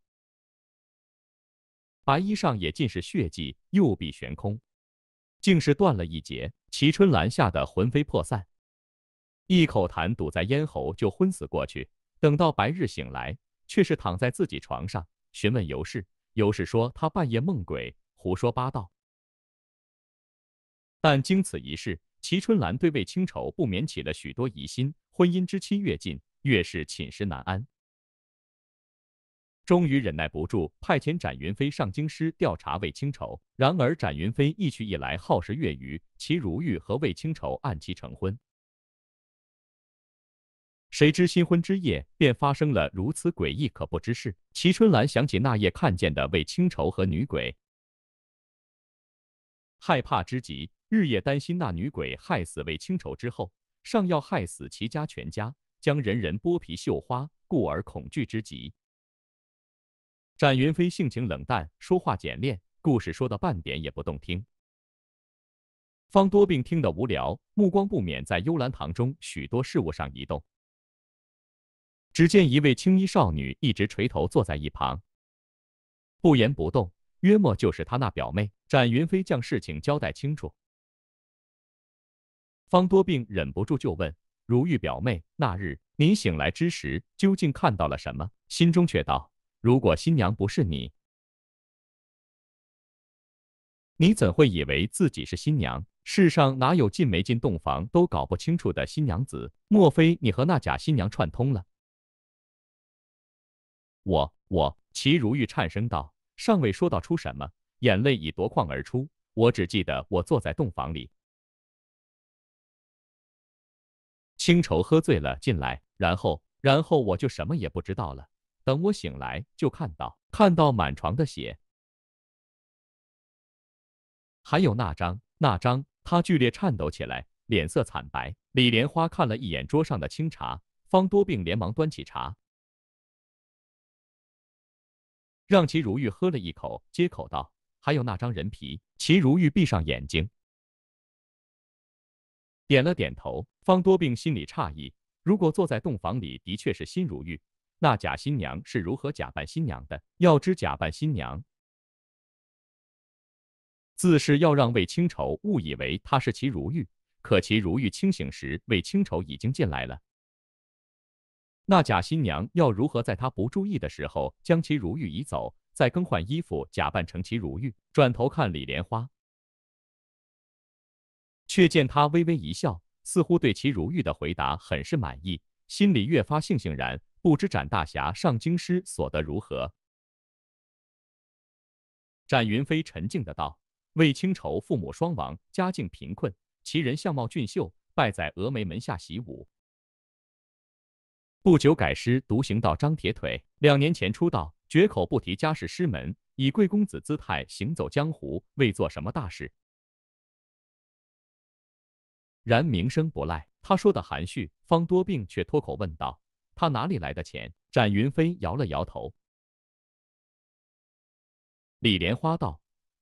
白衣上也尽是血迹，右臂悬空，竟是断了一截。齐春兰吓得魂飞魄散，一口痰堵在咽喉，就昏死过去。等到白日醒来，却是躺在自己床上，询问尤氏，尤氏说他半夜梦鬼，胡说八道。但经此一事，齐春兰对魏清愁不免起了许多疑心，婚姻之期越近。越是寝食难安，终于忍耐不住，派遣展云飞上京师调查魏清愁。然而展云飞一去一来，耗时月余。齐如玉和魏清愁按期成婚，谁知新婚之夜便发生了如此诡异可不知事。齐春兰想起那夜看见的魏清愁和女鬼，害怕之极，日夜担心那女鬼害死魏清愁之后，尚要害死齐家全家。将人人剥皮绣花，故而恐惧之极。展云飞性情冷淡，说话简练，故事说的半点也不动听。方多病听得无聊，目光不免在幽兰堂中许多事物上移动。只见一位青衣少女一直垂头坐在一旁，不言不动，约莫就是他那表妹。展云飞将事情交代清楚，方多病忍不住就问。如玉表妹，那日你醒来之时，究竟看到了什么？心中却道：如果新娘不是你，你怎会以为自己是新娘？世上哪有进没进洞房都搞不清楚的新娘子？莫非你和那假新娘串通了？我……我……齐如玉颤声道，尚未说到出什么，眼泪已夺眶而出。我只记得我坐在洞房里。清愁喝醉了进来，然后，然后我就什么也不知道了。等我醒来，就看到看到满床的血，还有那张那张。他剧烈颤抖起来，脸色惨白。李莲花看了一眼桌上的清茶，方多病连忙端起茶，让齐如玉喝了一口，接口道：“还有那张人皮。”齐如玉闭上眼睛。点了点头，方多病心里诧异：如果坐在洞房里的确是辛如玉，那假新娘是如何假扮新娘的？要知假扮新娘，自是要让魏清愁误以为她是齐如玉。可齐如玉清醒时，魏清愁已经进来了。那假新娘要如何在她不注意的时候，将其如玉移走，再更换衣服假扮成齐如玉？转头看李莲花。却见他微微一笑，似乎对其如玉的回答很是满意，心里越发悻悻然。不知展大侠上京师所得如何？展云飞沉静的道：“为清愁父母双亡，家境贫困，其人相貌俊秀，拜在峨眉门下习武，不久改师独行到张铁腿。两年前出道，绝口不提家世师门，以贵公子姿态行走江湖，未做什么大事。”然名声不赖，他说的含蓄。方多病却脱口问道：“他哪里来的钱？”展云飞摇了摇头。李莲花道：“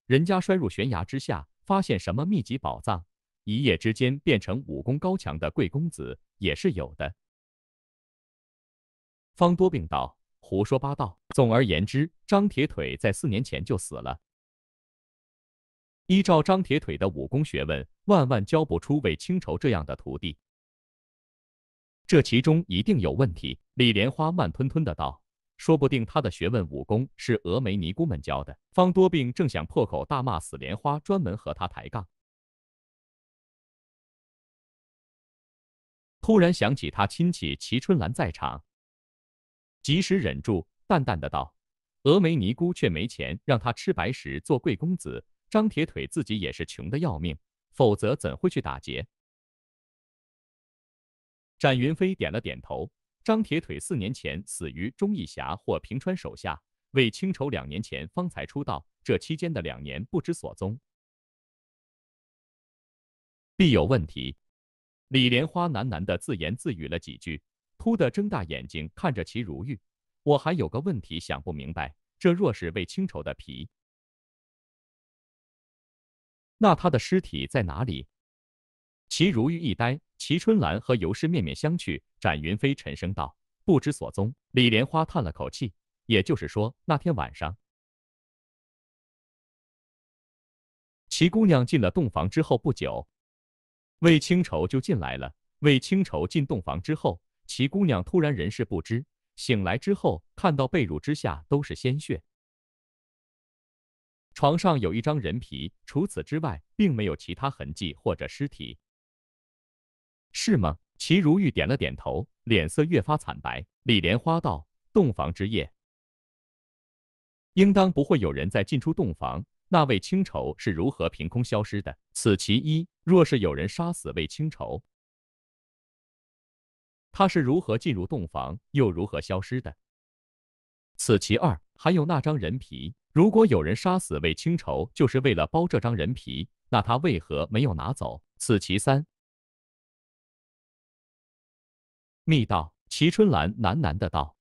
人家摔入悬崖之下，发现什么秘籍宝藏，一夜之间变成武功高强的贵公子，也是有的。”方多病道：“胡说八道！”总而言之，张铁腿在四年前就死了。依照张铁腿的武功学问，万万教不出魏清愁这样的徒弟。这其中一定有问题。李莲花慢吞吞的道：“说不定他的学问武功是峨眉尼姑们教的。”方多病正想破口大骂死莲花，专门和他抬杠，
突然想起他亲戚齐春兰在场，及时忍住，淡淡的道：“峨眉
尼姑却没钱让他吃白食做贵公子。”张铁腿自己也是穷的要命，否则怎会去打劫？展云飞点了点头。张铁腿四年前死于钟义侠或平川手下，为清仇两年前方才出道，这期间的两年不知所踪，必有问题。李莲花喃喃的自言自语了几句，突的睁大眼睛看着齐如玉：“我还有个问题想不明白，这若是为清仇的皮？”那他的尸体在哪里？齐如玉一呆，齐春兰和尤氏面面相觑。展云飞沉声道：“不知所踪。”李莲花叹了口气，也就是说，那天晚上，
齐姑娘进了洞房之后不久，魏清愁就进来了。魏清愁进洞房之后，
齐姑娘突然人事不知，醒来之后看到被褥之下都是鲜血。床上有一张人皮，除此之外，并没有其他痕迹或者尸体，是吗？齐如玉点了点头，脸色越发惨白。李莲花道：“洞房之夜，应当不会有人再进出洞房。那位青愁是如何凭空消失的？此其一。若是有人杀死魏青愁，他是如何进入洞房，又如何消失的？此其二。”还有那张人皮，如果有人杀死魏清愁，就是为了包这张人皮，那他为何
没有拿走？此其三。密道，齐春兰喃喃的道。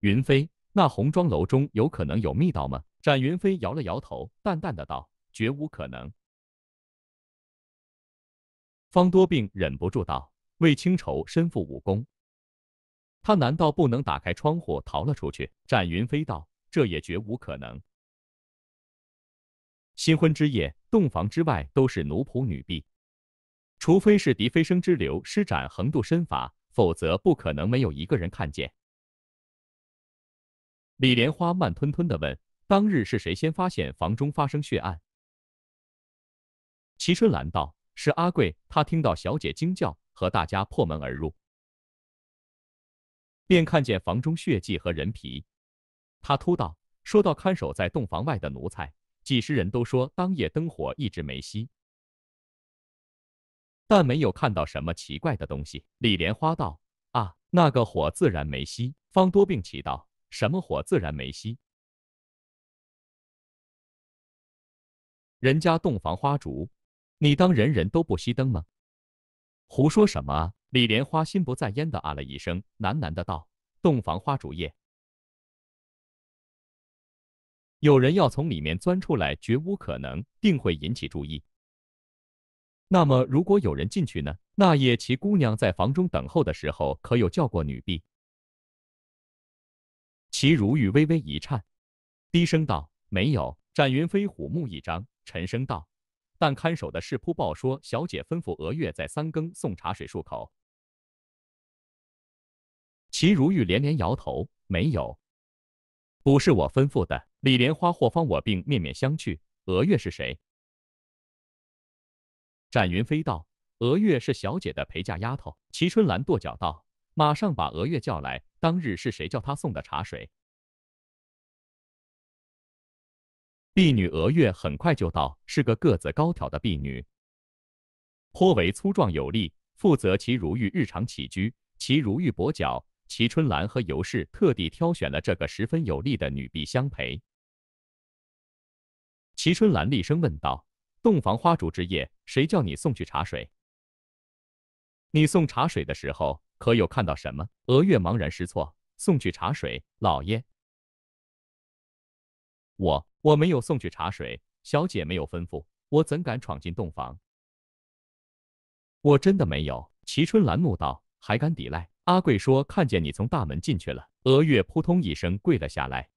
云飞，那红妆楼中有
可能有密道吗？展云飞摇了摇头，淡淡的道：绝无可能。方多病忍不住道：魏清愁身负武功。他难道不能打开窗户逃了出去？展云飞道：“这也绝无可能。新婚之夜，洞房之外都是奴仆女婢，除非是狄飞生之流施展横渡身法，否则不可能没有一个人看见。”李莲花慢吞吞的问：“当日是谁先发现房中发生血案？”齐春兰道：“是阿贵，他听到小姐惊叫，和大家破门而入。”便看见房中血迹和人皮，他突道：“说到看守在洞房外的奴才，几十人都说当夜灯火一直没熄，但没有看到什么奇怪的东西。”李莲花道：“
啊，那个火自然没熄。”方多病奇道：“什么火自然没熄？人家洞房花烛，你当人人都不熄灯吗？胡说什么啊？”李莲花心不在焉
的啊了一声，喃喃的道：“洞房花烛夜，有人要从里面钻出来，绝无可能，定会引起注意。那么，如果有人进去呢？那夜齐姑娘在房中等候的时候，可有叫过女婢？”齐如玉微微一颤，低声道：“没有。”展云飞虎目一张，沉声道：“但看守的侍仆报说，小姐吩咐娥月在三更送茶水漱口。”
齐如玉连连摇头：“没有，不是我吩
咐的。”李莲花、霍方我并面面相觑。娥月是谁？展云飞道：“娥月是小姐的陪嫁丫头。”齐春兰跺脚道：“马上把娥月叫来！当日是谁叫她送的茶水？”
婢女娥月很快就到，是个个子高挑的婢
女，颇为粗壮有力，负责齐如玉日常起居。齐如玉跛脚。齐春兰和尤氏特地挑选了这个十分有力的女婢相陪。齐春兰厉声问道：“洞房花烛之夜，谁叫你送去茶水？你送茶水的时候，可有看到什么？”娥月茫然失措：“送去茶水，老爷，我我没有送去茶水，小姐没有吩咐，我怎敢闯进洞房？我真的没有。”齐春兰怒道：“还敢抵赖！”阿贵说：“看见你从大门进去了。”俄月扑通一声跪了下来，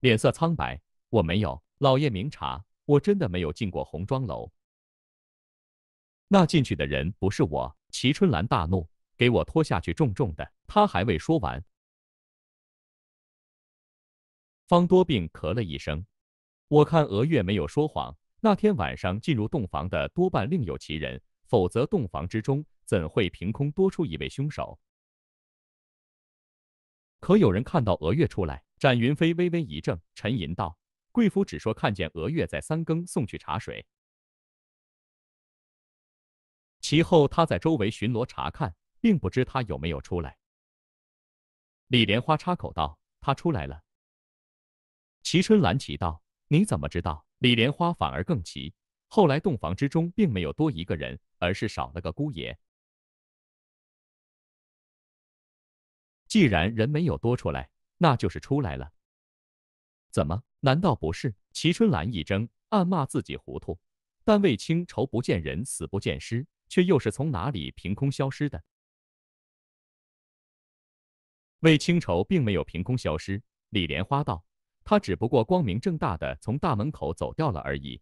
脸色苍白。“我没有，老爷明察，我真的没有进过红妆楼。那进去的人
不是我。”齐春兰大怒：“给我拖下去，重重的！”他还未说完，方多病咳了一声：“我看俄月没有说谎。那天晚上进入洞房的多半另有其人。”否则，洞房之中怎会凭空多出一位凶手？可有人看到娥月出来？展云飞微微一怔，沉吟道：“贵夫只说看见娥月在三更送去茶水，其后他在周围巡逻查看，并不知他有没有出来。”李莲花插口道：“他出来了。”齐春兰奇道：“你怎么知道？”李莲花反而更奇：“后来洞房之中并没有多一个人。”而是少了个
姑爷。既然人没有多出来，那就是出来了。怎么？难道不是？齐春兰
一怔，暗骂自己糊涂。但魏清愁不见人，死不见尸，却又是从哪里凭空消失的？魏清愁并没有凭空消失。李莲花道：“他只不过光明正大的从大门口走掉了而已。”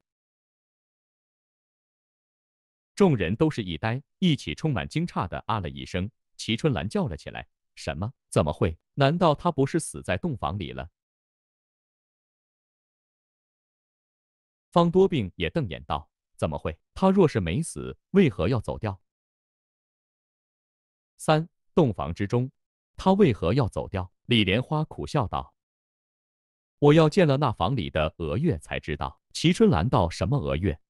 众人都是一呆，一起充满惊诧的啊了一声。齐春兰叫了起来：“什么？怎么会？难道他不是死在洞房里了？”方多病也瞪眼道：“怎么会？他若是没死，为何要走掉？”三洞房之中，他为何要走掉？
李莲花苦笑道：“我要见了那房里的娥月才知道。”齐春兰道：“什么娥月？”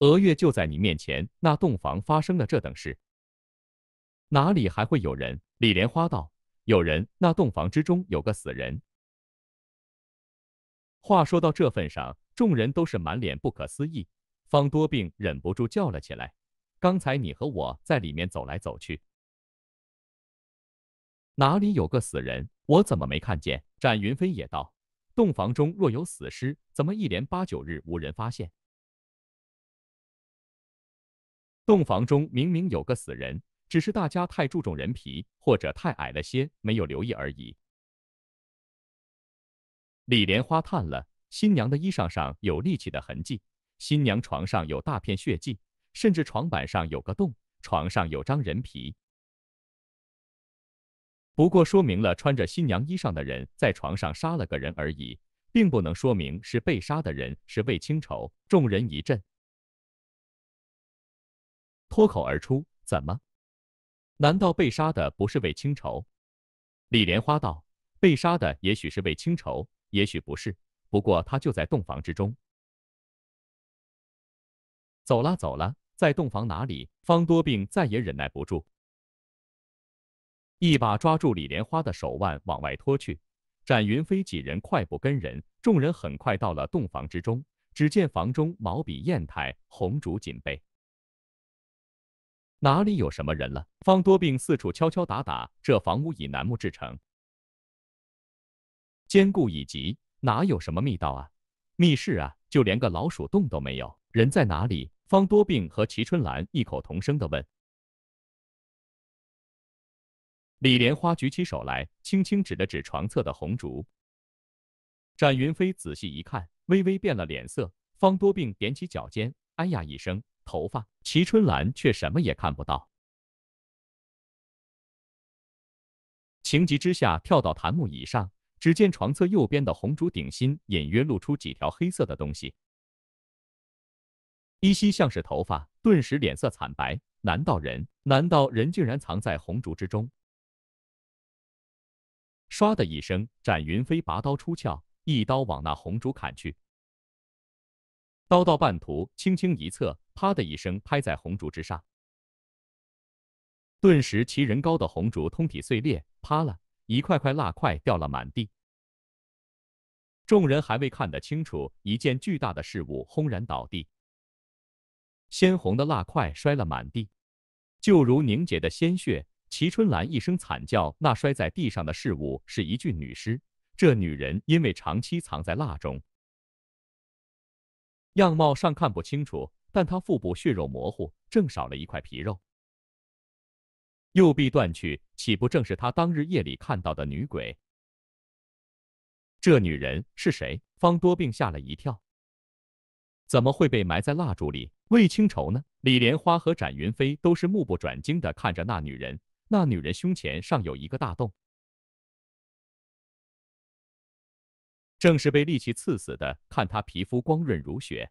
俄月就在你面前，那洞房发生了这等事，哪里还会有
人？李莲花道：“有人，那洞房之中有个死人。”话说到这份上，众人都是满脸不可思议。方多病忍不住叫了起来：“刚才你和我在里面走来走去，哪里有个死人？我怎么没看见？”展云飞也道：“洞房中若有死尸，怎么一连八九日无人发现？”洞房中明明有个死人，只是大家太注重人皮，或者太矮了些，没有留意而已。李莲花叹了，新娘的衣裳上有力气的痕迹，新娘床上有大片血迹，甚至床板上有个洞，床上有张人皮。不过说明了穿着新娘衣裳的人在床上杀了个人而已，并不能说明是被杀的人是魏清仇。众人一震。脱口而出：“怎么？难道被杀的不是魏清愁？”李莲花道：“被杀的也许是魏清愁，也许不
是。不过他就在洞房之中。”“走了，走了，在洞房哪里？”方多病再也忍耐不住，
一把抓住李莲花的手腕往外拖去。展云飞几人快步跟人，众人很快到了洞房之中。只见房中毛笔砚台、红烛锦被。哪里有什么人了？方多病四处敲敲打打，这房屋以楠木制成，坚固已极，哪有什么密道啊、密室啊？就连个老鼠洞都没有。人在哪里？方多病和齐春兰异口同声的问。李莲花举起手来，轻轻指了指床侧的红烛。展云飞仔细一看，微微变了脸色。方多病踮起脚尖，哎呀一声。头发，齐春兰却什么也看不到。情急之下，跳到檀木椅上，只见床侧右边的红烛顶心隐约露出几条黑色的东西，依稀像是头发。顿时脸色惨白。难道人？难道人竟然藏在红烛之中？唰的一声，展云飞拔刀出鞘，一刀往那红烛砍去。刀到半途，轻轻一侧。啪的一声，拍在红烛之上，顿时其人高的红烛通体碎裂，啪了，一块块蜡块掉了满地。众人还未看得清楚，一件巨大的事物轰然倒地，鲜红的蜡块摔了满地，就如凝结的鲜血。齐春兰一声惨叫，那摔在地上的事物是一具女尸，这女人因为长期藏在蜡中，样貌上看不清楚。但他腹部血肉模糊，正少了一块皮肉，右臂断去，岂不正是他当日夜里看到的女鬼？这女人是谁？方多病吓了一跳，怎么会被埋在蜡烛里？魏清愁呢？李莲花和展云飞都是目不转睛的看着那女人，那女人胸前
上有一个大洞，正是被利器刺死的。看她皮肤光润如雪。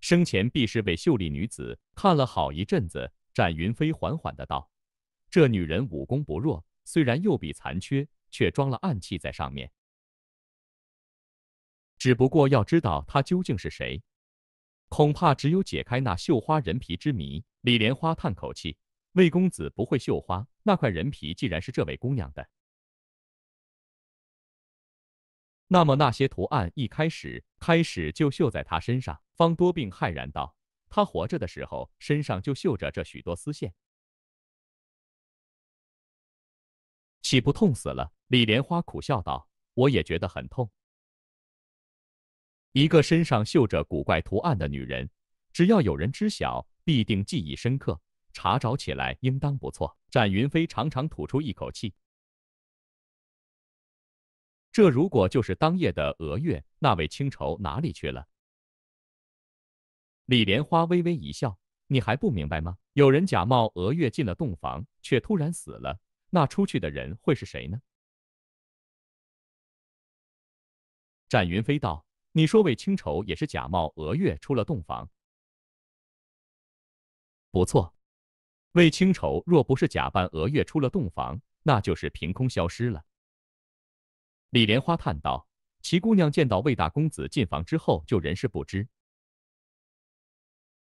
生前必是位
秀丽女子，看了好一阵子，展云飞缓缓的道：“这女人武功不弱，虽然右臂残缺，却装了暗器在上面。只不过要知道她究竟是谁，恐怕只有解开那绣花人皮之谜。”李莲花叹口气：“魏公子不会绣花，那块人皮既然是这位姑娘的。”那么那些图案一开始开始就绣在他身上。方多病骇然道：“他活着的时候身上就绣着这许多丝线，岂不痛死了？”李莲花苦笑道：“我也觉得很痛。一个身上绣着古怪图案的女人，只要有人知晓，必定记忆深刻，查找起来应当不错。”展云飞长长
吐出一口气。这如果就是当夜的娥月，那位清愁哪里去了？李莲花
微微一笑：“你还不明白吗？有人假冒娥月进了洞房，却突然死了，
那出去的人会是谁呢？”展云飞道：“你说魏清愁也是假冒娥月出了洞房？”“
不错，魏清愁若不是假扮娥月出了洞房，那就是凭空消失了。”李莲花叹道：“齐姑娘见到魏大公子进房之后就人事不知，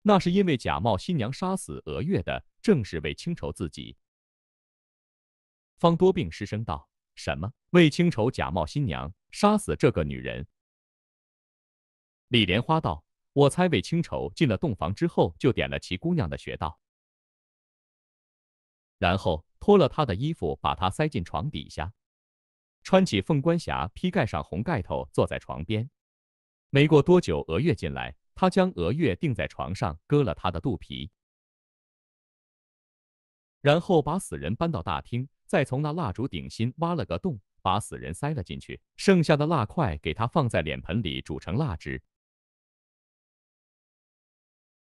那是因为假冒新娘杀死额月的正是魏清愁自己。”方多病失声道：“什么？魏清愁假冒新娘杀死这个女人？”李莲花道：“我猜魏清愁进了洞房之后就点了齐姑娘的穴道，然后脱了他的衣服，把她塞进床底下。”穿起凤冠霞，披盖上红盖头，坐在床边。没过多久，娥月进来，他将娥月定在床上，割了他的肚皮，然后把死人搬到大厅，再从那蜡烛顶心挖了个洞，把死人塞了进去。剩下的蜡块给他放在脸盆里，煮成蜡汁，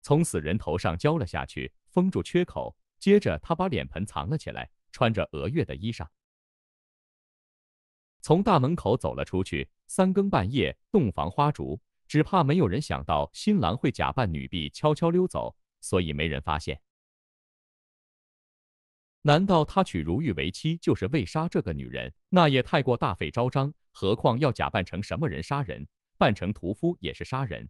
从死人头上浇了下去，封住缺口。接着，他把脸盆藏了起来，穿着娥月的衣裳。从大门口走了出去。三更半夜，洞房花烛，只怕没有人想到新郎会假扮女婢悄悄溜走，所以没人发现。难道他娶如玉为妻，就是为杀这个女人？那也太过大费周章。何况要假扮成什么人杀人？扮成屠夫也是杀人，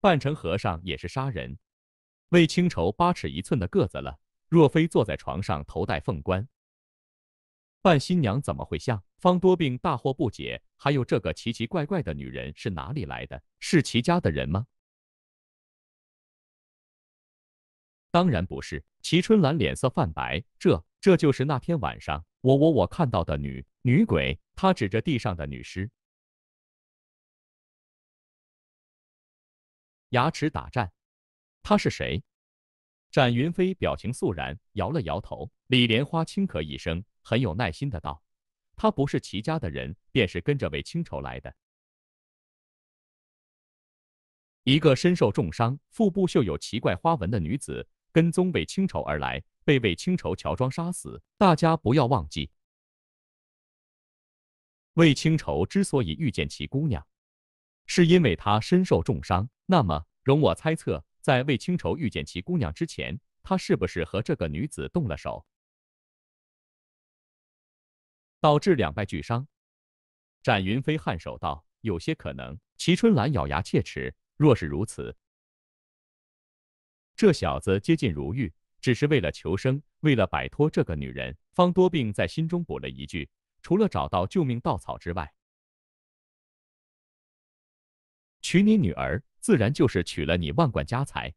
扮成和尚也是杀人。为清愁八尺一寸的个子了，若非坐在床上，头戴凤冠。扮新娘怎么会像？方多病大惑不解。还有这个奇奇怪怪的女人是哪里来的？是齐家的人吗？当然不是。齐春兰脸色泛白，这这就是那天晚上我我我看到的女女鬼。
她指着地上的女尸，牙齿打颤。她是谁？展云飞表情肃
然，摇了摇头。李莲花轻咳一声。很有耐心的道：“她不是齐家的人，便是跟着魏清愁来的。一个身受重伤、腹部绣有奇怪花纹的女子，跟踪魏清愁而来，被魏清愁乔装杀死。大家不要忘记，魏清愁之所以遇见齐姑娘，是因为她身受重伤。那么，容我猜测，在魏清愁遇见齐姑娘之前，她是不是和这个女子动了手？”导致两败俱伤。展云飞颔首道：“有些可能。”齐春兰咬牙切齿：“若是如此，这小子接近如玉，只是为了求生，为了摆脱这个女人。”方多病在心中补了一句：“除了找到救
命稻草之外，娶你女儿，自然就是娶了你万贯家财。”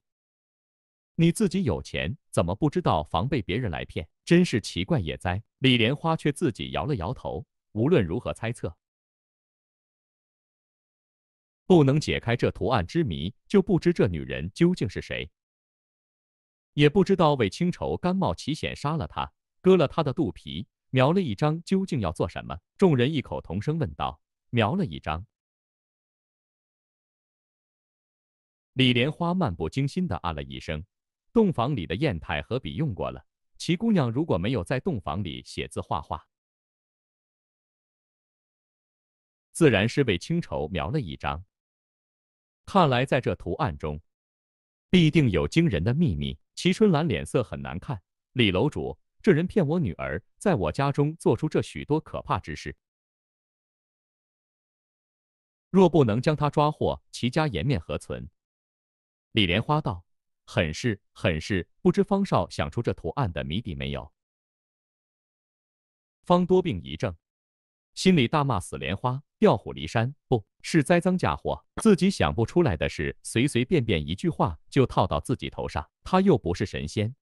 你自己有钱，怎么不知道
防备别人来骗？真是奇怪也哉！李莲花却自己摇了摇头。无论
如何猜测，不能解开这图案之谜，就不知这女人究竟是谁。也不知道为清仇
甘冒奇险杀了他，割了他的肚皮，描了一张，究竟要做什么？众人异口同声问道：“描了一张。”李莲花漫不经心的啊了一声。洞房里的砚台和笔用过
了，齐姑娘如果没有在洞房里写字画画，自然是为青愁描了一张。看来
在这图案中，必定有惊人的秘密。齐春兰脸色很难看。李楼主，这人骗我女儿，在我家中做出这许多可怕之事，
若不能将他抓获，齐家颜面何存？李莲花道。很是，很是，不知方少想出这
图案的谜底没有？方多病一怔，心里大骂：“死莲花，调虎离山，不是栽赃嫁祸？自己想不出来的事，随随便便一句话就套到自己头上，他又不是神仙，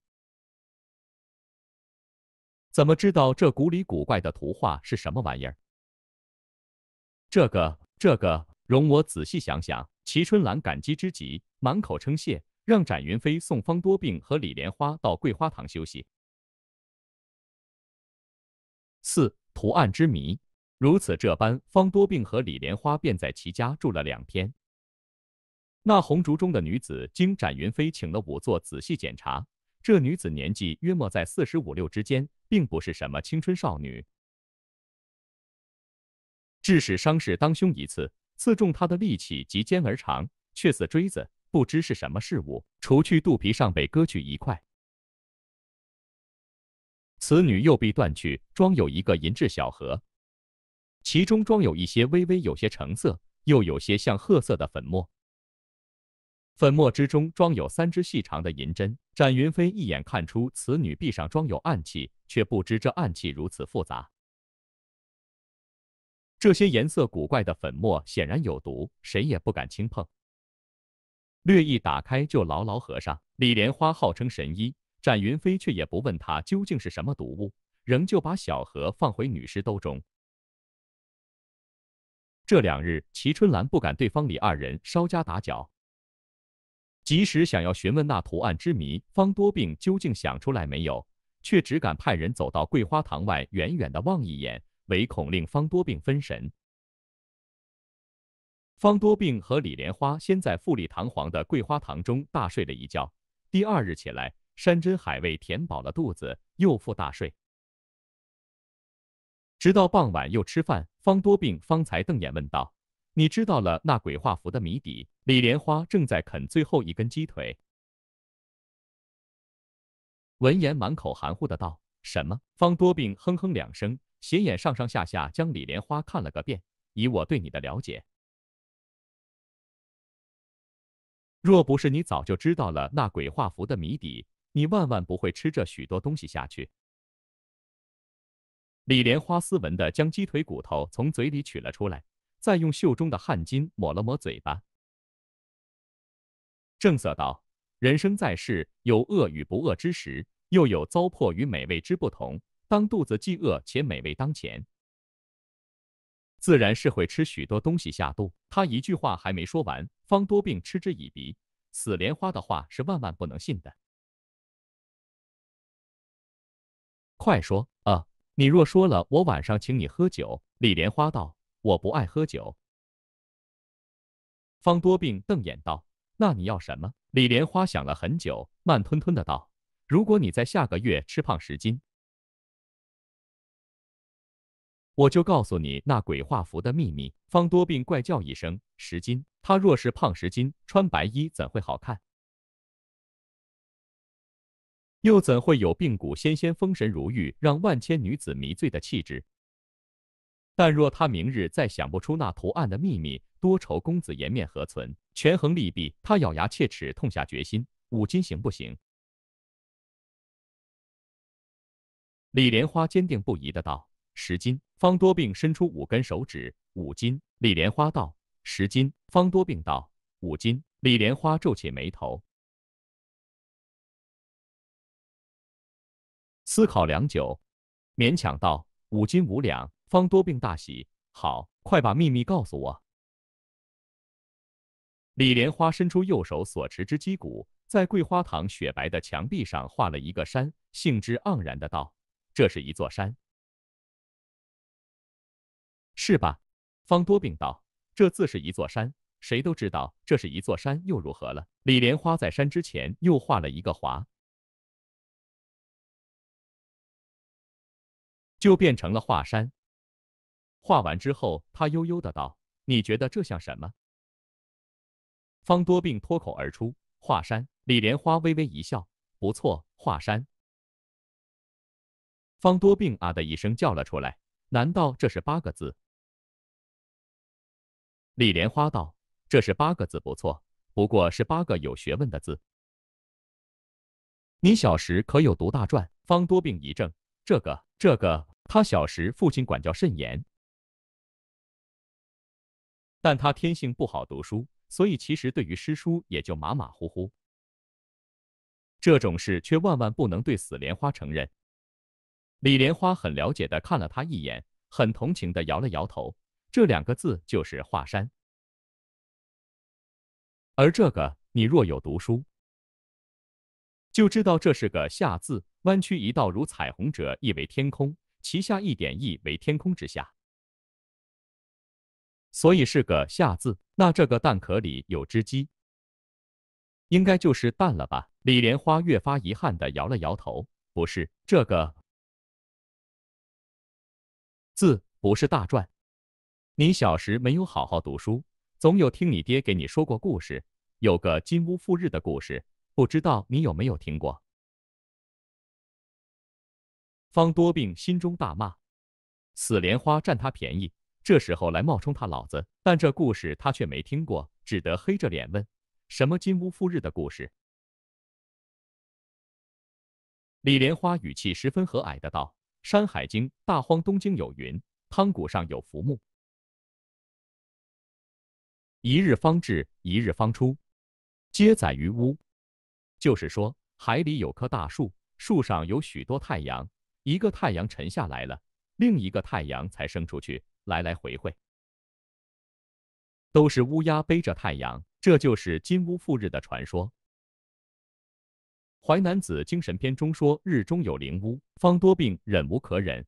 怎么知道这古里古怪的图画是什么玩意儿？”这个，这个，容我仔细想想。齐春兰感激之极，满口称谢。让展云飞送方多病和李莲花到桂花堂休
息。四图案之谜如此这般，方多病和李莲花便在其家住了两天。
那红烛中的女子，经展云飞请了仵作仔细检查，这女子年纪约莫在四十五六之间，并不是什么青春少女。致使伤势当胸一次，刺中她的利器及尖而长，却似锥子。不知是什么事物，除去肚皮上被割去一块，此女右臂断去，装有一个银质小盒，其中装有一些微微有些橙色，又有些像褐色的粉末，粉末之中装有三支细长的银针。展云飞一眼看出此女臂上装有暗器，却不知这暗器如此复杂。这些颜色古怪的粉末显然有毒，谁也不敢轻碰。略一打开就牢牢合上。李莲花号称神医，展云飞却也不问他究竟是什么毒物，仍旧把小盒放回女尸兜中。这两日，齐春兰不敢对方李二人稍加打搅。即使想要询问那图案之谜，方多病究竟想出来没有，却只敢派人走到桂花堂外远远的望一眼，唯恐令方多病分神。方多病和李莲花先在富丽堂皇的桂花堂中大睡了一觉。第二日起来，山珍海味填饱了肚子，又复大睡。直到傍晚又吃饭，方多病方才瞪眼问道：“你知道了那鬼画符的谜底？”李莲花正在啃最后一根鸡腿，闻言满口含糊的道：“什么？”方多病哼哼两声，斜眼上上下下将李莲花看了个遍，以我对你的了解。若不是你早就知道了那鬼画符的谜底，你万万不会吃这许多东西下去。李莲花斯文的将鸡腿骨头从嘴里取了出来，再用袖中的汗巾抹了抹嘴巴，正色道：“人生在世，有饿与不饿之时，又有糟粕与美味之不同。当肚子既饿且美味当前，自然是会吃许多东西下肚。”他一句话还没说完。方多病嗤
之以鼻，死莲花的话是万万不能信的。快说啊！你若说了，我晚上请你喝酒。李
莲花道：“我不爱喝酒。”方多病瞪眼道：“那你要什么？”李莲花想了很久，慢吞吞的道：“如果你在下个月吃胖十斤。”我就告诉你那鬼画符的秘密。方多病怪叫一声：“十斤！他若是胖十斤，穿
白衣怎会好看？又怎会有病骨纤纤、封神如玉，让万千女子迷醉的气质？但
若他明日再想不出那图案的秘密，多愁公子颜面何存？权衡利弊，他咬牙切齿，痛下决心：五斤行不行？”李莲花坚定不移的道。十斤，方多病伸出五
根手指。五斤，李莲花道。十斤，方多病道。五斤，李莲花皱起眉头，思考良久，勉强道五斤五两。方多病大喜，
好，快把秘密告诉我。李莲花伸出右手所持之鸡骨，在桂花堂雪白的墙壁上画了一个山，兴致盎然的道：“这是一座山。”是吧？方多病道：“这字是一座山，谁都知道这是一座山，
又如何了？”李莲花在山之前又画了一个华，就变成了华山。画完之后，他悠悠的道：“你觉得这像什么？”方多
病脱口而出：“华山。”李莲花微微一笑：“不错，华山。”
方多病啊的一声叫了出来：“难道这是八个字？”李莲花道：“这是八个字不错，不过是八个有学问的字。你小时可有读大篆？
方多病一症，这个，这个，他小时父亲管教甚严，但他天性不好读书，所以其实对于诗书也就马马虎虎。这种事却万万不能对死莲花承认。”李莲花很了解的看了他一眼，很同情的摇了摇
头。这两个字就是华山，而这个你若有读书，就知道这是个下字，弯
曲一道如彩虹者，意为天空，其下一点意为天空之下，所以是个下字。那这个蛋壳里有只鸡，
应该就是蛋了吧？李莲花越发遗憾的摇了摇头，不是，这个字不是大篆。
你小时没有好好读书，总有听你爹给你说过故事，有个金乌复日的故事，不知道你有没有听过？方多病心中大骂，死莲花占他便宜，这时候来冒充他老子。但这故事他却没听过，只得黑着脸问：“什么金乌复日的故事？”李莲花语气十分和蔼的道：“山海经大荒东经有云，汤谷上有浮
木。”一日方至，一日方出，皆载于乌。就是说，海里有棵大树，树上有
许多太阳，一个太阳沉下来了，另一个太阳才升出去，来来回回，都是乌鸦背着太阳。这就是金
乌复日的传说。《淮南子·精神篇》中说：“日中有灵乌，方多病，忍无可忍，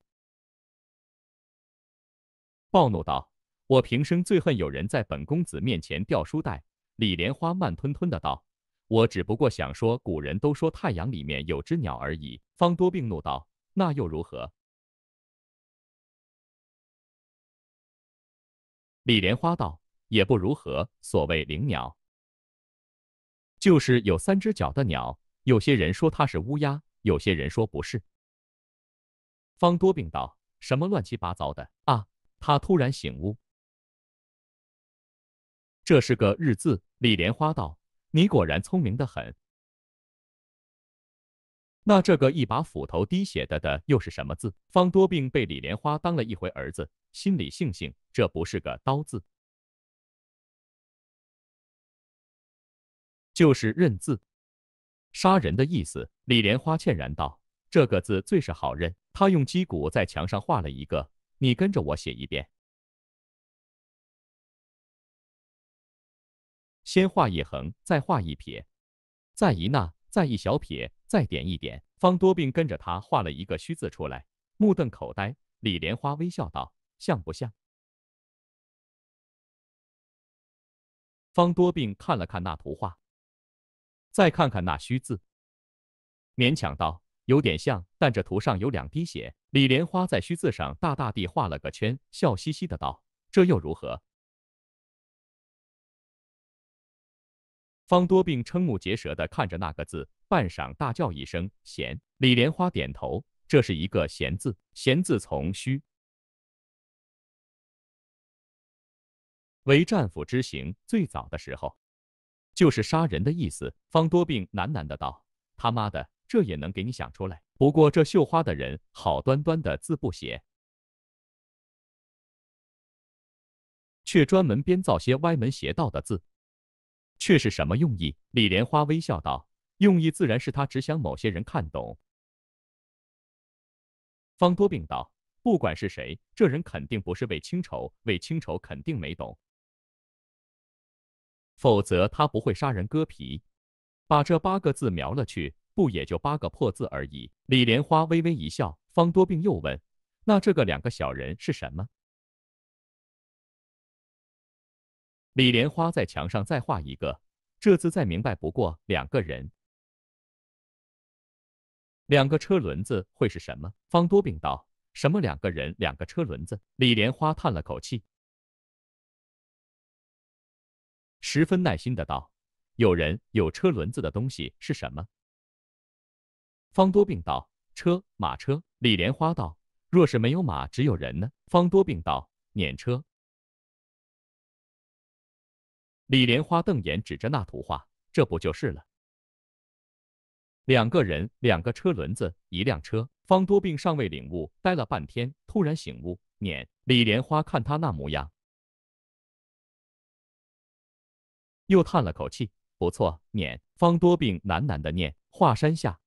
暴怒道。”我平生最恨有人在本公子面前掉书袋。李莲花慢吞吞的道：“我只不过想说，古人都说太阳里面有只鸟而已。”方
多病怒道：“那又如何？”李莲花道：“也不如何。所谓灵鸟，
就是有三只脚的鸟。有些人说它是乌鸦，有些人说不
是。”方多病道：“什么乱七八糟的啊！”他突然醒悟。这是个日字。李莲花道：“你果然聪明的很。那这个一把
斧头滴血的的又是什么字？”方多病被李莲花当了一回儿子，心里悻
悻：“这不是个刀字，就是认字，杀人的意思。”李莲花歉然道：“这个字最是好认。他用击鼓在墙上画了一个，你跟着我写一遍。”先画一横，再画一撇，再一捺，再一小撇，再点一点。方多病跟
着他画了一个虚字出来，目瞪口呆。李莲花微笑道：“像不像？”
方多病看了看那图画，再看看那虚字，勉强道：“有点
像，但这图上有两滴血。”李莲花在虚字上大大地画了个圈，笑嘻嘻地道：“这又如何？”方多病瞠目结舌地看着那个字，半晌大叫一声：“闲！”李莲花
点头：“这是一个闲字，闲字从虚，为战斧之行最早的时候，就
是杀人的意思。”方多病喃喃的道：“他妈的，这也能给你想出来？不
过这绣花的人，好端端的字不写，却专门编造些歪门邪道的字。”却是什
么用意？李莲花微笑道：“用意自然是他只想某些人看懂。”方多病道：“不管是谁，这人肯定不是为清仇，为清仇肯定没懂，否则他不会杀人割皮，把这八个字描了去，不也就八个破字而已。”李莲花微微一笑。方多病又问：“那这个两个小人是什么？”
李莲花在墙上再画一个，这次再明白不过。两个人，两个车轮
子会是什么？方多病道：“什么两个人，两个车轮子？”李莲花叹了口
气，十分耐心的道：“有人有车轮子的东西是什么？”方多病道：“
车，马车。”李莲花道：“若是没有马，只有人呢？”方多病道：“碾
车。”李莲花瞪眼指着那图画，这不就是了？两个人，两个车轮子，一辆车。
方多病尚未领悟，呆了半天，突然醒悟，念。李莲花看他
那模样，又叹了口气。不错，念。方多病喃喃地念：“华山下，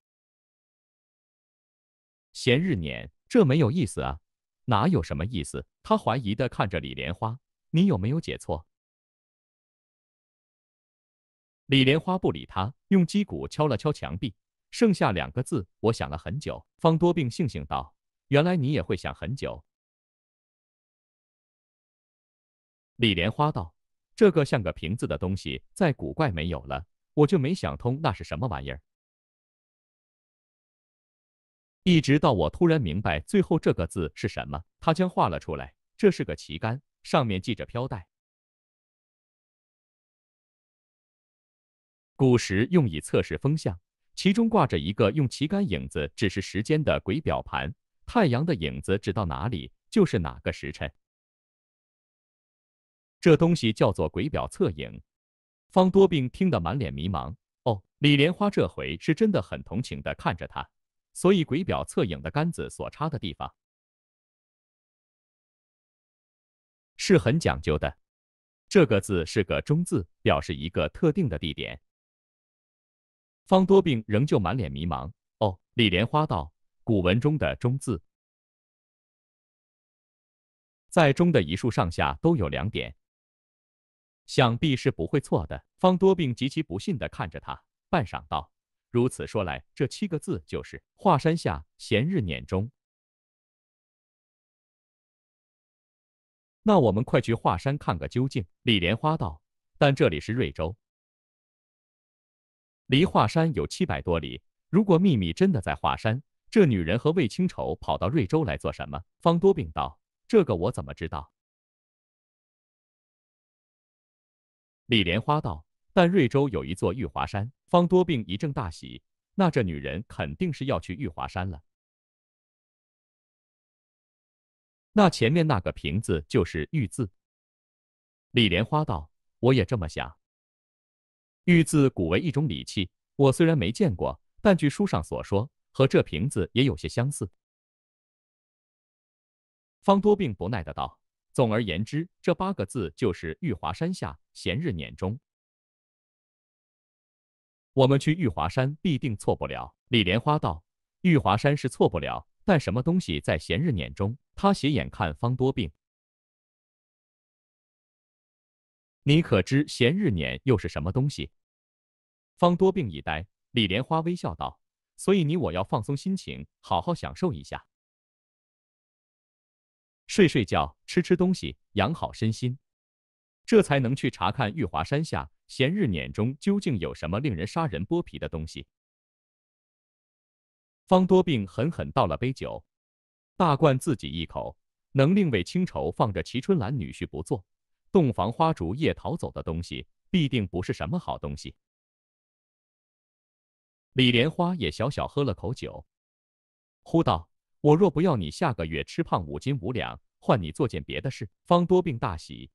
闲日念，这没有意思啊，哪有什么意思？”他怀疑地看着李莲花：“你有没有解错？”
李莲花不理他，用击鼓敲了敲墙壁，剩下两个字。我想了很久。方多病悻悻道：“原来你也会想很久。”
李莲花道：“这个像个瓶子的东西，再古怪没有了，我就没想通那是什么玩意儿。
一直到我突然明白，最后这个字是什么，他将画了出来。这是个旗杆，上面系着飘带。”
古时用以测试风向，其中挂着一个用旗杆影子指示时
间的鬼表盘，太阳的影子指到哪里，就是哪个时辰。这东西叫做鬼表测影。方多病听得满脸迷茫。哦，李莲花这回是真的很同情的看着他，所以鬼
表测影的杆子所插的地方是很讲究的。这个字是个中字，表示一个特定的地点。方多病仍旧满脸迷茫。哦，李莲花道：“古文中的‘中’字，在‘中’的一竖上下都有两点，想必是不会错的。”方多病极其不信地看着他，半晌道：“如此说来，这七个字就是华山下闲日撵中。那我们快去华山看个究竟。”李莲花道：“但这里是瑞州。”
离华山有七百多里，如果秘密真的在华山，这女人和魏清愁跑到瑞州来做什么？方多病道：“这个我怎么知道？”李莲花道：“但瑞州有一座玉华山。”方多病一阵大喜，那这女人肯定是要去玉华山了。
那前面那个瓶子就是玉字。李莲花道：“我也这么想。”玉
字古为一种礼器，我虽然没见过，但据书上所说，和这瓶子也
有些相似。方多病不耐的道：“总而言之，这八个字就是玉华山下闲日碾中。
我们去玉华山必定错不了。”李莲花道：“玉华山是错不了，但什么东西在闲日碾中？”他斜眼看方多病：“你可知闲日碾又是什么东西？”方多病一呆，李莲花微笑道：“所以你我要放松心情，好好享受一下，睡睡觉，吃吃东西，养好身心，这才能去查看玉华山下闲日撵中究竟有什么令人杀人剥皮的东西。”方多病狠狠倒了杯酒，大灌自己一口，能令为清愁放着齐春兰女婿不做，洞房花烛夜逃走的东西，必定不是什么好东西。李莲花也小小喝了口酒，呼道：“我若不要你，下个月吃胖五斤五两，换你做件别的事。”方多病大喜，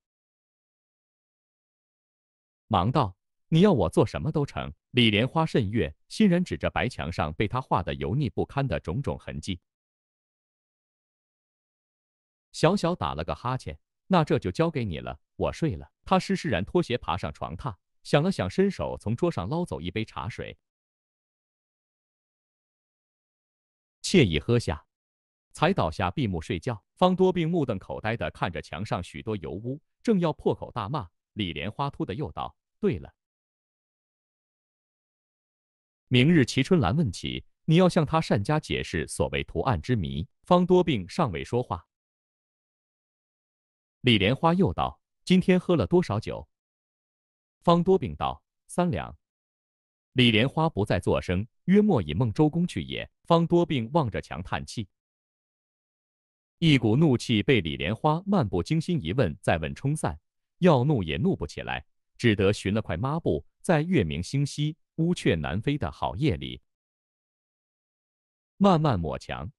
忙道：“你要我做什么都成。”李莲花甚悦，欣然指着白墙上被他画的油腻不堪的种种痕迹。小小打了个哈欠：“那这就交给你了，我睡了。”他施施然脱鞋爬上床榻，想了想，伸手从桌上捞走一杯茶水。惬意喝下，才倒下闭目睡觉。方多病目瞪口呆地看着墙上许多油污，正要破口大骂，李莲花突的又道：“对了，
明日齐春兰问起，你要向她善加解释所谓图案之谜。”方多病尚未说话，
李莲花又道：“今天喝了多少酒？”方多病道：“三两。”李莲花不再作声。约莫以梦周公去也，方多病望着墙叹气。一股怒气被李莲花漫不经心一问再问冲散，要怒也怒不起来，只得寻了块抹布，在月明星稀、乌鹊南飞的好夜里，慢慢抹墙。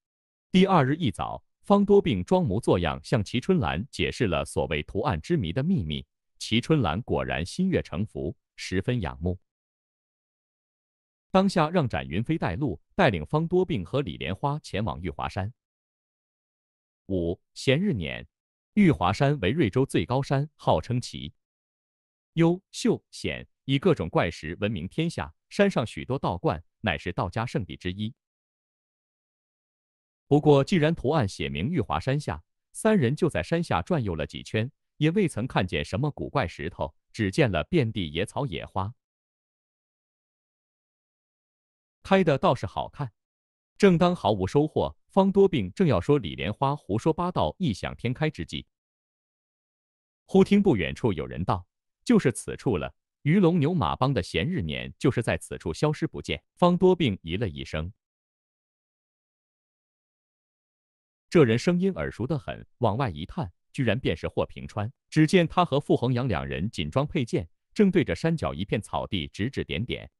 第二日一早，方多病装模作样向齐春兰解释了所谓图案之谜的秘密，齐春兰果然心悦诚服，十分仰慕。当下让展云飞带路，带领方多病和李莲花前往玉华山。五闲日撵，玉华山为瑞州最高山，号称奇、幽、秀、险，以各种怪石闻名天下。山上许多道观，乃是道家圣地之一。不过，既然图案写明玉华山下，三人就在山下转悠了几圈，也未曾看见什么古怪石头，只见了遍地野草野花。开的倒是好看。正当毫无收获，方多病正要说李莲花胡说八道、异想天开之际，忽听不远处有人道：“就是此处了。”鱼龙牛马帮的闲日年就是在此处消失不见。方多病咦了一声，这人声音耳熟的很，往外一探，居然便是霍平川。只见他和傅恒阳两人紧装配剑，正对着山脚一片草地指指
点点。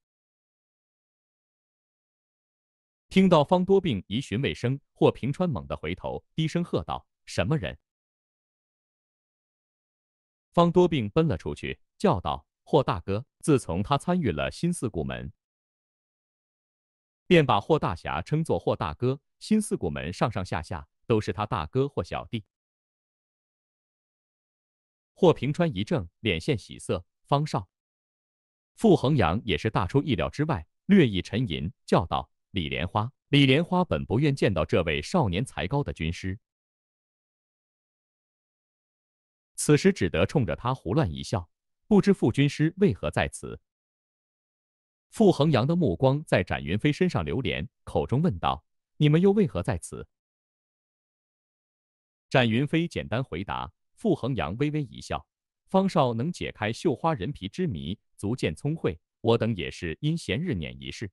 听到方多病疑询未声，霍平川猛地回头，低声喝道：“什么人？”
方多病奔了出去，叫道：“霍大哥！”自从他参与了新四股门，便把霍大侠称作霍大哥。新四股门上上下下都是他大哥或小弟。霍平川一怔，脸现喜色。方少、傅恒阳也是大出意料之外，略一沉吟，叫道。李莲花，李莲花本不愿见到这位少年才高的军师，此时只得冲着他胡乱一笑，不知傅军师为何在此。傅恒阳的目光在展云飞身上流连，口中问道：“你们又为何在此？”展云飞简单回答。傅恒阳微微一笑：“方少能解开绣花人皮之谜，足见聪慧。我等也是因闲日捻一事。”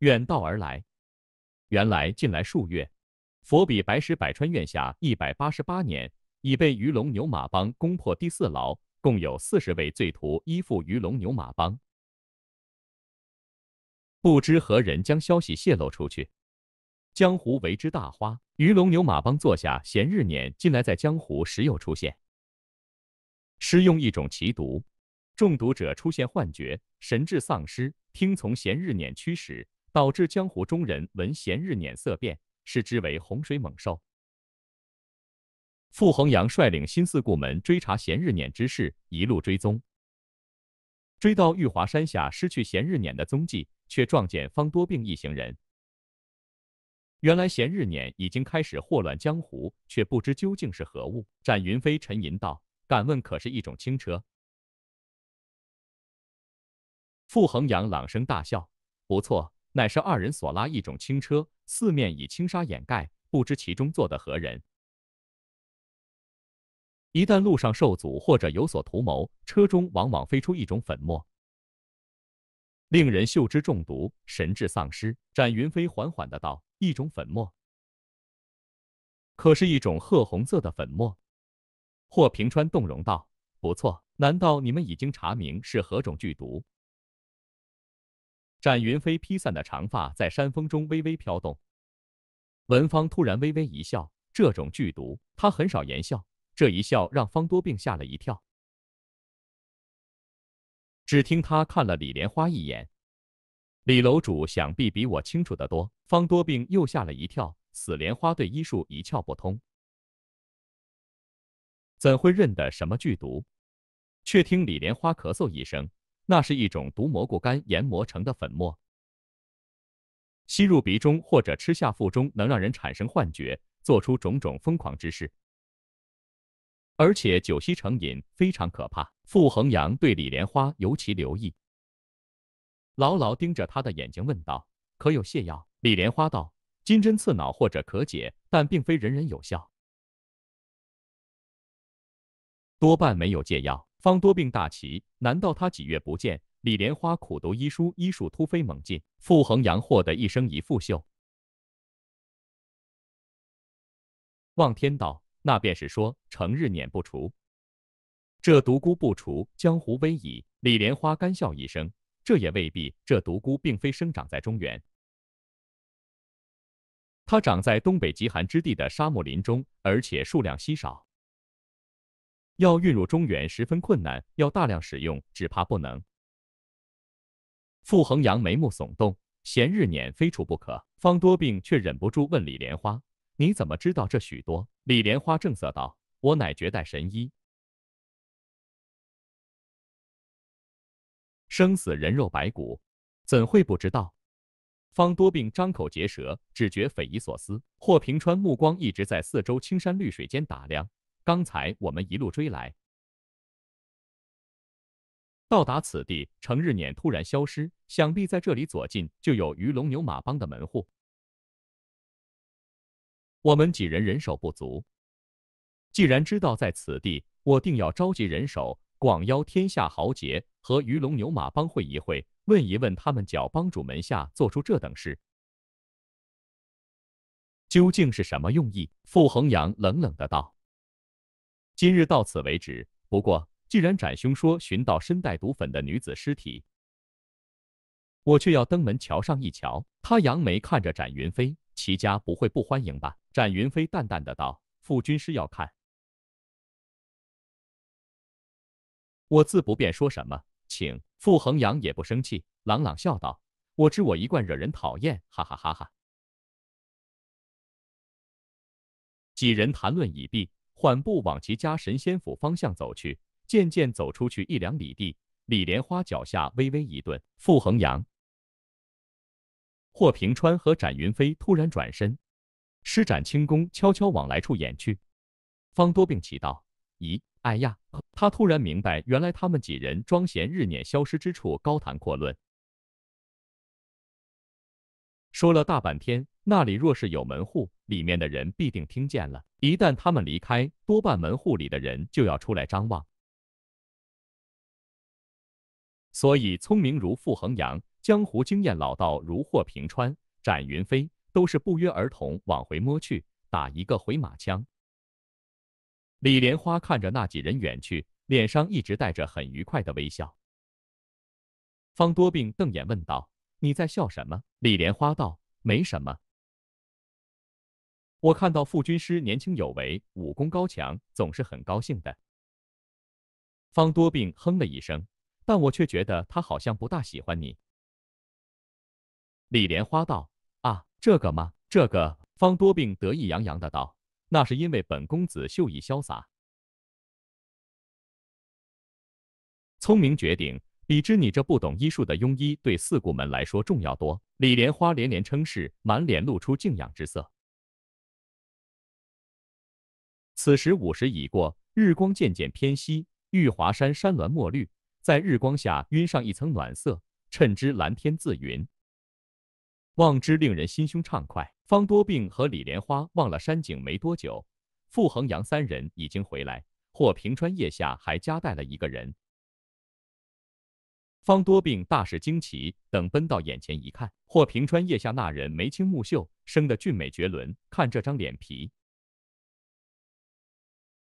远道而来，原来近来数月，佛比白石百川院下一百八十八年已被鱼龙牛马帮攻破第四牢，共有四十位罪徒依附鱼龙牛马帮。不知何人将消息泄露出去，江湖为之大哗。鱼龙牛马帮坐下贤日撵近来在江湖时有出现，施用一种奇毒，中毒者出现幻觉，神智丧失，听从贤日撵驱使。导致江湖中人闻闲日辇色变，视之为洪水猛兽。傅恒阳率领新四顾门追查闲日辇之事，一路追踪，追到玉华山下，失去闲日辇的踪迹，却撞见方多病一行人。原来闲日辇已经开始祸乱江湖，却不知究竟是何物。展云飞沉吟道：“敢问，可是一种轻车？”傅恒阳朗声大笑：“不错。”乃是二人所拉一种轻车，四面以轻纱掩盖，不知其中坐的何人。一旦路上受阻或者有所图谋，车中往往飞出一种粉末，令人嗅之中毒，神智丧失。展云飞缓缓的道：“一种粉末，可是一种褐红色的粉末。”霍平川动容道：“不错，难道你们已经查明是何种剧毒？”展云飞披散的长发在山风中微微飘动，文芳突然微微一笑。这种剧毒，她很少言笑。这一笑让方多病吓了一跳。只听他看了李莲花一眼：“李楼主想必比我清楚得多。”方多病又吓了一跳。死莲花对医术一窍不通，怎会认得什么剧毒？却听李莲花咳嗽一声。那是一种毒蘑菇干研磨成的粉末，吸入鼻中或者吃下腹中，能让人产生幻觉，做出种种疯狂之事。而且酒吸成瘾非常可怕。傅恒阳对李莲花尤其留意，牢牢盯着他的眼睛问道：“可有泻药？”李莲花道：“金针刺脑或者可解，但并非人人有效，多半没有借药。”方多病大奇，难道他几月不见李莲花苦读医书，医术突飞猛进？傅恒阳获得一生一副秀。
望天道，那便是说成日撵不除这独孤不除，江湖危矣。李莲
花干笑一声，这也未必。这独孤并非生长在中原，它长在东北极寒之地的沙漠林中，而且数量稀少。要运入中原十分困难，要大量使用只怕不能。傅恒阳眉目耸动，嫌日撵非除不可。方多病却忍不住问李莲花：“你怎么知道这许多？”李莲花正色道：“
我乃绝代神医，生死人肉白骨，怎会不知道？”方多病张口
结舌，只觉匪夷所思。霍平川目光一直在四周青山绿水间打量。刚才我们一路追来，到达此地，程日撵突然消失，想必在这里左近就有鱼龙牛马帮的门户。我们几人人手不足，既然知道在此地，我定要召集人手，广邀天下豪杰和鱼龙牛马帮会一会，问一问他们脚帮主门下做出这等事，究竟是什么用意？傅恒阳冷冷的道。今日到此为止。不过，既然展兄说寻到身带毒粉的女子尸体，我却要登门瞧上一瞧。他扬眉看着展云飞，齐家不会不欢迎吧？展云飞淡淡的道：“傅军师要看，我自不便说什么，请。”傅恒阳也不生气，朗朗笑道：“我知我一贯惹人讨厌，哈哈哈哈。”几人谈论已毕。缓步往其家神仙府方向走去，渐渐走出去一两里地，李莲花脚下微微一顿。傅恒阳、霍平川和展云飞突然转身，施展轻功，悄悄往来处掩去。方多病奇道：“咦，哎呀！”他突然明白，原来他们几人庄闲日撵消失之处，高谈阔论，说了大半天。那里若是有门户，里面的人必定听见了。一旦他们离开，多半门户里的人就要出来张望。所以，聪明如傅恒阳，江湖经验老道如霍平川、展云飞，都是不约而同往回摸去，打一个回马枪。李莲花看着那几人远去，脸上一直带着很愉快的微笑。方多病瞪眼问道：“你在笑什么？”李莲花道：“没什么。”我看到傅军师年轻有为，武功高强，总是很高兴的。方多病哼了一声，但我却觉得他好像不大喜欢你。李莲花道：“啊，
这个吗？这个。”方多病得意洋洋的道：“那是因为本公子秀逸潇洒，聪明绝顶，比
之你这不懂医术的庸医，对四顾门来说重要多。”李莲花连连称是，满脸露出敬仰之色。此时午时已过，日光渐渐偏西。玉华山山峦墨绿，在日光下晕上一层暖色，衬之蓝天自云，望之令人心胸畅快。方多病和李莲花望了山景没多久，傅恒阳三人已经回来。霍平川腋下还夹带了一个人。方多病大是惊奇，等奔到眼前一看，霍平川腋下那人眉清目秀，生得俊美绝伦，看这张脸皮。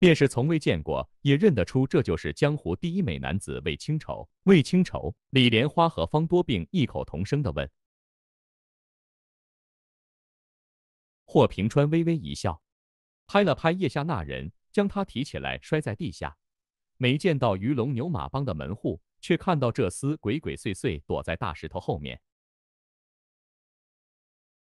便是从未见过，也认得出这就是江湖第一美男子魏清愁。魏清愁，李莲花和方多病异口同声地问。霍平川微微一笑，拍了拍腋下那人，将他提起来摔在地下。没见到鱼龙牛马帮的门户，却看到这厮鬼鬼祟祟躲在大石头后面，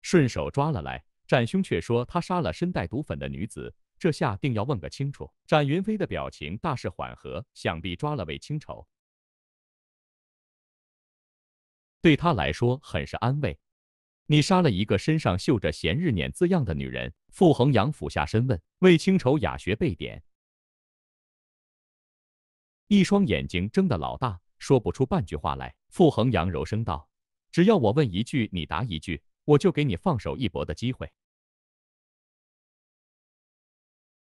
顺手抓了来。展兄却说他杀了身带毒粉的女子。这下定要问个清楚。展云飞的表情大是缓和，想必抓了魏清愁，对他来说很是安慰。你杀了一个身上绣着“闲日撵”字样的女人，傅恒阳俯下身问魏清愁：“雅学被点？”一双眼睛睁得老大，说不出半句话来。傅恒阳柔声道：“只要我问一句，你答一句，我就给你放手一搏的机会。”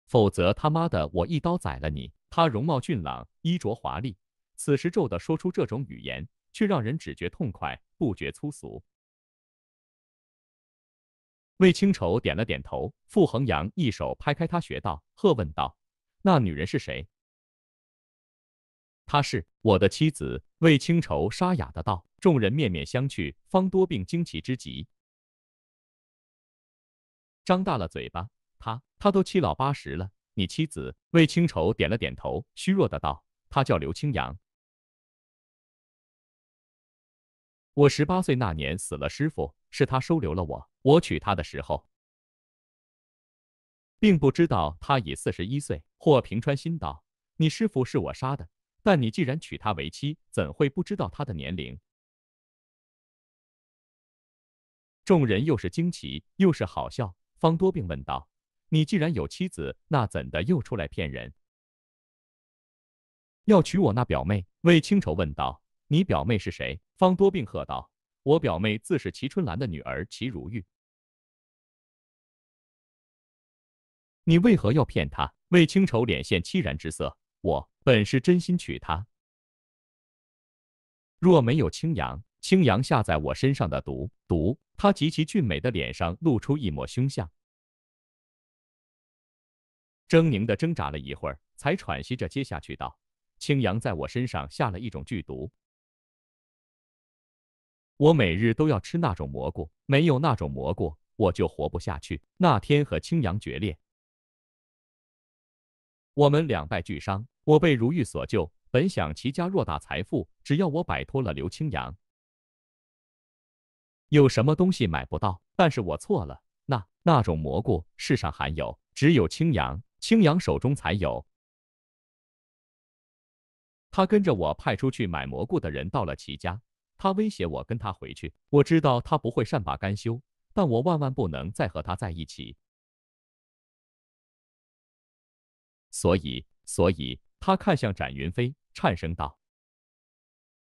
否则他妈的，我一刀宰了你！他容貌俊朗，衣着华丽，此时皱的说出这种语言，却让人只觉痛快，不觉粗俗。魏清愁点了点头，傅恒阳一手拍开他穴道，喝问道：“那女人是谁？”“她是我的妻子。”魏清愁沙哑的道。众人面面相觑，方多病惊奇之极，张大了嘴巴。他他都七老八十了，你妻子魏清愁点了点头，虚弱的道：“他叫刘清扬。
我十八岁那年死了师傅，是他收留了我。我娶她的时候，并不知道她已四十一岁。”
霍平川心道：“你师傅是我杀的，但你既然娶她为妻，怎会不知道她的年龄？”众人又是惊奇又是好笑，方多病问道。你既然有妻子，那怎的又出来骗人？要娶我那表妹？魏清愁问道。你表妹是谁？方多病喝道：“我表妹自是齐春兰的女儿齐如玉。”
你为何要骗她？魏清愁脸现凄然之色：“我本是真心娶她，
若没有青扬，青扬下在我身上的毒……毒。”她极其俊美的脸上露出一抹凶相。狰狞地挣扎了一会儿，才喘息着接下去道：“青阳在我身上下了一种剧毒，
我每日都要吃那种蘑菇，没有那种蘑菇我就活不下去。那天和青阳决裂，
我们两败俱伤，我被如玉所救，本想齐家偌大财富，只要我摆脱了刘青阳，有什么东西买不到？但是我错了，那那种蘑菇世上罕有，只有青阳青阳手中才有。他跟着我派出去买蘑菇的人到了齐家，他威胁我跟他回去。我知道他不会善罢甘休，但我
万万不能再和他在一起。所以，所以他看向展云飞，颤声道：“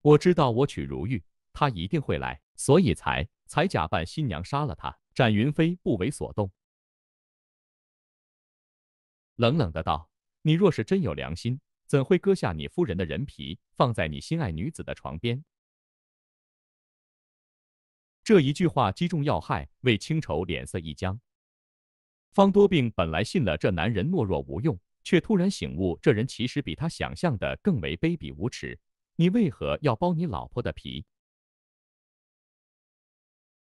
我知道我娶如玉，他一定会来，所以才才假扮新娘杀了他。”展云飞不为所动。冷冷的道：“你若是真有良心，怎会割下你夫人的人皮，放在你心爱女子的床边？”这一句话击中要害，魏清愁脸色一僵。方多病本来信了这男人懦弱无用，却突然醒悟，这人其实比他想象的更为卑鄙无耻。你为何要剥你老婆的皮？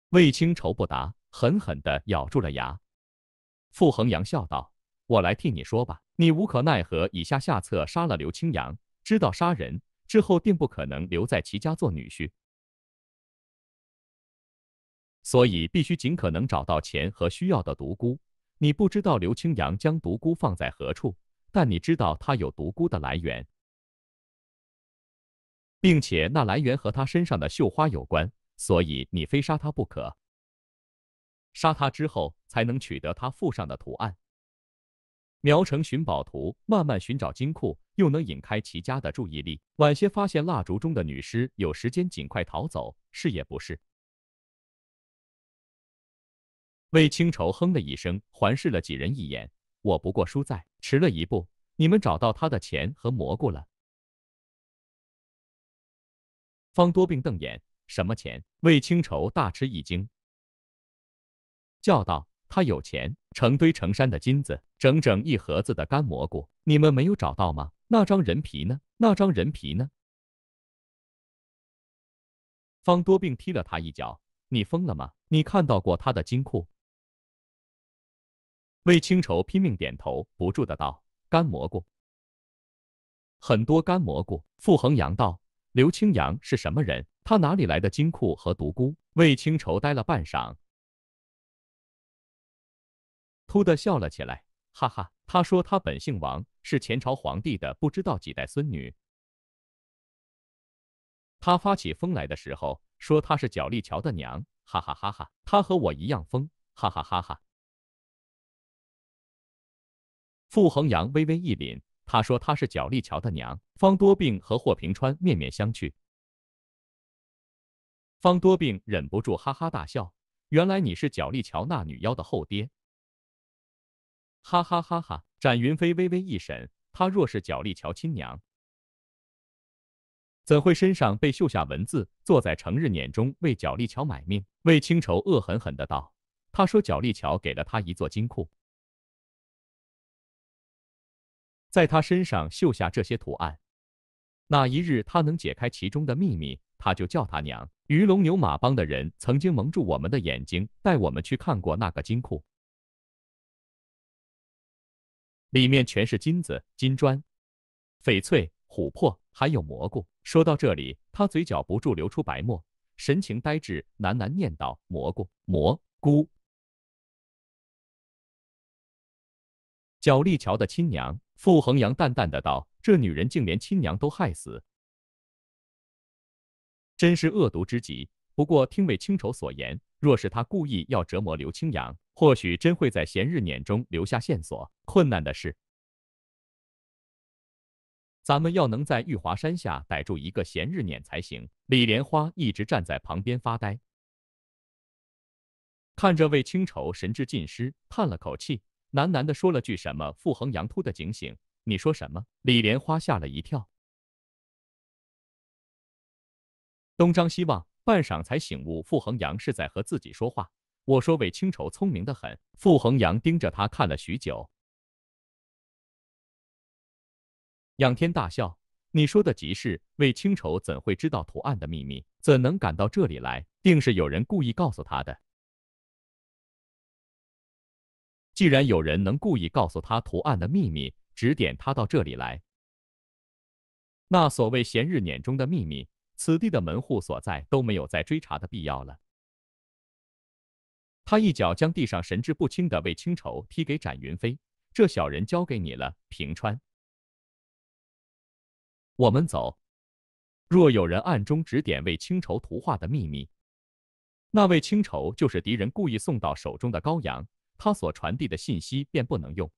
魏清愁不答，狠狠的咬住了牙。傅恒阳笑道。我来替你说吧，你无可奈何，以下下策杀了刘青阳。知道杀人之后，定不可能留在齐家做女婿，所以必须尽可能找到钱和需要的独孤。你不知道刘青阳将独孤放在何处，但你知道他有独孤的来源，并且那来源和他身上的绣花有关，所以你非杀他不可。杀他之后，才能取得他腹上的图案。苗城寻宝图，慢慢寻找金库，又能引开齐家的注意力。晚些发现蜡烛中的女尸，有时间尽快逃走，是也不是？魏清愁哼了一声，环视了几人一眼：“我不过输在迟了一步，
你们找到他的钱和蘑菇了？”方多病瞪眼：“什么钱？”魏清愁大吃一惊，
叫道。他有钱，成堆成山的金子，整整一盒子的干蘑菇，你们没有找到吗？那张人皮呢？那张人皮呢？方多病踢了他一脚：“你疯了吗？你看到过他的金库？”魏清愁拼命点头，不住的道：“干蘑菇，很多干蘑菇。”傅恒阳道：“刘青阳是什么人？他哪里来的金库和独孤？”魏清愁呆了半晌。
突的笑了起来，哈哈！他说他本姓王，是前朝皇帝的不知道几代孙女。
他发起疯来的时候，说他是角力桥的娘，哈哈哈哈！他和我一样疯，哈哈哈哈！傅恒阳微微一凛，他说他是角力桥的娘。方多病和霍平川面面相觑，方多病忍不住哈哈大笑，原来你是角力桥那女妖的后爹。哈哈哈！哈展云飞微微一审，他若是角力桥亲娘，怎会身上被绣下文字，坐在成日辇中为角力桥买命？为清仇恶狠狠的道：“他说角力桥给了他一座金库，在他身上绣下这些图案，哪一日他能解开其中的秘密，他就叫他娘。”鱼龙牛马帮的人曾经蒙住我们的眼睛，带我们去看过那个金库。里面全是金子、金砖、翡翠、琥珀，还有蘑菇。说到这里，他嘴
角不住流出白沫，神情呆滞，喃喃念道：“蘑菇，蘑菇。”角立桥的亲娘傅恒阳淡淡的道：“这女人竟连亲娘都害死，
真是恶毒之极。”不过听魏清愁所言，若是他故意要折磨刘青阳，或许真会在闲日撵中留下线索。困难的是，咱们要能在玉华山下逮住一个闲日撵才行。李莲花一直站在旁边发呆，看着魏清愁神志尽失，叹了口气，喃喃地说了句什么。傅恒阳突的警醒，你说什么？李莲花吓了一跳，东张西望。半晌才醒悟，傅恒阳是在和自己说话。我说：“魏清愁聪明的很。”傅恒阳盯着他看了许久，仰天大笑：“你说的极是，魏清愁怎会知道图案的秘密？怎能赶到这里来？定是有人故意告诉他的。既然有人能故意告诉他图案的秘密，指点他到这里来，那所谓闲日撵中的秘密……”此地的门户所在都没有再追查的必要了。他一脚将地上神志不清的魏清愁踢给展云飞，这小人交给你了，平川。我们走。若有人暗中指点魏清愁图画的秘密，那魏清愁就是敌人故意送到手中的羔羊，他所传递的信息便不能用。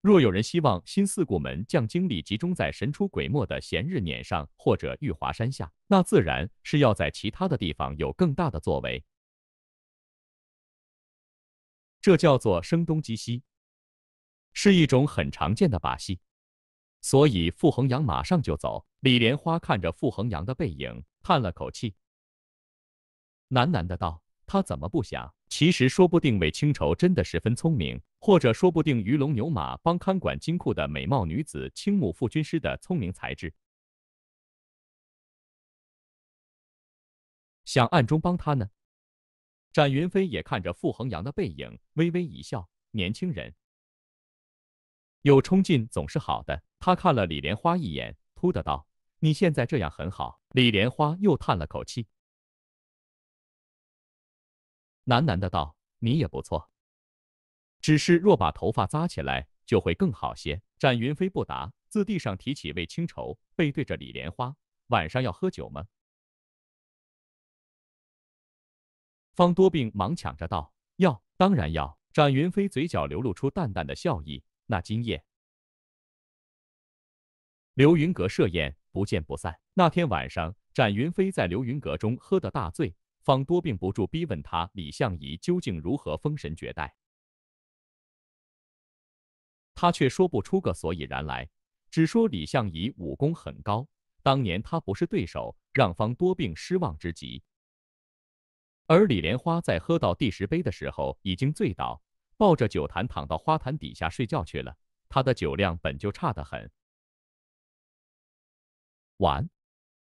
若有人希望新四顾门将精力集中在神出鬼没的闲日撵上或者
玉华山下，那自然是要在其他的地方有更大的作为。这叫做声东击西，是一
种很常见的把戏。所以傅恒阳马上就走。李莲花看着傅恒阳的背影，叹了口气，喃喃的道。他怎么不想？其实说不定魏清愁真的十分聪明，或者说不定鱼龙牛马帮
看管金库的美貌女子青木副军师的聪明才智，想暗中帮他呢。展云飞也看着傅恒阳的背影，微微一笑：“年轻人，
有冲劲总是好的。”他看了李莲花一眼，突的道：“你现在这样
很好。”李莲花又叹了口气。喃喃的道：“你也不错，只是若把头发扎起来，就
会更好些。”展云飞不答，自地上提起魏清愁，背对着李莲花。晚上要喝酒吗？方多病忙抢着道：“要，当然要。”展云飞嘴角流露出淡淡的笑意。那今夜，流云阁设宴，不见不散。那天晚上，展云飞在流云阁中喝得大醉。方多病不住逼问他：“李相夷究竟如何封神绝代？”他却说不出个所以然来，只说李相夷武功很高，当年他不是对手，让方多病失望之极。而李莲花在喝到第十杯的时候已经醉倒，抱着酒坛躺到花坛底下睡觉去了。
他的酒量本就差得很。完。